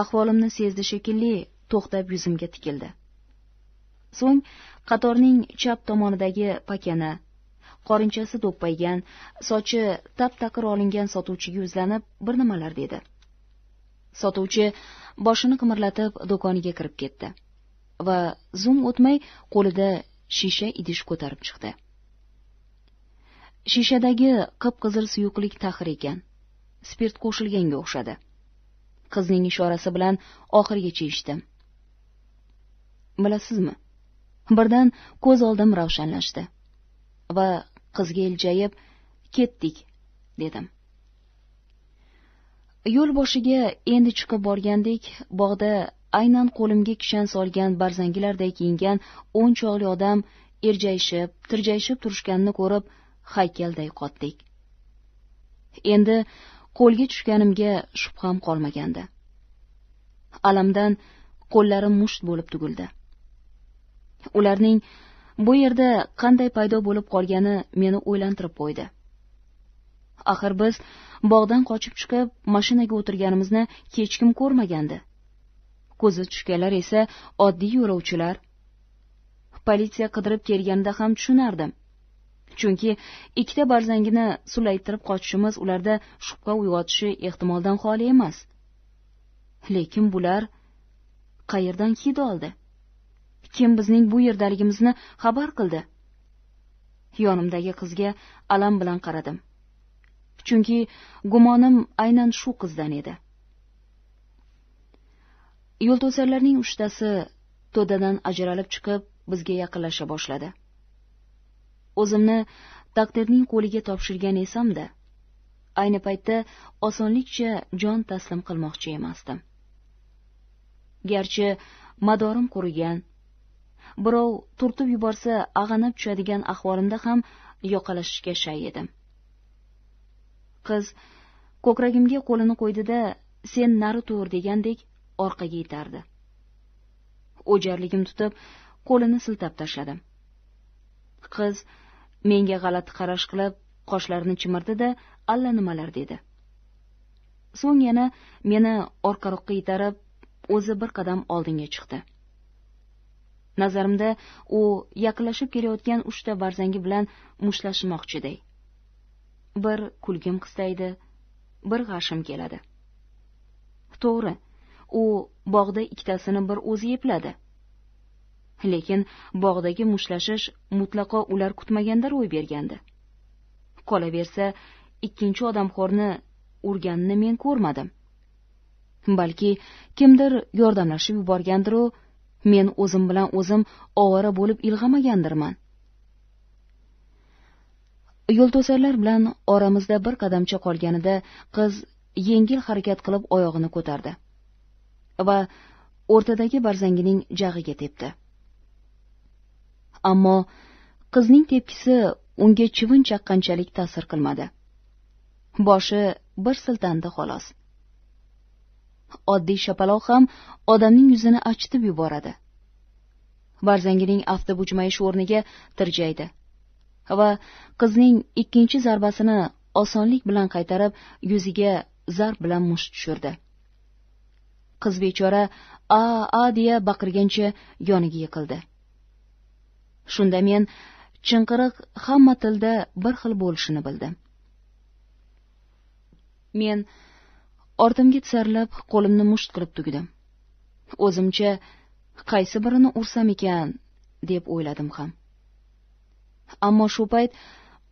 ahvolimni sezdi shekilli to'xtab yuzimga tikildi so'ng qatorning chap tomonidagi pakana qorinchasi do'ppaygan sochi tap taqir olingan sotuvchiga yuzlanib bir nimalar dedi sotuvchi boshini qimirlatib do'koniga kirib ketdi va zum o'tmay qo'lida shisha idish ko'tarib chiqdi shishadagi qip qizil suyuqlik taxir ekan spirt qo'shilganga o'xshadi qizning ishorasi bilan oxirigacha ichdim bilasizmi birdan ko'z oldim ravshanlashdi va qizga iljayib ketdik dedim yo'l boshiga endi chiqib borgandek bog'da aynan qo'limga kishan solgan barzangilardek kiyingan o'n chog'li odam erjayishib tirjayishib turishganini ko'rib haykalday qotdik endi qo'lga tushganimga shubham qolmagandi alamdan qo'llarim musht bo'lib tugildi ularning bu yerda qanday paydo bo'lib qolgani meni o'ylantirib qo'ydi axir biz bog'dan qochib chiqib mashinaga o'tirganimizni hech kim ko'rmagandi ko'zi tushganlar esa oddiy yo'lovchilar politsiya qidirib kelganida ham tushunardim chunki ikkita barzangini sulaytirib qochishimiz ularda shubha uyg'otishi ehtimoldan xoli emas lekin bular qayerdan hid oldi kim bizning bu yerdaligimizni xabar qildi yonimdagi qizga alam bilan qaradim chunki gumonim aynan shu qizdan edi yo'lto'sarlarning uchtasi to'dadan ajralib chiqib bizga yaqinlasha boshladi o'zimni taqdirning qo'liga topshirgan esamda ayni paytda osonlikcha jon taslim qilmoqchi emasdim garchi madorim qurigan birov turtib yuborsa ag'anab tushadigan ahvolimda ham yoqalashishga shay edim qiz ko'kragimga qo'lini qo'ydi da sen nari tur degandek orqaga itardi o'jarligim tutib qo'lini siltab tashladim qiz menga g'alati qarash qilib qoshlarini chimirdi da allanimalar dedi so'ng yana meni orqaroqqa itarib o'zi bir qadam oldinga chiqdi nazarimda u yaqinlashib kelayotgan uchta barzangi bilan mushtlashmoqchiday bir kulgim qistaydi bir g'ashim keladi to'g'ri u bog'da ikkitasini bir o'zi yepladi lekin bog'dagi mushtlashish mutlaqo ular kutmaganda ro'y bergandi qolaversa ikkinchi odamxo'rni urganini men ko'rmadim balki kimdir yordamlashib yuborgandiru men o'zim bilan o'zim ovora bo'lib ilg'amagandirman yo'lto'sarlar bilan oramizda bir qadamcha qolganida qiz yengil harakat qilib oyog'ini ko'tardi va o'rtadagi barzangining jag'iga tepdi ammo qizning tepkisi unga chivin chaqqanchalik ta'sir qilmadi boshi bir siltandi xolos oddiy shapaloq ham odamning yuzini achitib yuboradi barzangining afti bujmayish o'rniga tirjaydi va qizning ikkinchi zarbasini osonlik bilan qaytarib yuziga zarb bilan musht tushirdi qiz bechora a a deya baqirgancha yoniga yiqildi shunda men chinqiriq hamma tilda bir xil bo'lishini bildim men ortimga tisarilib qo'limni musht qilib tugdim o'zimcha qaysi birini ursam ekan deb o'yladim ham ammo shu payt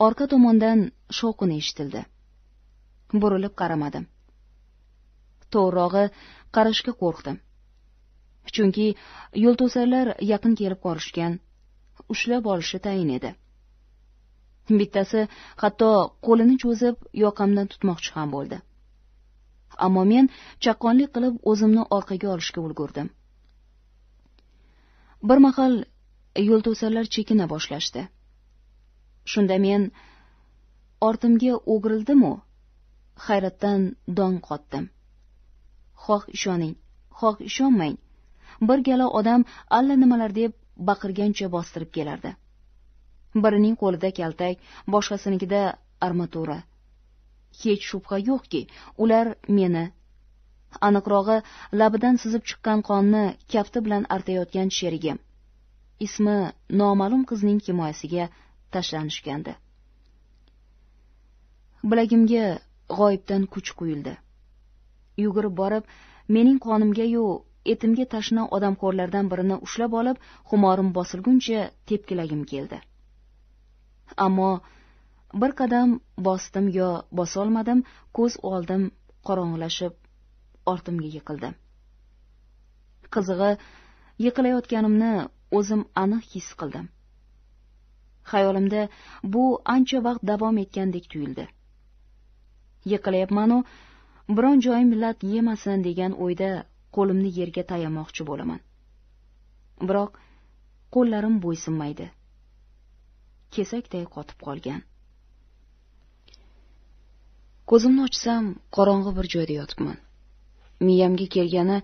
orqa tomondan shovqin eshitildi burilib qaramadim to'g'rirog'i qarashga qo'rqdim chunki yo'lto'sarlar yaqin kelib qolishgan ushlab olishi tayin edi bittasi hatto qo'lini cho'zib yoqamdan tutmoqchi ham bo'ldi ammo men chaqqonlik qilib o'zimni orqaga olishga ulgurdim bir mahal to'sarlar chekina boshlashdi shunda men ortimga o'girildimu hayratdan dong qotdim xoh ishoning xoh ishonmang bir gala odam alla nimalar deb baqirgancha bostirib kelardi birining qo'lida kaltak boshqasinikida armatura hech shubha yo'qki ular meni aniqrog'i labidan sizib chiqqan qonni kafti bilan artayotgan sherigim ismi noma'lum qizning himoyasiga tashlanishgandi bilagimga g'oyibdan kuch quyildi yugurib borib mening qonimgayu etimga tashna odamxo'rlardan birini ushlab olib xumorim bosilguncha tepkilagim keldi ammo bir qadam bosdim yo bosolmadim ko'z oldim qorong'ilashib ortimga yiqildi qizig'i yiqilayotganimni o'zim aniq his qildim xayolimda bu ancha vaqt davom etgandek tuyuldi yiqilayapmanu biron joyim lat yemasin degan o'yda qo'limni yerga tayamoqchi bo'laman biroq qo'llarim bo'ysunmaydi kesakday qotib qolgan ko'zimni ochsam qorong'i bir joyda yotibman miyamga kelgani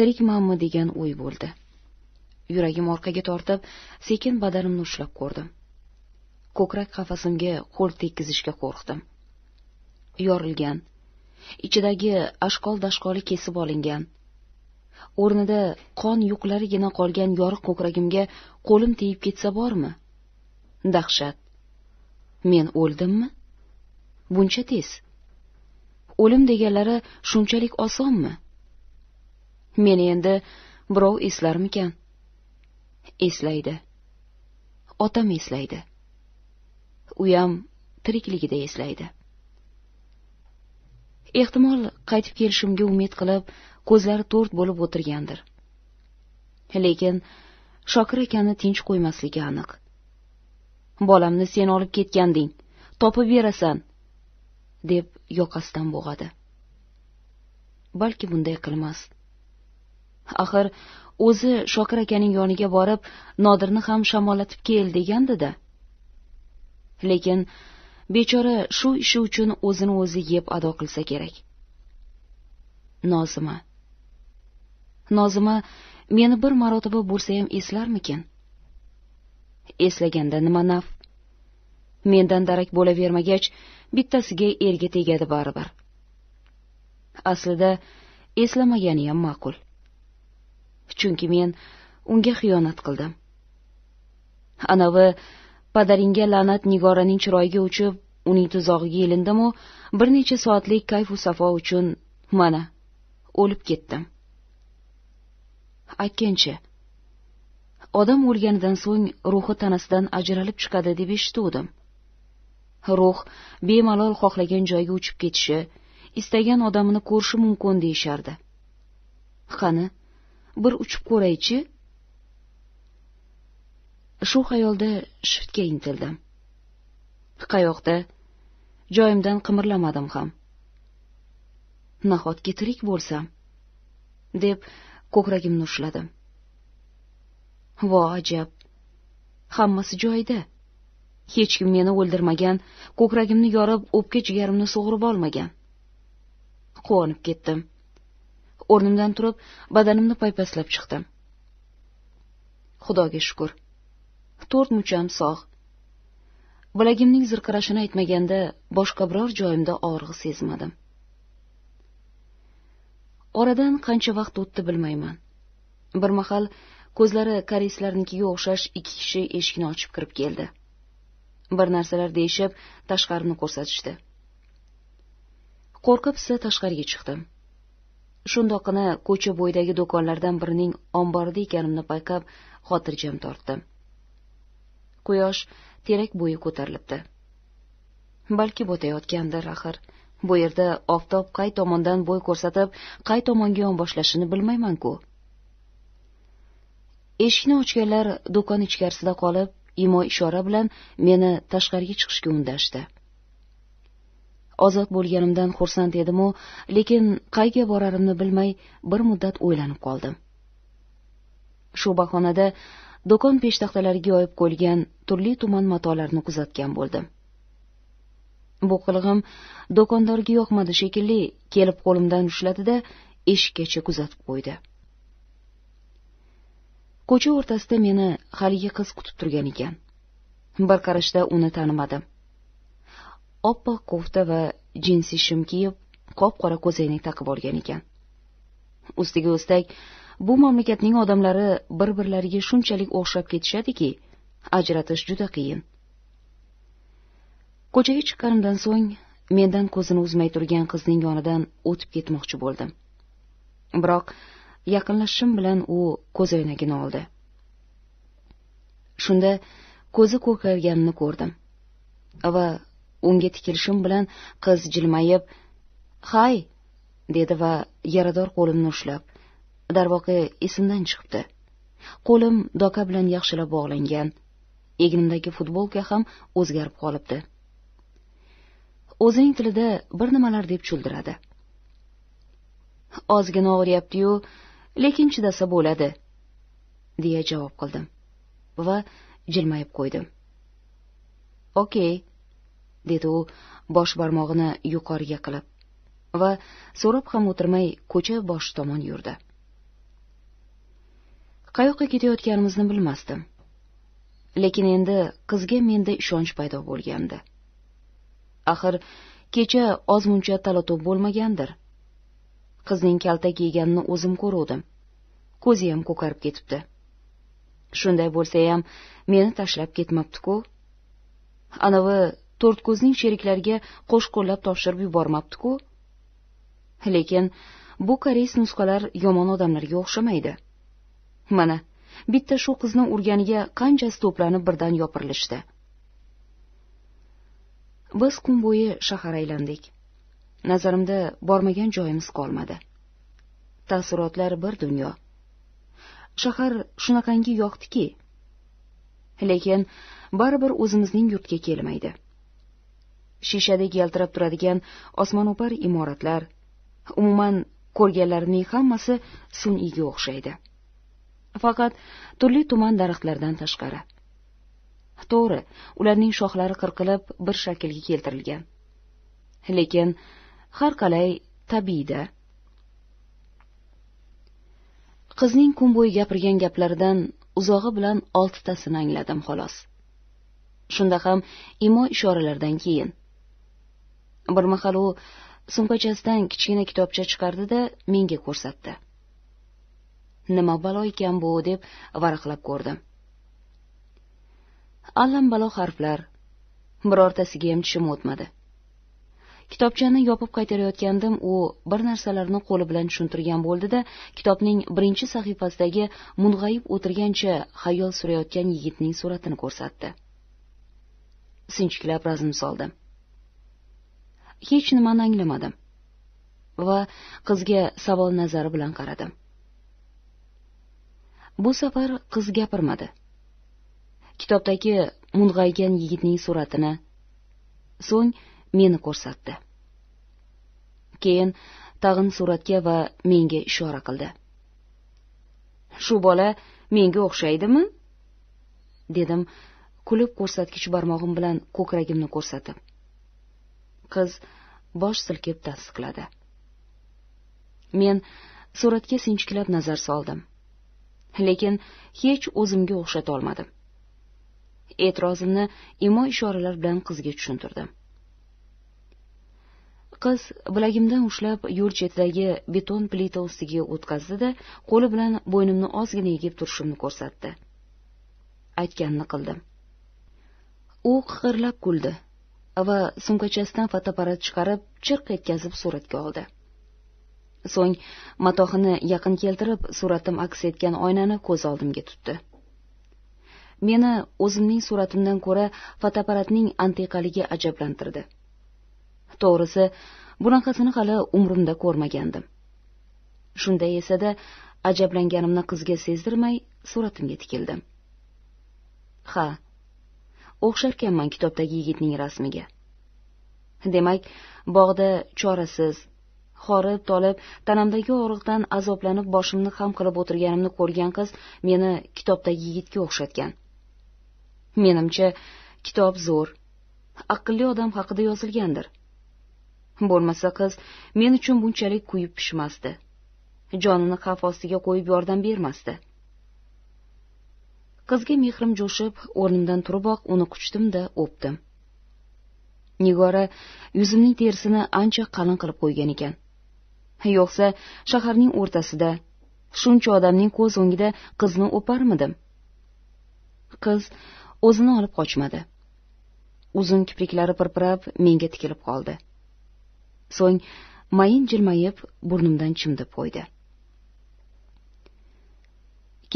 tirikmanmi degan o'y bo'ldi yuragim orqaga tortib sekin badanimni ushlab ko'rdim ko'krak qafasimga qo'l tekkizishga qo'rqdim yorilgan ichidagi ashqol dashqoli kesib olingan o'rnida qon yuqlarigina qolgan yoriq ko'kragimga qo'lim tegib ketsa bormi dahshat men o'ldimmi buncha tez o'lim deganlari shunchalik osonmi meni endi birov eslarmikan eslaydi otam eslaydi uyam tirikligida eslaydi ehtimol qaytib kelishimga umid qilib ko'zlari to'rt bo'lib o'tirgandir lekin shokir akani tinch qo'ymasligi aniq bolamni sen olib ketganding topib berasan deb yoqasidan bo'g'adi balki bunday qilmas axir o'zi shokir akaning yoniga borib nodirni ham shamollatib kel degandida lekin bechora shu ishi uchun o'zini o'zi yeb ado qilsa kerak nozima nozima meni bir marotaba bo'lsa ham eslarmikin eslaganda nima naf mendan darak bo'lavermagach bittasiga erga tegadi baribir aslida eslamagani ham ma'qul chunki men unga xiyonat qildim anavi padaringga la'nat nigoraning chiroyiga uchib uning tuzog'iga ilindimu bir necha soatlik kayfu safo uchun mana o'lib ketdim aytgancha odam o'lganidan so'ng ruhi tanasidan ajralib chiqadi deb eshituvdim ruh bemalol xohlagan joyga uchib ketishi istagan odamini ko'rishi mumkin deyishardi qani bir uchib ko'raychi shu xayolda shiftga intildim qayoqda joyimdan qimirlamadim ham nahotki tirik bo'lsam deb ko'kragimni ushladim vo ajab hammasi joyida hech kim meni o'ldirmagan ko'kragimni yorib o'pka jigarimni sug'urib olmagan quvonib ketdim o'rnimdan turib badanimni paypaslab chiqdim xudoga shukur to'rt mucham sog' bilagimning zirqirashini aytmaganda boshqa biror joyimda og'rig'i sezmadim oradan qancha vaqt o'tdi bilmayman bir mahal ko'zlari koreyslarnikiga o'xshash ikki kishi eshikni ochib kirib keldi bir narsalar deyishib tashqarini ko'rsatishdi qo'rqib sira tashqariga chiqdim shundoqqina ko'cha bo'yidagi do'konlardan birining omborida ekanimni payqab xotirjam tortdim quyosh terak bo'yi ko'tarilibdi balki botayotgandir axir bu yerda oftob qay tomondan bo'y ko'rsatib qay tomonga yonboshlashini bilmayman ku eshikni ochganlar do'kon ichkarisida qolib imo ishora bilan meni tashqariga chiqishga undashdi ozod bo'lganimdan xursand edimu lekin qayga borarimni bilmay bir muddat o'ylanib qoldim shu bahonada do'kon peshtaxtalariga yoyib qo'yilgan turli tuman matolarni kuzatgan bo'ldim bu qilig'im do'kondorga yoqmadi shekilli kelib qo'limdan ushladida eshikkacha kuzatib qo'ydi ko'cha o'rtasida meni haligi qiz kutib turgan ekan bir qarashda uni tanimadim oppoq kofta va jinsi shim kiyib qop qora ko'zoynak taqib olgan ekan ustiga o'stak bu mamlakatning odamlari bir birlariga shunchalik o'xshab ketishadiki ajratish juda qiyin ko'chaga chiqqanimdan so'ng mendan ko'zini uzmay turgan qizning yonidan o'tib ketmoqchi bo'ldim biroq yaqinlashishim bilan u ko'zoynagini oldi shunda ko'zi ko'karganini ko'rdim va unga tikilishim bilan qiz jilmayib hay dedi va yarador qo'limni ushlab darvoqe esimdan chiqibdi qo'lim doka bilan yaxshilab bog'langan egnimdagi futbolka ham o'zgarib qolibdi o'zining tilida bir nimalar deb chuldiradi ozgina og'riyaptiyu lekin chidasa bo'ladi deya javob qildim va jilmayib qo'ydim okey dedi u bosh barmog'ini yuqoriga qilib va so'rab ham o'tirmay ko'cha boshi tomon yurdi qayoqqa ketayotganimizni bilmasdim lekin endi qizga menda ishonch paydo bo'lgandi axir kecha ozmuncha tala bo'lmagandir qizning kalta kiyganini o'zim ko'ruvdim ham ko'karib ketibdi shunday bo'lsa ham meni tashlab ketmabdi ku anavi to'rtko'zning sheriklariga qo'sh qo'llab topshirib yubormabdi ku lekin bu koreys nusxalar yomon odamlarga o'xshamaydi mana bitta shu qizni urganiga qanchasi to'planib birdan yopirilishdi biz kun bo'yi shahar aylandik nazarimda bormagan joyimiz qolmadi taassurotlar bir dunyo shahar shunaqangi yoqdiki lekin baribir o'zimizning yurtga kelmaydi shishadek yaltirab turadigan osmono'par imoratlar umuman ko'rganlarimning hammasi sun'iyga o'xshaydi faqat turli tuman daraxtlardan tashqari to'g'ri ularning shoxlari qirqilib bir shaklga keltirilgan lekin har qalay tabiiyda qizning kun bo'yi gapirgan gaplaridan uzog'i bilan oltitasini angladim xolos shunda ham imo ishoralardan keyin bir mahal u sumkachasidan kichkina kitobcha chiqardi da menga ko'rsatdi nima balo ekan bu deb varaqlab ko'rdim allambalo harflar birortasiga ham tushim o'tmadi kitobchani yopib qaytarayotgandim u bir narsalarni qo'li bilan tushuntirgan bo'ldi da kitobning birinchi sahifasidagi mung'ayib o'tirgancha xayol surayotgan yigitning suratini ko'rsatdi sinchiklab razm soldi hech nimani anglamadim va qizga savol nazari bilan qaradim bu safar qiz gapirmadi kitobdagi mung'aygan yigitning suratini so'ng meni ko'rsatdi keyin tag'in suratga va menga ishora qildi shu bola menga o'xshaydimi dedim kulib ko'rsatkich barmog'im bilan ko'kragimni ko'rsatib qiz bosh silkib tasdiqladi men suratga sinchiklab nazar soldim lekin hech o'zimga o'xshatolmadim e'tirozimni imo ishoralar bilan qizga tushuntirdim qiz bilagimdan ushlab yo'l chetidagi beton plita ustiga o'tkazdi da qo'li bilan bo'ynimni ozgina egib turishimni ko'rsatdi aytganini qildim u qiqirlab kuldi va sumkachasidan fotoapparat chiqarib chirq etkazib suratga oldi so'ng matohini yaqin keltirib suratim aks etgan oynani ko'z oldimga tutdi meni o'zimning suratimdan ko'ra fotoapparatning antiqaligi ajablantirdi to'g'risi bunaqasini hali umrimda ko'rmagandim shunday esada ajablanganimni qizga sezdirmay suratimga tikildim ha o'xsharkanman kitobdagi yigitning rasmiga demak bog'da chorasiz horib tolib tanamdagi og'riqdan azoblanib boshimni xam qilib o'tirganimni ko'rgan qiz meni kitobdagi yigitga o'xshatgan menimcha kitob zo'r aqlli odam haqida yozilgandir bo'lmasa qiz men uchun bunchalik kuyib pishmasdi jonini xavf ostiga qo'yib yordam bermasdi qizga mehrim jo'shib o'rnimdan turiboq uni quchdimda o'pdim nigora yuzimning terisini ancha qalin qilib qo'ygan ekan yo'qsa shaharning o'rtasida shuncha odamning ko'z o'ngida qizni o'parmidim qiz o'zini olib qochmadi uzun kipriklari pirpirab menga tikilib qoldi so'ng mayin jilmayib burnimdan chimdib qo'ydi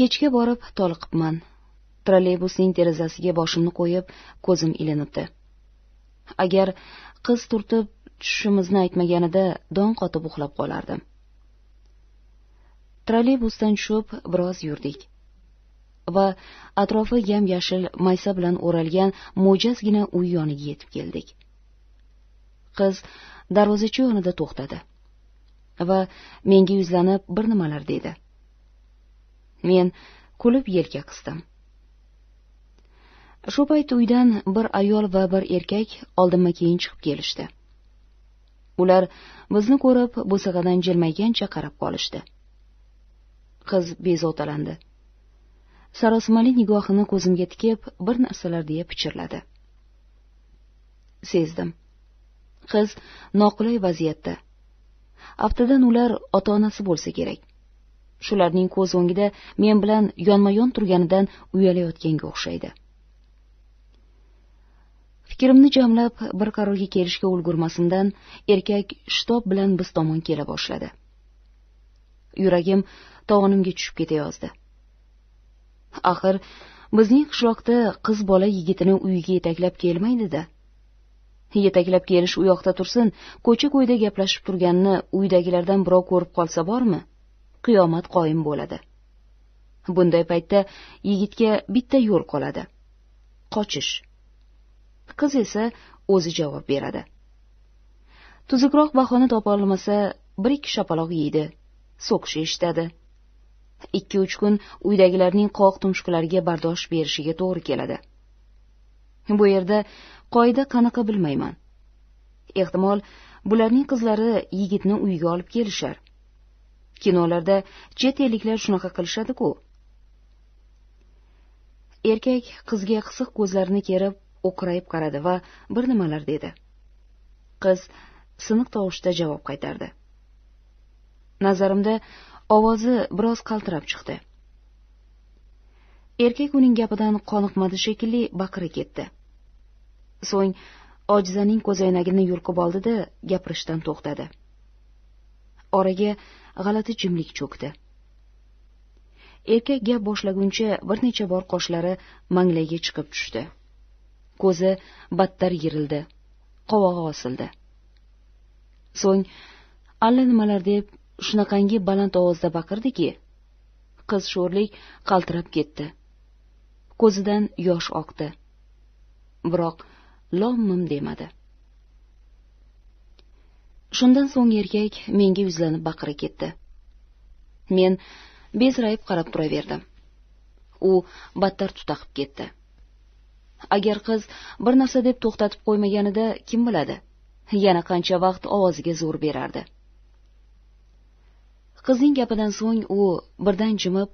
kechga borib toliqibman trolleybusning derazasiga boshimni qo'yib ko'zim ilinibdi agar qiz turtib tushishimizni aytmaganida dong qotib uxlab qolardim trolleybusdan tushib biroz yurdik va atrofi yam yashil maysa bilan o'ralgan mo'jazgina uy yoniga yetib keldik qiz darvozachi yonida to'xtadi va menga yuzlanib bir nimalar dedi men kulib yelka qisdim shu payt uydan bir ayol va bir erkak oldinma keyin chiqib kelishdi ular bizni ko'rib bo'sag'adan jilmaygancha qarab qolishdi qiz bezovtalandi sarosimali nigohini ko'zimga tikib bir narsalar deya pichirladi sezdim qiz noqulay vaziyatda aftidan ular ota onasi bo'lsa kerak shularning ko'z o'ngida men bilan yonma yon turganidan uyalayotganga o'xshaydi fikrimni jamlab bir qarorga kelishga ulgurmasimdan erkak shitob bilan biz tomon kela boshladi yuragim tovonimga tushib ketayozdi axir bizning qishloqda qiz bola yigitini uyiga yetaklab kelmaydi da yetaklab kelish u yoqda tursin ko'cha ko'yda gaplashib turganini uydagilardan birov ko'rib qolsa bormi qiyomat qoyim bo'ladi bunday paytda yigitga bitta yo'l qoladi qochish qiz esa o'zi javob beradi tuzukroq bahona topolmasa bir ikki shapaloq yeydi so'qish eshitadi ikki uch kun uydagilarning qovoq tumshuqlariga bardosh berishiga to'g'ri keladi bu yerda qoida qanaqa bilmayman ehtimol bularning qizlari yigitni uyiga olib kelishar kinolarda chet elliklar shunaqa qilishadi ku erkak qizga qisiq ko'zlarini kerib o'qrayib qaradi va bir nimalar dedi qiz siniq tovushda javob qaytardi nazarimda ovozi biroz qaltirab chiqdi erkak uning gapidan qoniqmadi shekilli baqira ketdi so'ng ojizaning ko'zoynagini yulqib oldi da gapirishdan to'xtadi oraga g'alati jimlik cho'kdi erkak gap boshlaguncha bir necha bor qoshlari manglayga chiqib tushdi ko'zi battar yirildi qovog'i osildi so'ng allanimalar deb shunaqangi baland ovozda baqirdiki qiz sho'rlik qaltirab ketdi ko'zidan yosh oqdi biroq lom mim demadi shundan so'ng erkak menga yuzlanib baqira ketdi men bezrayib qarab turaverdim u battar tutaqib ketdi agar qiz bir narsa deb to'xtatib qo'ymaganida kim biladi yana qancha vaqt ovoziga zo'r berardi qizning gapidan so'ng u birdan jimib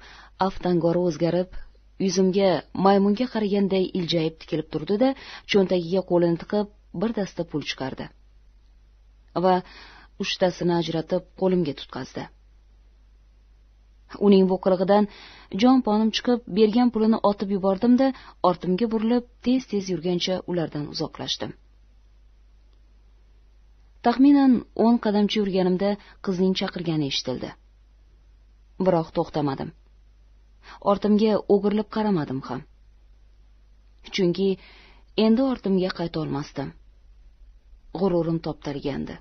aftangori o'zgarib yuzimga maymunga qaraganday iljayib tikilib turdi da cho'ntagiga qo'lini tiqib bir dasta pul chiqardi va uchtasini ajratib qo'limga tutqazdi uning bu qilig'idan jon ponim chiqib bergan pulini otib yubordim da ortimga burilib tez tez yurgancha ulardan uzoqlashdim taxminan o'n qadamcha yurganimda qizning chaqirgani eshitildi biroq to'xtamadim ortimga o'girilib qaramadim ham chunki endi ortimga qayta olmasdim g'ururim toptalgandi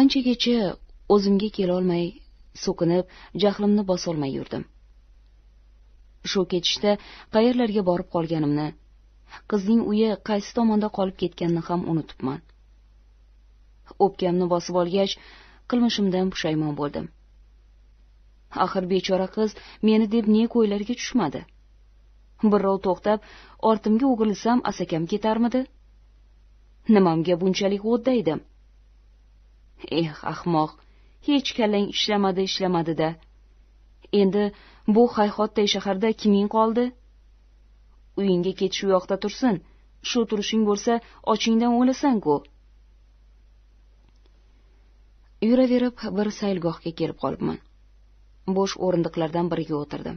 anchagacha o'zimga kelolmay so'kinib jahlimni bosolmay yurdim shu ketishda qayerlarga borib qolganimni qizning uyi qaysi tomonda qolib ketganini ham unutibman o'pkamni bosib olgach qilmishimdan pushaymon bo'ldim axir bechora qiz meni deb ne ko'ylariga tushmadi birrov to'xtab ortimga o'girilsam asakam ketarmidi nimamga bunchalik o'ddaydim eh ahmoq hech kallang ishlamadi ishlamadi da endi bu hayhotday shaharda kiming qoldi uyingga ketish u yoqda tursin shu turishing bo'lsa ochingdan o'lasan ku yuraverib bir saylgohga kelib qolibman bo'sh o'rindiqlardan biriga o'tirdim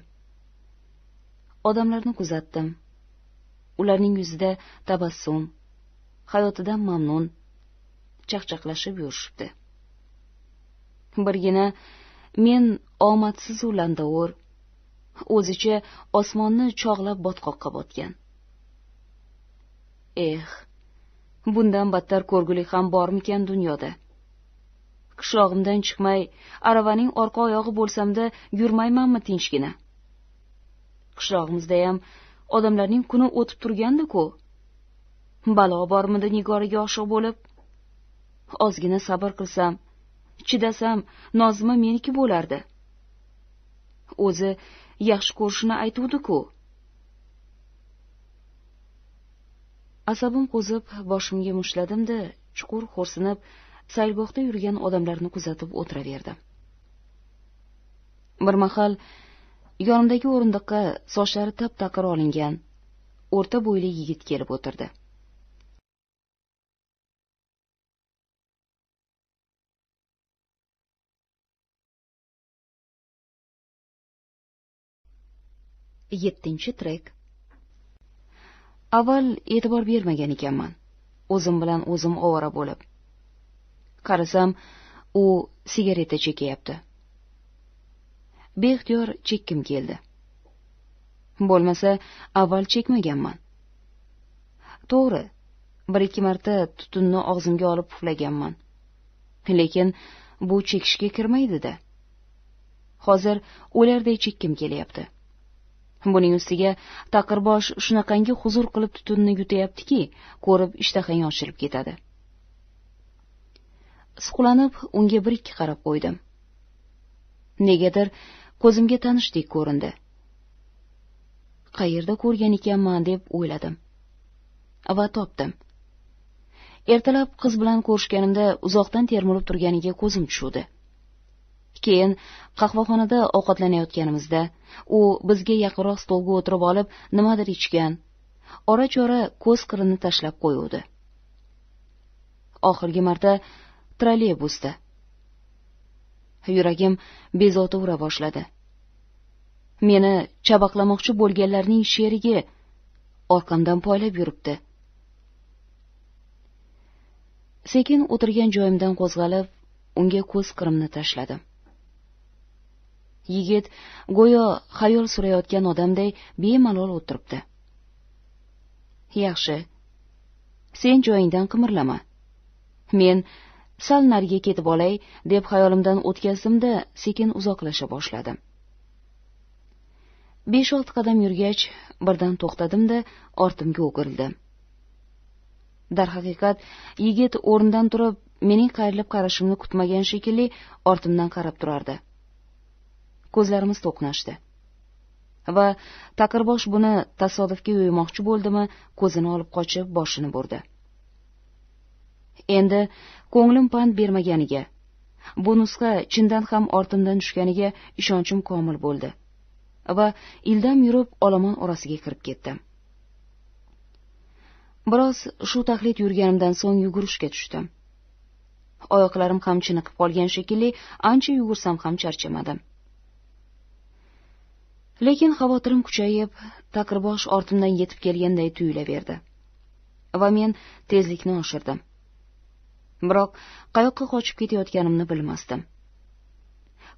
odamlarni kuzatdim ularning yuzida tabassum hayotidan mamnun chaqchaqlashib yurishibdi birgina men ulanda o'r, o'zicha osmonni chog'lab botqoqqa botgan eh bundan battar ko'rgulik ham bormikan dunyoda qishlog'imdan chiqmay aravaning orqa oyog'i bo'lsamda yurmaymanmi tinchgina qishlog'imizdayam odamlarning kuni o'tib turgandi ku balo bormidi nigoraga oshiq bo'lib ozgina sabr qilsam chidasam nozima meniki bo'lardi o'zi yaxshi ko'rishini aytuvdi ku asabim qo'zib boshimga mushtladimda da chuqur xo'rsinib saylgohda yurgan odamlarni kuzatib o'tiraverdi bir mahal yonimdagi o'rindiqqa sochlari tap taqir olingan o'rta bo'yli yigit kelib o'tirdi yettinchi trek avval e'tibor bermagan ekanman o'zim bilan o'zim ovora bo'lib qarasam u sigareta chekayapti beixtiyor chekkim keldi bo'lmasa avval chekmaganman to'g'ri bir ikki marta tutunni og'zimga olib puflaganman lekin bu chekishga kirmaydi da hozir o'larday chekkim kelyapti buning ustiga taqirbosh shunaqangi huzur qilib tutunni yutayaptiki ko'rib ishtahang ochilib ketadi suqlanib unga bir ikki qarab qo'ydim negadir ko'zimga tanishdek ko'rindi qayerda ko'rgan ekanman deb o'yladim va topdim ertalab qiz bilan ko'rishganimda uzoqdan termilib turganiga ko'zim tushuvdi keyin qahvaxonada ovqatlanayotganimizda u bizga yaqinroq stolga o'tirib olib nimadir ichgan ora chora ko'z qirini tashlab qo'yuvdi oxirgi marta trolleybusda yuragim bezovta ura boshladi meni chabaqlamoqchi bo'lganlarning sherigi orqamdan poylab yuribdi sekin o'tirgan joyimdan qo'zg'alib unga ko'z qirimni tashladim yigit go'yo xayol surayotgan odamday bemalol o'tiribdi yaxshi sen joyingdan qimirlama men sal nariga ketib olay deb xayolimdan o'tkazdim-da, sekin uzoqlasha boshladim besh olti qadam yurgach birdan to'xtadim-da, ortimga o'girildim darhaqiqat yigit o'rnidan turib mening qayrilib qarashimni kutmagan shekilli ortimdan qarab turardi ko'zlarimiz to'qnashdi va taqirbosh buni tasodifga yo'ymoqchi bo'ldimi ko'zini olib qochib boshini burdi endi ko'nglim pand bermaganiga bu nusxa chindan ham ortimdan tushganiga ishonchim komil bo'ldi va ildam yurib olomon orasiga kirib ketdim biroz shu taxlit yurganimdan so'ng yugurishga tushdim oyoqlarim ham chiniqib qolgan shekilli ancha yugursam ham charchamadim lekin xavotirim kuchayib taqirbosh ortimdan yetib kelganday tuyulaverdi va men tezlikni oshirdim biroq qayoqqa qochib ketayotganimni bilmasdim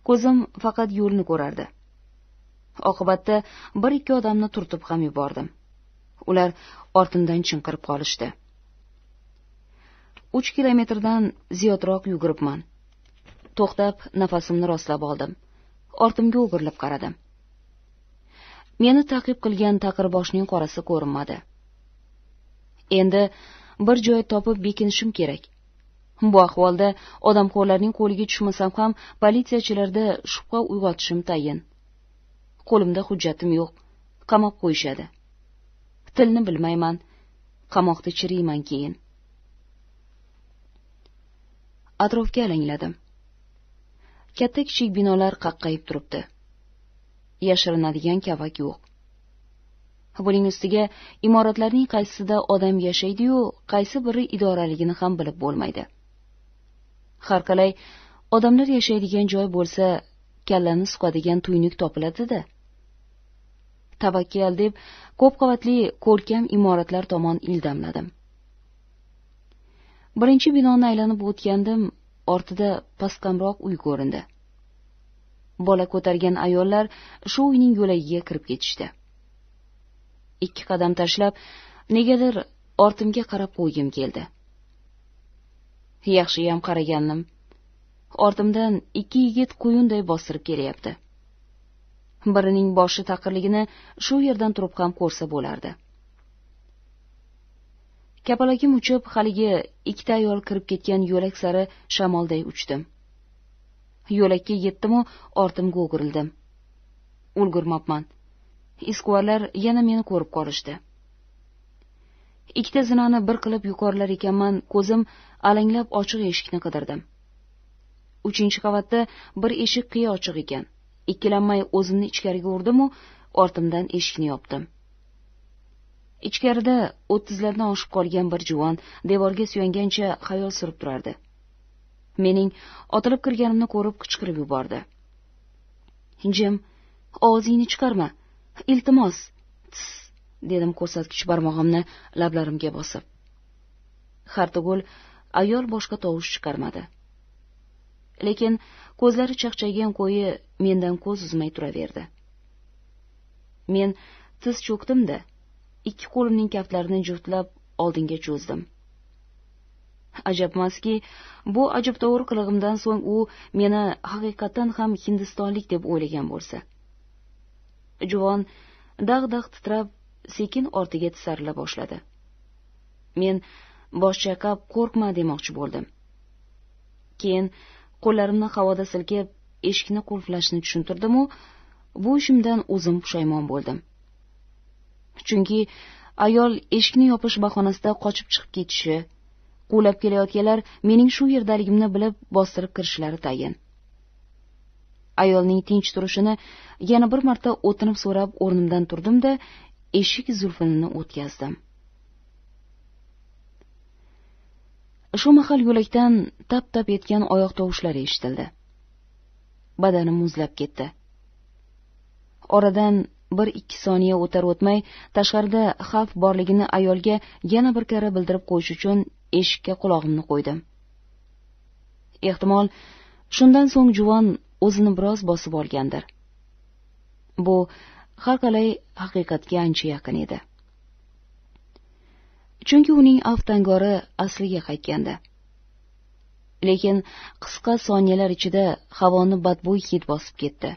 ko'zim faqat yo'lni ko'rardi oqibatda bir ikki odamni turtib ham yubordim ular ortimdan chinqirib qolishdi uch kilometrdan ziyodroq yuguribman to'xtab nafasimni rostlab oldim ortimga o'girilib qaradim meni taqib qilgan taqirboshning qorasi ko'rinmadi endi bir joy topib bekinishim kerak bu ahvolda odamxo'rlarning qo'liga tushmasam ham politsiyachilarda shubha uyg'otishim tayin qo'limda hujjatim yo'q qamab qo'yishadi tilni bilmayman qamoqda chiriyman keyin atrofga alangladim katta kichik binolar qaqqayib turibdi yashirinadigan kavak yo'q buning ustiga imoratlarning qaysisida odam yashaydiyu qaysi biri idoraligini ham bilib bo'lmaydi har qalay odamlar yashaydigan joy bo'lsa kallani suqadigan tuynuk topiladi da tavakkal deb ko'p qavatli ko'rkam imoratlar tomon ildamladim birinchi binoni aylanib o'tgandim ortida pastqamroq uy ko'rindi bola ko'targan ayollar shu uyning yo'lagiga kirib ketishdi ikki qadam tashlab negadir ortimga qarab qo'ygim keldi yaxshiyam qaragandim ortimdan ikki yigit quyunday bostirib kelyapti birining boshi taqirligini shu yerdan turib ham ko'rsa bo'lardi kapalagim uchib haligi ikkita ayol kirib ketgan yo'lak sari shamolday uchdim yo'lakka yetdimu ortimga o'girildim ulgurmabman iskvarlar yana meni ko'rib qolishdi ikkita zinani bir qilib yuqorilar ekanman ko'zim alanglab ochiq eshikni qidirdim uchinchi qavatda bir eshik qiya ochiq ekan ikkilanmay o'zimni ichkariga urdimu ortimdan eshikni yopdim ichkarida o'ttizlardan oshib qolgan bir juvon devorga suyangancha xayol surib turardi mening otilib kirganimni ko'rib qichqirib yubordi jim ovozingni chiqarma iltimos tss dedim ko'rsatkich barmog'imni lablarimga bosib hartugul ayol boshqa tovush chiqarmadi lekin ko'zlari chaqchaygan ko'yi mendan ko'z uzmay turaverdi men tiz cho'kdim da ikki qo'limning kaftlarini juftlab oldinga cho'zdim ajabmaski bu ajabtovur qilig'imdan so'ng u meni haqiqatdan ham hindistonlik deb o'ylagan bo'lsa juvon dag' dag' titrab sekin ortiga tisarila boshladi men bosh chayqab qo'rqma demoqchi bo'ldim keyin qo'llarimni havoda silkib eshikni qulflashni tushuntirdimu bu ishimdan o'zim pushaymon bo'ldim chunki ayol eshikni yopish bahonasida qochib chiqib ketishi quvlab kelayotganlar mening shu yerdaligimni bilib bostirib kirishlari tayin ayolning tinch turishini yana bir marta o'tinib so'rab o'rnimdan turdim da eshik zulfinini o'tkazdim shu mahal yo'lakdan tap tap etgan oyoq tovushlari eshitildi badanim muzlab ketdi oradan bir ikki soniya o'tar o'tmay tashqarida xavf borligini ayolga yana bir karra bildirib qo'yish uchun eshikka qulog'imni qo'ydim ehtimol shundan so'ng juvon o'zini biroz bosib olgandir bu har qalay haqiqatga ancha yaqin edi chunki uning alftangori asliga qaytganda lekin qisqa soniyalar ichida havoni badbo'y hid bosib ketdi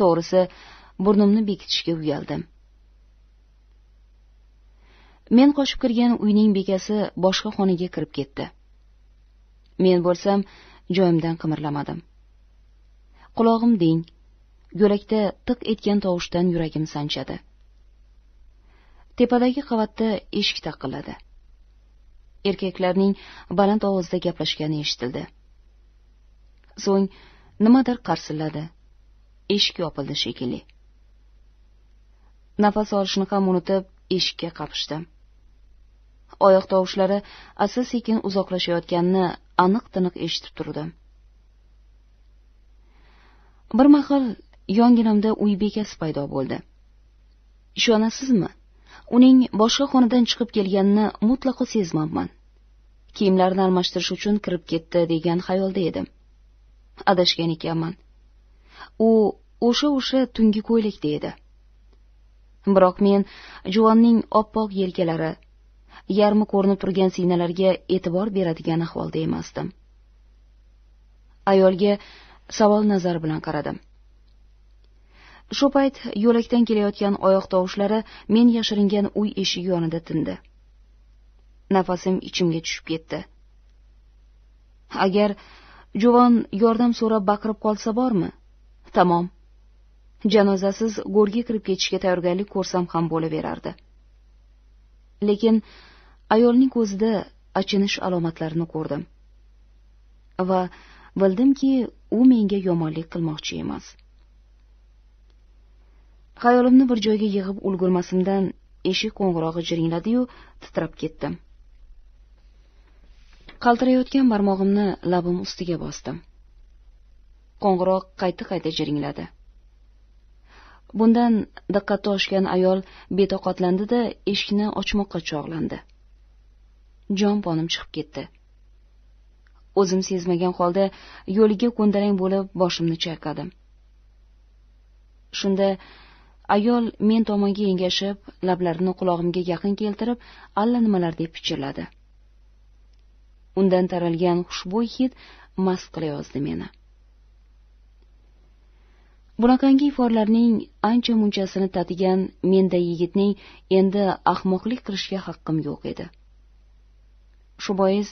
to'g'risi burnimni bekitishga uyaldim men qochib kirgan uyning bekasi boshqa xonaga kirib ketdi men bo'lsam joyimdan qimirlamadim qulog'im ding yo'lakda tiq etgan tovushdan yuragim sanchadi tepadagi qavatda eshik taqilladi erkaklarning baland ovozda gaplashgani eshitildi so'ng nimadir qarsilladi eshik yopildi shekilli nafas olishni ham unutib eshikka qapishdim oyoq tovushlari asta sekin uzoqlashayotganini aniq tiniq eshitib turdim bir mahal yonginamda uy bekasi paydo bo'ldi ishonasizmi uning boshqa xonadan chiqib kelganini mutlaqo sezmabman kiyimlarini almashtirish uchun kirib ketdi degan xayolda edim adashgan ekanman u o'sha o'sha tungi ko'ylakda edi biroq men juvonning oppoq yelkalari yarmi ko'rinib turgan siynalarga e'tibor beradigan ahvolda emasdim ayolga savol nazari bilan qaradim shu payt yo'lakdan kelayotgan oyoq tovushlari men yashiringan uy eshigi yonida tindi nafasim ichimga tushib ketdi agar juvon yordam so'rab baqirib qolsa bormi tamom janozasiz go'rga kirib ketishga tayyorgarlik ko'rsam ham bo'laverardi lekin ayolning ko'zida achinish alomatlarini ko'rdim va bildimki u menga yomonlik qilmoqchi emas xayolimni bir joyga yig'ib ulgurmasimdan eshik qo'ng'irog'i jiringladi yu titrab ketdim qaltirayotgan barmog'imni labim ustiga bosdim qo'ng'iroq qayta qayta jiringladi bundan diqqat oshgan ayol betoqatlandi da eshikni ochmoqqa chog'landi jon ponim chiqib ketdi o'zim sezmagan holda yo'liga ko'ndalang bo'lib boshimni chayqadim shunda ayol men tomonga engashib lablarini qulog'imga yaqin keltirib alla nimalar deb pichirladi undan taralgan xushbo'y hid mast qilayozdi meni bunaqangi iforlarning ancha munchasini tatigan menday yigitning endi ahmoqlik qilishga haqqim yo'q edi shu bois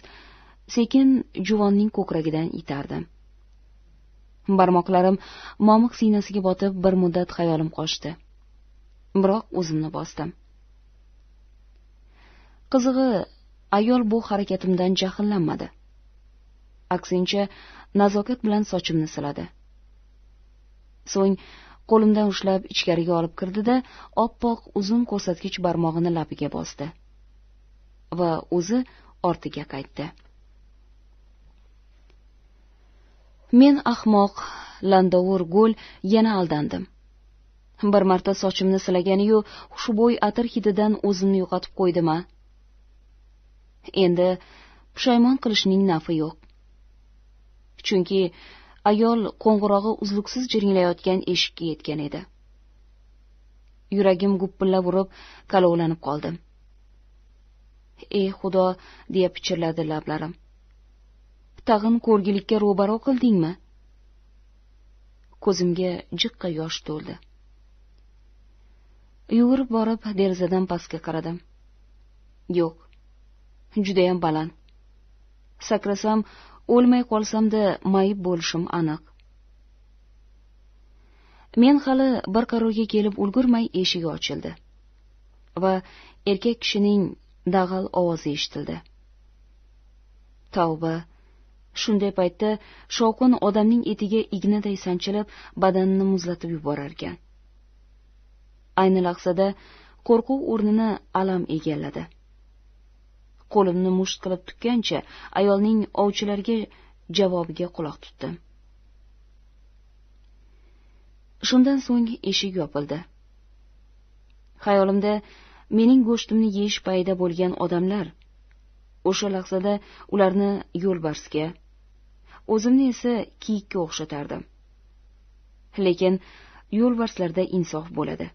sekin juvonning ko'kragidan itardim barmoqlarim momiq siynasiga botib bir muddat xayolim qochdi biroq o'zimni bosdim qizig'i ayol bu harakatimdan jahllanmadi aksincha nazokat bilan sochimni siladi so'ng qo'limdan ushlab ichkariga olib kirdi da oppoq uzun ko'rsatkich barmog'ini labiga bosdi va o'zi ortiga qaytdi men ahmoq landovur go'l yana aldandim bir marta sochimni silaganiyu xushbo'y atir hididan o'zimni yo'qotib qo'ydim a endi pushaymon qilishning nafi yo'q chunki ayol qo'ng'irog'i uzluksiz jiringlayotgan eshikka yetgan edi yuragim gupillab urib kalovlanib qoldim ey xudo deya pichirladi lablarim tag'in ko'rgilikka ro'baro qildingmi ko'zimga jiqqa yosh to'ldi yugurib borib derazadan pastga qaradim yo'q judayam baland sakrasam o'lmay qolsamda mayib bo'lishim aniq men hali bir qarorga kelib ulgurmay eshik ochildi va erkak kishining dag'al ovozi eshitildi tavba shunday paytda shovqin odamning etiga ignaday sanchilib badanini muzlatib yuborarkan ayni lahzada qo'rquv o'rnini alam egalladi qo'limni musht qilib tutgancha ayolning ovchilarga javobiga quloq tutdim shundan so'ng eshik yopildi xayolimda mening go'shtimni yeyish payida bo'lgan odamlar o'sha lahzada ularni yo'lbarsga o'zimni esa kiyikka o'xshatardim lekin yo'lbarslarda insof bo'ladi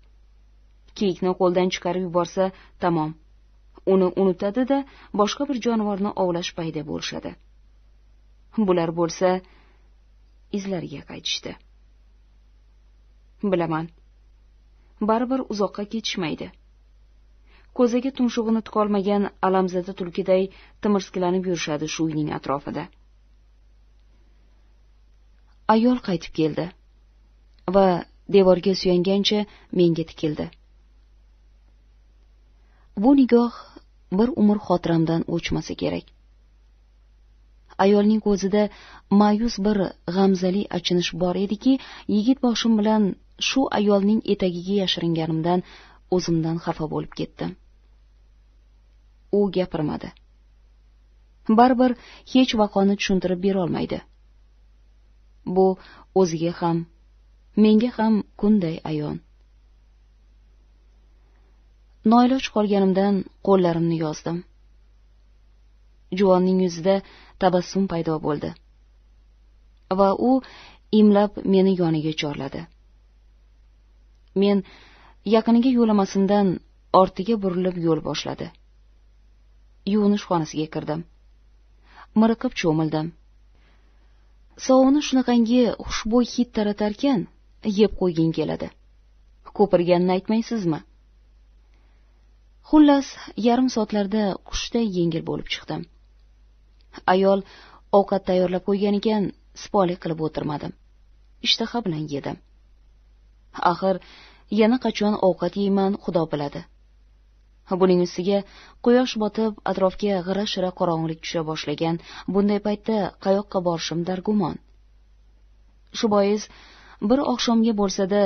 kiyikni qo'ldan chiqarib yuborsa tamom uni unutadi da boshqa bir jonivorni ovlash payda bo'lishadi bular bo'lsa izlariga qaytishdi bilaman baribir uzoqqa ketishmaydi ko'zaga tumshug'ini tiqolmagan alamzada tulkiday timirskilanib yurishadi shu uyning atrofida ayol qaytib keldi va devorga suyangancha menga tikildi bu nigoh bir umr xotiramdan o'chmasa kerak ayolning ko'zida ma'yus bir g'amzali achinish bor ediki yigit boshim bilan shu ayolning etagiga yashiringanimdan o'zimdan xafa bo'lib ketdim u gapirmadi baribir hech vaqoni tushuntirib berolmaydi bu o'ziga ham menga ham kunday ayon noiloj qolganimdan qo'llarimni yozdim juvonning yuzida tabassum paydo bo'ldi va u imlab meni yoniga chorladi men yaqiniga yo'lamasimdan ortiga burilib yo'l boshladi yuvinish xonasiga kirdim miriqib cho'mildim sovuni shunaqangi xushbo'y hid taratarkan yeb qo'yging keladi ko'pirganini aytmaysizmi xullas yarim soatlarda qushday yengil bo'lib chiqdim ayol ovqat tayyorlab qo'ygan ekan sipolik qilib o'tirmadim ishtaha bilan yedim axir yana qachon ovqat yeyman xudo biladi buning ustiga quyosh botib atrofga g'ira shira qorong'ulik tusha boshlagan bunday paytda qayoqqa borishim dargumon shu bois bir oqshomga bo'lsa da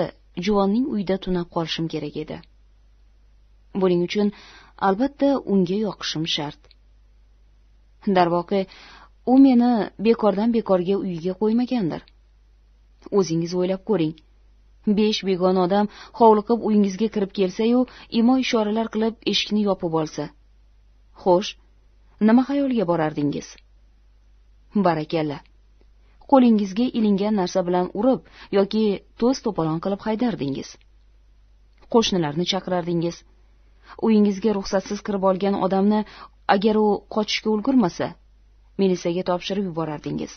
juvonning uyida tunab qolishim kerak edi buning uchun albatta unga yoqishim shart darvoqe u meni bekordan bekorga uyiga qo'ymagandir o'zingiz o'ylab ko'ring besh begona odam hovliqib uyingizga kirib kelsayu imo ishoralar qilib eshikni yopib olsa xo'sh nima xayolga borardingiz barakalla qo'lingizga ilingan narsa bilan urib yoki to's to'polon qilib haydardingiz qo'shnilarni chaqirardingiz uyingizga ruxsatsiz kirib olgan odamni agar u qochishga ulgurmasa milisaga topshirib yuborardingiz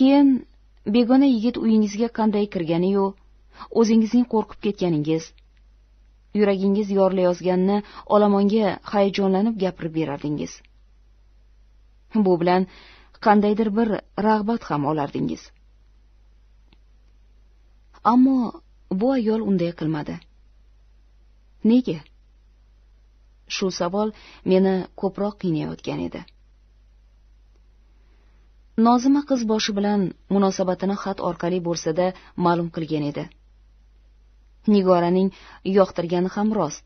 keyin begona yigit uyingizga qanday kirgani yu o'zingizning qo'rqib ketganingiz yuragingiz yorilayozganini olomonga hayajonlanib gapirib berardingiz bu bilan qandaydir bir rag'bat ham olardingiz ammo bu ayol unday qilmadi nega shu savol meni ko'proq qiynayotgan edi nozima qiz boshi bilan munosabatini xat orqali bo'lsa da ma'lum qilgan edi nigoraning yoqtirgani ham rost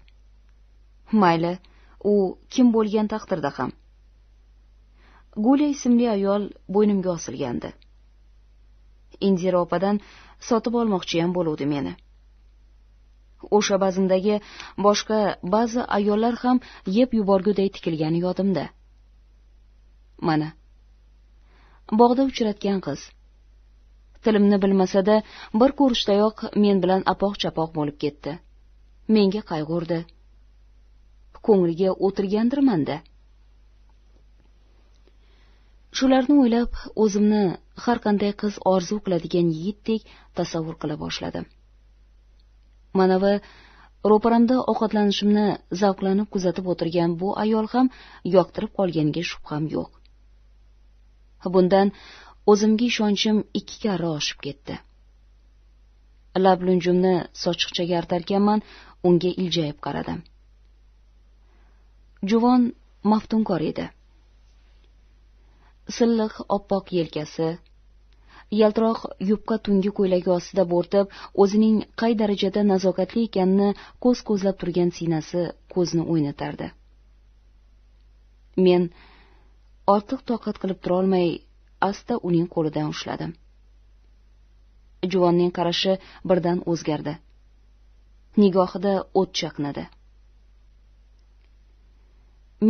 mayli u kim bo'lgan taqdirda ham gulya ismli ayol bo'ynimga osilgandi indira opadan sotib olmoqchiyam bo'luvdi meni o'sha bazmdagi boshqa ba'zi ayollar ham yeb yuborguday tikilgani yodimda mana bog'da uchratgan qiz tilimni bilmasa da bir ko'rishdayoq men bilan apoq chapoq bo'lib ketdi menga qayg'urdi ko'ngliga o'tirgandirmanda shularni o'ylab o'zimni har qanday qiz orzu qiladigan yigitdek tasavvur qila boshladim manavi ro'paramda ovqatlanishimni zavqlanib kuzatib o'tirgan bu ayol ham yoqtirib qolganiga shubham yo'q bundan o'zimga ishonchim ikki karra oshib ketdi lab lunjimni sochiqchaga artarkanman unga iljayib qaradim juvon maftunkor edi silliq oppoq yelkasi yaltiroq yupqa tungi ko'ylagi ostida bo'rtib o'zining qay darajada nazokatli ekanini ko'z ko'zlab turgan siynasi ko'zni o'ynatardi men ortiq toqat qilib turolmay asta uning qo'lidan ushladim juvonning qarashi birdan o'zgardi nigohida o't chaqnadi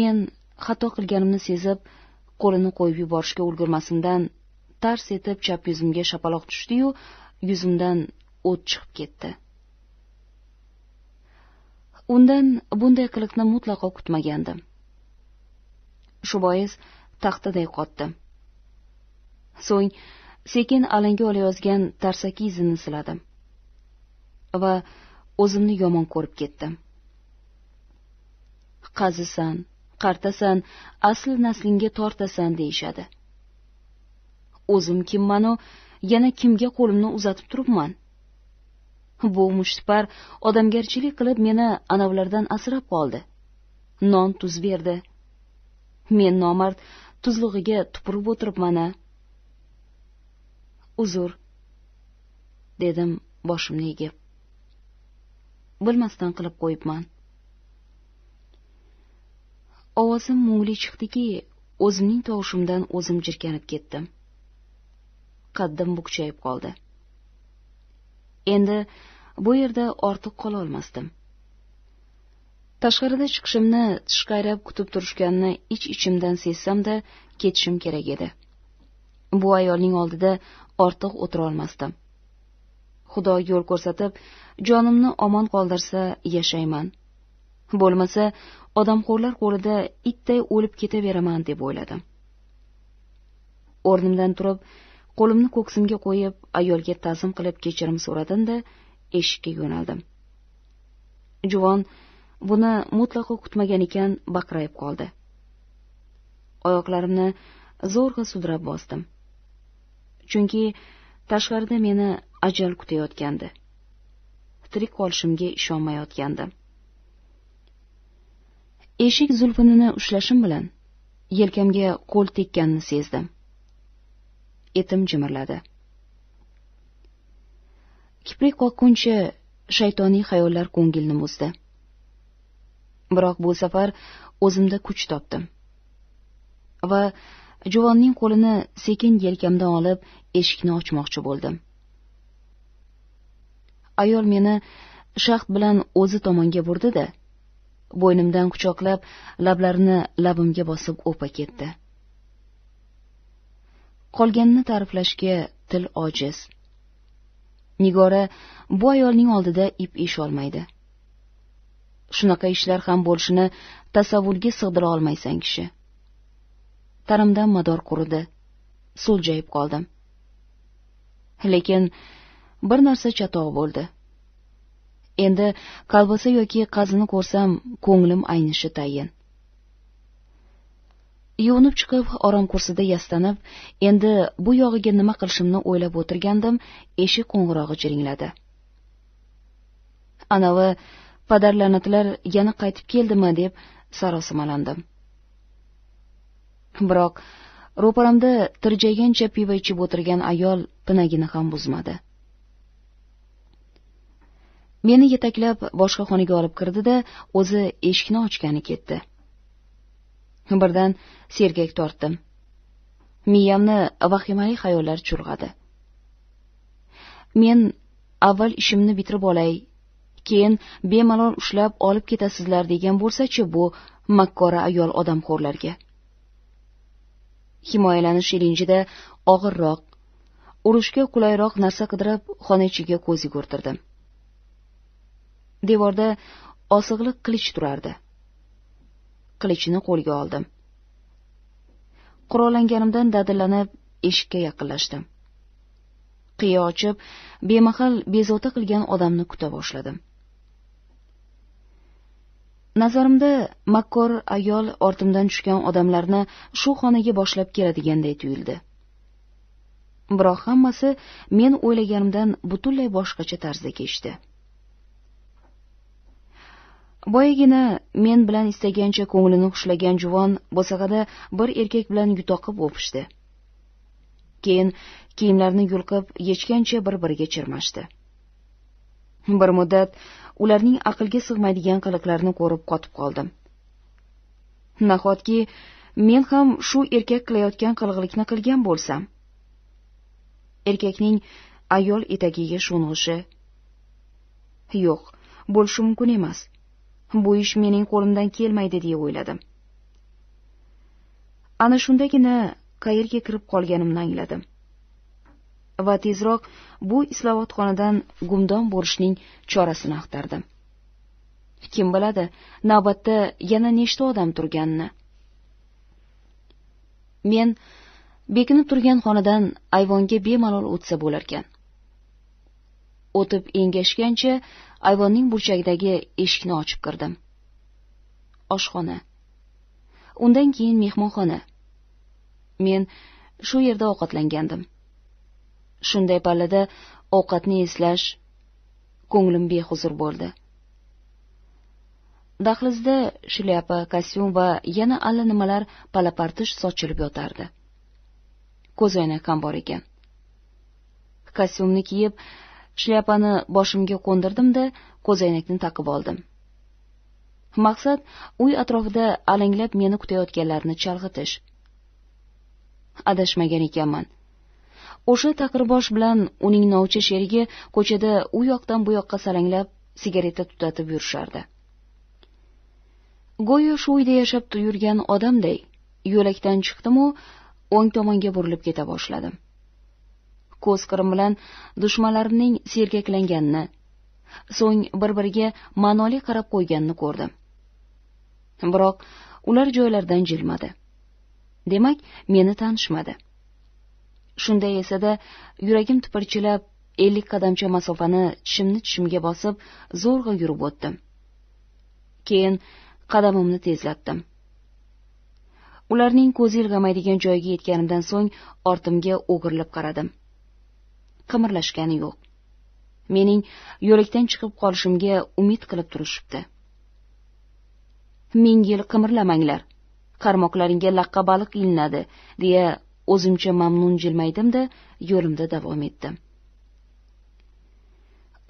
men xato qilganimni sezib qo'lini qo'yib yuborishga ulgurmasimdan tars etib chap yuzimga shapaloq tushdi yu yuzimdan o't chiqib ketdi undan bunday qiliqni mutlaqo kutmagandim shu bois taxtaday qotdim so'ng sekin alanga olayozgan tarsaki izini siladim va o'zimni yomon ko'rib ketdim qazisan qartasan asl naslingga tortasan deyshadi. o'zim kimmanu yana kimga qo'limni uzatib turibman bu mushtipar odamgarchilik qilib meni anavlardan asrab qoldi non tuz berdi men nomard tuzlig'iga tupurib o'tiribman a uzr dedim boshimni egib bilmasdan qilib qo'yibman ovozim mungli chiqdiki o'zimning tovushimdan o'zim jirkanib ketdim qaddim bukchayib qoldi endi bu yerda ortiq qololmasdim tashqarida chiqishimni tishqayrab kutib turishganini ich ichimdan sezsamda ketishim kerak edi bu ayolning oldida ortiq o'tirolmasdim xudo yo'l ko'rsatib jonimni omon qoldirsa yashayman bo'lmasa odamxo'rlar qo'lida itday o'lib ketaveraman deb o'yladim o'rnimdan turib qo'limni ko'ksimga qo'yib ayolga tazim qilib kechirim so'radim da eshikka yo'naldim juvon buni mutlaqo kutmagan ekan baqrayib qoldi oyoqlarimni zo'rg'a sudrab bosdim chunki tashqarida meni ajal kutayotgandi tirik qolishimga ishonmayotgandim eshik zulfinini ushlashim bilan yelkamga qo'l tekkanini sezdim etim jimirladi kiprik qoqquncha shaytoniy xayollar ko'ngilni muzdi biroq bu safar o'zimda kuch topdim va juvonning qo'lini sekin yelkamdan olib eshikni ochmoqchi bo'ldim ayol meni shaxt bilan o'zi tomonga burdi da bo'ynimdan quchoqlab lablarini labimga bosib o'pa ketdi qolganini ta'riflashga til ojiz nigora bu ayolning oldida ip olmaydi shunaqa ishlar ham bo'lishini tasavvurga sig'dira olmaysan kishi tanimdan mador quridi so'ljayib qoldim lekin bir narsa chatoq bo'ldi endi kolbasa yoki qazini ko'rsam ko'nglim aynishi tayin yuvinib chiqib orom kursida yastanib endi bu yog'iga nima qilishimni o'ylab o'tirgandim eshik qo'ng'irog'i jiringladi anavi padar la'natlar yana qaytib keldimi deb sarosimalandim biroq ro'paramda tirjaygancha pivo ichib o'tirgan ayol pinagini ham buzmadi meni yetaklab boshqa xonaga olib kirdi da o'zi eshikni ochgani ketdi birdan sergak tortdim miyamni vahimali xayollar chulg'adi men avval ishimni bitirib olay keyin bemalol ushlab olib ketasizlar degan bo'lsachi bu makkora ayol odamxo'rlarga himoyalanish ilinjida og'irroq urushga qulayroq narsa qidirib xona ichiga ko'z yugurtirdim devorda osig'liq qilich turardi qilichini qo'lga oldim qurollanganimdan dadillanib eshikka yaqinlashdim qiya ochib bemahal bezovta qilgan odamni kuta boshladim nazarimda makkor ayol ortimdan tushgan odamlarni shu xonaga boshlab keladiganday tuyuldi biroq hammasi men o'ylaganimdan butunlay boshqacha tarzda kechdi boyagina men bilan istagancha ko'nglini xushlagan juvon bo'sag'ada bir erkak bilan yutoqib o'pishdi keyin kiyimlarini yulqib yechgancha bir biriga chirmashdi bir muddat ularning aqlga sig'maydigan qiliqlarini ko'rib qotib qoldim nahotki men ham shu erkak qilayotgan qilg'ilikni qilgan bo'lsam erkakning ayol etagiga sho'ng'ishi yo'q bo'lishi mumkin emas bu ish mening qo'limdan kelmaydi deya o'yladim ana shundagina qayerga kirib qolganimni angladim va tezroq bu islovatxonadan gumdon bo'lishning chorasini axtardim kim biladi navbatda yana nechta odam turganini men bekinib turgan xonadan ayvonga bemalol o'tsa bo'larkan o'tib engashgancha ayvonning burchagidagi eshikni ochib kirdim oshxona undan keyin mehmonxona men shu yerda ovqatlangandim shunday pallada ovqatni eslash ko'nglim behuzur bo'ldi dahlizda shlyapa kostyum va yana allanimalar nimalar palapartish sochilib yotardi ko'zoynak ham bor ekan kostyumni kiyib shlyapani boshimga qo'ndirdim da ko'zoynakni taqib oldim maqsad uy atrofida alanglab meni kutayotganlarni chalg'itish adashmagan ekanman o'sha taqirbosh bilan uning novcha sherigi ko'chada u yoqdan bu yoqqa salanglab sigareta tutatib yurishardi go'yo shu uyda yashab yurgan odamday yo'lakdan chiqdimu o'ng tomonga burilib keta boshladim ko'z qirim bilan dushmanlarimning sergaklanganini so'ng bir biriga ma'noli qarab qo'yganini ko'rdim biroq ular joylaridan jilmadi demak meni tanishmadi shunday esada yuragim tipirchilab ellik qadamcha masofani tishimni tishimga bosib zo'rg'a yurib o'tdim keyin qadamimni tezlatdim ularning ko'zi ilg'amaydigan joyiga yetganimdan so'ng ortimga o'girilib qaradim qimirlashgani yo'q mening yo'lakdan chiqib qolishimga umid qilib turishibdi ming yil qimirlamanglar qarmoqlaringga laqqa baliq ilinadi deya o'zimcha mamnun jilmaydimda yo'limda davom etdim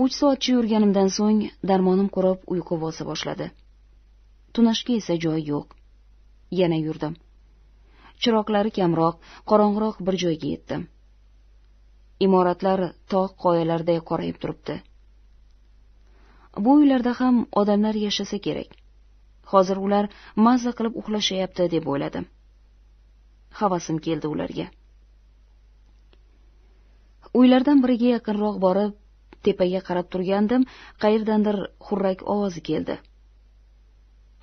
uch soatcha yurganimdan so'ng darmonim qurib uyqu bosa boshladi tunashga esa joy yo'q yana yurdim chiroqlari kamroq qorong'iroq bir joyga yetdim imoratlar tog' qoyalarday qorayib turibdi bu uylarda ham odamlar yashasa kerak hozir ular maza qilib uxlashayapti deb o'yladim havasim keldi ularga uylardan biriga yaqinroq borib tepaga qarab turgandim qayerdandir xurrak ovozi keldi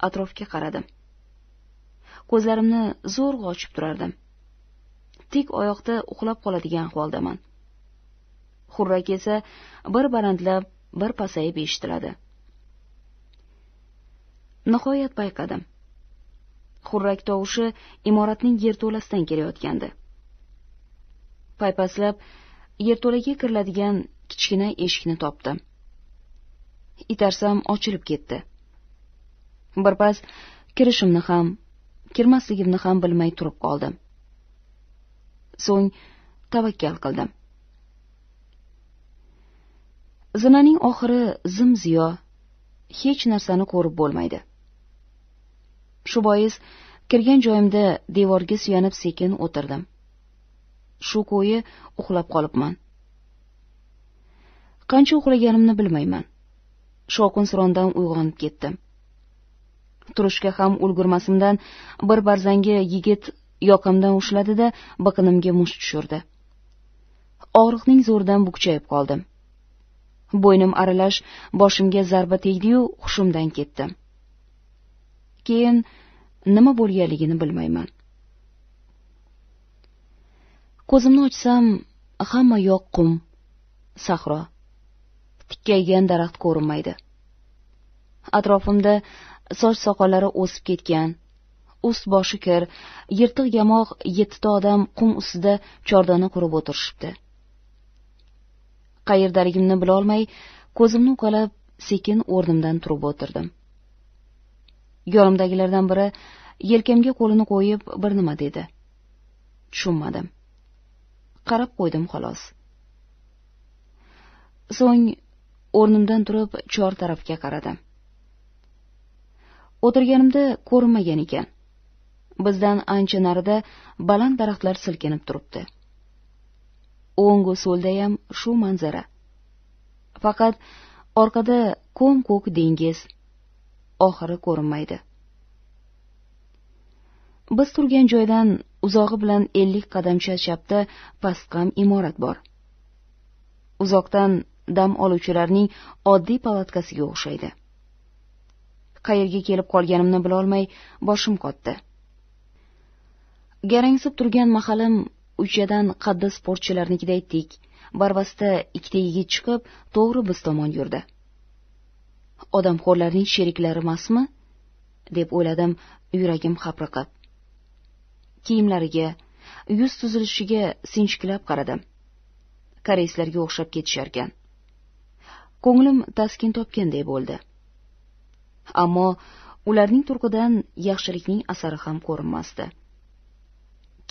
atrofga qaradim ko'zlarimni zo'rg'a ochib turardim tik oyoqda uxlab qoladigan holdaman xurrak esa bir balandlab bir pasayib eshitiladi nihoyat payqadim xurrak tovushi imoratning yerto'lasidan kelayotgandi paypaslab yerto'laga kiriladigan kichkina eshikni topdim itarsam ochilib ketdi birpas kirishimni ham kirmasligimni ham bilmay turib qoldim so'ng tavakkal qildim zinaning oxiri zim ziyo hech narsani ko'rib bo'lmaydi shu bois kirgan joyimda devorga suyanib sekin o'tirdim shu ko'yi uxlab qolibman qancha uxlaganimni bilmayman surondan uyg'onib ketdim turishga ham ulgurmasimdan bir barzangi yigit yoqamdan ushladida biqinimga musht tushirdi og'riqning zo'ridan bukchayib qoldim bo'ynim aralash boshimga zarba tegdi yu hushimdan ketdim keyin nima bo'lganligini bilmayman ko'zimni ochsam hamma yoq qum sahro tikkaygan daraxt ko'rinmaydi atrofimda soch soqollari o'sib ketgan ust boshi kir yirtiq yamoq yettita odam qum ustida chordona qurib o'tirishibdi qayerdaligimni bilolmay ko'zimni uqalab sekin o'rnimdan turib o'tirdim yonimdagilardan biri yelkamga qo'lini qo'yib bir nima dedi tushunmadim qarab qo'ydim xolos so'ng o'rnimdan turib chor tarafga qaradim o'tirganimda ko'rinmagan ekan bizdan ancha narida baland daraxtlar silkinib turibdi o'ngu so'ldayam shu manzara faqat orqada ko'm ko'k dengiz oxiri ko'rinmaydi biz turgan joydan uzog'i bilan ellik qadamcha chapda pastqam imorat bor uzoqdan dam oluvchilarning oddiy palatkasiga o'xshaydi qayerga kelib qolganimni bilolmay boshim qotdi garangsib turgan mahalim uchadan qaddi sportchilarnikida aytdik barvasta ikkita yigit chiqib to'g'ri biz tomon yurdi odamxo'rlarning sheriklari emasmi deb o'yladim yuragim xapriqib kiyimlariga yuz tuzilishiga sinchiklab qaradim koreyslarga o'xshab ketisharkan ko'nglim taskin topganday bo'ldi ammo ularning turqidan yaxshilikning asari ham ko'rinmasdi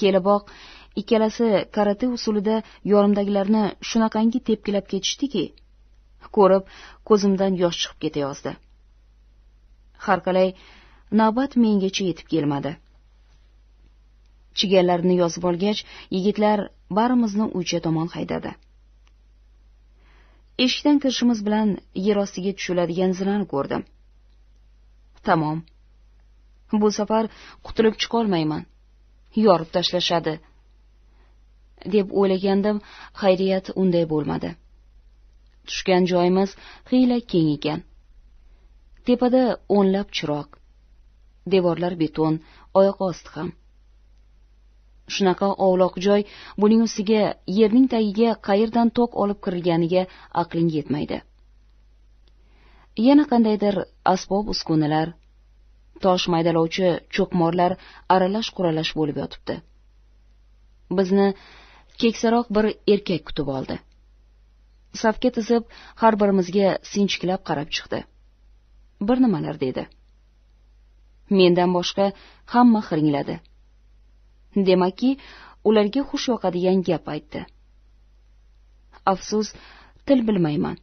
keliboq ikkalasi karate usulida yonimdagilarni shunaqangi tepkilab ketishdiki ko'rib ko'zimdan yosh chiqib ketayozdi har qalay navbat mengacha yetib kelmadi chigallarni yozib olgach yigitlar barimizni uycha tomon haydadi eshikdan kirishimiz bilan yer ostiga tushiladigan zinani ko'rdim tamom bu safar qutulib chiqolmayman yorib tashlashadi deb o'ylagandim xayriyat unday bo'lmadi tushgan joyimiz xiyla keng ekan tepada o'nlab chiroq devorlar beton oyoq osti ham shunaqa ovloq joy buning ustiga yerning tagiga qayerdan tok olib kirilganiga aqling yetmaydi yana qandaydir asbob uskunalar tosh maydalovchi cho'qmorlar aralash quralash bo'lib yotibdi bizni keksaroq bir erkak kutib oldi safga tizib har birimizga sinchiklab qarab chiqdi bir nimalar dedi mendan boshqa hamma hiringladi demakki ularga xush yoqadigan gap aytdi afsus til bilmayman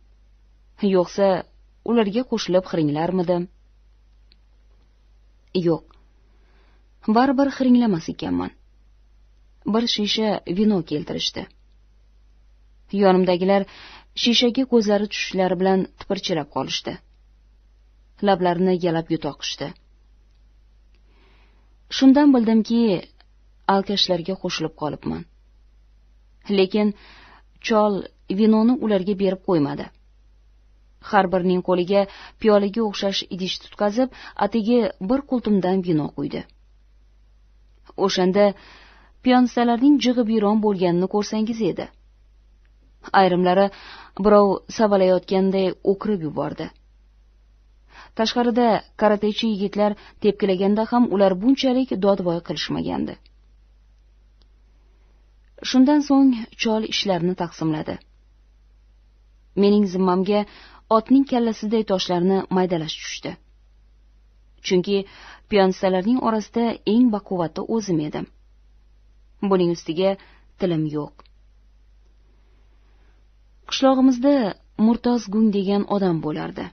yo'qsa ularga qo'shilib hiringlarmidim yo'q baribir hiringlamas ekanman bir shisha vino keltirishdi yonimdagilar shishaga ko'zlari tushishlari bilan tipirchilab qolishdi lablarini yalab yutoqishdi shundan bildimki alkashlarga qo'shilib qolibman lekin chol vinoni ularga berib qo'ymadi har birining qo'liga piyolaga o'xshash idish tutqazib atigi bir qultumdan vino quydi o'shanda piyonistalarning jig'ib jiyron bo'lganini ko'rsangiz edi ayrimlari birov savalayotganday o'kirib yubordi tashqarida karatechi yigitlar tepkilaganda ham ular bunchalik dodvoy qilishmagandi shundan so'ng chol ishlarni taqsimladi mening zimmamga otning kallasiday toshlarni maydalash tushdi chunki piyonistalarning orasida eng baquvvati o'zim edim buning ustiga tilim yo'q qishlog'imizda mumtozgung degan odam bo'lardi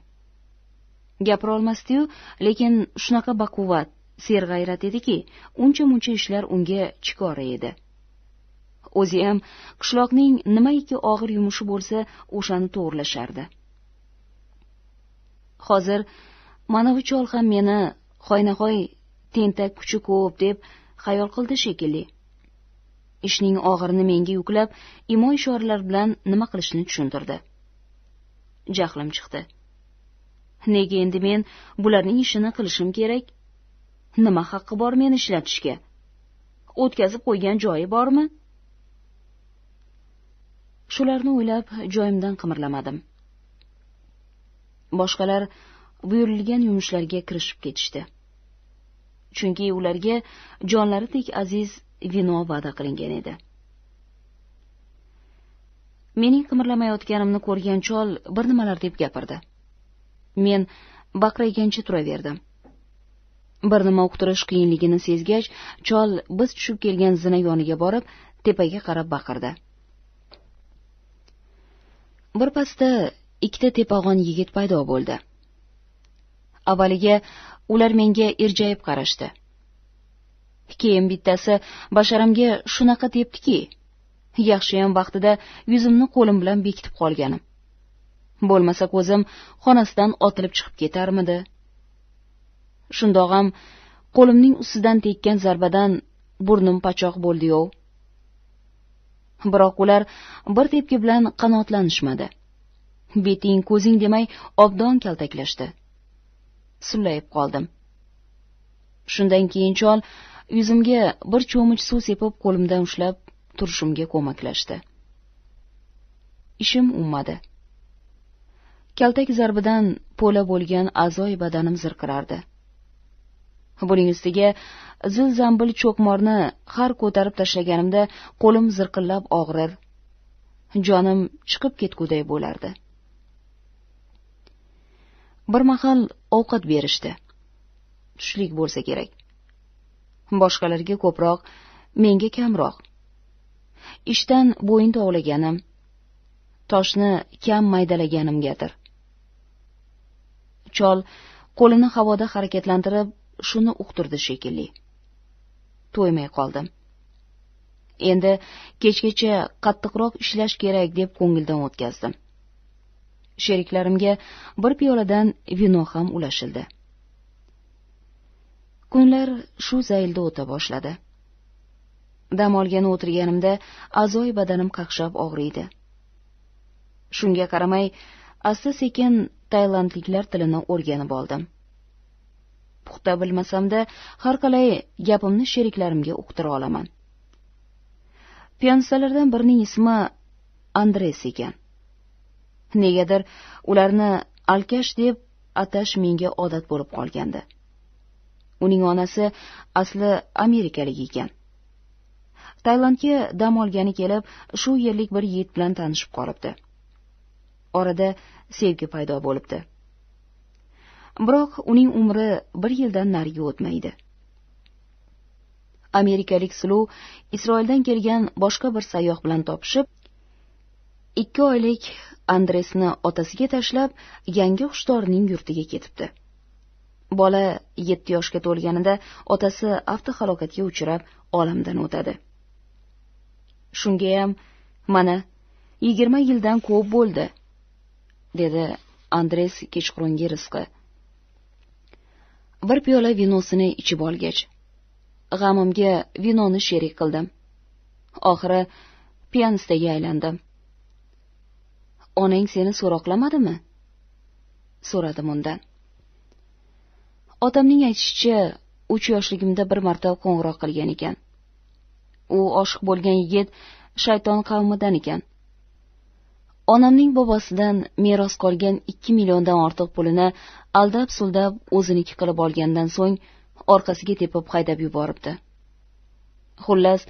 gapirolmasdi yu lekin shunaqa baquvvat serg'ayrat ediki uncha muncha ishlar unga chikora edi o'zi ham qishloqning nimaiki og'ir yumushi bo'lsa o'shani to'g'irlashardi hozir manavi chol ham meni hoynahoy tentak kuchi ko'p deb xayol qildi shekilli ishning og'irini menga yuklab imo ishoralar bilan nima qilishni tushuntirdi jahlim chiqdi nega endi men bularning ishini qilishim kerak nima haqqi bor meni ishlatishga o'tkazib qo'ygan joyi bormi shularni o'ylab joyimdan qimirlamadim boshqalar buyurilgan yumushlarga kirishib ketishdi chunki ularga jonlaridek aziz vino va'da qilingan edi mening qimirlamayotganimni ko'rgan chol bir nimalar deb gapirdi men baqraygancha turaverdim bir nima uqtirish qiyinligini sezgach chol biz tushib kelgan zina yoniga borib tepaga qarab baqirdi pasda ikkita tepag'on yigit paydo bo'ldi avvaliga ular menga irjayib qarashdi keyin bittasi basharamga shunaqa debdiki yaxshiyam vaqtida yuzimni qo'lim bilan bekitib qolganim bo'lmasa ko'zim xonasidan otilib chiqib ketarmidi shundog'am qo'limning ustidan tekkan zarbadan burnim pachoq bo'ldiyov biroq ular bir tepki bilan qanotlanishmadi beting ko'zing demay obdon kaltaklashdi sullayib qoldim shundan keyin chol yuzimga bir cho'mich suv sepib qo'limdan ushlab turishimga ko'maklashdi ishim ummadi kaltak zarbidan po'la bo'lgan a'zoy badanim zirqirardi buning ustiga zil zambil cho'qmorni har ko'tarib tashlaganimda qo'lim zirqillab og'rir jonim chiqib ketguday bo'lardi bir mahal ovqat berishdi tushlik bo'lsa kerak boshqalarga ko'proq menga kamroq ishdan bo'yin tovlaganim toshni kam maydalaganimgadir chol qo'lini havoda harakatlantirib shuni uqtirdi shekilli to'ymay qoldim endi kechgacha qattiqroq ishlash kerak deb ko'ngildan o'tkazdim sheriklarimga bir piyoladan vino ham ulashildi kunlar shu zaylda o'ta boshladi dam olgani o'tirganimda a'zoy badanim qaqshab og'riydi shunga qaramay asta sekin tailandliklar tilini o'rganib oldim puxta bilmasamda har qalay gapimni sheriklarimga uqtira olaman piyonistalardan birining ismi andres ekan negadir ularni alkash deb atash menga odat bo'lib qolgandi uning onasi asli amerikalik ekan tailandga dam olgani kelib shu yerlik bir yigit bilan tanishib qolibdi orada sevgi paydo bo'libdi biroq uning umri bir yildan nariga o'tmaydi amerikalik slu isroildan kelgan boshqa bir sayyoh bilan topishib ikki oylik andresni otasiga tashlab yangi xushdorning yurtiga ketibdi bola yetti yoshga to'lganida otasi avtohalokatga uchrab olamdan o'tadi shungayam mana yigirma yildan ko'p bo'ldi dedi andres kechqurungi rizqi bir piyola vinosini ichib olgach g'amimga vinoni sherik qildim oxiri piyanistaga aylandim onang seni so'roqlamadimi so'radim undan otamning aytishicha uch yoshligimda bir marta qo'ng'iroq qilgan ekan u oshiq bo'lgan yigit shayton qavmidan ekan onamning bobosidan meros qolgan ikki milliondan ortiq pulini aldab suldab o'ziniki qilib olgandan so'ng orqasiga tepib haydab yuboribdi xullas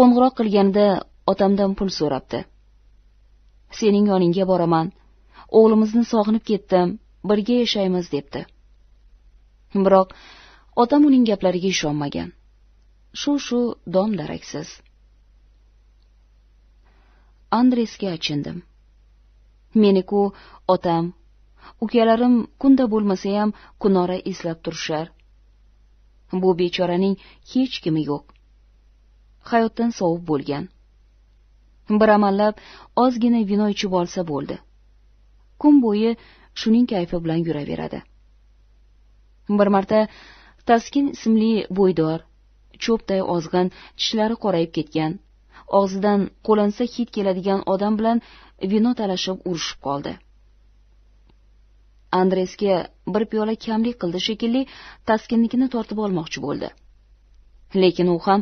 qo'ng'iroq qilganida otamdan pul so'rabdi sening yoningga boraman o'g'limizni sog'inib ketdim birga yashaymiz debdi biroq otam uning gaplariga ishonmagan shu shu dom daraksiz andresga achindim meni otam ukalarim kunda bo'lmasa ham kunora eslab turishar bu bechoraning hech kimi yo'q hayotdan sovib bo'lgan bir amallab ozgina vino ichib olsa bo'ldi kun bo'yi shuning kayfi bilan yuraveradi bir marta taskin ismli bo'ydor cho'pday ozg'in tishlari qorayib ketgan og'zidan qo'lansa hid keladigan odam bilan vino talashib urushib qoldi andresga bir piyola kamlik qildi shekilli taskinnikini tortib olmoqchi bo'ldi lekin u ham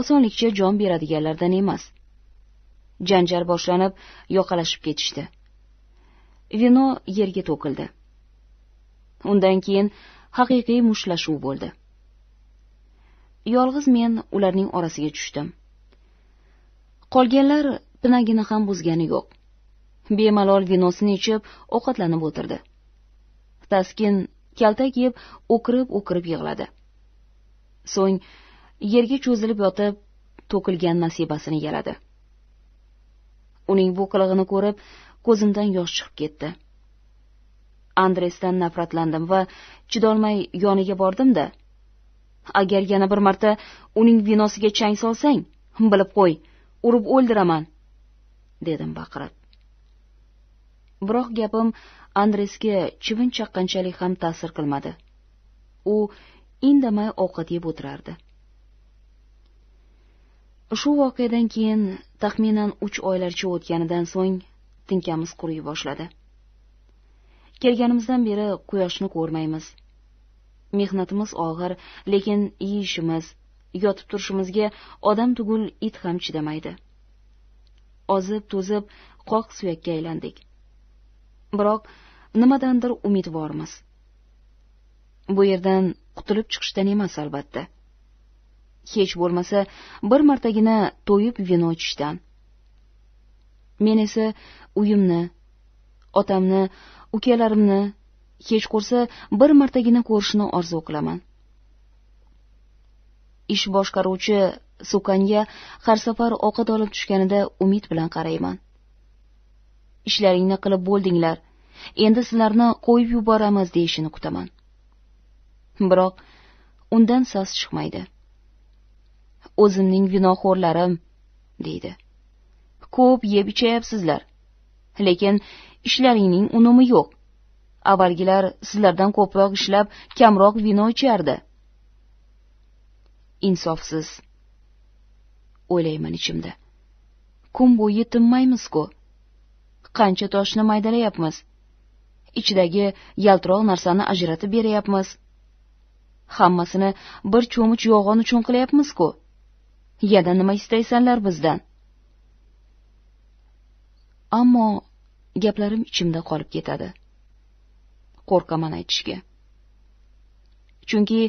osonlikcha jon beradiganlardan emas janjal boshlanib yoqalashib ketishdi vino yerga to'kildi undan keyin haqiqiy mushtlashuv bo'ldi yolg'iz men ularning orasiga tushdim qolganlar pinagini ham buzgani yo'q bemalol vinosini ichib ovqatlanib o'tirdi taskin kaltak yeb o'kirib o'kirib yig'ladi so'ng yerga cho'zilib yotib to'kilgan nasibasini yaladi uning bu qilig'ini ko'rib ko'zimdan yosh chiqib ketdi andresdan nafratlandim va chidolmay yoniga bordim da agar yana bir marta uning vinosiga chang solsang bilib qo'y urib o'ldiraman dedim baqirib biroq gapim andresga chivin chaqqanchalik ham ta'sir qilmadi u indamay ovqat yeb o'tirardi shu voqeadan keyin taxminan uch oylarcha o'tganidan so'ng tinkamiz quriy boshladi kelganimizdan beri quyoshni ko'rmaymiz mehnatimiz og'ir lekin yeyishimiz yotib turishimizga odam tugul it ham chidamaydi ozib to'zib qoq suyakka aylandik biroq nimadandir umidvormiz bu yerdan qutulib chiqishdan emas albatta hech bo'lmasa bir martagina to'yib vino ichishdan men esa uyimni otamni ukalarimni hech ko'rsa bir martagina ko'rishni orzu qilaman ish boshqaruvchi sukanga har safar ovqat olib tushganida umid bilan qarayman ishlaringni qilib bo'ldinglar endi sizlarni qo'yib yuboramiz deyishini kutaman biroq undan so'z chiqmaydi o'zimning gunohxo'rlarim deydi ko'p yeb ichayapsizlar lekin ishlaringning unumi yo'q avvalgilar sizlardan ko'proq ishlab kamroq vino ichardi insofsiz o'ylayman ichimda kun bo'yi tinmaymiz ku qancha toshni maydalayapmiz ichidagi yaltiroq narsani ajratib beryapmiz hammasini bir cho'mich yog'on uchun qilyapmiz ku yana nima istaysanlar bizdan ammo gaplarim ichimda qolib ketadi qo'rqaman aytishga chunki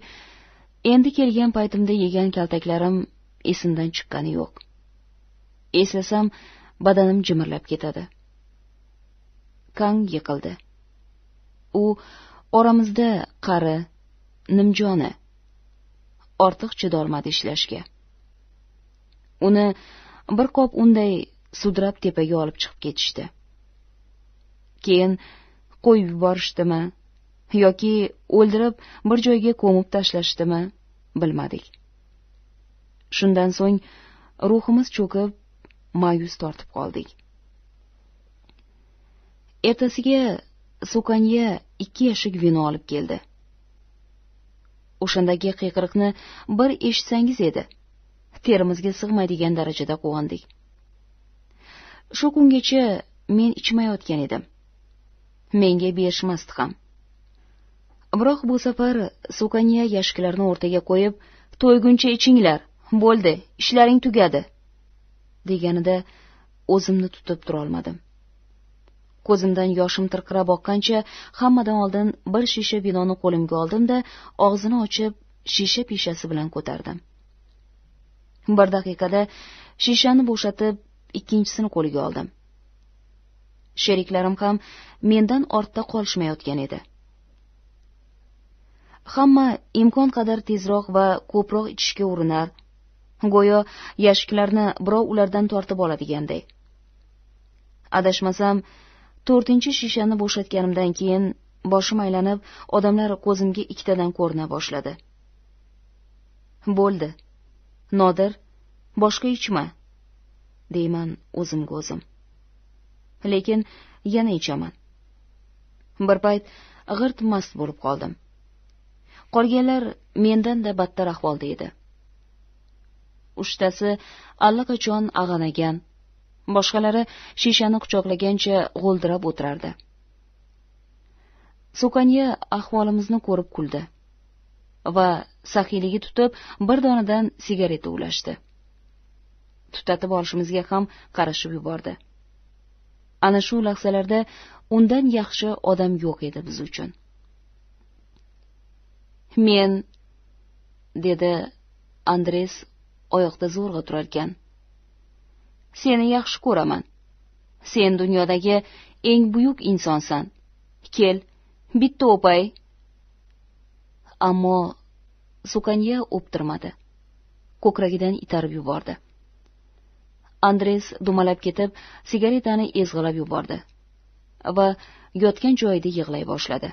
endi kelgan paytimda yegan kaltaklarim esimdan chiqqani yo'q eslasam badanim jimirlab ketadi kang yiqildi u oramizda qari nimjoni ortiq chidolmadi ishlashga uni bir qop unday sudrab tepaga olib chiqib ketishdi keyin qo'yib yuborishdimi yoki o'ldirib bir joyga ko'mib tashlashdimi bilmadik shundan so'ng ruhimiz cho'kib ma'yus tortib qoldik ertasiga so'kanya ikki yashik vino olib keldi o'shandagi qiyqiriqni bir eshitsangiz edi terimizga sig'maydigan darajada quvondik shu kungacha men ichmayotgan edim menga berishmasdi ham biroq bu safar sukaniya yashiklarni o'rtaga qo'yib to'yguncha ichinglar bo'ldi ishlaring tugadi deganida o'zimni tutib turolmadim ko'zimdan yoshim tirqirab oqqancha hammadan oldin bir shisha vinoni qo'limga oldimda og'zini ochib shisha peshasi bilan ko'tardim bir daqiqada shishani bo'shatib ikkinchisini qo'liga oldim sheriklarim ham mendan ortda qolishmayotgan edi hamma imkon qadar tezroq va ko'proq ichishga urinar go'yo yashiklarni birov ulardan tortib oladiganday adashmasam to'rtinchi shishani bo'shatganimdan keyin boshim aylanib odamlar ko'zimga ikkitadan ko'rina boshladi bo'ldi nodir boshqa ichma deyman o'zimga o'zim lekin yana ichaman bir payt g'irt mast bo'lib qoldim qolganlar mendan da battar ahvolda edi uchtasi allaqachon ag'anagan boshqalari shishani quchoqlagancha g'o'ldirab o'tirardi so'kanya ahvolimizni ko'rib kuldi va saxiyligi tutib bir donadan sigareta ulashdi tutatib olishimizga ham qarashib yubordi ana shu lahzalarda undan yaxshi odam yo'q edi biz uchun men dedi andres oyoqda zo'rg'a turarkan seni yaxshi ko'raman sen dunyodagi eng buyuk insonsan kel bitta o'pay ammo sukanya o'ptirmadi ko'kragidan itarib yubordi andres dumalab ketib sigaretani ezg'ilab yubordi va yotgan joyida yig'lay boshladi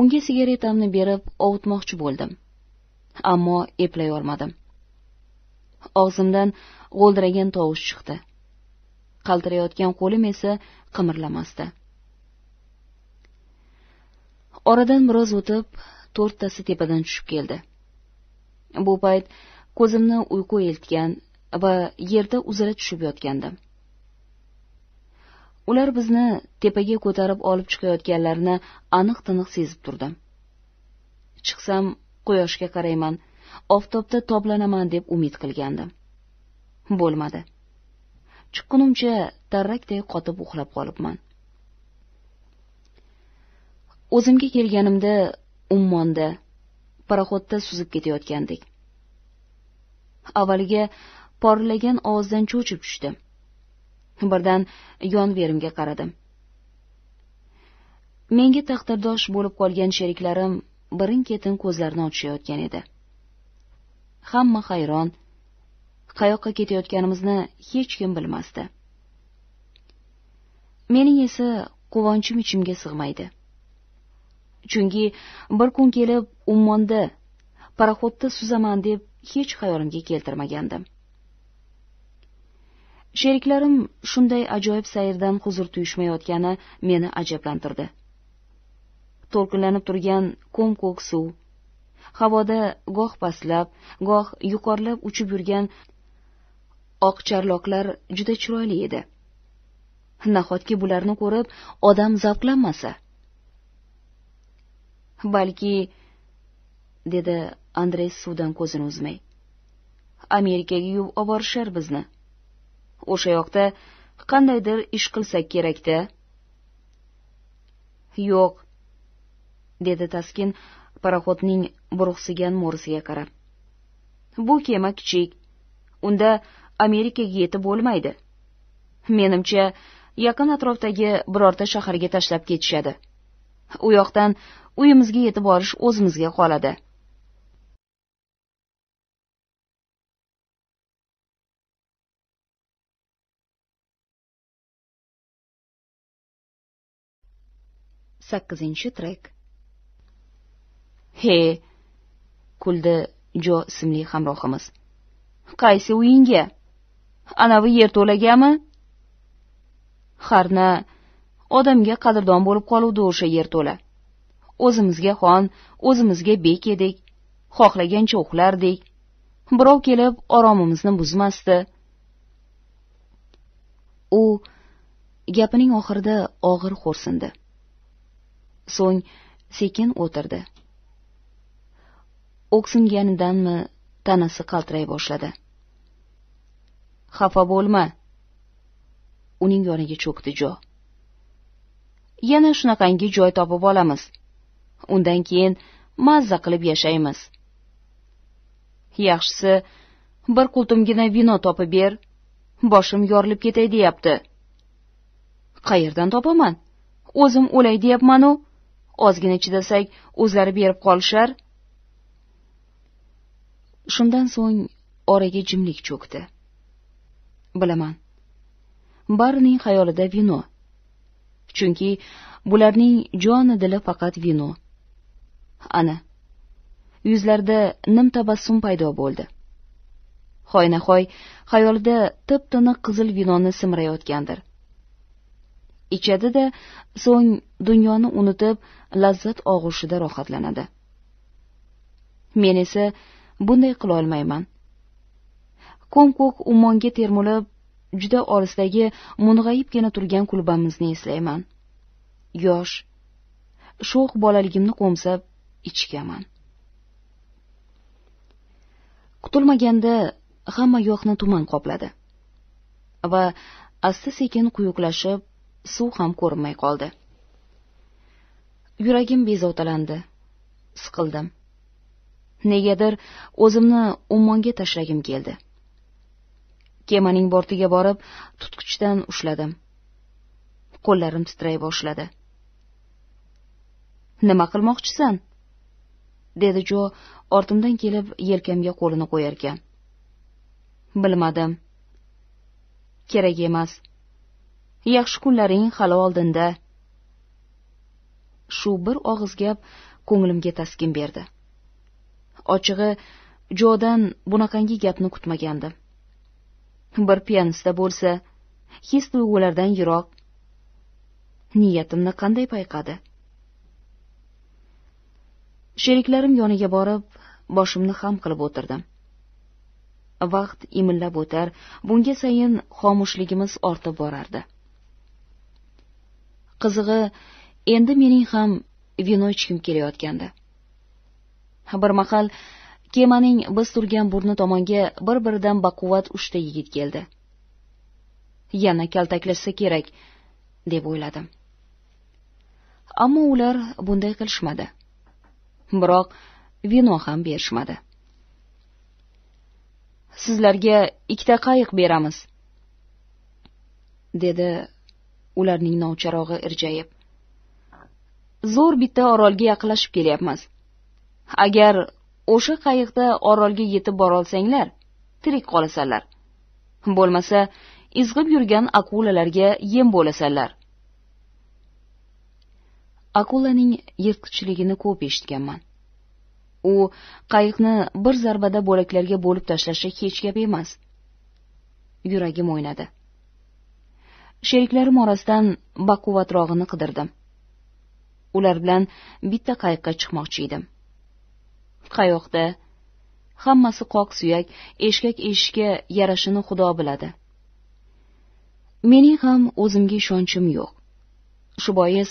unga sigaretamni berib ovutmoqchi bo'ldim ammo eplay olmadim og'zimdan g'o'ldiragan tovush chiqdi qaltirayotgan qo'lim esa qimirlamasdi oradan biroz o'tib to'rttasi tepadan tushib keldi bu payt ko'zimni uyqu eltgan va yerda uzila tushib yotgandim ular bizni tepaga ko'tarib olib chiqayotganlarini aniq tiniq sezib turdim chiqsam quyoshga qarayman oftobda toblanaman deb umid qilgandim bo'lmadi chiqqunimcha tarrakday qotib uxlab qolibman o'zimga kelganimda ummonda paroxodda suzib ketayotgandik avvaliga porlagan ovozidan cho'chib tushdi birdan yonverimga qaradim menga taqdirdosh bo'lib qolgan sheriklarim birin ketin ko'zlarini ochishayotgan edi hamma hayron qayoqqa ketayotganimizni hech kim bilmasdi mening esa quvonchim ichimga sig'maydi chunki bir kun kelib ummonda paroxodda suzaman deb hech xayolimga keltirmagandim sheriklarim shunday ajoyib sayrdan huzur tuyishmayotgani meni ajablantirdi to'lqinlanib turgan ko'm ko'k suv havoda goh pastlab goh yuqorilab uchib yurgan oq charloqlar juda chiroyli edi nahotki bularni ko'rib odam zavqlanmasa balki dedi andrey suvdan ko'zini uzmay amerikaga yuvib oborishar bizni o'sha yoqda qandaydir ish qilsak kerak da yo'q dedi taskin paroxodning burug'sigan mo'risiga qarab bu kema kichik unda amerikaga yetib bo'lmaydi menimcha yaqin atrofdagi birorta shaharga tashlab ketishadi u yoqdan uyimizga yetib borish o'zimizga qoladi sakkizinchi trek he kuldi jo ismli hamrohimiz qaysi uyingga anavi yerto'lagami harna odamga qadrdon bo'lib qoluvdi o'sha yerto'la o'zimizga xon o'zimizga bek edik xohlagancha uxlardik birov kelib oromimizni buzmasdi u gapining oxirida og'ir xo'rsindi so'ng sekin o'tirdi o'ksinganidanmi tanasi qaltiray boshladi xafa bo'lma uning yoniga cho'kdi jo yana shunaqangi joy topib olamiz undan keyin mazza qilib yashaymiz yaxshisi bir qultumgina vino topib ber boshim yorilib ketay deyapti qayerdan topaman o'zim o'lay deyapmanu ozgina chidasak o'zlari berib qolishar shundan so'ng oraga jimlik cho'kdi bilaman barining xayolida vino chunki bularning joni dili faqat vino ana yuzlarida nim tabassum paydo bo'ldi hoynahoy xayolida tip tiniq qizil vinoni simrayotgandir ichadi da so'ng dunyoni unutib lazzat og'ushida rohatlanadi men esa bunday qila olmayman ko'm ko'k ummonga termulib juda olisdagi mung'ayibgina turgan kulbamizni eslayman yosh sho'x bolaligimni qo'msab ichgaman kutilmaganda hamma yoqni tuman qopladi va asta sekin quyuqlashib suv ham ko'rinmay qoldi yuragim bezovtalandi siqildim negadir o'zimni ummonga tashlagim keldi kemaning bortiga borib tutqichdan ushladim qo'llarim titray boshladi nima qilmoqchisan dedi jo ortimdan kelib yelkamga qo'lini qo'yarkan bilmadim kerak emas yaxshi kunlaring hali oldinda shu bir og'iz gap ko'nglimga taskin berdi ochig'i jodan bunaqangi gapni kutmagandim bir piyanista bo'lsa his tuyg'ulardan yiroq niyatimni qanday payqadi sheriklarim yoniga borib boshimni xam qilib o'tirdim vaqt imillab o'tar bunga sayin xomushligimiz ortib borardi qizig'i endi mening ham vino ichgim kelayotgandi bir mahal kemaning biz turgan burni tomonga bir biridan baquvvat uchta yigit keldi yana kaltaklashsa kerak deb o'yladim ammo ular bunday qilishmadi biroq vino ham berishmadi sizlarga ikkita qayiq beramiz dedi ularning novcharog'i irjayib zo'r bitta orolga yaqinlashib kelyapmiz agar o'sha qayiqda orolga yetib borolsanglar tirik qolasanlar bo'lmasa izg'ib yurgan akulalarga yem bo'lasanlar akulaning yirtqichligini ko'p eshitganman u qayiqni bir zarbada bo'laklarga bo'lib tashlashi hech gap emas yuragim o'ynadi sheriklarim orasidan baquvvatrog'ini qidirdim ular bilan bitta qayiqqa chiqmoqchi edim qayoqda hammasi qoq suyak eshkak eshishga yarashini xudo biladi mening ham o'zimga ishonchim yo'q shu bois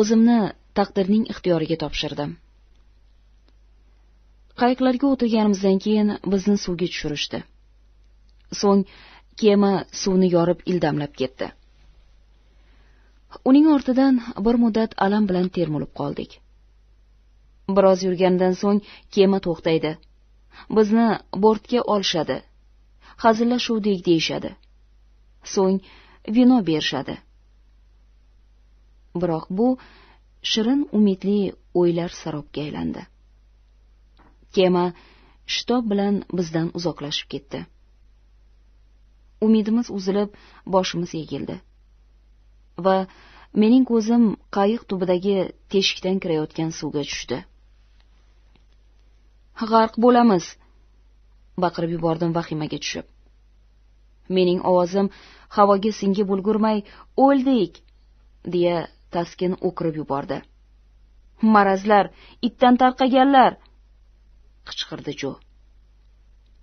o'zimni taqdirning ixtiyoriga topshirdim qayiqlarga o'tirganimizdan keyin bizni suvga tushirishdi so'ng kema suvni yorib ildamlab ketdi uning ortidan bir muddat alam bilan termulib qoldik biroz yurgandan so'ng kema to'xtaydi bizni bortga olishadi hazillashuvdik deyishadi so'ng vino berishadi biroq bu shirin umidli o'ylar sarobga aylandi kema shitob bilan bizdan uzoqlashib ketdi umidimiz uzilib boshimiz egildi va mening ko'zim qayiq tubidagi teshikdan kirayotgan suvga tushdi g'arq bo'lamiz baqirib yubordim vahimaga tushib mening ovozim havoga singib ulgurmay o'ldik deya taskin o'kirib yubordi marazlar itdan tarqaganlar qichqirdi jo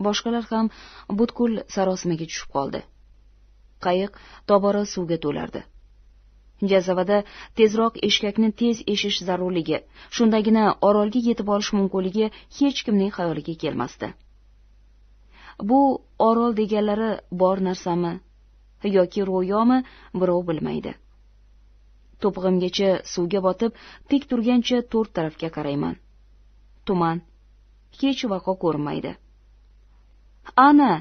boshqalar ham butkul sarosimaga tushib qoldi qayiq tobora suvga to'lardi jazavada tezroq eshkakni tez eshish zarurligi shundagina orolga yetib olish mumkinligi hech kimning xayoliga kelmasdi bu orol deganlari bor narsami yoki ro'yomi birov bilmaydi to'pig'imgacha suvga botib tik turgancha to'rt tarafga qarayman tuman hech vaqo ko'rinmaydi ana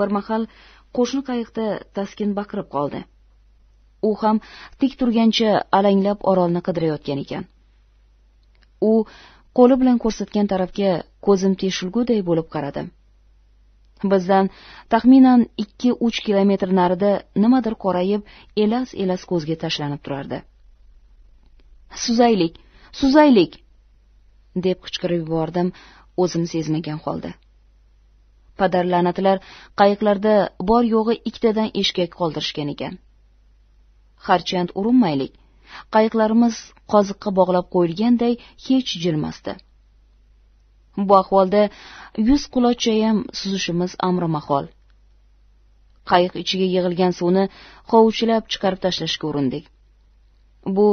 bir mahal qo'shni qayiqda taskin baqirib qoldi u ham tik turgancha alanglab orolni qidirayotgan ekan u qo'li bilan ko'rsatgan tarafga ko'zim teshilguday bo'lib qaradim bizdan taxminan ikki uch kilometr narida nimadir qorayib elas elas ko'zga tashlanib turardi suzaylik suzaylik deb qichqirib yubordim o'zim sezmagan holda padar la'natlar qayiqlarda bor yo'g'i ikkitadan eshkak qoldirishgan ekan harchand urinmaylik qayiqlarimiz qoziqqa bog'lab qo'yilganday hech jilmasdi bu ahvolda yuz qulochchayam suzishimiz amri mahol qayiq ichiga yig'ilgan suvni hovuchlab chiqarib tashlashga urindik bu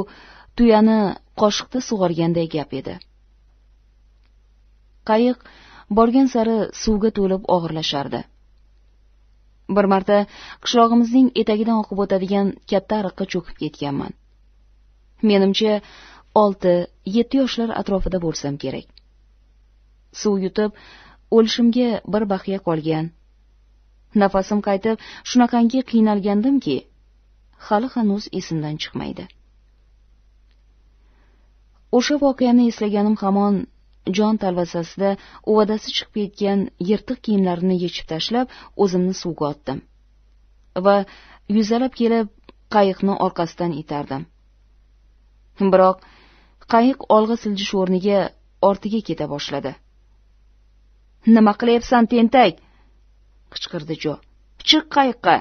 tuyani qoshiqda sug'organday gap edi qayiq borgan sari suvga to'lib og'irlashardi bir marta qishlog'imizning etagidan oqib o'tadigan katta ariqqa cho'kib ketganman menimcha olti yetti yoshlar atrofida bo'lsam kerak suv yutib o'lishimga bir baxya qolgan nafasim qaytib shunaqangi qiynalgandimki hali hanuz esimdan chiqmaydi o'sha voqeani eslaganim hamon jon talvasasida uvadasi chiqib ketgan yirtiq kiyimlarini yechib tashlab o'zimni suvga otdim va yuzalab kelib qayiqni orqasidan itardim biroq qayiq olg'a siljish o'rniga ortiga keta boshladi nima qilyapsan tentak qichqirdi jo chiq qayiqqa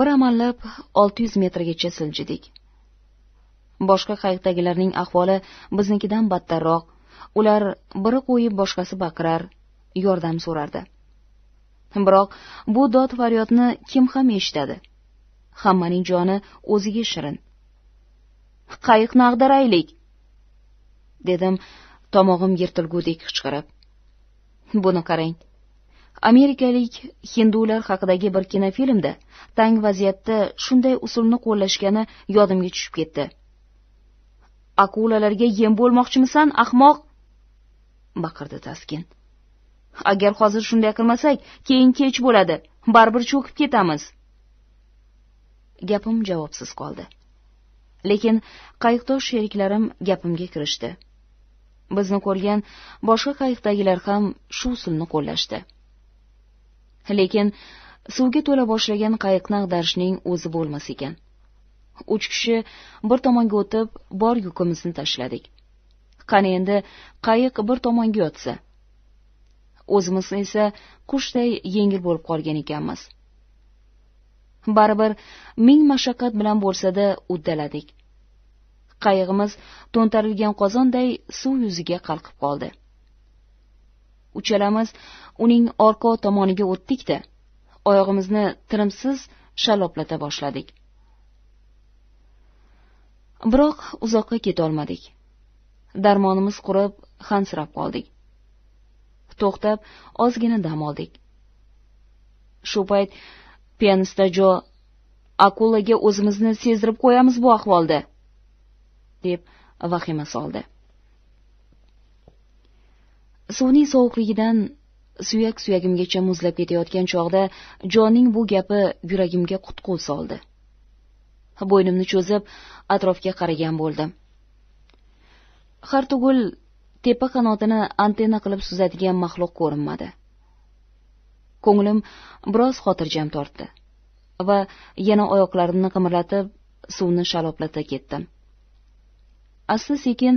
bir amallab olti yuz metrgacha siljidik boshqa qayiqdagilarning ahvoli biznikidan battarroq ular biri qo'yib boshqasi baqirar yordam so'rardi biroq bu dod faryodni kim ham eshitadi hammaning joni o'ziga shirin qayiqni ag'daraylik dedim tomog'im yirtilgudek qichqirib buni qarang amerikalik hindular haqidagi bir kinofilmda tang vaziyatda shunday usulni qo'llashgani yodimga tushib ketdi akulalarga yem bo'lmoqchimisan ahmoq baqirdi taskin agar hozir shunday qilmasak keyin kech bo'ladi baribir cho'kib ketamiz gapim javobsiz qoldi lekin qayiqdosh sheriklarim gapimga kirishdi bizni ko'rgan boshqa qayiqdagilar ham shu usulni qo'llashdi lekin suvga to'la boshlagan qayiqni ag'darishning o'zi bo'lmas ekan uch kishi bir tomonga o'tib bor yukimizni tashladik qani endi qayiq bir tomonga yotsa o'zimiz esa qushday yengil bo'lib qolgan ekanmiz baribir ming mashaqqat bilan bo'lsada uddaladik qayig'imiz to'ntarilgan qozonday suv yuziga qalqib qoldi uchalamiz uning orqa tomoniga o'tdikda oyog'imizni tinimsiz shaloplata boshladik biroq uzoqqa ketolmadik darmonimiz qurib hansirab qoldik to'xtab ozgina dam oldik shu payt pianista jo akulaga o'zimizni sezdirib qo'yamiz bu ahvolda deb vahima soldi suvning sovuqligidan suyak suyagimgacha muzlab ketayotgan chog'da jonning bu gapi yuragimga qutqu soldi bo'ynimni cho'zib atrofga qaragan bo'ldim tugul tepa qanotini antenna qilib suzadigan maxluq ko'rinmadi ko'nglim biroz xotirjam tortdi va yana oyoqlarimni qimirlatib suvni shaloplata ketdim asta sekin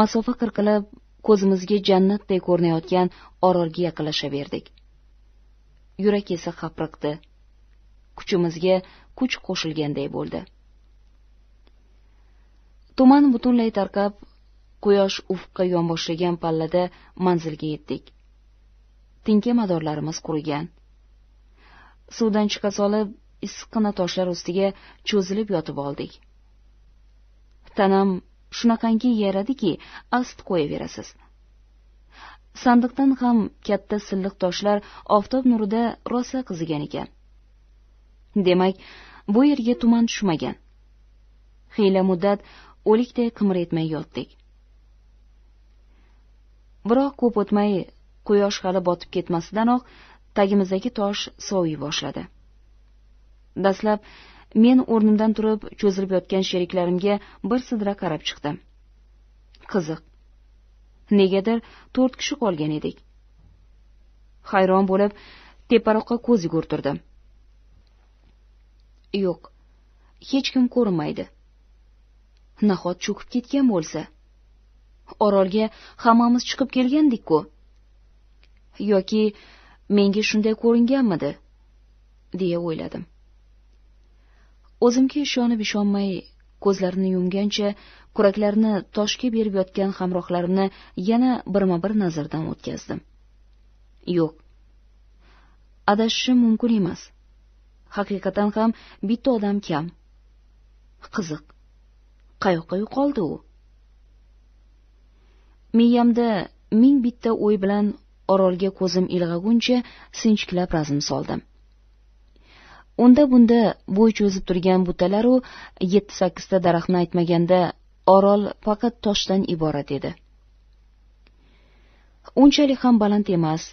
masofa qirqilib ko'zimizga jannatdek ko'rinayotgan orolga yaqinlashaverdik yurak esa hapriqdi kuchimizga kuch qo'shilganday bo'ldi tuman butunlay tarqab quyosh ufqqa yonboshlagan pallada manzilga yetdik madorlarimiz qurigan suvdan chiqa solib issiqqina toshlar ustiga cho'zilib yotib oldik tanam shunaqangi yayradiki ast qo'yaverasiz sandiqdan ham katta silliq toshlar oftob nurida rosa qizigan ekan demak bu yerga tuman tushmagan xiyla muddat o'likdek qimir etmay yotdik biroq ko'p o'tmay quyosh hali botib ketmasidanoq tagimizdagi tosh soviy boshladi dastlab men o'rnimdan turib cho'zilib yotgan sheriklarimga bir sidra qarab chiqdim qiziq negadir to'rt kishi qolgan edik hayron bo'lib teparoqqa ko'z yugurtirdim yo'q hech kim ko'rinmaydi nahot cho'kib ketgan bo'lsa orolga hammamiz chiqib kelgandik ku yoki menga shunday ko'ringanmidi deya o'yladim o'zimga ishonib ishonmay ko'zlarini yumgancha kuraklarini toshga berib yotgan hamrohlarimni yana birma bir nazardan o'tkazdim yo'q adashishim mumkin emas haqiqatan ham bitta odam kam qiziq qayoqqa yo'qoldi u miyamda ming bitta o'y bilan orolga ko'zim ilg'aguncha sinchiklab razm soldim unda bunda bo'y cho'zib turgan butalaru yetti sakkizta daraxtni aytmaganda orol faqat toshdan iborat edi unchalik ham baland emas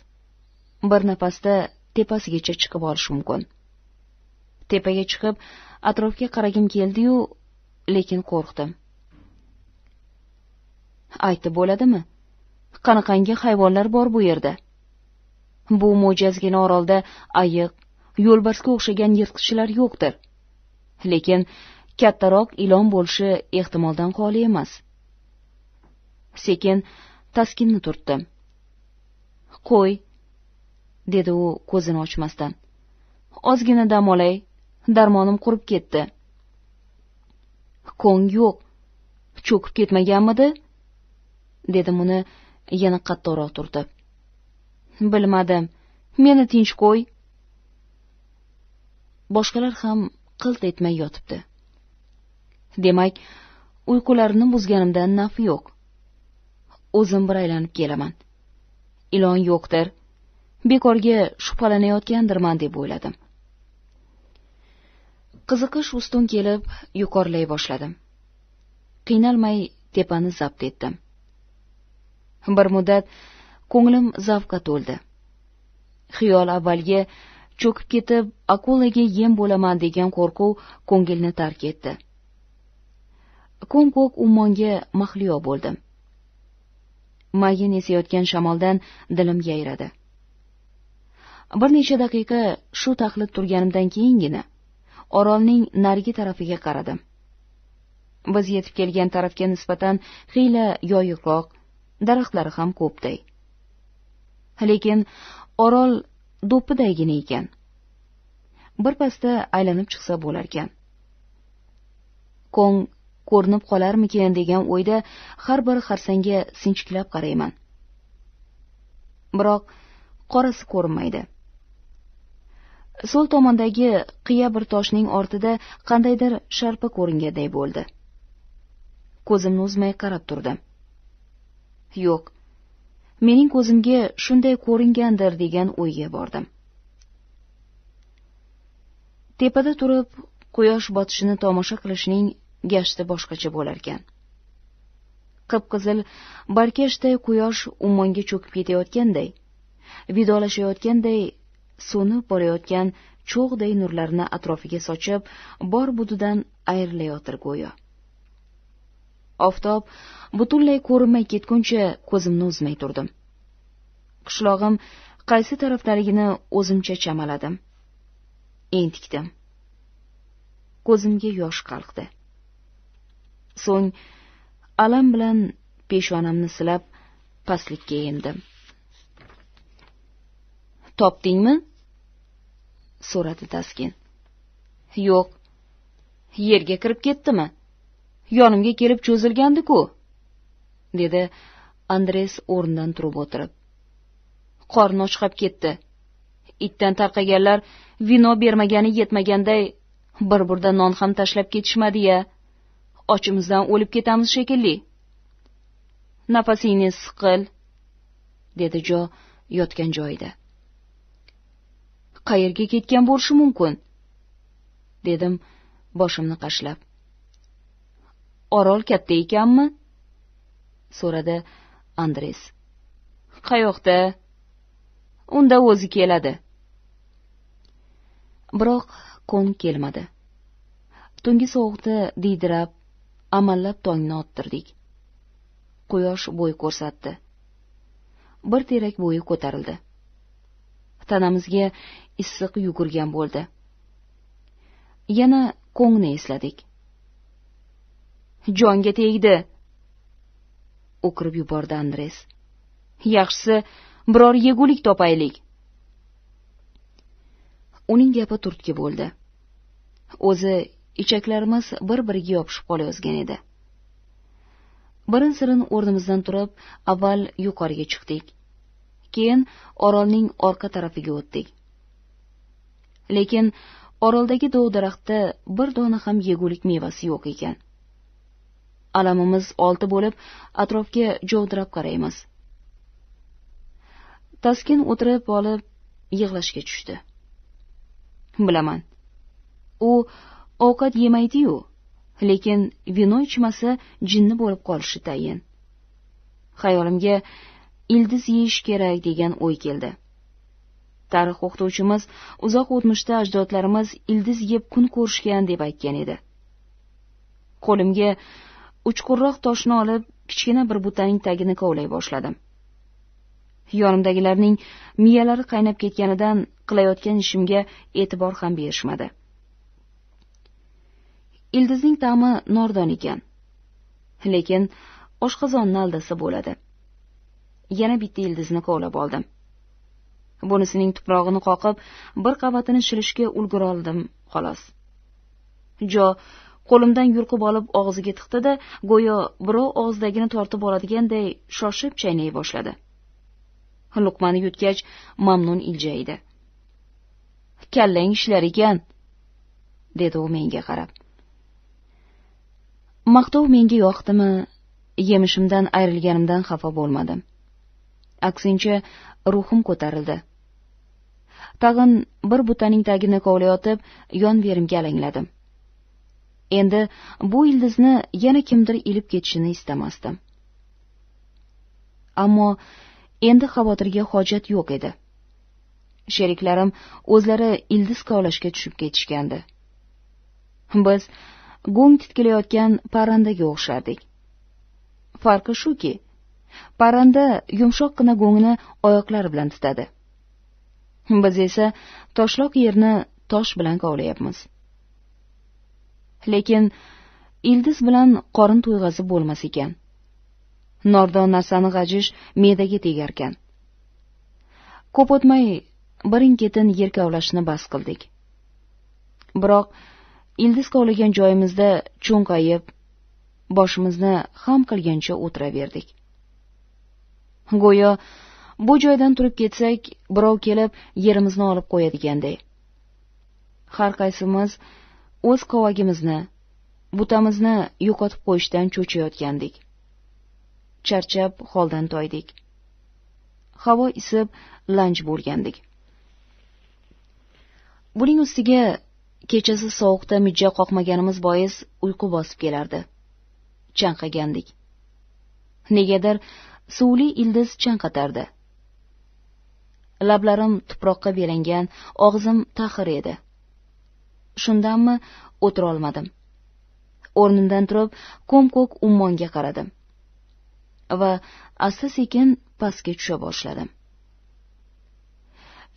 bir nafasda tepasigacha chiqib olish mumkin tepaga chiqib atrofga qaragim keldiyu lekin qo'rqdim aytib bo'ladimi qanaqangi hayvonlar bor bu yerda bu mo'jazgina orolda ayiq yo'lbarsga o'xshagan yirtqichlar yo'qdir lekin kattaroq ilon bo'lishi ehtimoldan xoli emas sekin taskinni turtdim qo'y dedi u ko'zini ochmasdan ozgina dam olay darmonim qurib ketdi ko'ng yo'q cho'kib ketmaganmidi dedim uni yana qattiqroq turtib bilmadim meni tinch qo'y boshqalar ham qilt etmay yotibdi demak uyqularini buzganimdan naf yo'q o'zim bir aylanib kelaman ilon yo'qdir bekorga shubhalanayotgandirman deb o'yladim qiziqish ustun kelib yuqorilay boshladim qiynalmay tepani zabt etdim bir muddat ko'nglim zavqqa to'ldi xiyol avvalgi cho'kib ketib akulaga yem bo'laman degan qo'rquv ko'ngilni tark etdi ko'm ko'k ummonga mahliyo bo'ldim mayin esayotgan shamoldan dilim yayradi bir necha daqiqa shu taxlit turganimdan keyingina orolning narigi tarafiga qaradim biz yetib kelgan tarafga nisbatan xiyla yoyiqroq daraxtlari ham ko'pday lekin orol do'ppidaygina ekan birpasda aylanib chiqsa bo'larkan ko'ng ko'rinib qolarmikin degan o'yda har bir xarsanga sinchiklab qarayman biroq qorasi ko'rinmaydi so'l tomondagi qiya bir toshning ortida qandaydir sharpa ko'ringanday bo'ldi ko'zimni uzmay qarab turdim yo'q mening ko'zimga shunday ko'ringandir degan o'yga bordim tepada turib quyosh botishini tomosha qilishning gashti boshqacha bo'larkan qip qizil barkashday quyosh ummonga cho'kib ketayotganday vidolashayotganday so'nib borayotgan cho'g'day nurlarini atrofiga sochib bor budidan ayrilayotir go'yo oftob butunlay ko'rinmay ketguncha ko'zimni uzmay turdim qishlog'im qaysi tarafdaligini o'zimcha chamaladim entikdim ko'zimga yosh qalqdi so'ng alam bilan peshonamni silab pastlikka endim topdingmi so'radi taskin yo'q yerga kirib ketdimi yonimga kelib cho'zilgandi ku dedi andres o'rnidan turib o'tirib qorni ochqab ketdi itdan tarqaganlar vino bermagani yetmaganday bir birda non ham tashlab ketishmadi ya ochimizdan o'lib ketamiz shekilli nafasingni siqil dedi jo yotgan joyida qayerga ketgan bo'lishi mumkin dedim boshimni qashlab orol katta ekanmi so'radi andres qayoqda unda o'zi keladi biroq ko'ng kelmadi tungi sovuqda diydirab amallab tongni ottirdik quyosh bo'y ko'rsatdi bir terak bo'yi ko'tarildi tanamizga issiq yugurgan bo'ldi yana ko'ngni esladik jonga tegdi o'kirib yubordi andres yaxshisi biror yegulik topaylik uning gapi turtki bo'ldi o'zi ichaklarimiz bir biriga yopishib qolayozgan edi birin sirin o'rnimizdan turib avval yuqoriga chiqdik keyin orolning orqa tarafiga o'tdik lekin oroldagi dov daraxtda bir dona ham yegulik mevasi yo'q ekan alamimiz olti bo'lib atrofga jovdirab qaraymiz taskin o'tirib olib yig'lashga tushdi bilaman u ovqat yemaydiyu lekin vino ichmasa jinni bo'lib qolishi tayin xayolimga ildiz yeyish kerak degan o'y keldi tarix o'qituvchimiz uzoq o'tmishda ajdodlarimiz ildiz yeb kun ko'rishgan deb aytgan edi qo'limga uchqurroq toshni olib kichkina bir butaning tagini kovlay boshladim yonimdagilarning miyalari qaynab ketganidan qilayotgan ishimga e'tibor ham berishmadi ildizning ta'mi nordon ekan lekin oshqozonni aldasa bo'ladi yana bitta ildizni kovlab oldim bunisining tuprog'ini qoqib bir qavatini shilishga ulguroldim xolos jo qo'limdan yulqib olib og'ziga tiqdi da go'yo birov og'zidagini tortib oladiganday shoshib chaynay boshladi luqmani yutgach mamnun iljaydi kallang ishlar ekan dedi u menga qarab maqtov menga yoqdimi yemishimdan ayrilganimdan xafa bo'lmadim aksincha ruhim ko'tarildi tag'in bir butaning tagini kovlayotib berimga alangladim endi bu ildizni yana kimdir ilib ketishini istamasdim ammo endi xavotirga hojat yo'q edi sheriklarim o'zlari ildiz kovlashga tushib ketishgandi biz go'ng titkilayotgan parrandaga o'xshardik farqi shuki parranda yumshoqqina go'ngni oyoqlari bilan tutadi biz esa toshloq yerni tosh bilan kovlayapmiz lekin ildiz bilan qorin to'yg'azib bo'lmas ekan nordon narsani g'ajish me'daga tegarkan ko'p o'tmay birin ketin yelkovlashni bas qildik biroq ildiz kovlagan joyimizda cho'nqayib boshimizni xam qilgancha o'tiraverdik go'yo bu joydan turib ketsak birov kelib yerimizni olib qo'yadiganday har qaysimiz o'z qovagimizni butamizni yo'qotib qo'yishdan cho'chiyotgandik charchab holdan toydik havo isib lanj bo'lgandik buning ustiga kechasi sovuqda mijja qoqmaganimiz bois uyqu bosib kelardi chanqagandik negadir suvli ildiz chanqatardi lablarim tuproqqa belangan og'zim taxir edi shundanmi o'tira olmadim o'rnimdan turib ko'm ko'k ummonga qaradim va asta sekin pastga tusha boshladim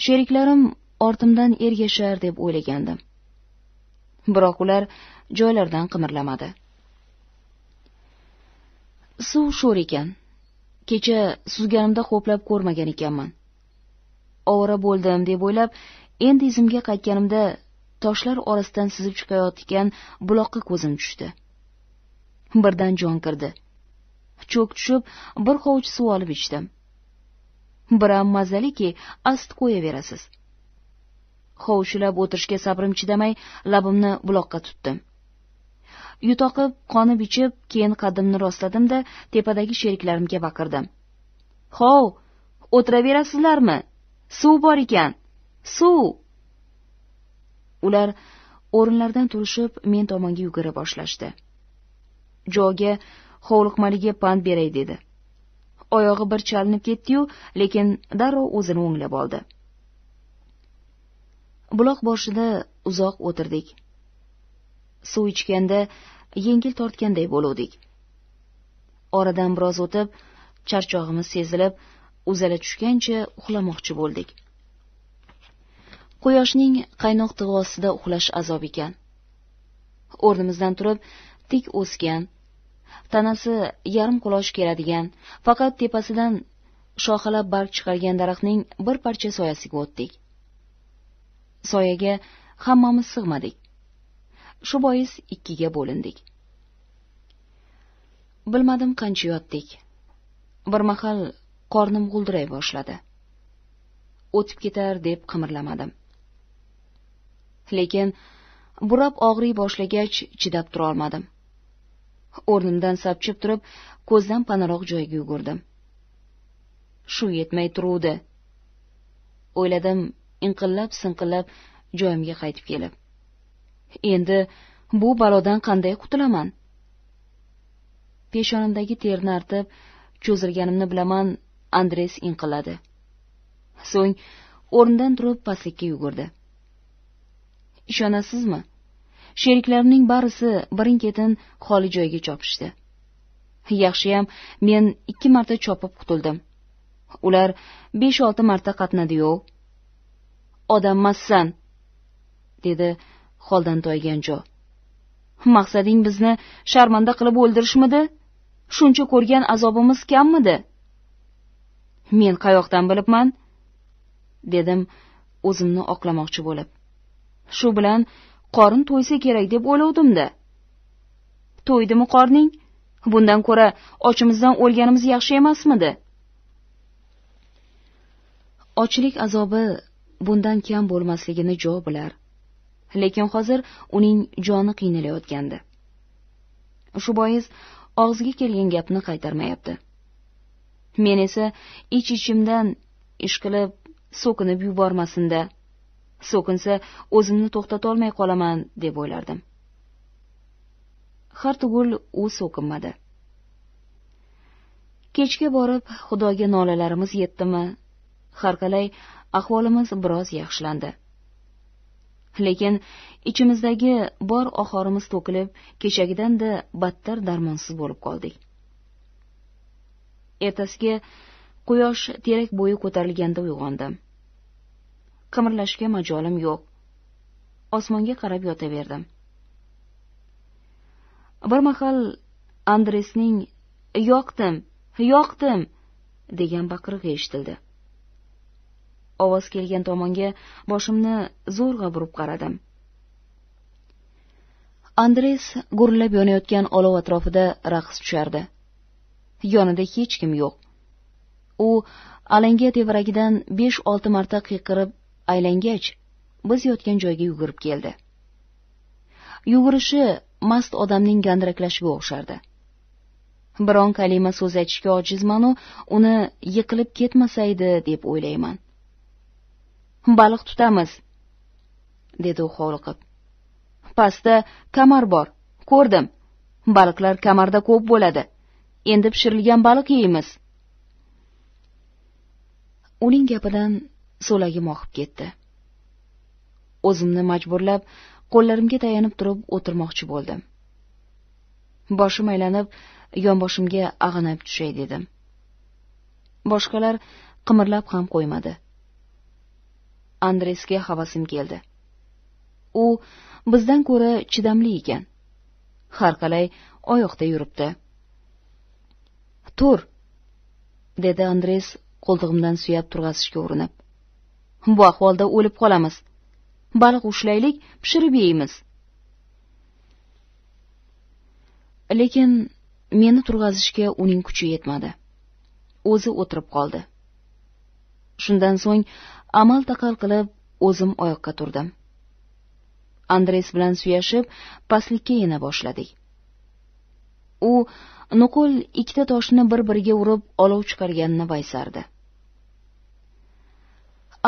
sheriklarim ortimdan ergashar deb o'ylagandim biroq ular joylaridan qimirlamadi suv sho'r ekan kecha suzganimda xo'plab ko'rmagan ekanman ovora bo'ldim deb o'ylab endi izimga qaytganimda toshlar orasidan sizib chiqayotgan buloqqa ko'zim tushdi birdan jon kirdi cho'k tushib bir hovuch suv olib ichdim biram mazaliki ast qo'yaverasiz hovuchlab o'tirishga sabrim chidamay labimni buloqqa tutdim yutoqib qonib ichib keyin qaddimni rostladim da tepadagi sheriklarimga baqirdim hov o'tiraverasizlarmi suv bor ekan suv ular o'rinlaridan turishib men tomonga yugura boshlashdi jo'ga hovliqmaliga pand beray dedi oyog'i bir chalinib ketdi yu lekin darrov o'zini o'nglab oldi buloq boshida uzoq o'tirdik suv ichganda yengil tortganday bo'luvdik oradan biroz o'tib charchog'imiz sezilib uzala tushgancha uxlamoqchi bo'ldik quyoshning qaynoq tig'i uxlash azob ekan o'rnimizdan turib tik o'sgan tanasi yarim qulosh keladigan faqat tepasidan shoxalab barg chiqargan daraxtning bir parcha soyasiga o'tdik soyaga hammamiz sig'madik shu bois ikkiga bo'lindik bilmadim qancha yotdik bir mahal qornim g'uldiray boshladi o'tib ketar deb qimirlamadim lekin burab og'riy boshlagach chidab turolmadim o'rnimdan sapchib turib ko'zdan panaroq joyga yugurdim shu yetmay turuvdi o'yladim inqillab sinqillab joyimga qaytib kelib endi bu balodan qanday qutulaman peshonimdagi terni artib cho'zilganimni bilaman andres inqiladi so'ng o'rnidan turib pastlikka yugurdi ishonasizmi sheriklarimning barisi birin ketin xoli joyga chopishdi yaxshiyam men ikki marta chopib qutuldim ular besh olti marta qatnadiyu odammassan dedi holdan toygan jo maqsading bizni sharmanda qilib o'ldirishmidi shuncha ko'rgan azobimiz kammidi men qayoqdan bilibman dedim o'zimni oqlamoqchi bo'lib shu bilan qorin to'ysa kerak deb o'ylovdim da to'ydimi qorning bundan ko'ra ochimizdan o'lganimiz yaxshi emasmidi ochlik azobi bundan kam bo'lmasligini jo bilar lekin hozir uning joni qiynalayotgandi shu bois og'ziga kelgan gapni qaytarmayapti men esa ich ichimdan ishqilib so'kinib yubormasinda so'kinsa o'zimni to'xtatolmay qolaman deb o'ylardim hartugul u so'kinmadi kechga borib xudoga nolalarimiz yetdimi har qalay ahvolimiz biroz yaxshilandi lekin ichimizdagi bor ohorimiz to'kilib kechagidan da battar darmonsiz bo'lib qoldik ertasiga quyosh terak bo'yi ko'tarilganda uyg'ondim qimirlashga majolim yo'q osmonga qarab yotaverdim bir mahal andresning yoqdim yoqdim degan baqirig'i eshitildi ovoz kelgan tomonga boshimni zo'rg'a burib qaradim andres g'urillab yonayotgan olov atrofida raqs tushardi yonida hech kim yo'q u alanga tevaragidan besh olti marta qiyqirib aylangach biz yotgan joyga yugurib keldi yugurishi mast odamning gandiraklashiga o'xshardi biron kalima so'z aytishga ojizmanu uni yiqilib ketmasaydi deb o'ylayman baliq tutamiz dedi u hovliqib pastda kamar bor ko'rdim baliqlar kamarda ko'p bo'ladi endi pishirilgan baliq yeymiz uning gapidan so'lagim oqib ketdi o'zimni majburlab qo'llarimga tayanib turib o'tirmoqchi bo'ldim boshim aylanib yonboshimga ag'anab tushay dedim boshqalar qimirlab ham qo'ymadi andresga havasim keldi u bizdan ko'ra chidamli ekan har qalay oyoqda yuribdi tur dedi andres qo'ltig'imdan suyab turg'azishga urinib bu ahvolda o'lib qolamiz baliq ushlaylik pishirib yeymiz lekin meni turg'azishga uning kuchi yetmadi o'zi o'tirib qoldi shundan so'ng amal taqal qilib o'zim oyoqqa turdim andres bilan suyashib pastlikka yana boshladik u nuqul ikkita toshni bir biriga urib olov chiqarganini payqardi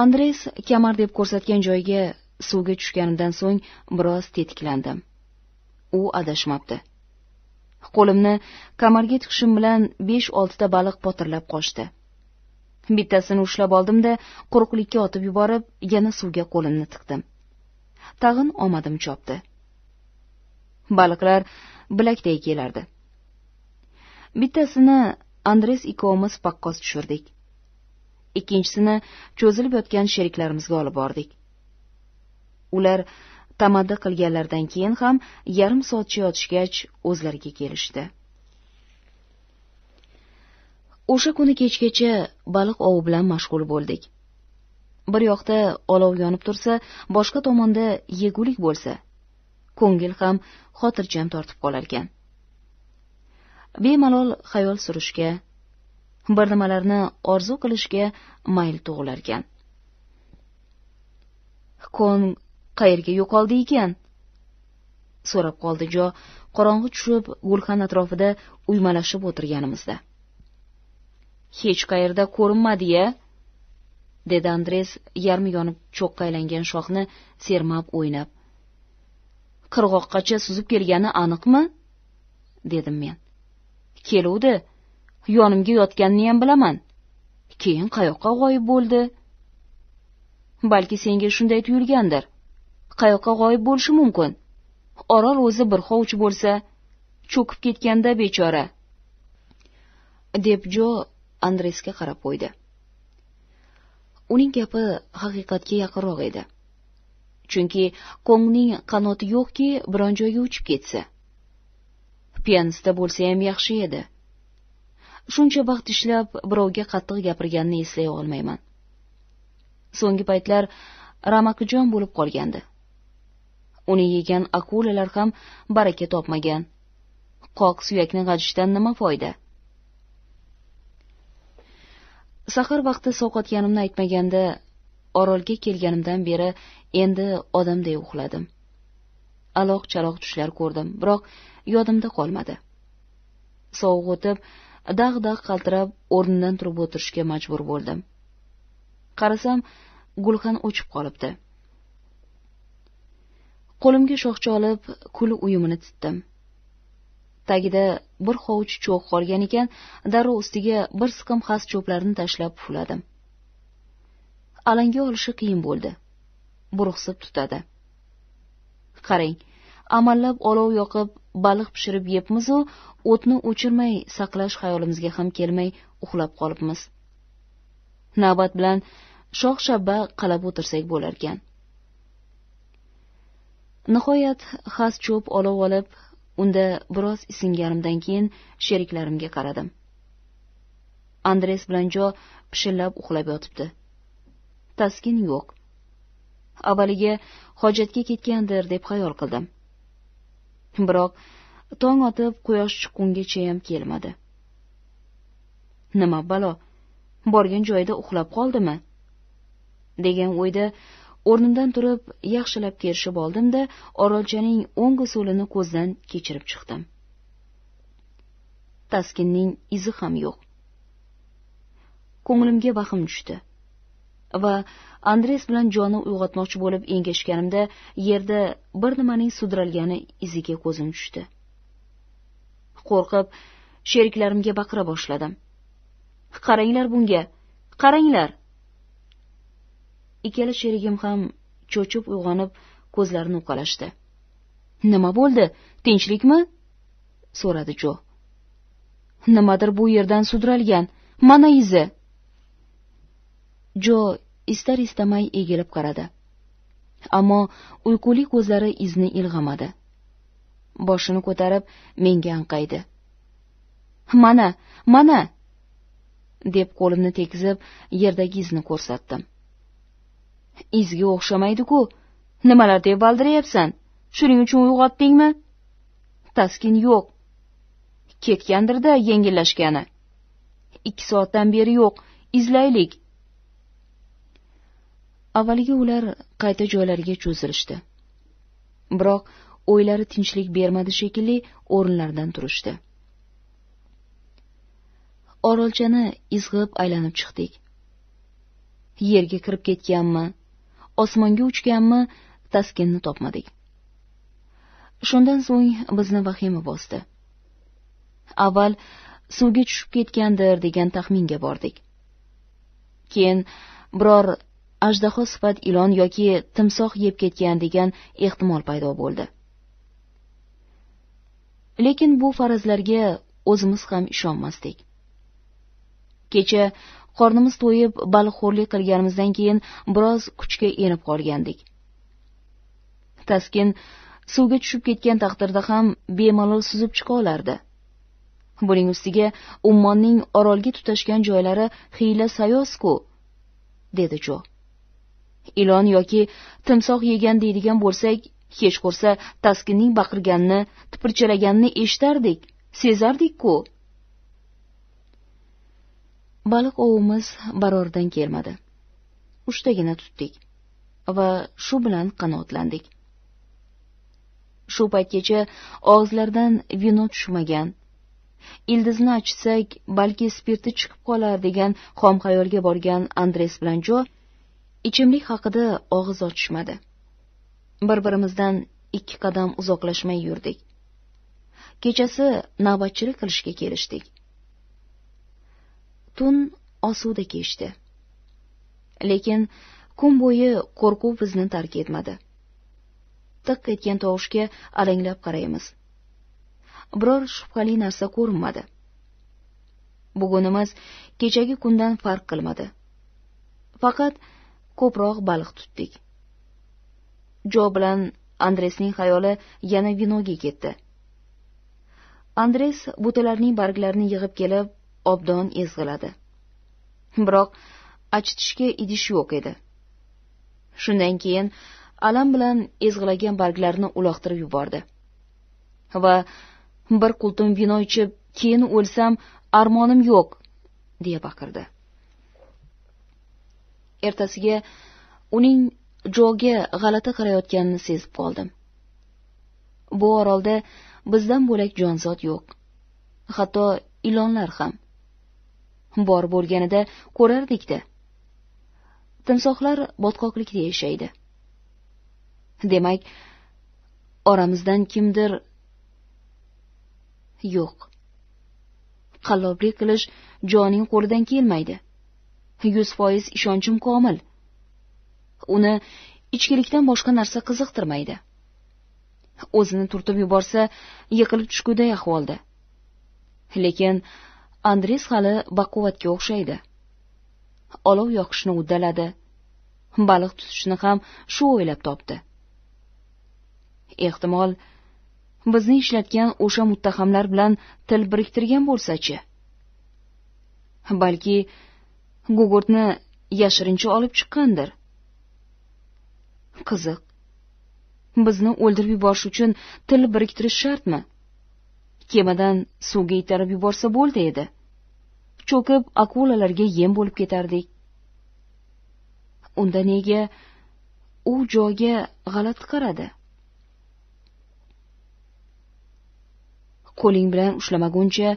andres kamar deb ko'rsatgan joyga suvga tushganimdan so'ng biroz tetiklandim u adashmabdi qo'limni kamarga tiqishim bilan besh oltita baliq potirlab qochdi bittasini ushlab oldimda quruqlikka otib yuborib yana suvga qo'limni tiqdim tag'in omadim chopdi baliqlar bilakday kelardi bittasini andres ikkovimiz paqqos tushirdik ikkinchisini cho'zilib yotgan sheriklarimizga olib bordik ular tamaddi qilganlaridan keyin ham yarim soatcha yotishgach o'zlariga kelishdi o'sha kuni kechgacha baliq ovi bilan mashg'ul bo'ldik bir yoqda olov yonib tursa boshqa tomonda yegulik bo'lsa ko'ngil ham xotirjam tortib qolarkan bemalol xayol surishga bir nimalarni orzu qilishga mayl tug'ilarkan kon qayerga yo'qoldi ekan so'rab qoldi jo qorong'i tushib gulxan atrofida uymalashib o'tirganimizda hech qayerda ko'rinmadi ya dedi andres yarmi yonib aylangan shoxni sermab o'ynab qirg'oqqacha suzib kelgani aniqmi dedim men keluvdi yonimga yotganiniyam bilaman keyin qayoqqa g'oyib bo'ldi balki senga shunday tuyulgandir qayoqqa g'oyib bo'lishi mumkin orol o'zi bir hovuch bo'lsa cho'kib ketganda bechora deb jo andresga qarab qo'ydi uning gapi haqiqatga yaqinroq edi chunki ko'ngning qanoti yo'qki biron joyga uchib ketsa bo'lsa bo'lsayam yaxshi edi shuncha vaqt ishlab birovga qattiq gapirganini eslay olmayman so'nggi paytlar ramakijon bo'lib qolgandi uni yegan akulalar ham baraka topmagan qoq suyakni g'ajishdan nima foyda sahar vaqti sovqotganimni aytmaganda orolga kelganimdan beri endi odamday uxladim aloq chaloq tushlar ko'rdim biroq yodimda qolmadi sovuq o'tib dag' dag' qaltirab o'rnimdan turib o'tirishga majbur bo'ldim qarasam gulxan o'chib qolibdi qo'limga shoxcha olib kul uyumini titdim tagida bir hovuch cho'q qolgan ekan darrov ustiga bir siqim xas cho'plarni tashlab pufladim alanga olishi qiyin bo'ldi burqsib tutadi qarang amallab olov yoqib baliq pishirib yebmizu o'tni o'chirmay saqlash xayolimizga ham kelmay uxlab qolibmiz navbat bilan shox shabba qalab o'tirsak bo'larkan nihoyat xas cho'p olov olib unda biroz isinganimdan keyin sheriklarimga qaradim andres bilan jo pishillab uxlab yotibdi taskin yo'q avvaliga hojatga ketgandir deb xayol qildim biroq tong otib quyosh chiqqungachayam kelmadi nima balo borgan joyida uxlab qoldimi degan o'yda o'rnimdan turib yaxshilab kerishib oldimda orolchaning o'ngu so'lini ko'zdan kechirib chiqdim taskinning izi ham yo'q ko'nglimga vahm tushdi va andres bilan jonni uyg'otmoqchi bo'lib engashganimda yerda bir nimaning sudralgani iziga ko'zim tushdi qo'rqib sheriklarimga baqira boshladim qaranglar bunga qaranglar ikkala sherigim ham cho'chib uyg'onib ko'zlarini uqalashdi nima bo'ldi tinchlikmi so'radi jo nimadir bu yerdan sudralgan mana izi jo istar istamay egilib qaradi ammo uyquli ko'zlari izni ilg'amadi boshini ko'tarib menga anqaydi mana mana deb qo'limni tekizib yerdagi izni ko'rsatdim izga o'xshamaydi ku nimalar deb valdirayapsan shuning uchun uyg'otdingmi taskin yo'q ketgandirda yengillashgani ikki soatdan beri yo'q izlaylik avvaliga ular qayta joylariga cho'zilishdi biroq o'ylari tinchlik bermadi shekilli o'rinlaridan turishdi orolchani izg'ib aylanib chiqdik yerga kirib ketganmi osmonga uchganmi taskinni topmadik shundan so'ng bizni vahima bosdi avval suvga tushib ketgandir degan taxminga bordik keyin biror ajdaho sifat ilon yoki timsoh yeb ketgan degan ehtimol paydo bo'ldi lekin bu farazlarga o'zimiz ham ishonmasdik kecha qornimiz to'yib baliqxo'rlik qilganimizdan keyin biroz kuchga enib qolgandik taskin suvga tushib ketgan taqdirda ham bemalol suzib chiqa olardi buning ustiga ummonning orolga tutashgan joylari hiyla sayosku dedi jo ilon yoki timsoh yegan deydigan bo'lsak hech ko'rsa taskinning baqirganini tipirchilaganini eshitardik sezardik ku baliq ovimiz baroridan kelmadi uchtagina tutdik va shu bilan qanoatlandik shu paytgacha og'izlaridan vino tushmagan ildizni achitsak balki spirti chiqib qolar degan xom xayolga borgan andres bilan jo ichimlik haqida og'iz ochishmadi bir birimizdan ikki qadam uzoqlashmay yurdik kechasi navbatchilik qilishga kelishdik tun osuda kechdi lekin kun bo'yi qo'rquv bizni tark etmadi tiq etgan tovushga alanglab qaraymiz biror shubhali narsa ko'rinmadi bugunimiz kechagi kundan farq qilmadi faqat ko'proq baliq tutdik jo bilan andresning xayoli yana vinoga ketdi andres butalarning barglarini yig'ib kelib obdon ezg'iladi biroq achitishga idish yo'q edi shundan keyin alam bilan ezg'ilagan barglarni uloqtirib yubordi va bir qultum vino ichib keyin o'lsam armonim yo'q deya baqirdi ertasiga uning joga g'alati qarayotganini sezib qoldim bu orolda bizdan bo'lak jonzot yo'q hatto ilonlar ham bor bo'lganida ko'rardikda timsohlar botqoqlikda yashaydi demak oramizdan kimdir yo'q qalloblik qilish joning qo'lidan kelmaydi yuz foiz ishonchim komil uni ichkilikdan boshqa narsa qiziqtirmaydi o'zini turtib yuborsa yiqilib tushguday ahvolda lekin andres hali baquvvatga o'xshaydi olov yoqishni uddaladi baliq tutishni ham shu o'ylab topdi ehtimol bizni ishlatgan o'sha muttahamlar bilan til biriktirgan bo'lsachi balki gugurtni yashirincha olib chiqqandir qiziq bizni o'ldirib yuborish uchun til biriktirish shartmi kemadan suvga itarib yuborsa bo'ldi edi cho'kib akulalarga yem bo'lib ketardik unda nega u joyga g'alati qaradi qo'ling bilan ushlamaguncha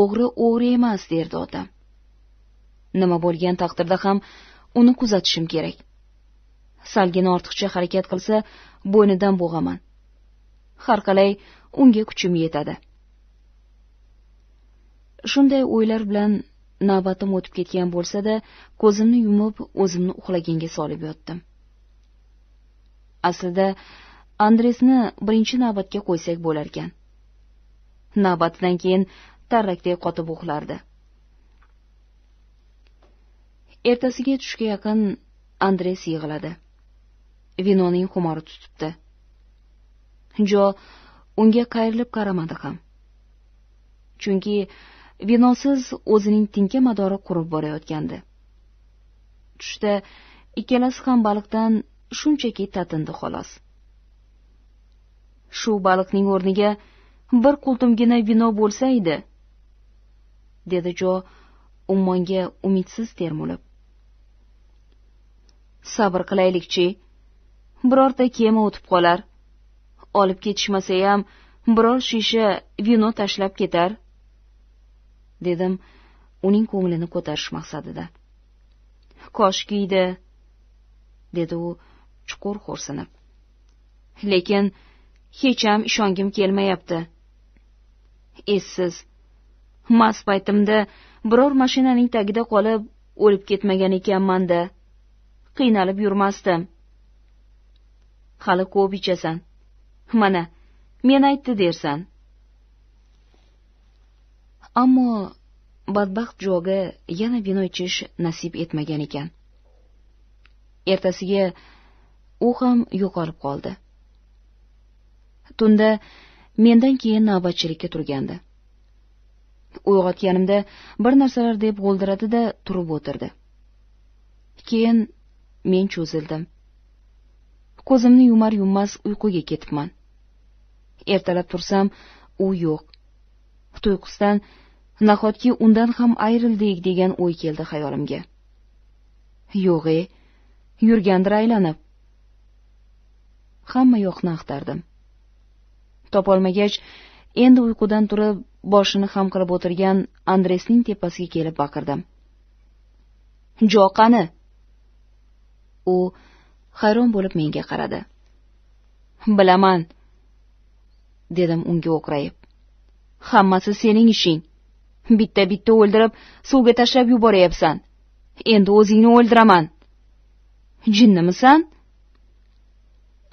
o'g'ri o'g'ri emas derdi otam nima bo'lgan taqdirda ham uni kuzatishim kerak salgina ortiqcha harakat qilsa bo'ynidan bo'g'aman har qalay unga kuchim yetadi shunday o'ylar bilan navbatim o'tib ketgan bo'lsa da ko'zimni yumib o'zimni uxlaganga solib yotdim aslida andresni birinchi navbatga qo'ysak bo'larkan navbatidan keyin tarrakday qotib uxlardi ertasiga tushga yaqin andres yig'iladi vinoning xumori tutibdi jo unga qayrilib qaramadi ham chunki vinosiz o'zining tinka madori qurib borayotgandi tushda ikkalasi ham baliqdan shunchaki tatindi xolos shu baliqning o'rniga bir qultumgina vino bo'lsa edi dedi jo ummonga umidsiz termulib sabr qilaylikchi birorta kema o'tib qolar olib ketishmasayam biror shisha vino tashlab ketar dedim uning ko'nglini ko'tarish maqsadida koshkiydi dedi u chuqur xo'rsinib lekin hecham ishongim kelmayapti essiz mast paytimda biror mashinaning tagida qolib o'lib ketmagan ekanmanda qiynalib yurmasdi hali ko'p ichasan mana men aytdi dersan ammo badbaxt joga yana vino ichish nasib etmagan ekan ertasiga u ham yo'qolib qoldi tunda mendan keyin navbatchilikka turgandi uyg'otganimda bir narsalar deb g'o'ldiradi da turib o'tirdi keyin men cho'zildim ko'zimni yumar yummas uyquga ketibman ertalab tursam u yo'q tuyqusdan nahotki undan ham ayrildik degan o'y keldi xayolimga Yo'g'i, e yurgandir aylanib hamma yoqni axtardim topolmagach endi uyqudan turib boshini ham qilib o'tirgan andresning tepasiga kelib baqirdim jo qani u hayron bo'lib menga qaradi bilaman dedim unga o'qrayib hammasi sening ishing bitta bitta o'ldirib suvga tashlab yuboryapsan endi o'zingni o'ldiraman jinnimisan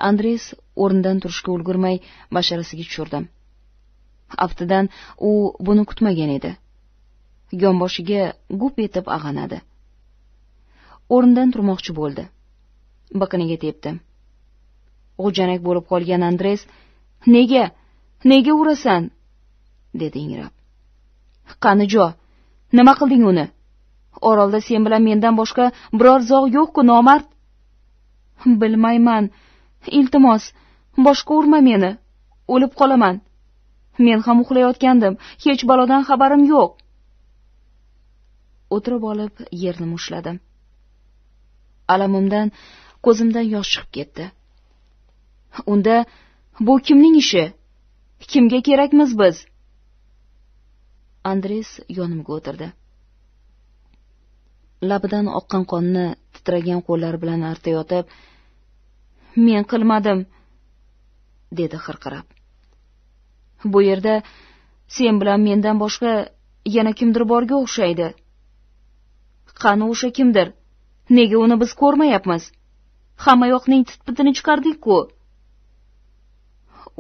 andres o'rnidan turishga ulgurmay basharasiga tushirdim aftidan u buni kutmagan edi yonboshiga gup etib ag'anadi o'rnidan turmoqchi bo'ldi biqiniga tepdi g'ujanak bo'lib qolgan andres nega nega urasan dedi ingrab qani jo nima qilding uni orolda sen bilan mendan boshqa biror zog' yo'q-ku nomard bilmayman iltimos boshqa urma meni o'lib qolaman men ham uxlayotgandim hech balodan xabarim yo'q o'tirib olib yerni mushladim alamimdan ko'zimdan yosh chiqib ketdi unda bu kimning ishi kimga kerakmiz biz andres yonimga o'tirdi labidan oqqan qonni titragan qo'llari bilan artayotib men qilmadim dedi hirqirab bu yerda sen bilan mendan boshqa yana kimdir borga o'xshaydi qani o'sha kimdir nega uni biz ko'rmayapmiz hammayoqning titpitini chiqardik ku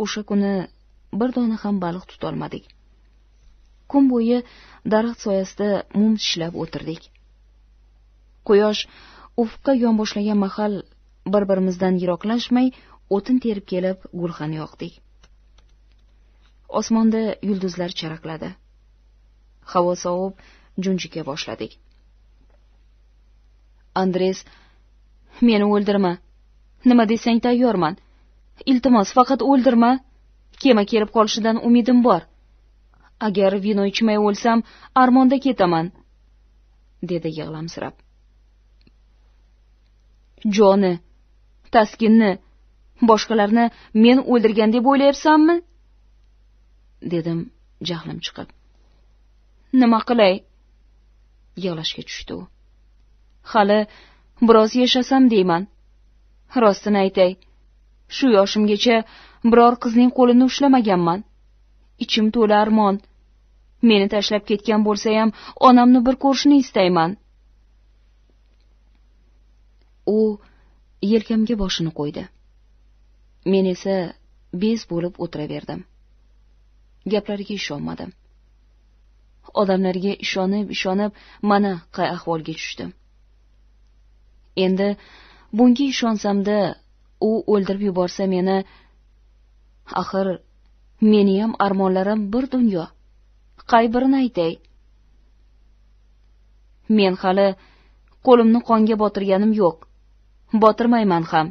o'sha kuni bir dona ham baliq tutolmadik kun bo'yi daraxt soyasida mum tishlab o'tirdik quyosh ufqqa yonboshlagan mahal bir birimizdan yiroqlashmay o'tin terib kelib gulxan yoqdik osmonda yulduzlar charaqladi havo sovib junjika boshladik andres meni o'ldirma nima desang tayyorman iltimos faqat o'ldirma kema kelib qolishidan umidim bor agar vino ichmay o'lsam armonda ketaman dedi yig'lamsirab joni taskinni boshqalarni men o'ldirgan deb o'ylayapsanmi dedim jahlim chiqib nima qilay yig'lashga tushdi u hali biroz yashasam deyman rostini aytay shu yoshimgacha biror qizning qo'lini ushlamaganman ichim to'la armon meni tashlab ketgan bo'lsa ham onamni bir ko'rishni istayman u yelkamga boshini qo'ydi men esa bez bo'lib o'tiraverdim gaplariga ishonmadim odamlarga ishonib ishonib mana qay ahvolga tushdim endi bunga ishonsam da u o'ldirib yuborsa meni axir meniyam armonlarim bir dunyo qay birini aytay men hali qo'limni qonga botirganim yo'q botirmayman ham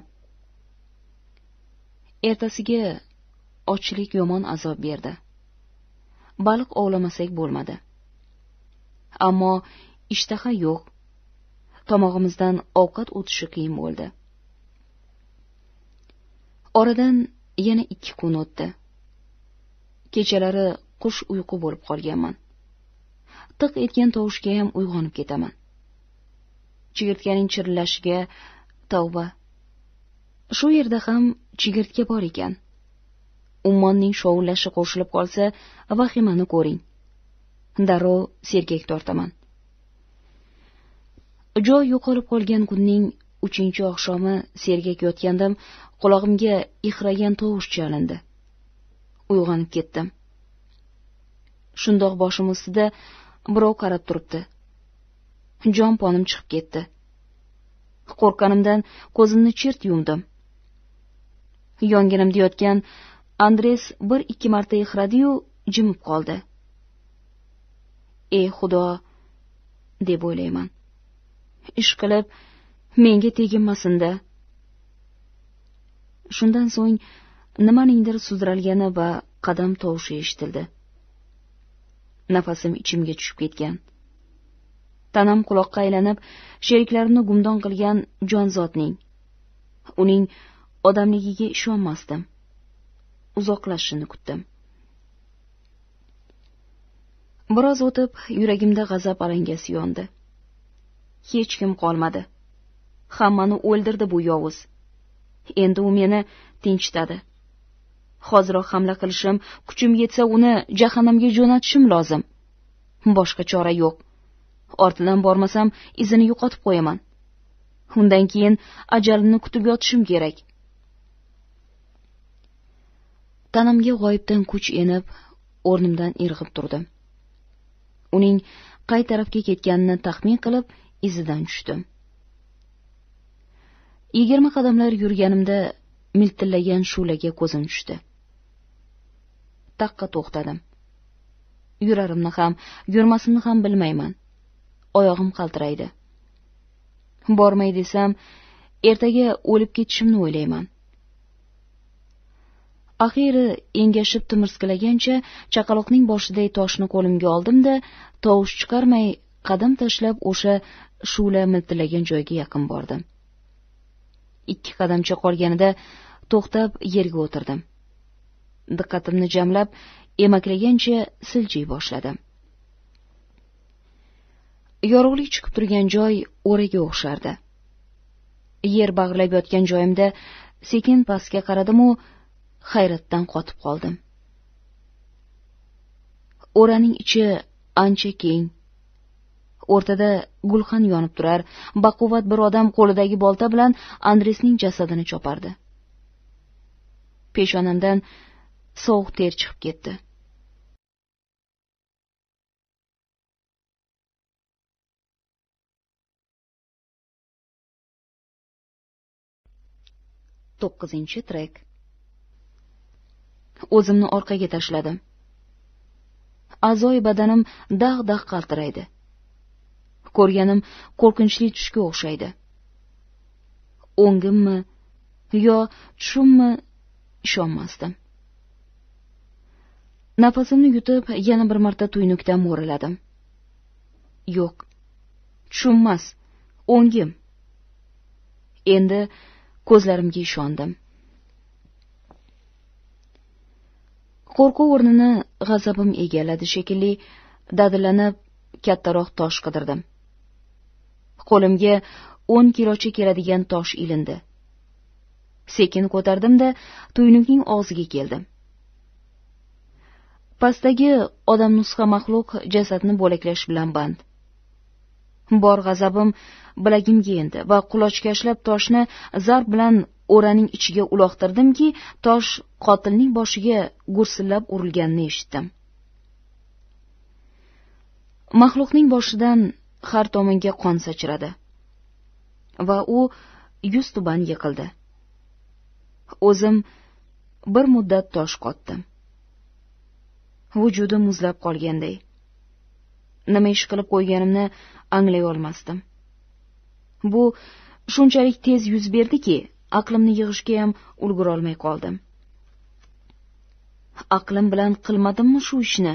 ertasiga ochlik yomon azob berdi baliq ovlamasak bo'lmadi ammo ishtaha yo'q tomog'imizdan ovqat o'tishi qiyin bo'ldi oradan yana ikki kun o'tdi kechalari qush uyqu bo'lib qolganman tiq etgan tovushga ham uyg'onib ketaman chigirtkaning chirillashiga tavba shu yerda ham chigirtka bor ekan ummonning shovullashi qo'shilib qolsa vahimani ko'ring darrov sergak tortaman joy yo'qolib qolgan kunning uchinchi oqshomi sergak yotgandim qulog'imga ixragan tovush chalindi uyg'onib ketdim shundoq boshim ustida birov qarab turibdi jon ponim chiqib ketdi qo'rqqanimdan ko'zimni chirt yumdim yonginimda yotgan andres bir ikki marta ixradiyu jimib qoldi ey xudo deb o'ylayman ish qilib menga teginmasin da shundan so'ng nimaningdir sudralgani va qadam tovushi eshitildi nafasim ichimga tushib ketgan tanam quloqqa aylanib sheriklarimni gumdon qilgan jonzotning uning odamligiga ishonmasdim uzoqlashishini kutdim biroz o'tib yuragimda g'azab alangasi yondi hech kim qolmadi hammani o'ldirdi bu yovuz endi u meni tinchitadi hoziroq hamla qilishim kuchim yetsa uni jahannamga jo'natishim lozim boshqa chora yo'q ortidan bormasam izini yo'qotib qo'yaman undan keyin ajalimni kutib yotishim kerak tanamga g'oyibdan kuch enib o'rnimdan irg'ib turdim uning qay tarafga ketganini taxmin qilib izidan tushdim yigirma qadamlar yurganimda miltillagan shu'laga ko'zim tushdi taqqa to'xtadim yurarimni ham yurmasimni ham bilmayman oyog'im qaltiraydi bormay desam ertaga o'lib ketishimni o'ylayman axiyri engashib timirskilagancha chaqaloqning boshiday toshni qo'limga oldimda tovush chiqarmay qadam tashlab o'sha shu'la miltillagan joyga yaqin bordim ikki qadamcha qolganida to'xtab yerga o'tirdim diqqatimni jamlab emaklagancha siljiy boshladim yorug'lik chiqib turgan joy o'raga o'xshardi yer bag'irlab yotgan joyimda sekin pastga qaradimu hayratdan qotib qoldim o'raning ichi ancha keng o'rtada gulxan yonib turar baquvvat bir odam qo'lidagi bolta bilan andresning jasadini chopardi peshonamdan sovuq ter chiqib ketdi to'qqizinchi trek o'zimni orqaga tashladim a'zoyi badanim dag' dag' qaltiraydi ko'rganim qo'rqinchli tushga o'xshaydi o'ngimmi yo tushimmi ishonmasdim nafasimni yutib yana bir marta tuynukdan mo'raladim yo'q tushunmas o'ngim endi ko'zlarimga ishondim qo'rquv o'rnini g'azabim egalladi shekilli dadillanib kattaroq tosh qidirdim qo'limga o'n kilocha keladigan tosh ilindi sekin ko'tardim da tuynukning og'ziga keldim pastdagi odam nusxa maxluq jasadni bo'laklash bilan band bor g'azabim bilagimga endi va qulochkashlab toshni zarb bilan o'raning ichiga uloqtirdimki tosh qotilning boshiga gursillab urilganini eshitdim maxluqning boshidan har tomonga qon sachradi va u yuz tuban yiqildi o'zim bir muddat tosh qotdim vujudim muzlab qolganday nima ish qilib qo'yganimni anglay olmasdim bu shunchalik tez yuz berdiki aqlimni yig'ishga ham ulgurolmay qoldim aqlim bilan qilmadimmi shu ishni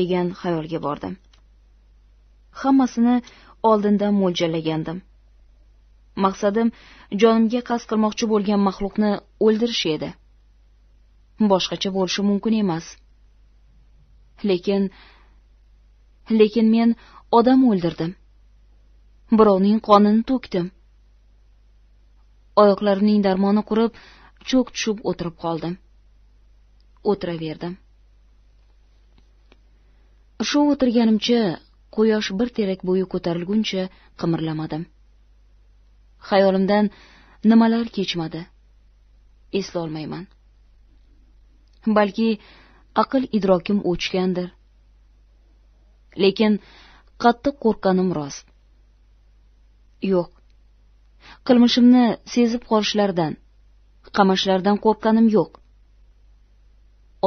degan xayolga bordim hammasini oldindan mo'ljallagandim maqsadim jonimga qasd qilmoqchi bo'lgan maxluqni o'ldirish edi boshqacha bo'lishi mumkin emas lekin lekin men odam o'ldirdim birovning qonini to'kdim oyoqlarimning darmoni qurib cho'k tushib o'tirib qoldim o'tiraverdim shu o'tirganimcha quyosh bir terak bo'yi ko'tarilguncha qimirlamadim xayolimdan nimalar kechmadi eslolmayman balki aql idrokim o'chgandir lekin qattiq qo'rqqanim rost yo'q qilmishimni sezib qolishlaridan qamashlaridan qo'rqqanim yo'q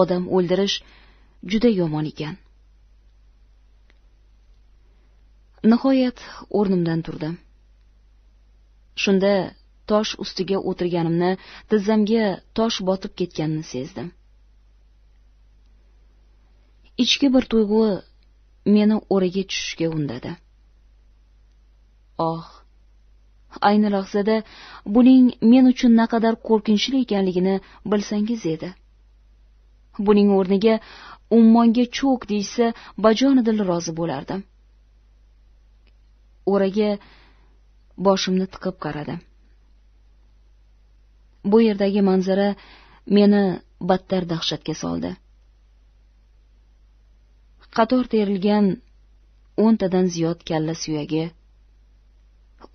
odam o'ldirish juda yomon ekan nihoyat o'rnimdan turdim shunda tosh ustiga o'tirganimni tizzamga tosh botib ketganini sezdim ichki bir tuyg'u meni o'raga tushishga undadi oh ayni lahzada buning men uchun naqadar qo'rqinchli ekanligini bilsangiz edi buning o'rniga ummonga cho'k deyishsa bajonidil rozi bo'lardim o'raga boshimni tiqib qaradi bu yerdagi manzara meni battar dahshatga soldi qator terilgan o'ntadan ziyod kalla suyagi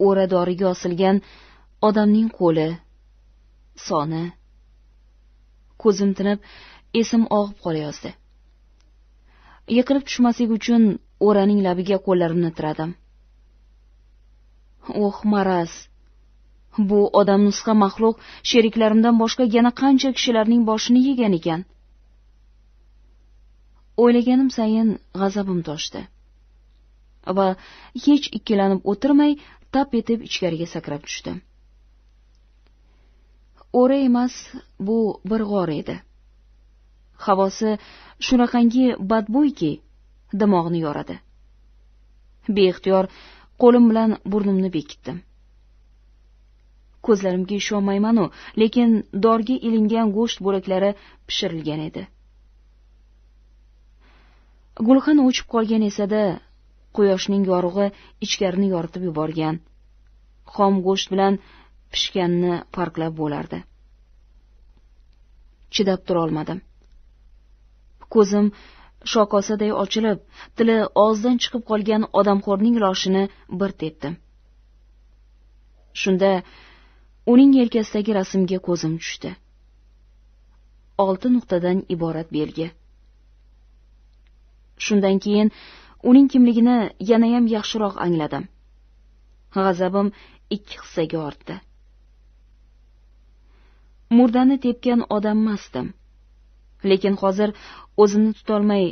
o'ra doriga osilgan odamning qo'li soni ko'zim tinib esim og'ib qolayozdi yiqilib tushmaslik uchun o'raning labiga qo'llarimni tiradim oh maraz bu nusxa maxluq sheriklarimdan boshqa yana qancha kishilarning boshini yegan ekan o'ylaganim sayin g'azabim toshdi va hech ikkilanib o'tirmay tap etib ichkariga sakrab tushdim o'ra emas bu bir g'or edi havosi shunaqangi badbo'yki dimog'ni yoradi beixtiyor qo'lim bilan burnimni bekitdim ko'zlarimga ishonmaymanu lekin dorga ilingan go'sht bo'laklari pishirilgan edi gulxan o'chib qolgan esada quyoshning yorug'i ichkarini yoritib yuborgan xom go'sht bilan pishganini farqlab bo'lardi chidab turolmadim ko'zim shokosaday ochilib tili og'zidan chiqib qolgan odamxo'rning loshini bir tepdim shunda uning yelkasidagi rasmga ko'zim tushdi olti nuqtadan iborat belgi shundan keyin uning kimligini yanayam yaxshiroq angladim g'azabim ikki hissaga ortdi murdani tepgan odammasdim lekin hozir o'zimni tutolmay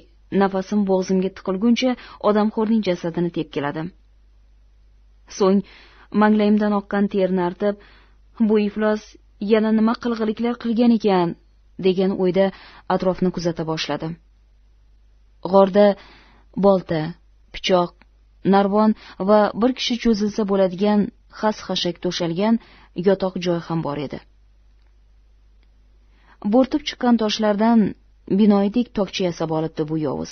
nafasim bo'g'zimga tiqilguncha odamxo'rning jasadini tepkiladim so'ng manglayimdan oqqan terni artib bu iflos yana nima qilg'iliklar qilgan ekan degan o'yda atrofni kuzata boshladim g'orda bolta pichoq narvon va bir kishi cho'zilsa bo'ladigan xas xashak to'shalgan yotoq joy ham bor edi bo'rtib chiqqan toshlardan binoyidek tokcha yasab olibdi bu yovuz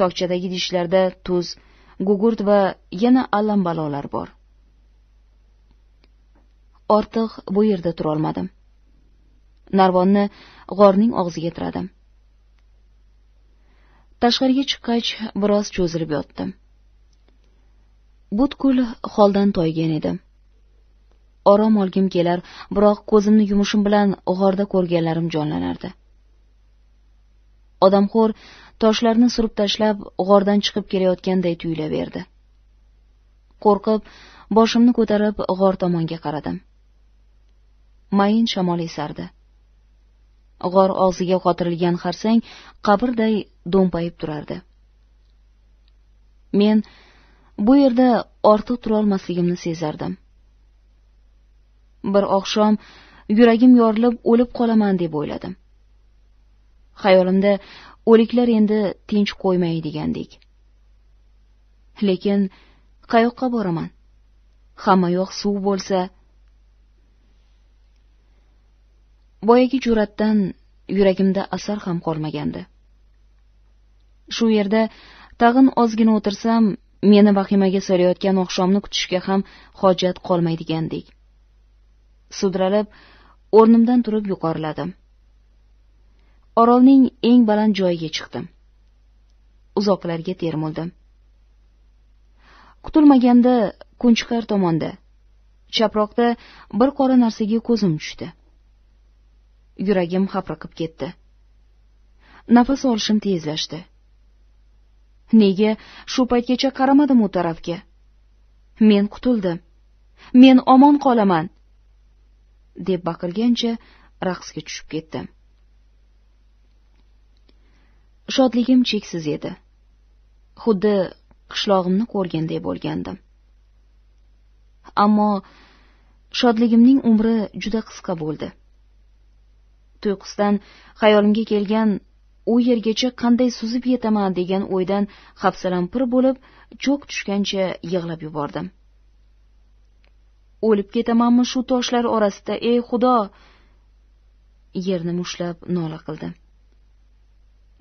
tokchadagi idishlarda tuz gugurt va yana allambalolar bor ortiq bu yerda turolmadim narvonni g'orning og'ziga tiradim tashqariga chiqqach biroz cho'zilib yotdim butkul holdan toygan edim orom olgim kelar biroq ko'zimni yumishim bilan g'orda ko'rganlarim jonlanardi odamxo'r toshlarni surib tashlab g'ordan chiqib kelayotganday tuyulaverdi qo'rqib boshimni ko'tarib g'or tomonga qaradim mayin shamol esardi g'or og'ziga qotirilgan xarsang qabrday do'mpayib turardi men bu yerda ortiq turolmasligimni sezardim bir oqshom yuragim yorilib o'lib qolaman deb o'yladim xayolimda o'liklar endi tinch qo'ymaydigandek lekin qayoqqa boraman hammayoq suv bo'lsa boyagi jur'atdan yuragimda asar ham qolmagandi shu yerda tag'in ozgina o'tirsam meni vahimaga solayotgan oqshomni kutishga ham hojat qolmaydigandek sudralib o'rnimdan turib yuqoriladim orolning eng baland joyiga chiqdim uzoqlarga termuldim kutilmaganda kunchiqar tomonda chaproqda bir qora narsaga ko'zim tushdi yuragim hapriqib ketdi nafas olishim tezlashdi nega shu paytgacha qaramadim u tarafga men qutuldim men omon qolaman deb baqirgancha raqsga tushib ketdim shodligim cheksiz edi xuddi qishlog'imni ko'rganday bo'lgandim ammo shodligimning umri juda qisqa bo'ldi tuyqusdan xayolimga kelgan u yergacha qanday suzib yetaman degan o'ydan hafsalam pir bo'lib cho'k tushgancha yig'lab yubordim o'lib ketamanmi shu toshlar orasida ey xudo yerni mushtlab nola qildi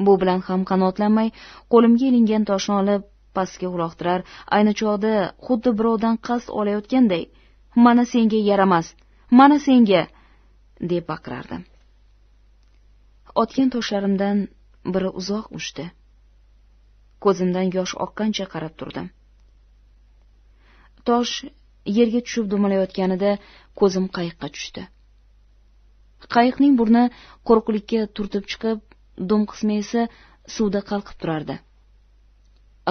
bu bilan ham qanoatlanmay qo'limga ilingan toshni olib pastga uloqtirar ayni choqda xuddi birovdan qasd olayotganday mana senga yaramas mana senga deb baqirardim otgan toshlarimdan biri uzoq uchdi ko'zimdan yosh oqqancha qarab turdim tosh yerga tushib dumalayotganida ko'zim qayiqqa tushdi qayiqning burni quruqlikka turtib chiqib dum qismi esa suvda qalqib turardi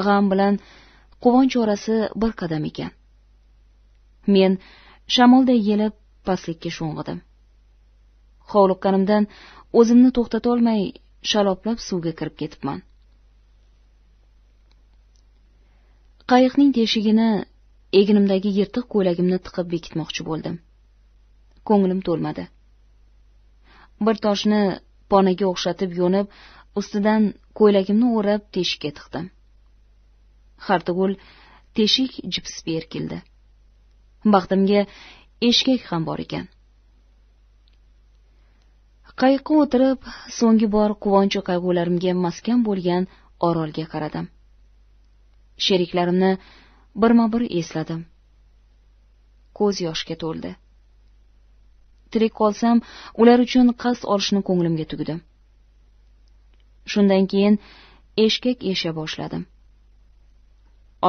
g'am bilan quvonch orasi bir qadam ekan men shamolday yelib pastlikka sho'ng'idim hovliqqanimdan o'zimni to'xtatolmay shaloplab suvga kirib ketibman qayiqning teshigini egnimdagi yirtiq ko'ylagimni tiqib bekitmoqchi bo'ldim ko'nglim to'lmadi bir toshni ponaga o'xshatib yo'nib ustidan ko'ylagimni o'rab teshikka tiqdim hartugul teshik jipsga erkildi baxtimga eshkak ham bor ekan qayiqqa o'tirib so'nggi bor quvonchu qayg'ularimga maskan bo'lgan orolga qaradim sheriklarimni birma bir esladim ko'z yoshga to'ldi tirik qolsam ular uchun qasd olishni ko'nglimga tugdim shundan keyin eshkak esha boshladim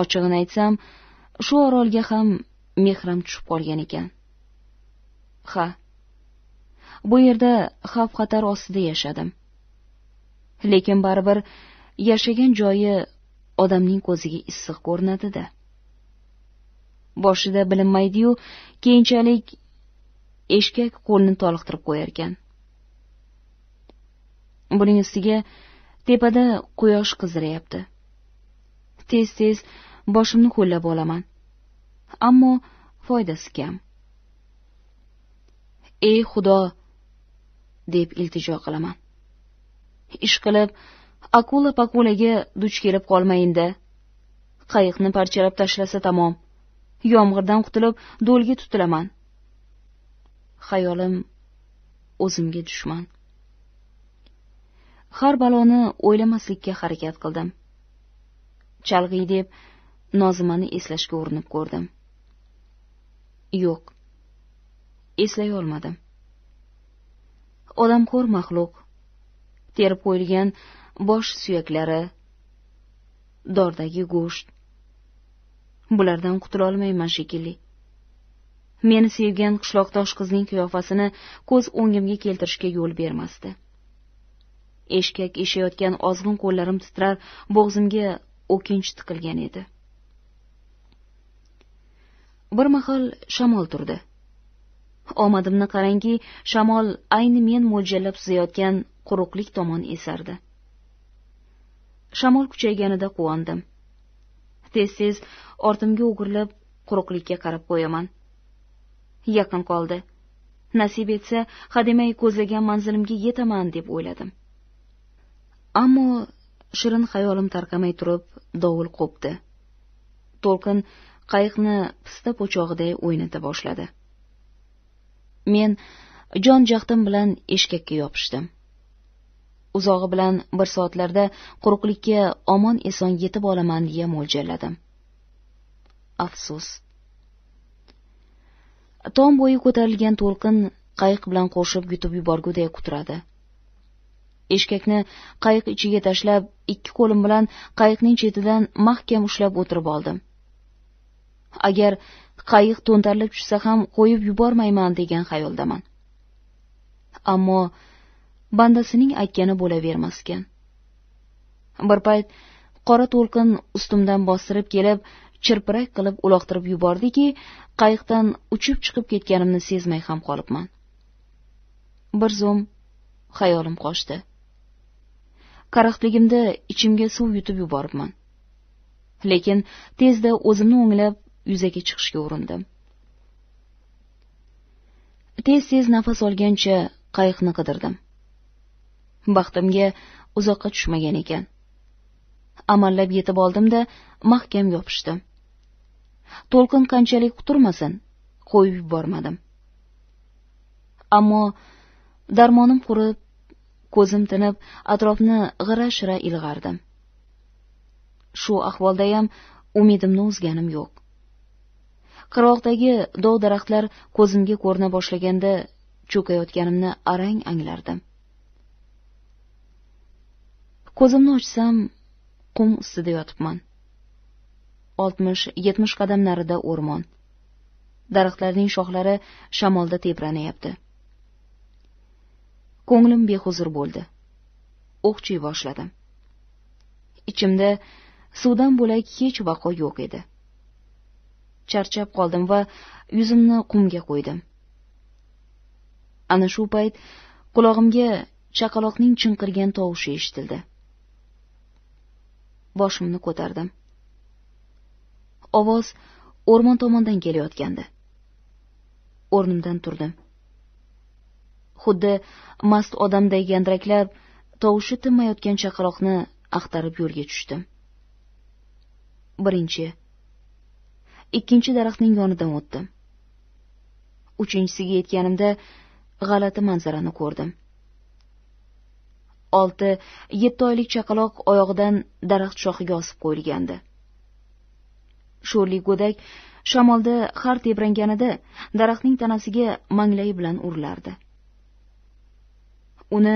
ochig'ini aytsam shu orolga ham mehram tushib qolgan ekan ha bu yerda xavf xatar ostida yashadim lekin baribir yashagan joyi odamning ko'ziga issiq ko'rinadida boshida bilinmaydi yu keyinchalik eshkak qo'lni toliqtirib qo'yarkan buning ustiga tepada quyosh qizirayapti tez tez boshimni ho'llab olaman ammo foydasi kam ey xudo deb iltijo qilaman ishqilib akula pakulaga duch kelib qolmayinda qayiqni parchalab tashlasa tamom yomg'irdan qutulib do'lga tutilaman xayolim o'zimga dushman har baloni o'ylamaslikka harakat qildim chalg'iy deb nozimani eslashga urinib ko'rdim yo'q eslay olmadim odamxo'r maxluq terib qo'yilgan bosh suyaklari dordagi go'sht bulardan qutulolmayman shekilli meni sevgan qishloqdosh qizning qiyofasini ko'z o'ngimga keltirishga yo'l bermasdi eshkak eshayotgan ozg'in qo'llarim titrar bo'g'zimga o'kinch tiqilgan edi bir mahal shamol turdi omadimni qarangki shamol ayni men mo'ljallab suzayotgan quruqlik tomon esardi shamol kuchayganida quvondim tez tez ortimga o'girilib quruqlikka qarab qo'yaman yaqin qoldi nasib etsa hademay ko'zlagan manzilimga yetaman deb o'yladim ammo shirin xayolim tarqamay turib dovul qo'pdi to'lqin qayiqni pista po'chog'iday o'ynata boshladi men jon jahdim bilan eshakka yopishdim uzog'i bilan bir soatlarda quruqlikka omon eson yetib olaman deya mo'ljalladim afsus tom bo'yi ko'tarilgan to'lqin qayiq bilan qo'shib yutib yuborguday quturadi eshkakni qayiq ichiga tashlab ikki qo'lim bilan qayiqning chetidan mahkam ushlab o'tirib oldim agar qayiq to'ntarilib tushsa ham qo'yib yubormayman degan xayoldaman ammo bandasining aytgani bo'lavermaskan bir payt qora to'lqin ustimdan bostirib kelib chirpirak qilib uloqtirib yubordiki qayiqdan uchib chiqib ketganimni sezmay ham qolibman bir zum xayolim qochdi karaxtligimda ichimga suv yutib yuboribman lekin tezda o'zimni o'nglab yuzaga chiqishga urindim tez tez nafas olgancha qayiqni qidirdim baxtimga uzoqqa tushmagan ekan amallab yetib oldim da mahkam yopishdim to'lqin qanchalik quturmasin qo'yib yubormadim ammo darmonim qurib ko'zim tinib atrofni g'ira shira ilg'ardim shu ahvoldayam umidimni uzganim yo'q qirg'oqdagi dov daraxtlar ko'zimga ko'rina boshlaganda cho'kayotganimni arang anglardim ko'zimni ochsam qum ustida yotibman oltmish yetmish qadam narida o'rmon daraxtlarning shoxlari shamolda tebranayapti ko'nglim behuzur bo'ldi o'qchiy boshladim ichimda suvdan bo'lak hech vaqo yo'q edi charchab qoldim va yuzimni qumga qo'ydim ana shu payt qulog'imga chaqaloqning chinqirgan tovushi eshitildi boshimni ko'tardim ovoz o'rmon tomondan kelayotgandi o'rnimdan turdim xuddi mast odamday gandiraklab tovushi tinmayotgan chaqaloqni axtarib yo'lga tushdim birinchi ikkinchi daraxtning yonidan o'tdim uchinchisiga yetganimda g'alati manzarani ko'rdim olti yetti oylik chaqaloq oyog'idan daraxt shoxiga osib qo'yilgandi sho'rlik go'dak shamolda har tebranganida daraxtning tanasiga manglayi bilan urilardi uni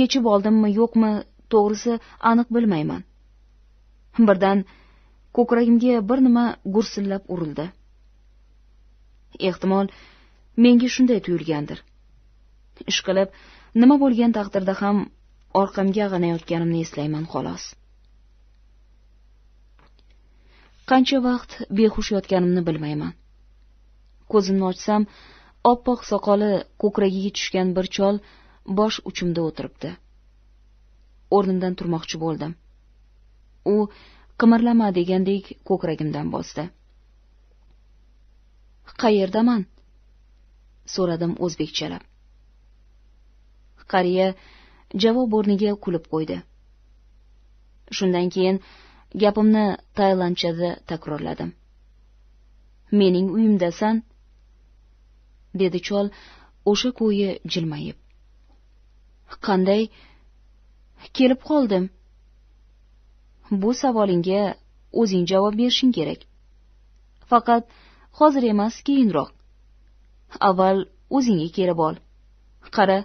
yechib oldimmi yo'qmi to'g'risi aniq bilmayman birdan ko'kragimga bir nima gursillab urildi ehtimol menga shunday tuyulgandir ishqilib nima bo'lgan taqdirda ham orqamga ag'anayotganimni eslayman xolos qancha vaqt behush yotganimni bilmayman ko'zimni ochsam oppoq soqoli ko'kragiga tushgan bir chol bosh uchimda o'tiribdi o'rnimdan turmoqchi bo'ldim u qimirlama degandek ko'kragimdan bosdi qayerdaman so'radim o'zbekchalab qariya javob o'rniga kulib qo'ydi shundan keyin gapimni taylandchada takrorladim mening uyimdasan dedi chol o'sha ko'yi jilmayib qanday kelib qoldim bu savolingga o'zing javob berishing kerak faqat hozir emas keyinroq avval o'zingga kelib ol qara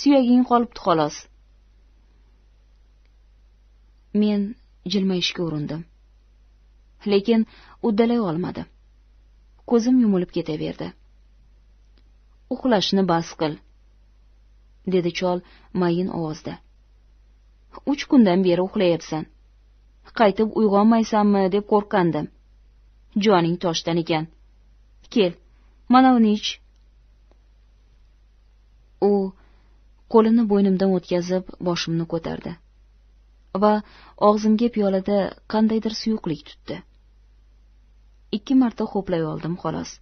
suyaging qolibdi xolos men jilmayishga urindim lekin uddalay olmadi ko'zim yumilib ketaverdi uxlashni bas qil dedi chol mayin ovozda uch kundan beri uxlayapsan qaytib uyg'onmaysanmi deb qo'rqqandim joning toshdan ekan kel manavini ich u qo'lini bo'ynimdan o'tkazib boshimni ko'tardi va og'zimga piyolada qandaydir suyuqlik tutdi ikki marta ho'play oldim xolos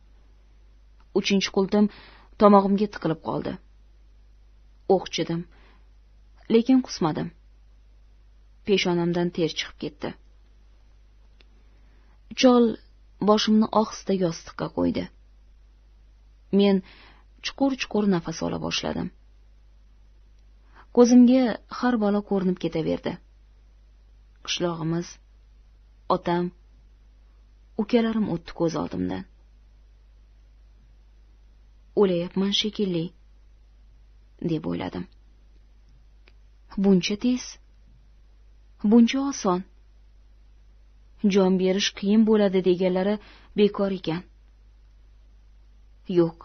uchinchi qultum tomog'imga tiqilib qoldi o'qchidim lekin qusmadim peshonamdan ter chiqib ketdi chol boshimni ohista yostiqqa qo'ydi men chuqur chuqur nafas ola boshladim ko'zimga har balo ko'rinib ketaverdi qishlog'imiz otam ukalarim o'tdi ko'z oldimdan o'layapman shekilli deb o'yladim buncha tez buncha oson jon berish qiyin bo'ladi deganlari bekor ekan yo'q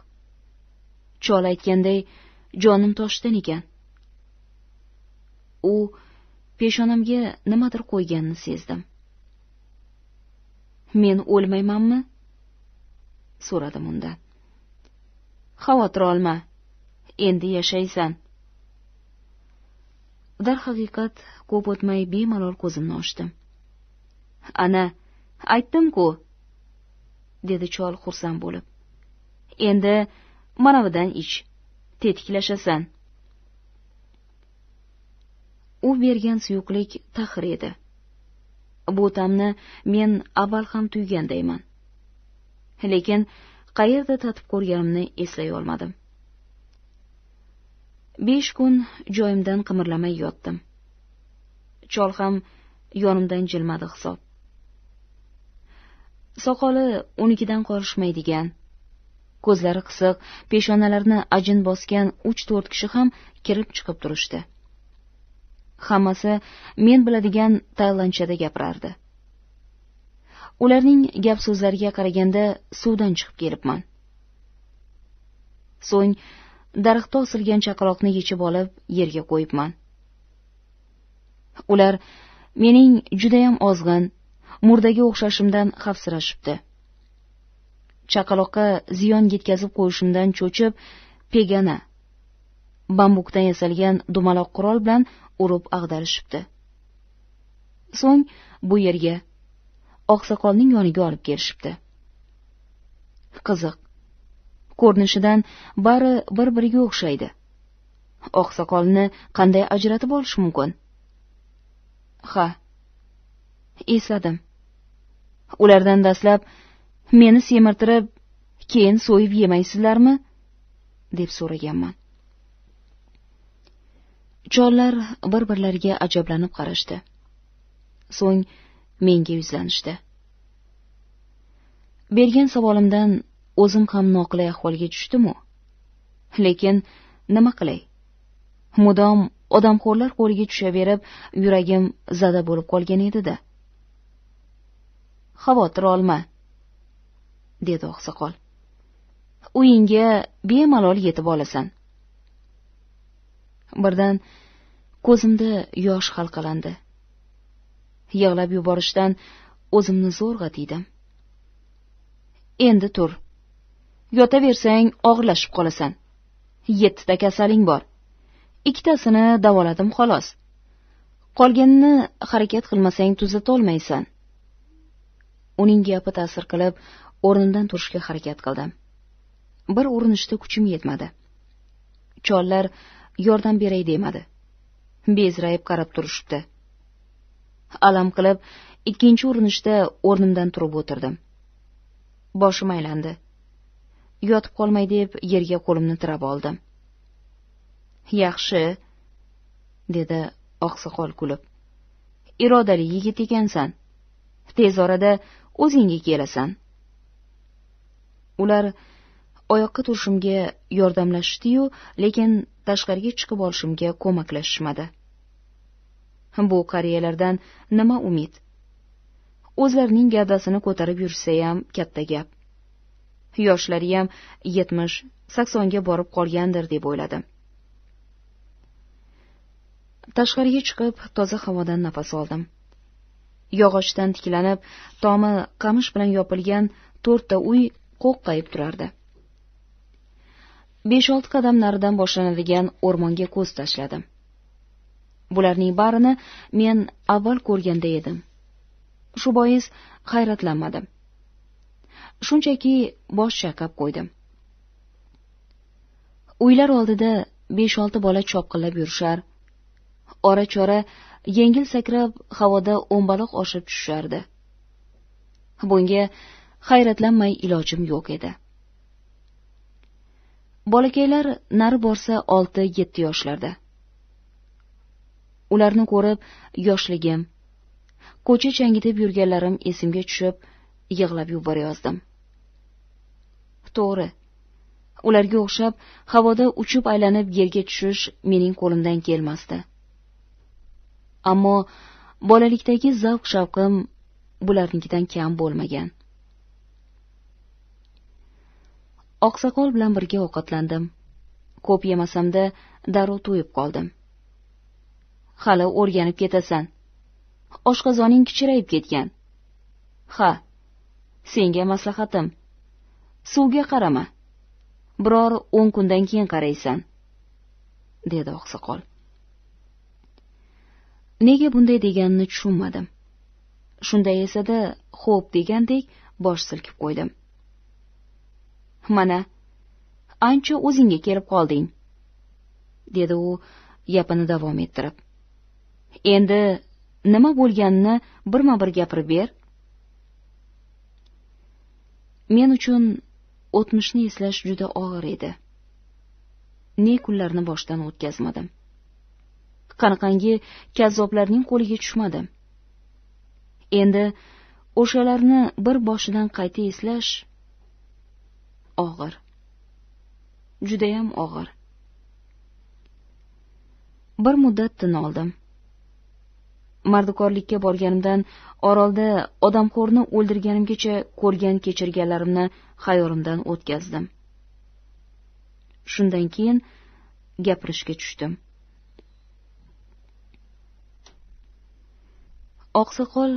chol aytganday jonim toshdan ekan u peshonamga nimadir qo'yganini sezdim men o'lmaymanmi so'radim undan xavotir olma endi yashaysan darhaqiqat ko'p o'tmay bemalol ko'zimni ochdim ana aytdim ku dedi chol xursand bo'lib endi manavidan ich tetiklashasan u bergan suyuqlik tahr edi bu ta'mni men avval ham tuygandayman lekin qayerda tatib ko'rganimni eslay olmadim besh kun joyimdan qimirlamay yotdim chol ham yonimdan jilmadi hisob soqoli unikidan qolishmaydigan ko'zlari qisiq peshonalarini ajin bosgan uch to'rt kishi ham kirib chiqib turishdi hammasi men biladigan taylandchada gapirardi ularning gap so'zlariga qaraganda suvdan chiqib kelibman so'ng daraxtga osilgan chaqaloqni yechib olib yerga qo'yibman ular mening judayam ozg'in murdaga o'xshashimdan xavfsirashibdi chaqaloqqa ziyon yetkazib qo'yishimdan cho'chib pegana bambukdan yasalgan dumaloq qurol bilan urib ag'darishibdi so'ng bu yerga oqsoqolning yoniga olib kelishibdi qiziq ko'rinishidan bari bir biriga o'xshaydi oqsoqolni qanday ajratib olish mumkin ha esladim ulardan dastlab meni semirtirib keyin so'yib yemaysizlarmi deb so'raganman chollar bir birlariga ajablanib qarashdi so'ng menga yuzlanishdi bergan savolimdan o'zim ham noqulay ahvolga tushdimu lekin nima qilay mudom odamxo'rlar qo'liga tushaverib yuragim zada bo'lib qolgan edida xavotir olma dedi oqsoqol uyingga bemalol yetib olasan birdan ko'zimda yosh halqalandi yig'lab yuborishdan o'zimni zo'rg'a tiydim endi tur yotaversang og'irlashib qolasan yettita kasaling bor ikkitasini davoladim xolos qolganini harakat qilmasang tuzatolmaysan uning gapi ta'sir qilib o'rnimdan turishga harakat qildim bir urinishda kuchim yetmadi chollar yordam beray demadi bezrayib qarab turishibdi alam qilib ikkinchi urinishda o'rnimdan turib o'tirdim boshim aylandi yotib qolmay deb yerga qo'limni tirab oldim yaxshi dedi oqsoqol kulib irodali yigit ekansan tez orada o'zingga kelasan ular oyoqqa turishimga yordamlashdi yu lekin tashqariga chiqib olishimga ko'maklashishmadi bu qariyalardan nima umid o'zlarining gavdasini ko'tarib ham katta gap yoshlari 70, yetmish saksonga borib qolgandir deb o'yladim tashqariga chiqib toza havodan nafas oldim yog'ochdan tiklanib tomi qamish bilan yopilgan to'rtta uy qo'qqayib turardi besh olti qadam naridan boshlanadigan o'rmonga ko'z tashladim bularning barini men avval ko'rganda edim shu bois hayratlanmadim shunchaki bosh chayqab qo'ydim uylar oldida besh olti bola chopqillab yurishar ora chora yengil sakrab havoda o'mbaloq oshib tushishardi bunga hayratlanmay ilojim yo'q edi bolakaylar nari borsa olti yetti yoshlarda ularni ko'rib yoshligim ko'cha changitib yurganlarim esimga tushib yig'lab yuborayozdim to'g'ri ularga o'xshab havoda uchib aylanib yerga tushish mening qo'limdan kelmasdi ammo bolalikdagi zavq shavqim bularnikidan kam bo'lmagan oqsoqol bilan birga ovqatlandim ko'p yemasamda darrov to'yib qoldim hali o'rganib ketasan oshqozoning kichrayib ketgan ha senga maslahatim suvga qarama biror o'n kundan keyin qaraysan dedi oqsoqol nega bunday deganini tushunmadim shunday esa da xo'p degandek bosh silkib qo'ydim mana ancha o'zingga kelib qolding dedi u gapini davom ettirib endi nima bo'lganini birma bir gapirib ber men uchun o'tmishni eslash juda og'ir edi ne kunlarni boshdan o'tkazmadim qanaqangi kazzoblarning qo'liga tushmadim endi o'shalarni bir boshidan qayta eslash og'ir judayam og'ir bir muddat tin oldim mardikorlikka borganimdan orolda odamxo'rni o'ldirganimgacha ko'rgan kechirganlarimni xayolimdan o'tkazdim shundan keyin gapirishga tushdim oqsoqol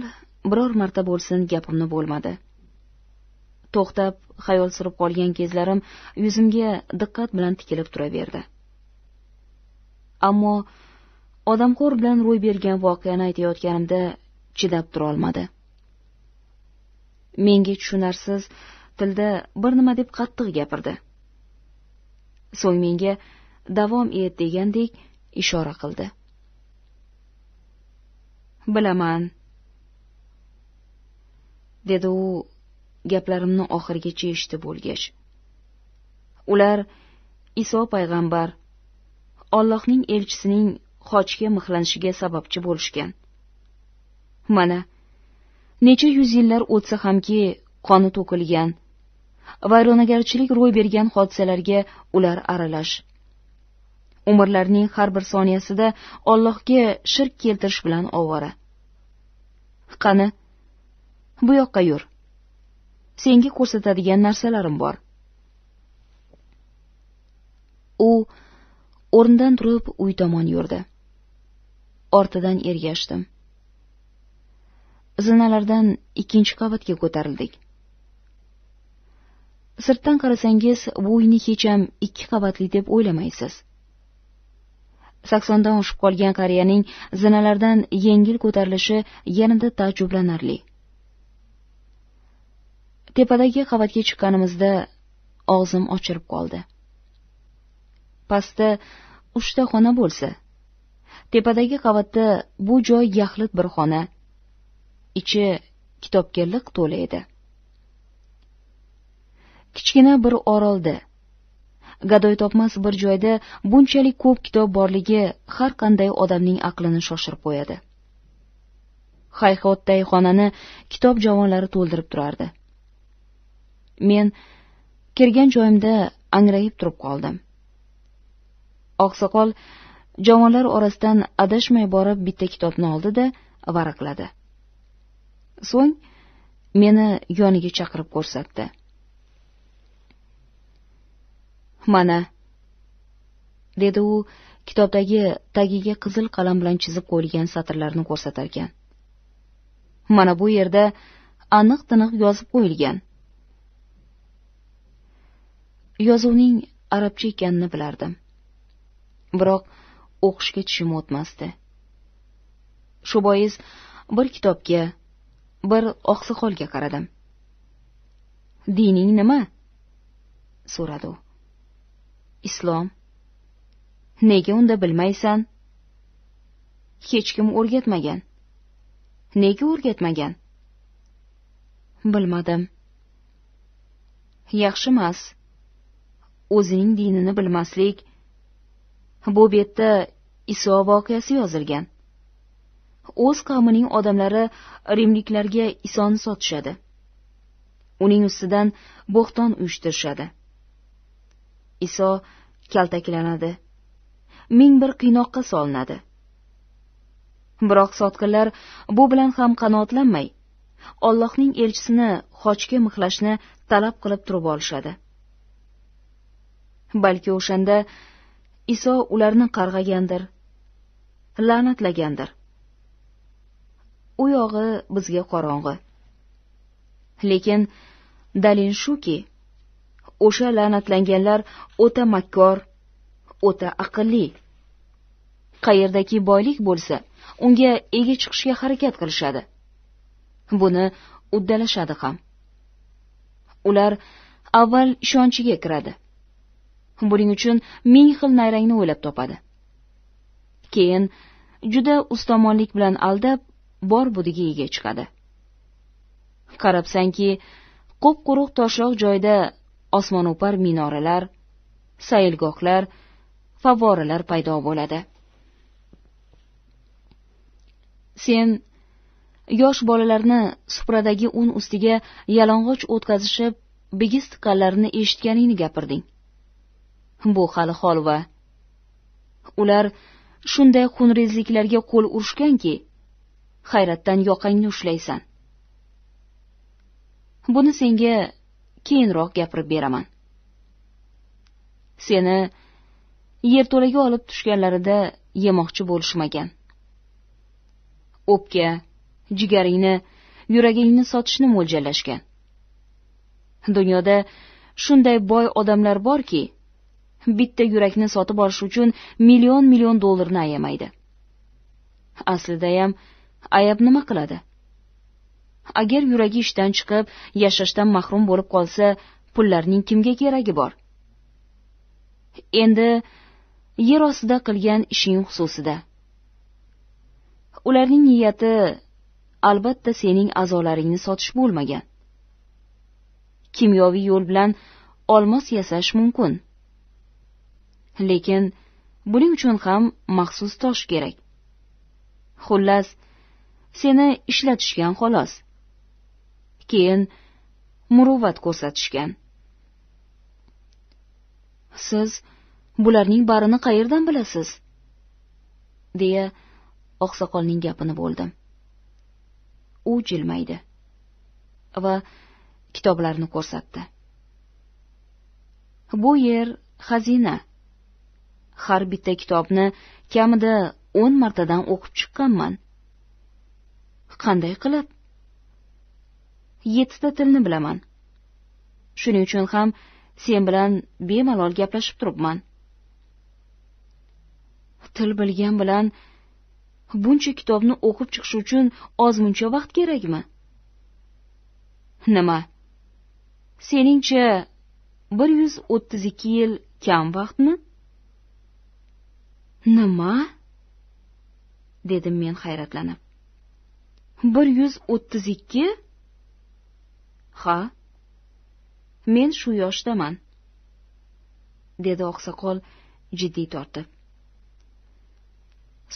biror marta bo'lsin gapimni bo'lmadi to'xtab xayol surib qolgan kezlarim yuzimga diqqat bilan tikilib turaverdi ammo odamxo'r bilan ro'y bergan voqeani aytayotganimda chidab turolmadi menga tushunarsiz tilda bir nima deb qattiq gapirdi so'ng menga davom et degandek ishora qildi bilaman dedi u gaplarimni oxirigacha eshitib bo'lgach ular iso payg'ambar ollohning elchisining hojga mixlanishiga sababchi bo'lishgan mana necha yuz yillar o'tsa hamki qoni to'kilgan vayronagarchilik ro'y bergan hodisalarga ular aralash umrlarining har bir soniyasida ollohga shirk keltirish bilan ovora qani bu yoqqa yur senga ko'rsatadigan narsalarim bor u o'rnidan turib uy tomon yurdi ortidan ergashdim zinalardan ikkinchi qavatga ko'tarildik sirtdan qarasangiz bu uyni hecham ikki qavatli deb o'ylamaysiz saksondan oshib qolgan qariyaning zinalardan yengil ko'tarilishi yanada taajjublanarli tepadagi qavatga chiqqanimizda og'zim ochilib qoldi pastda uchta xona bo'lsa tepadagi qavatda bu joy yaxlit bir xona ichi kitobga liq to'la edi kichkina bir orolda gadoy topmas bir joyda bunchalik ko'p kitob borligi har qanday odamning aqlini shoshirib qo'yadi hayhotday xonani kitob javonlari to'ldirib turardi men kirgan joyimda angrayib turib qoldim oqsoqol javonlar orasidan adashmay borib bitta kitobni oldi da varaqladi so'ng meni yoniga chaqirib ko'rsatdi mana dedi u kitobdagi tagiga qizil qalam bilan chizib qo'yilgan satrlarni ko'rsatarkan mana bu yerda aniq tiniq yozib qo'yilgan yozuvning arabcha ekanini bilardim biroq o'qishga tushim o'tmasdi shu bois bir kitobga bir oqsoqolga qaradim dining nima so'radi u islom nega unda bilmaysan hech kim o'rgatmagan nega o'rgatmagan bilmadim yaxshimas o'zining dinini bilmaslik bu betda iso voqeasi yozilgan o'z qavmining odamlari rimliklarga isoni sotishadi uning ustidan bo'xton uyushtirishadi iso kaltaklanadi ming bir qiynoqqa solinadi biroq sotqinlar bu bilan ham qanoatlanmay ollohning elchisini xochga mixlashni talab qilib turib olishadi balki o'shanda iso ularni qarg'agandir la'natlagandir u yog'i bizga qorong'i lekin dalil shuki o'sha la'natlanganlar o'ta makkor o'ta aqlli qayerdaki boylik bo'lsa unga ega chiqishga harakat qilishadi buni uddalashadi ham ular avval ishonchiga kiradi buning uchun ming xil nayrangni o'ylab topadi keyin juda ustomonlik bilan aldab bor budiga ega chiqadi qarabsanki qop quruq toshloq joyda osmono'par minoralar sayilgohlar favvoralar paydo bo'ladi sen yosh bolalarni supradagi un ustiga yalang'och o'tkazishib bigiz tiqqanlarini eshitganingni gapirding bu hali holva ular shunday xunrezliklarga qo'l urishganki hayratdan yoqangni ushlaysan buni senga keyinroq gapirib beraman seni yerto'laga olib tushganlarida yemoqchi bo'lishmagan o'pka jigaringni yuragingni sotishni mo'ljallashgan dunyoda shunday boy odamlar borki bitta yurakni sotib olish uchun million million dollarni ayamaydi ham ayab nima qiladi agar yuragi ishdan chiqib yashashdan mahrum bo'lib qolsa pullarning kimga keragi bor endi yer ostida qilgan ishing xususida ularning niyati albatta sening a'zolaringni sotish bo'lmagan kimyoviy yo'l bilan olmos yasash mumkin lekin buning uchun ham maxsus tosh kerak xullas seni ishlatishgan xolos keyin muruvvat ko'rsatishgan siz bularning barini qayerdan bilasiz deya oqsoqolning gapini bo'ldim u jilmaydi va kitoblarni ko'rsatdi bu yer xazina har bitta kitobni kamida o'n martadan o'qib chiqqanman qanday qilib yettita tilni bilaman shuning uchun ham sen bilan bemalol gaplashib turibman til bilgan bilan buncha kitobni o'qib chiqish uchun ozmuncha vaqt kerakmi nima seningcha bir yuz o'ttiz ikki yil kam vaqtmi nima dedim men hayratlanib bir yuz o'ttiz ikki ha men shu yoshdaman dedi oqsoqol jiddiy tortib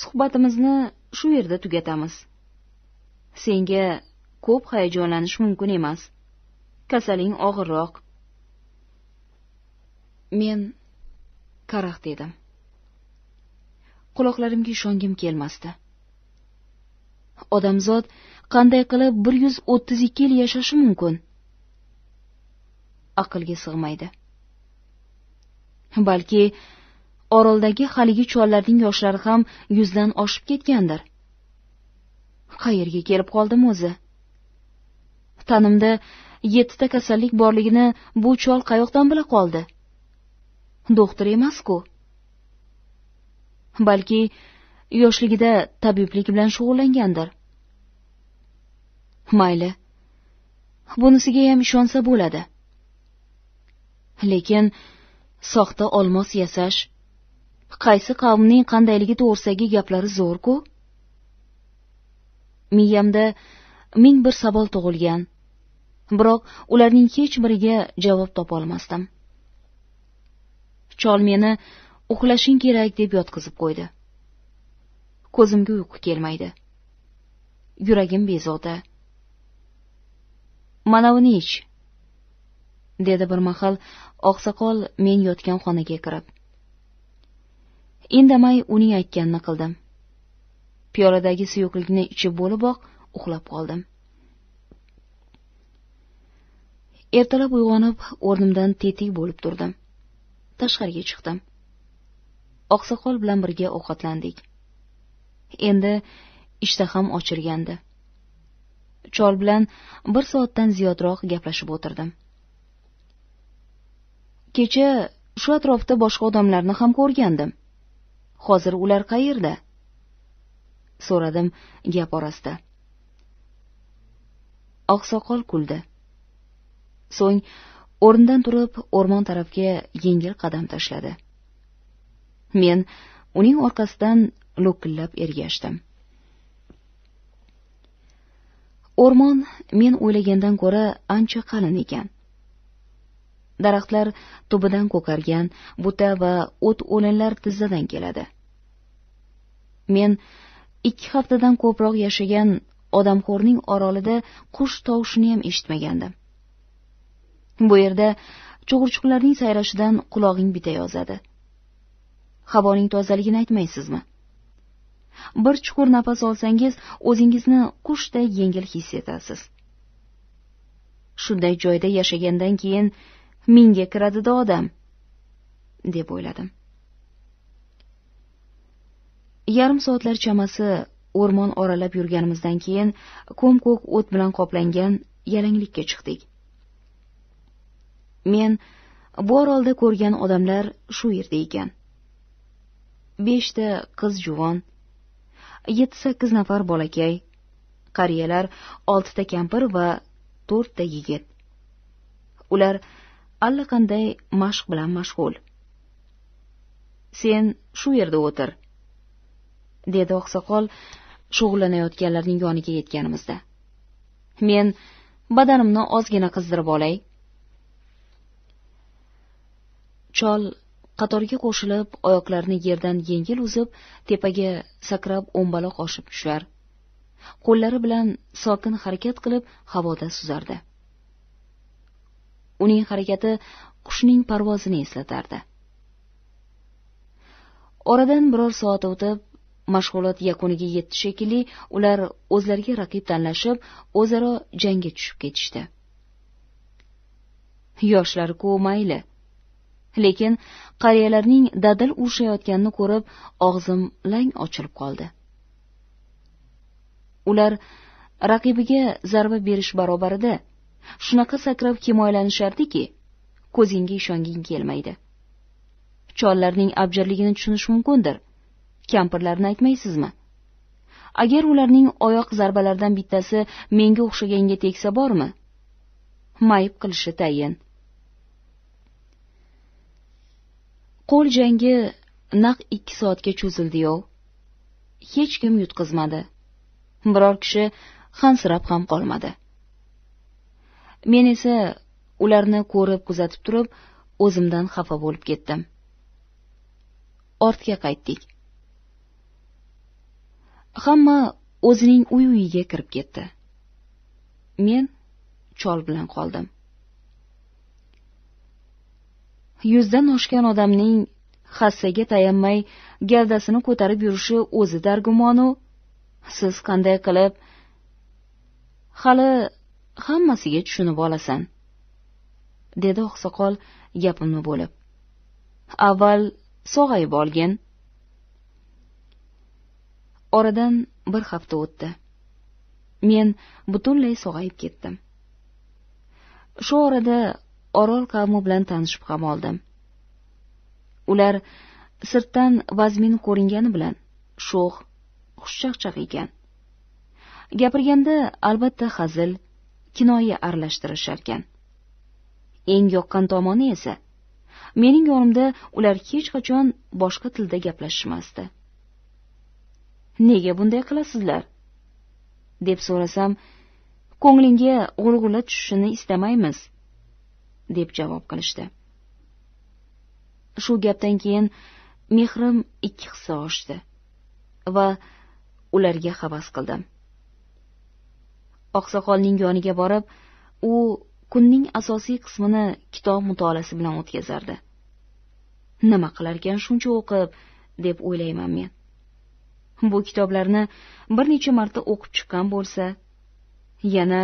suhbatimizni shu yerda tugatamiz senga ko'p hayajonlanish mumkin emas kasaling og'irroq men karaxt dedim quloqlarimga ishongim kelmasdi odamzod qanday qilib bir yuz o'ttiz ikki yil yashashi mumkin aqlga sig'maydi balki oroldagi haligi chollarning yoshlari ham yuzdan oshib ketgandir qayerga kelib qoldim o'zi tanimda yettita kasallik borligini bu chol qayoqdan bila qoldi do'xtir emas ku balki yoshligida tabiblik bilan shug'ullangandir mayli bunisigayam ishonsa bo'ladi lekin soxta olmos yasash qaysi qavmning qandayligi to'g'risidagi gaplari zo'r ku miyamda ming bir savol tug'ilgan biroq ularning hech biriga javob topolmasdim chol meni uxlashing kerak deb yotqizib qo'ydi ko'zimga uyqu kelmaydi yuragim bezovta manavini ich dedi bir mahal oqsoqol men yotgan xonaga kirib indamay uning aytganini qildim piyoladagi suyuqlikni ichib bo'liboq uxlab qoldim ertalab uyg'onib o'rnimdan tetik bo'lib turdim tashqariga chiqdim oqsoqol bilan birga ovqatlandik endi ishtaham ochilgandi chol bilan bir soatdan ziyodroq gaplashib o'tirdim kecha shu atrofda boshqa odamlarni ham ko'rgandim hozir ular qayerda so'radim gap orasida oqsoqol kuldi so'ng o'rnidan turib o'rmon tarafga yengil qadam tashladi men uning orqasidan lo'killab ergashdim o'rmon men o'ylagandan ko'ra ancha qalin ekan daraxtlar tubidan ko'kargan buta va o't o'lanlar tizzadan keladi men ikki haftadan ko'proq yashagan odamxo'rning orolida qush ham eshitmagandim bu yerda chug'urchuqlarning sayrashidan qulog'ing bitayozadi havoning tozaligini aytmaysizmi bir chuqur nafas olsangiz o'zingizni qushday yengil his etasiz shunday joyda yashagandan keyin menga kiradi da odam deb o'yladim yarim soatlar chamasi o'rmon oralab yurganimizdan keyin ko'm ko'k o't bilan qoplangan yalanglikka chiqdik men bu orolda ko'rgan odamlar shu yerda ekan beshta qiz juvon yetti sakkiz nafar bolakay qariyalar oltita kampir va to'rtta yigit ular allaqanday mashq bilan mashg'ul sen shu yerda o'tir dedi oqsoqol shug'ullanayotganlarning yoniga yetganimizda men badanimni ozgina qizdirib olay chol qatorga qo'shilib oyoqlarini yerdan yengil uzib tepaga sakrab o'mbaloq oshib tushar qo'llari bilan sokin harakat qilib havoda suzardi uning harakati qushning parvozini eslatardi oradan biror soat o'tib mashg'ulot yakuniga yetdi shekilli ular o'zlariga raqib tanlashib o'zaro jangga tushib ketishdi yoshlar ku mayli lekin qariyalarning dadil urushayotganini ko'rib og'zim lang ochilib qoldi ular raqibiga zarba berish barobarida shunaqa sakrab kimoylanishardiki ko'zingga ishonging kelmaydi chollarning abjirligini tushunish mumkindir kampirlarni aytmaysizmi agar ularning oyoq zarbalaridan bittasi menga o'xshaganga tegsa bormi mayib qilishi tayin qo'l jangi naq ikki soatga cho'zildi yov hech kim yutqizmadi biror kishi hansirab ham qolmadi men esa ularni ko'rib kuzatib turib o'zimdan xafa bo'lib ketdim ortga qaytdik hamma o'zining uy uyiga kirib ketdi men chol bilan qoldim yuzdan oshgan odamning hassaga tayanmay gavdasini ko'tarib yurishi o'zi dargumonu siz qanday qilib hali hammasiga tushunib olasan dedi oqsoqol gapimni bo'lib avval sog'ayib olgin oradan bir hafta o'tdi men butunlay sog'ayib ketdim shu orada orol qavmi bilan tanishib ham oldim ular sirtdan vazmin ko'ringani bilan sho'x xushchaqchaq ekan gapirganda albatta hazil kinoya aralashtirisharkan eng yoqqan tomoni esa mening yonimda ular hech qachon boshqa tilda gaplashishmasdi nega bunday qilasizlar deb so'rasam ko'nglingga g'ulg'ula tushishini istamaymiz deb javob qilishdi shu gapdan keyin mehrim ikki hissa oshdi va ularga havas qildim oqsoqolning yoniga borib u kunning asosiy qismini kitob mutolaasi bilan o'tkazardi nima qilarkan shuncha o'qib deb o'ylayman men bu kitoblarni bir necha marta o'qib chiqqan bo'lsa yana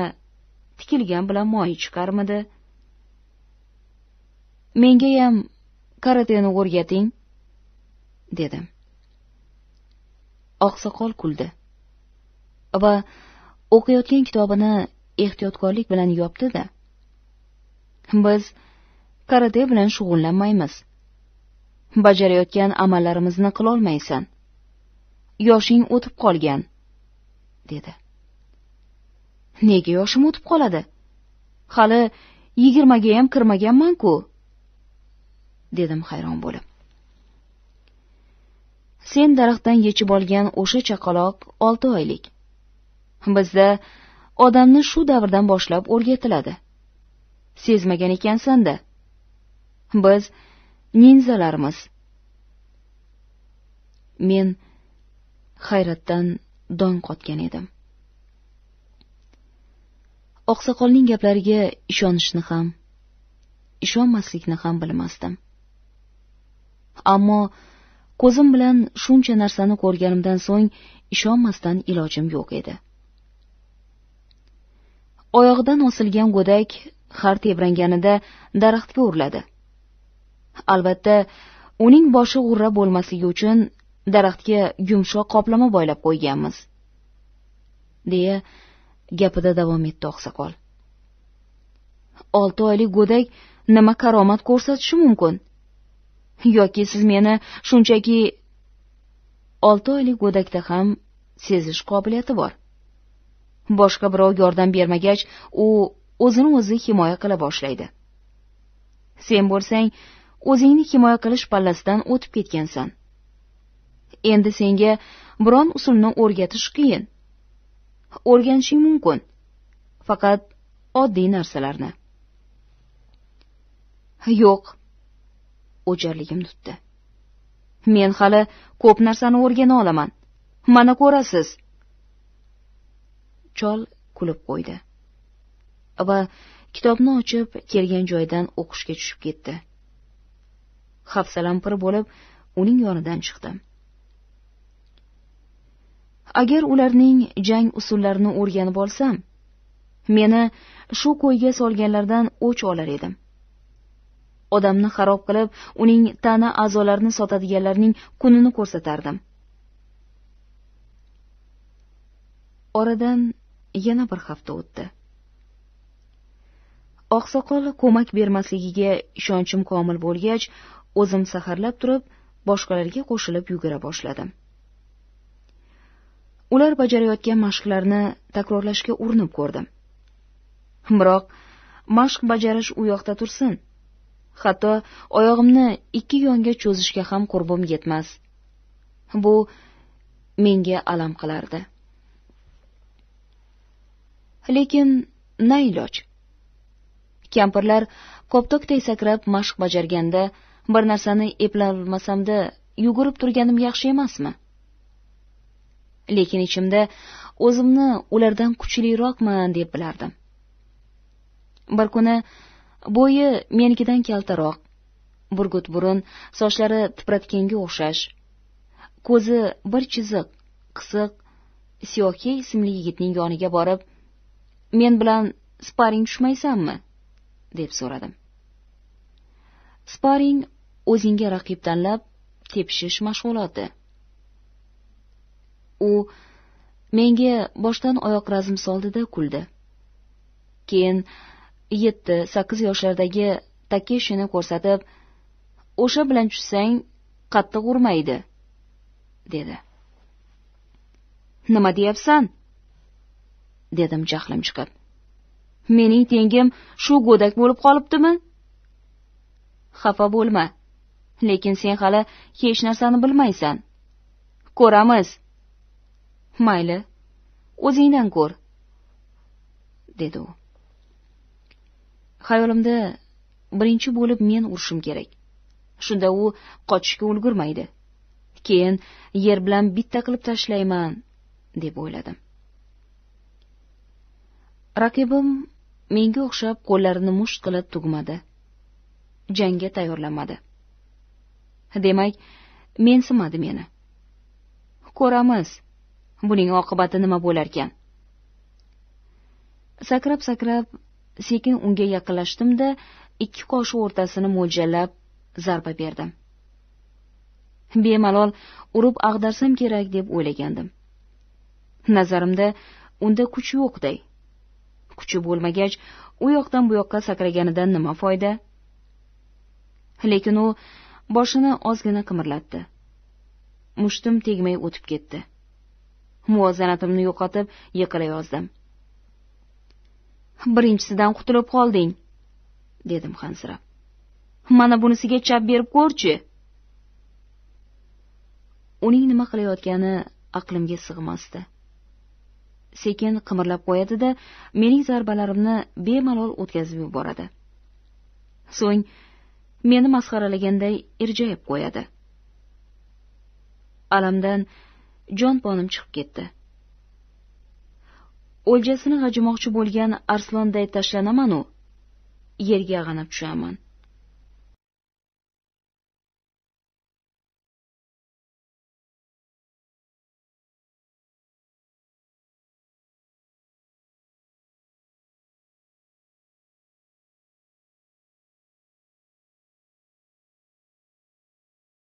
tikilgan bilan moyi chiqarmidi menga ham karateni o'rgating dedi oqsoqol kuldi va o'qiyotgan kitobini ehtiyotkorlik bilan yopdi da biz karate bilan shug'ullanmaymiz bajarayotgan amallarimizni qilolmaysan yoshing o'tib qolgan dedi nega yoshim o'tib qoladi hali ham kirmaganman ku dedim hayron bo'lib sen daraxtdan yechib olgan o'sha chaqaloq olti oylik bizda odamni shu davrdan boshlab o'rgatiladi sezmagan ekansanda biz ninzalarmiz men hayratdan dong qotgan edim oqsoqolning gaplariga ishonishni ham ishonmaslikni ham bilmasdim ammo ko'zim bilan shuncha narsani ko'rganimdan so'ng ishonmasdan ilojim yo'q edi oyog'idan osilgan go'dak har tebranganida daraxtga uriladi albatta uning boshi g'urra bo'lmasligi uchun daraxtga yumshoq qoplama boylab qo'yganmiz deya gapida davom etdi oqsoqol olti oylik go'dak nima karomat ko'rsatishi mumkin yoki siz meni shunchaki olti oylik go'dakda ham sezish qobiliyati bor boshqa birov yordam bermagach u o'zini o'zi himoya qila boshlaydi sen bo'lsang o'zingni himoya qilish pallasidan o'tib ketgansan endi senga biron usulni o'rgatish qiyin o'rganishing mumkin faqat oddiy narsalarni yo'q o'jarligim tutdi men hali ko'p narsani o'rgana olaman mana ko'rasiz chol kulib qo'ydi va kitobni ochib kelgan joydan o'qishga tushib ketdi hafsalam pir bo'lib uning yonidan chiqdim agar ularning jang usullarini o'rganib olsam meni shu qo'yga solganlardan o'ch olar edim odamni xarob qilib uning tana a'zolarini sotadiganlarning kunini ko'rsatardim oradan yana bir hafta o'tdi oqsoqol ko'mak bermasligiga ishonchim komil bo'lgach o'zim saharlab turib boshqalarga qo'shilib yugura boshladim ular bajarayotgan mashqlarni takrorlashga urinib ko'rdim biroq mashq bajarish u yoqda tursin hatto oyog'imni ikki yonga cho'zishga ham qurbim yetmas bu menga alam qilardi lekin na iloj kampirlar koptokday sakrab mashq bajarganda bir narsani eplolmasamda yugurib turganim yaxshi emasmi lekin ichimda o'zimni ulardan kuchliroqman deb bilardim bir kuni bo'yi menikidan kaltaroq burgut burun sochlari tipiratganga o'xshash ko'zi bir chiziq qisiq siyohiy ismli yigitning yoniga borib men bilan sparing tushmaysanmi deb so'radim sparing o'zingga raqib tanlab tepishish mashg'uloti u menga boshdan oyoq razm soldi da kuldi keyin yetti sakkiz yoshlardagi takeshini ko'rsatib o'sha bilan tushsang qattiq urmaydi dedi nima deyapsan dedim jahlim chiqib mening tengim shu go'dak bo'lib qolibdimi xafa bo'lma lekin sen hali hech narsani bilmaysan ko'ramiz mayli o'zingdan ko'r dedi u xayolimda birinchi bo'lib men urishim kerak shunda u qochishga ulgurmaydi keyin yer bilan bitta qilib tashlayman deb o'yladim raqibim menga o'xshab qo'llarini musht qilib tugmadi jangga tayyorlanmadi demak mensimadi meni ko'ramiz buning oqibati nima bo'larkan sakrab sakrab sekin unga yaqinlashdimda ikki qoshi o'rtasini mo'ljallab zarba berdim bemalol urib ag'darsam kerak deb o'ylagandim nazarimda unda kuch yo'qday kuchi bo'lmagach u yoqdan bu yoqqa sakraganidan nima foyda lekin u boshini ozgina qimirlatdi mushtim tegmay o'tib ketdi muvozanatimni yo'qotib yiqilayozdim yozdim birinchisidan qutulib qolding dedim hansirab mana bunisiga chap berib ko'rchi uning nima qilayotgani aqlimga sig'masdi sekin qimirlab qo'yadi da mening zarbalarimni bemalol o'tkazib yuboradi so'ng meni masxaralaganday irjayib qo'yadi alamdan jon ponim chiqib ketdi o'ljasini g'ajimoqchi bo'lgan arslonday tashlanamanu yerga ag'anab tushaman